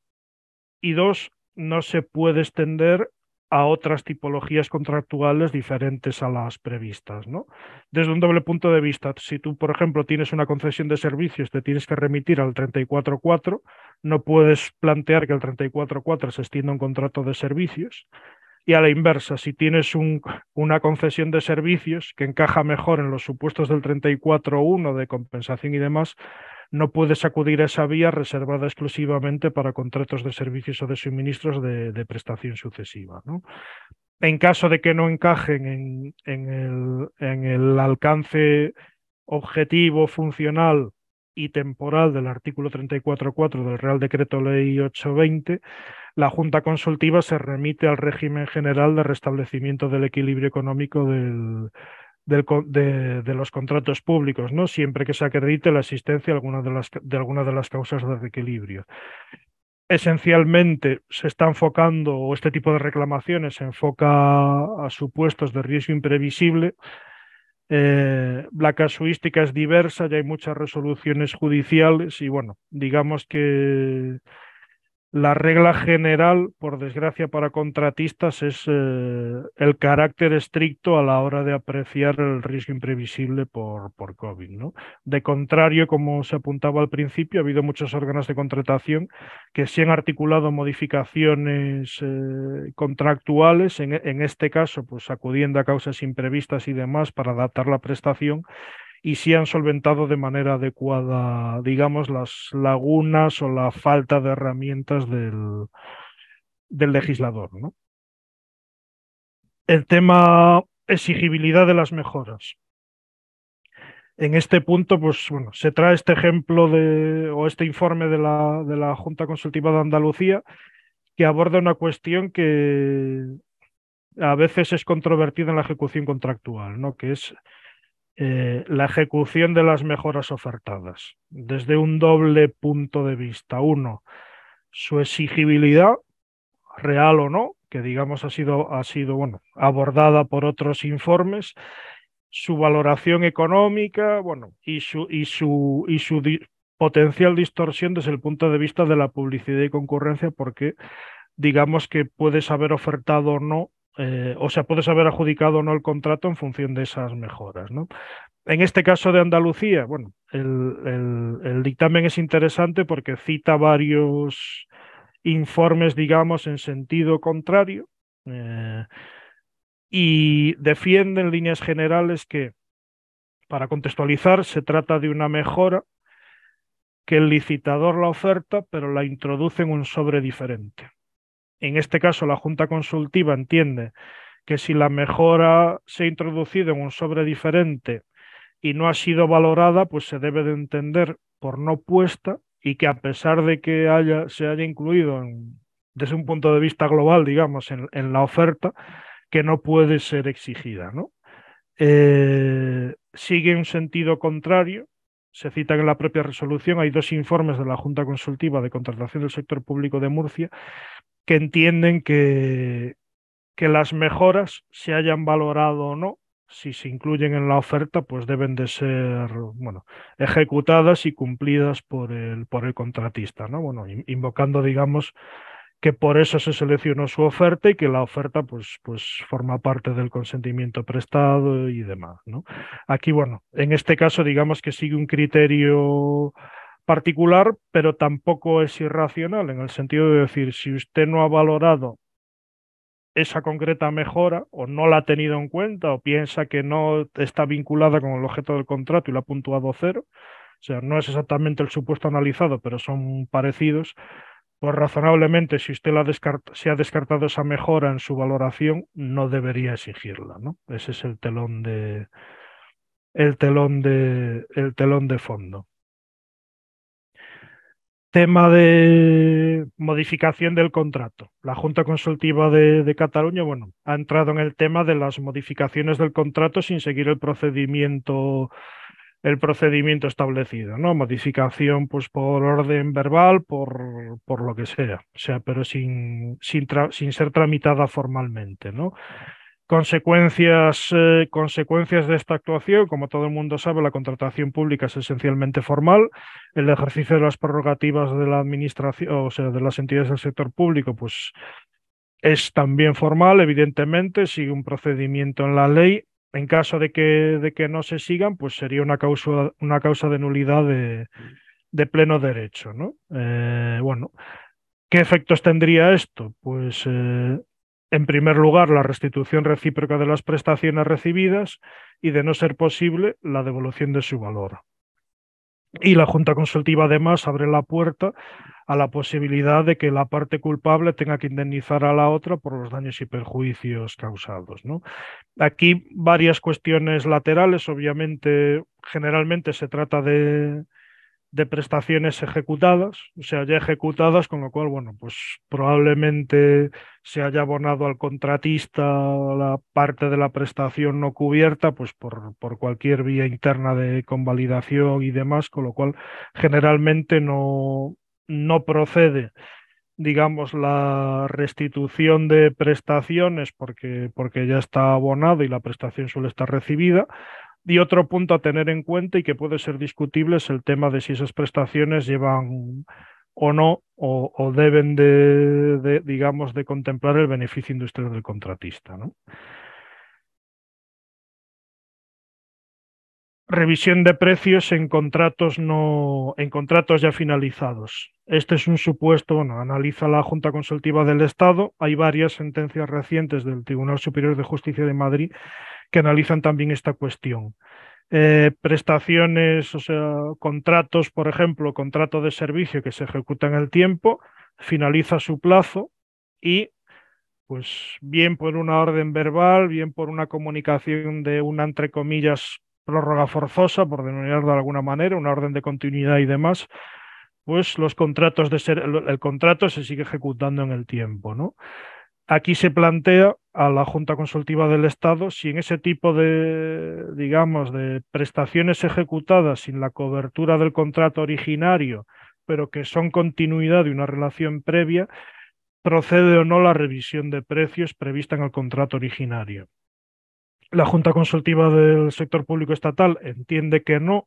y dos, no se puede extender a otras tipologías contractuales diferentes a las previstas. ¿no? Desde un doble punto de vista, si tú, por ejemplo, tienes una concesión de servicios, te tienes que remitir al 34.4, no puedes plantear que el 34.4 se extienda un contrato de servicios y a la inversa, si tienes un, una concesión de servicios que encaja mejor en los supuestos del 34.1 de compensación y demás, no puedes acudir a esa vía reservada exclusivamente para contratos de servicios o de suministros de, prestación sucesiva. ¿no? En caso de que no encajen en el alcance objetivo funcional y temporal del artículo 34.4 del Real Decreto Ley 820, la Junta Consultiva se remite al régimen general de restablecimiento del equilibrio económico del, de, los contratos públicos, ¿no? siempre que se acredite la existencia de alguna de las, de de las causas de desequilibrio. Esencialmente se está enfocando, o este tipo de reclamaciones se enfoca a supuestos de riesgo imprevisible, eh, la casuística es diversa, ya hay muchas resoluciones judiciales y bueno, digamos que la regla general, por desgracia para contratistas, es eh, el carácter estricto a la hora de apreciar el riesgo imprevisible por, por COVID. ¿no? De contrario, como se apuntaba al principio, ha habido muchos órganos de contratación que se han articulado modificaciones eh, contractuales, en, en, este caso, pues acudiendo a causas imprevistas y demás para adaptar la prestación, y si han solventado de manera adecuada, digamos, las lagunas o la falta de herramientas del, legislador. ¿no? El tema exigibilidad de las mejoras. En este punto, pues bueno, se trae este ejemplo de, o este informe de la, de la Junta Consultiva de Andalucía que aborda una cuestión que a veces es controvertida en la ejecución contractual, ¿no? que es eh, la ejecución de las mejoras ofertadas desde un doble punto de vista. Uno, su exigibilidad, real o no, que digamos ha sido, ha sido bueno, abordada por otros informes, su valoración económica bueno, y, su, y, su, y su potencial distorsión desde el punto de vista de la publicidad y concurrencia, porque digamos que puedes haber ofertado o no eh, o sea, puedes haber adjudicado o no el contrato en función de esas mejoras. ¿no? En este caso de Andalucía, bueno, el, dictamen es interesante porque cita varios informes, digamos, en sentido contrario eh, y defiende en líneas generales que, para contextualizar, se trata de una mejora que el licitador la oferta, pero la introduce en un sobre diferente. En este caso, la Junta Consultiva entiende que si la mejora se ha introducido en un sobre diferente y no ha sido valorada, pues se debe de entender por no puesta y que a pesar de que haya, se haya incluido desde un punto de vista global, digamos, en, la oferta, que no puede ser exigida. Eh, sigue un sentido contrario. Se cita en la propia resolución, hay dos informes de la Junta Consultiva de Contratación del Sector Público de Murcia que entienden que, que las mejoras, se hayan valorado o no, si se incluyen en la oferta, pues deben de ser bueno, ejecutadas y cumplidas por el, por el contratista, ¿no? Bueno, invocando, digamos, que por eso se seleccionó su oferta y que la oferta pues, pues forma parte del consentimiento prestado y demás. ¿no? Aquí, bueno, en este caso digamos que sigue un criterio particular, pero tampoco es irracional, en el sentido de decir, si usted no ha valorado esa concreta mejora o no la ha tenido en cuenta o piensa que no está vinculada con el objeto del contrato y la ha puntuado cero, o sea, no es exactamente el supuesto analizado, pero son parecidos, pues razonablemente si usted la ha descartado esa mejora en su valoración, no debería exigirla, ¿no? Ese es el telón de el telón de el telón de fondo tema de modificación del contrato. La Junta Consultiva de, Cataluña, bueno, ha entrado en el tema de las modificaciones del contrato sin seguir el procedimiento el procedimiento establecido, ¿no? Modificación pues por orden verbal, por, por lo que sea, o sea, pero sin, sin, ser tramitada formalmente, ¿no? Consecuencias, eh, consecuencias de esta actuación, como todo el mundo sabe, la contratación pública es esencialmente formal. El ejercicio de las prerrogativas de la administración, o sea, de las entidades del sector público, pues es también formal, evidentemente, sigue un procedimiento en la ley. En caso de que, de que no se sigan, pues sería una causa, una causa de nulidad de, pleno derecho. ¿no? Eh, bueno, ¿qué efectos tendría esto? Pues eh, en primer lugar, la restitución recíproca de las prestaciones recibidas y, de no ser posible, la devolución de su valor. Y la Junta Consultiva, además, abre la puerta a la posibilidad de que la parte culpable tenga que indemnizar a la otra por los daños y perjuicios causados. Aquí varias cuestiones laterales. Obviamente, generalmente se trata de, de prestaciones ejecutadas, o sea, ya ejecutadas, con lo cual, bueno, pues probablemente se haya abonado al contratista la parte de la prestación no cubierta, pues por, por cualquier vía interna de convalidación y demás, con lo cual generalmente no, no procede digamos, la restitución de prestaciones porque, porque ya está abonado y la prestación suele estar recibida, y otro punto a tener en cuenta y que puede ser discutible es el tema de si esas prestaciones llevan o no o, deben de, digamos, de contemplar el beneficio industrial del contratista. ¿no? Revisión de precios en contratos no en contratos ya finalizados. Este es un supuesto, bueno, analiza la Junta Consultiva del Estado. Hay varias sentencias recientes del Tribunal Superior de Justicia de Madrid que analizan también esta cuestión. Eh, prestaciones, o sea, contratos, por ejemplo, contrato de servicio que se ejecuta en el tiempo, finaliza su plazo y, pues, bien por una orden verbal, bien por una comunicación de una, entre comillas, prórroga forzosa, por denominarlo de alguna manera, una orden de continuidad y demás, pues los contratos de ser, el, el contrato se sigue ejecutando en el tiempo, ¿no? Aquí se plantea a la Junta Consultiva del Estado si en ese tipo de, digamos, de prestaciones ejecutadas sin la cobertura del contrato originario, pero que son continuidad de una relación previa, procede o no la revisión de precios prevista en el contrato originario. La Junta Consultiva del Sector Público Estatal entiende que no,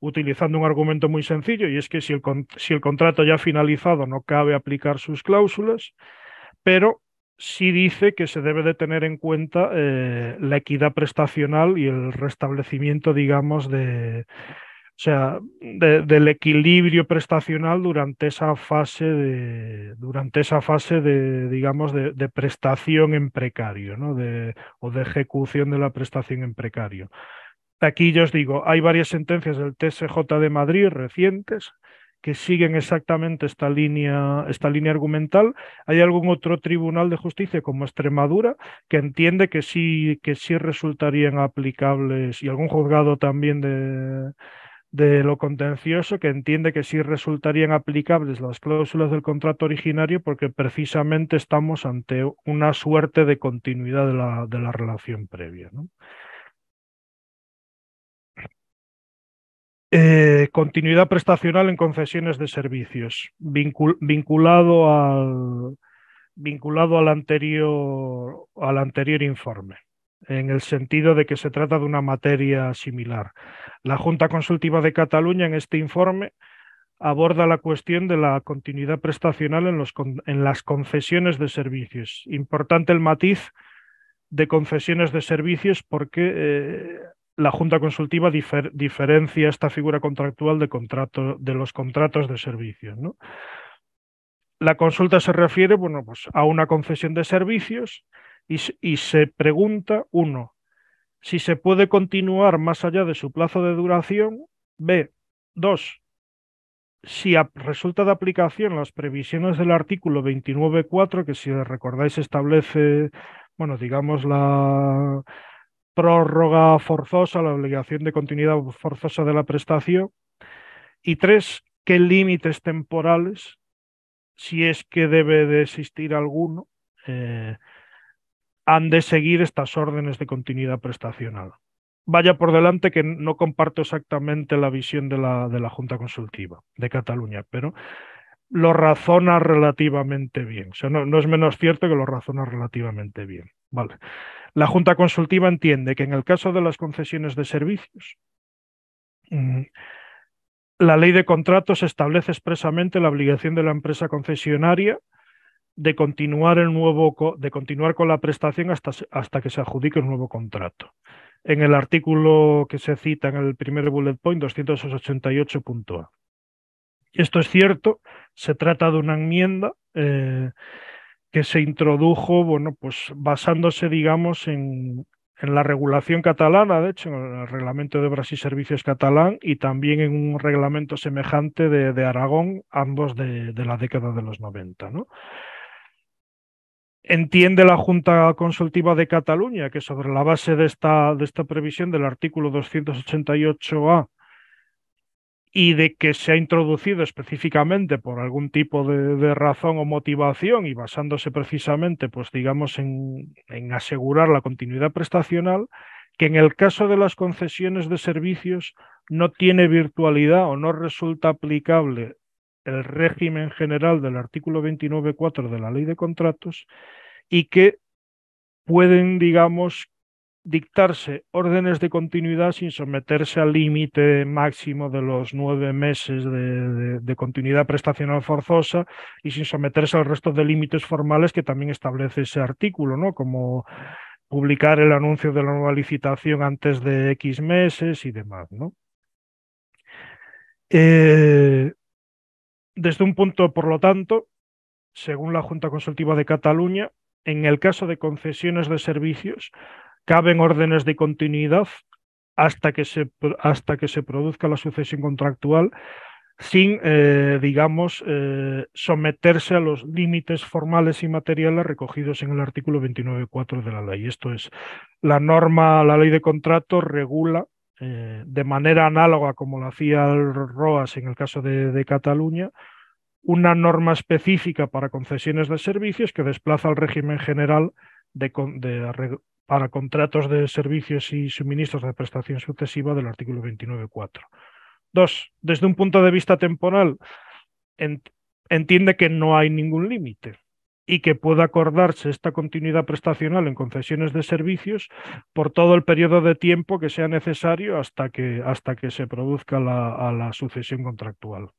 utilizando un argumento muy sencillo, y es que si el, si el contrato ya ha finalizado no cabe aplicar sus cláusulas, pero sí dice que se debe de tener en cuenta eh, la equidad prestacional y el restablecimiento, digamos, de, o sea, del equilibrio prestacional durante esa fase de, durante esa fase de, digamos, de, prestación en precario, ¿no? De, o de ejecución de la prestación en precario. Aquí yo os digo, hay varias sentencias del TSJ de Madrid recientes que siguen exactamente esta línea, esta línea argumental. Hay algún otro tribunal de justicia como Extremadura que entiende que sí, que sí resultarían aplicables y algún juzgado también de, de lo contencioso que entiende que sí resultarían aplicables las cláusulas del contrato originario porque precisamente estamos ante una suerte de continuidad de la, de la relación previa. Eh, continuidad prestacional en concesiones de servicios, vinculado, al, vinculado al, anterior, al anterior informe, en el sentido de que se trata de una materia similar. La Junta Consultiva de Cataluña en este informe aborda la cuestión de la continuidad prestacional en, los, en las concesiones de servicios. Importante el matiz de concesiones de servicios porque eh, la Junta Consultiva diferencia esta figura contractual de, contrato, de los contratos de servicios. La consulta se refiere bueno, pues, a una concesión de servicios y, y se pregunta, uno, si se puede continuar más allá de su plazo de duración, b, dos, si resulta de aplicación las previsiones del artículo 29.4, que si recordáis establece, bueno, digamos la prórroga forzosa, la obligación de continuidad forzosa de la prestación. Y tres, qué límites temporales, si es que debe de existir alguno, eh, han de seguir estas órdenes de continuidad prestacional. Vaya por delante que no comparto exactamente la visión de la, de la Junta Consultiva de Cataluña, pero lo razona relativamente bien. O sea, no, no es menos cierto que lo razona relativamente bien. Vale. La Junta Consultiva entiende que en el caso de las concesiones de servicios, mm, la ley de contratos establece expresamente la obligación de la empresa concesionaria de continuar, el nuevo, de continuar con la prestación hasta, hasta que se adjudique un nuevo contrato. En el artículo que se cita en el primer bullet point 288.a. Esto es cierto, se trata de una enmienda eh, que se introdujo, bueno, pues basándose, digamos, en, en la regulación catalana, de hecho, en el reglamento de obras y servicios catalán y también en un reglamento semejante de, de Aragón, ambos de, de, la década de los 90. ¿no? Entiende la Junta Consultiva de Cataluña que sobre la base de esta, de esta previsión del artículo 288A y de que se ha introducido específicamente por algún tipo de, razón o motivación y basándose precisamente, pues digamos, en, en, asegurar la continuidad prestacional, que en el caso de las concesiones de servicios no tiene virtualidad o no resulta aplicable el régimen general del artículo 29.4 de la ley de contratos y que pueden, digamos, dictarse órdenes de continuidad sin someterse al límite máximo de los nueve meses de, continuidad prestacional forzosa y sin someterse al resto de límites formales que también establece ese artículo, ¿no? Como publicar el anuncio de la nueva licitación antes de X meses y demás, ¿no? Eh, desde un punto, por lo tanto, según la Junta Consultiva de Cataluña, en el caso de concesiones de servicios, caben órdenes de continuidad hasta que se, hasta que se produzca la sucesión contractual sin, eh, digamos, eh, someterse a los límites formales y materiales recogidos en el artículo 29.4 de la ley. Esto es, la norma, la ley de contrato regula eh, de manera análoga como lo hacía el ROAS en el caso de, de Cataluña, una norma específica para concesiones de servicios que desplaza al régimen general de, para contratos de servicios y suministros de prestación sucesiva del artículo 29.4. Dos, desde un punto de vista temporal, entiende que no hay ningún límite y que pueda acordarse esta continuidad prestacional en concesiones de servicios por todo el periodo de tiempo que sea necesario hasta que, hasta que se produzca la, sucesión contractual.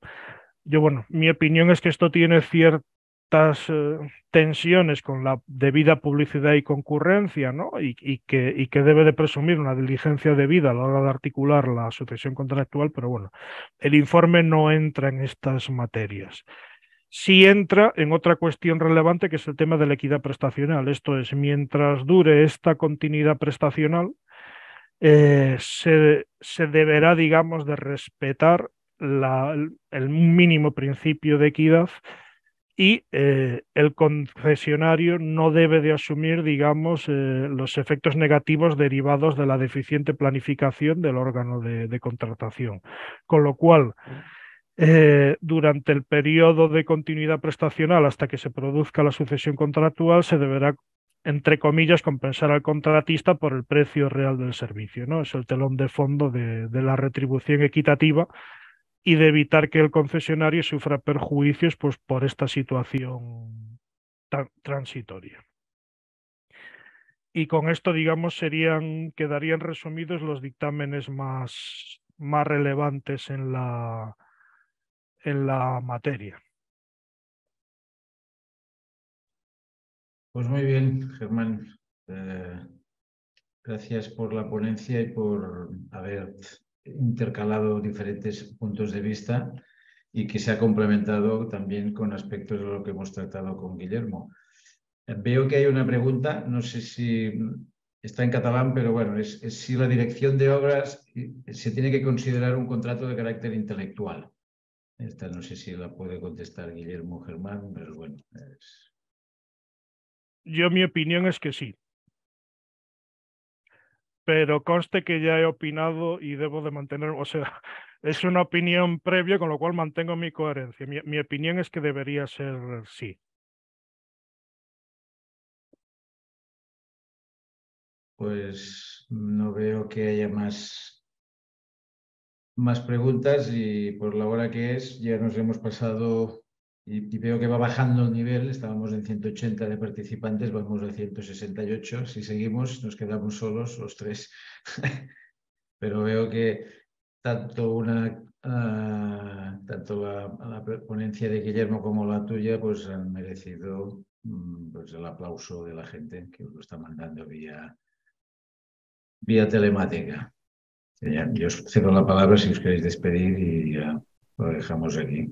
Yo, bueno, mi opinión es que esto tiene cierto eh, tensiones con la debida publicidad y concurrencia, ¿no? Y, que, debe de presumir una diligencia debida a la hora de articular la sucesión contractual, pero bueno, el informe no entra en estas materias. si entra en otra cuestión relevante que es el tema de la equidad prestacional. Esto es, mientras dure esta continuidad prestacional, eh, se, deberá, digamos, de respetar el mínimo principio de equidad y eh, el concesionario no debe de asumir, digamos, eh, los efectos negativos derivados de la deficiente planificación del órgano de, contratación. Con lo cual, eh, durante el periodo de continuidad prestacional hasta que se produzca la sucesión contractual, se deberá entre comillas, compensar al contratista por el precio real del servicio. ¿no? Es el telón de fondo de la retribución equitativa y de evitar que el concesionario sufra perjuicios pues, por esta situación transitoria. Y con esto, digamos, serían, quedarían resumidos los dictámenes más, más relevantes en la, en la materia. Pues muy bien, Germán. Eh, gracias por la ponencia y por haber intercalado diferentes puntos de vista y que se ha complementado también con aspectos de lo que hemos tratado con Guillermo. Veo que hay una pregunta, no sé si está en catalán, pero bueno, es, si la dirección de obras se tiene que considerar un contrato de carácter intelectual. Esta no sé si la puede contestar Guillermo Germán, pero bueno. Yo mi opinión es que sí pero conste que ya he opinado y debo de mantener, o sea, [LAUGHS] es una opinión previa, con lo cual mantengo mi coherencia. Mi, mi opinión es que debería ser sí. Pues no veo que haya más, más preguntas y por la hora que es, ya nos hemos pasado y, veo que va bajando el nivel, estábamos en 180 de participantes, vamos a 168, si seguimos nos quedamos solos los tres, [LAUGHS] pero veo que tanto una... tanto la, la, ponencia de Guillermo como la tuya pues han merecido mm, pues, el aplauso de la gente que os lo está mandando vía, vía telemática. yo os cedo la palabra si os queréis despedir y lo dejamos aquí.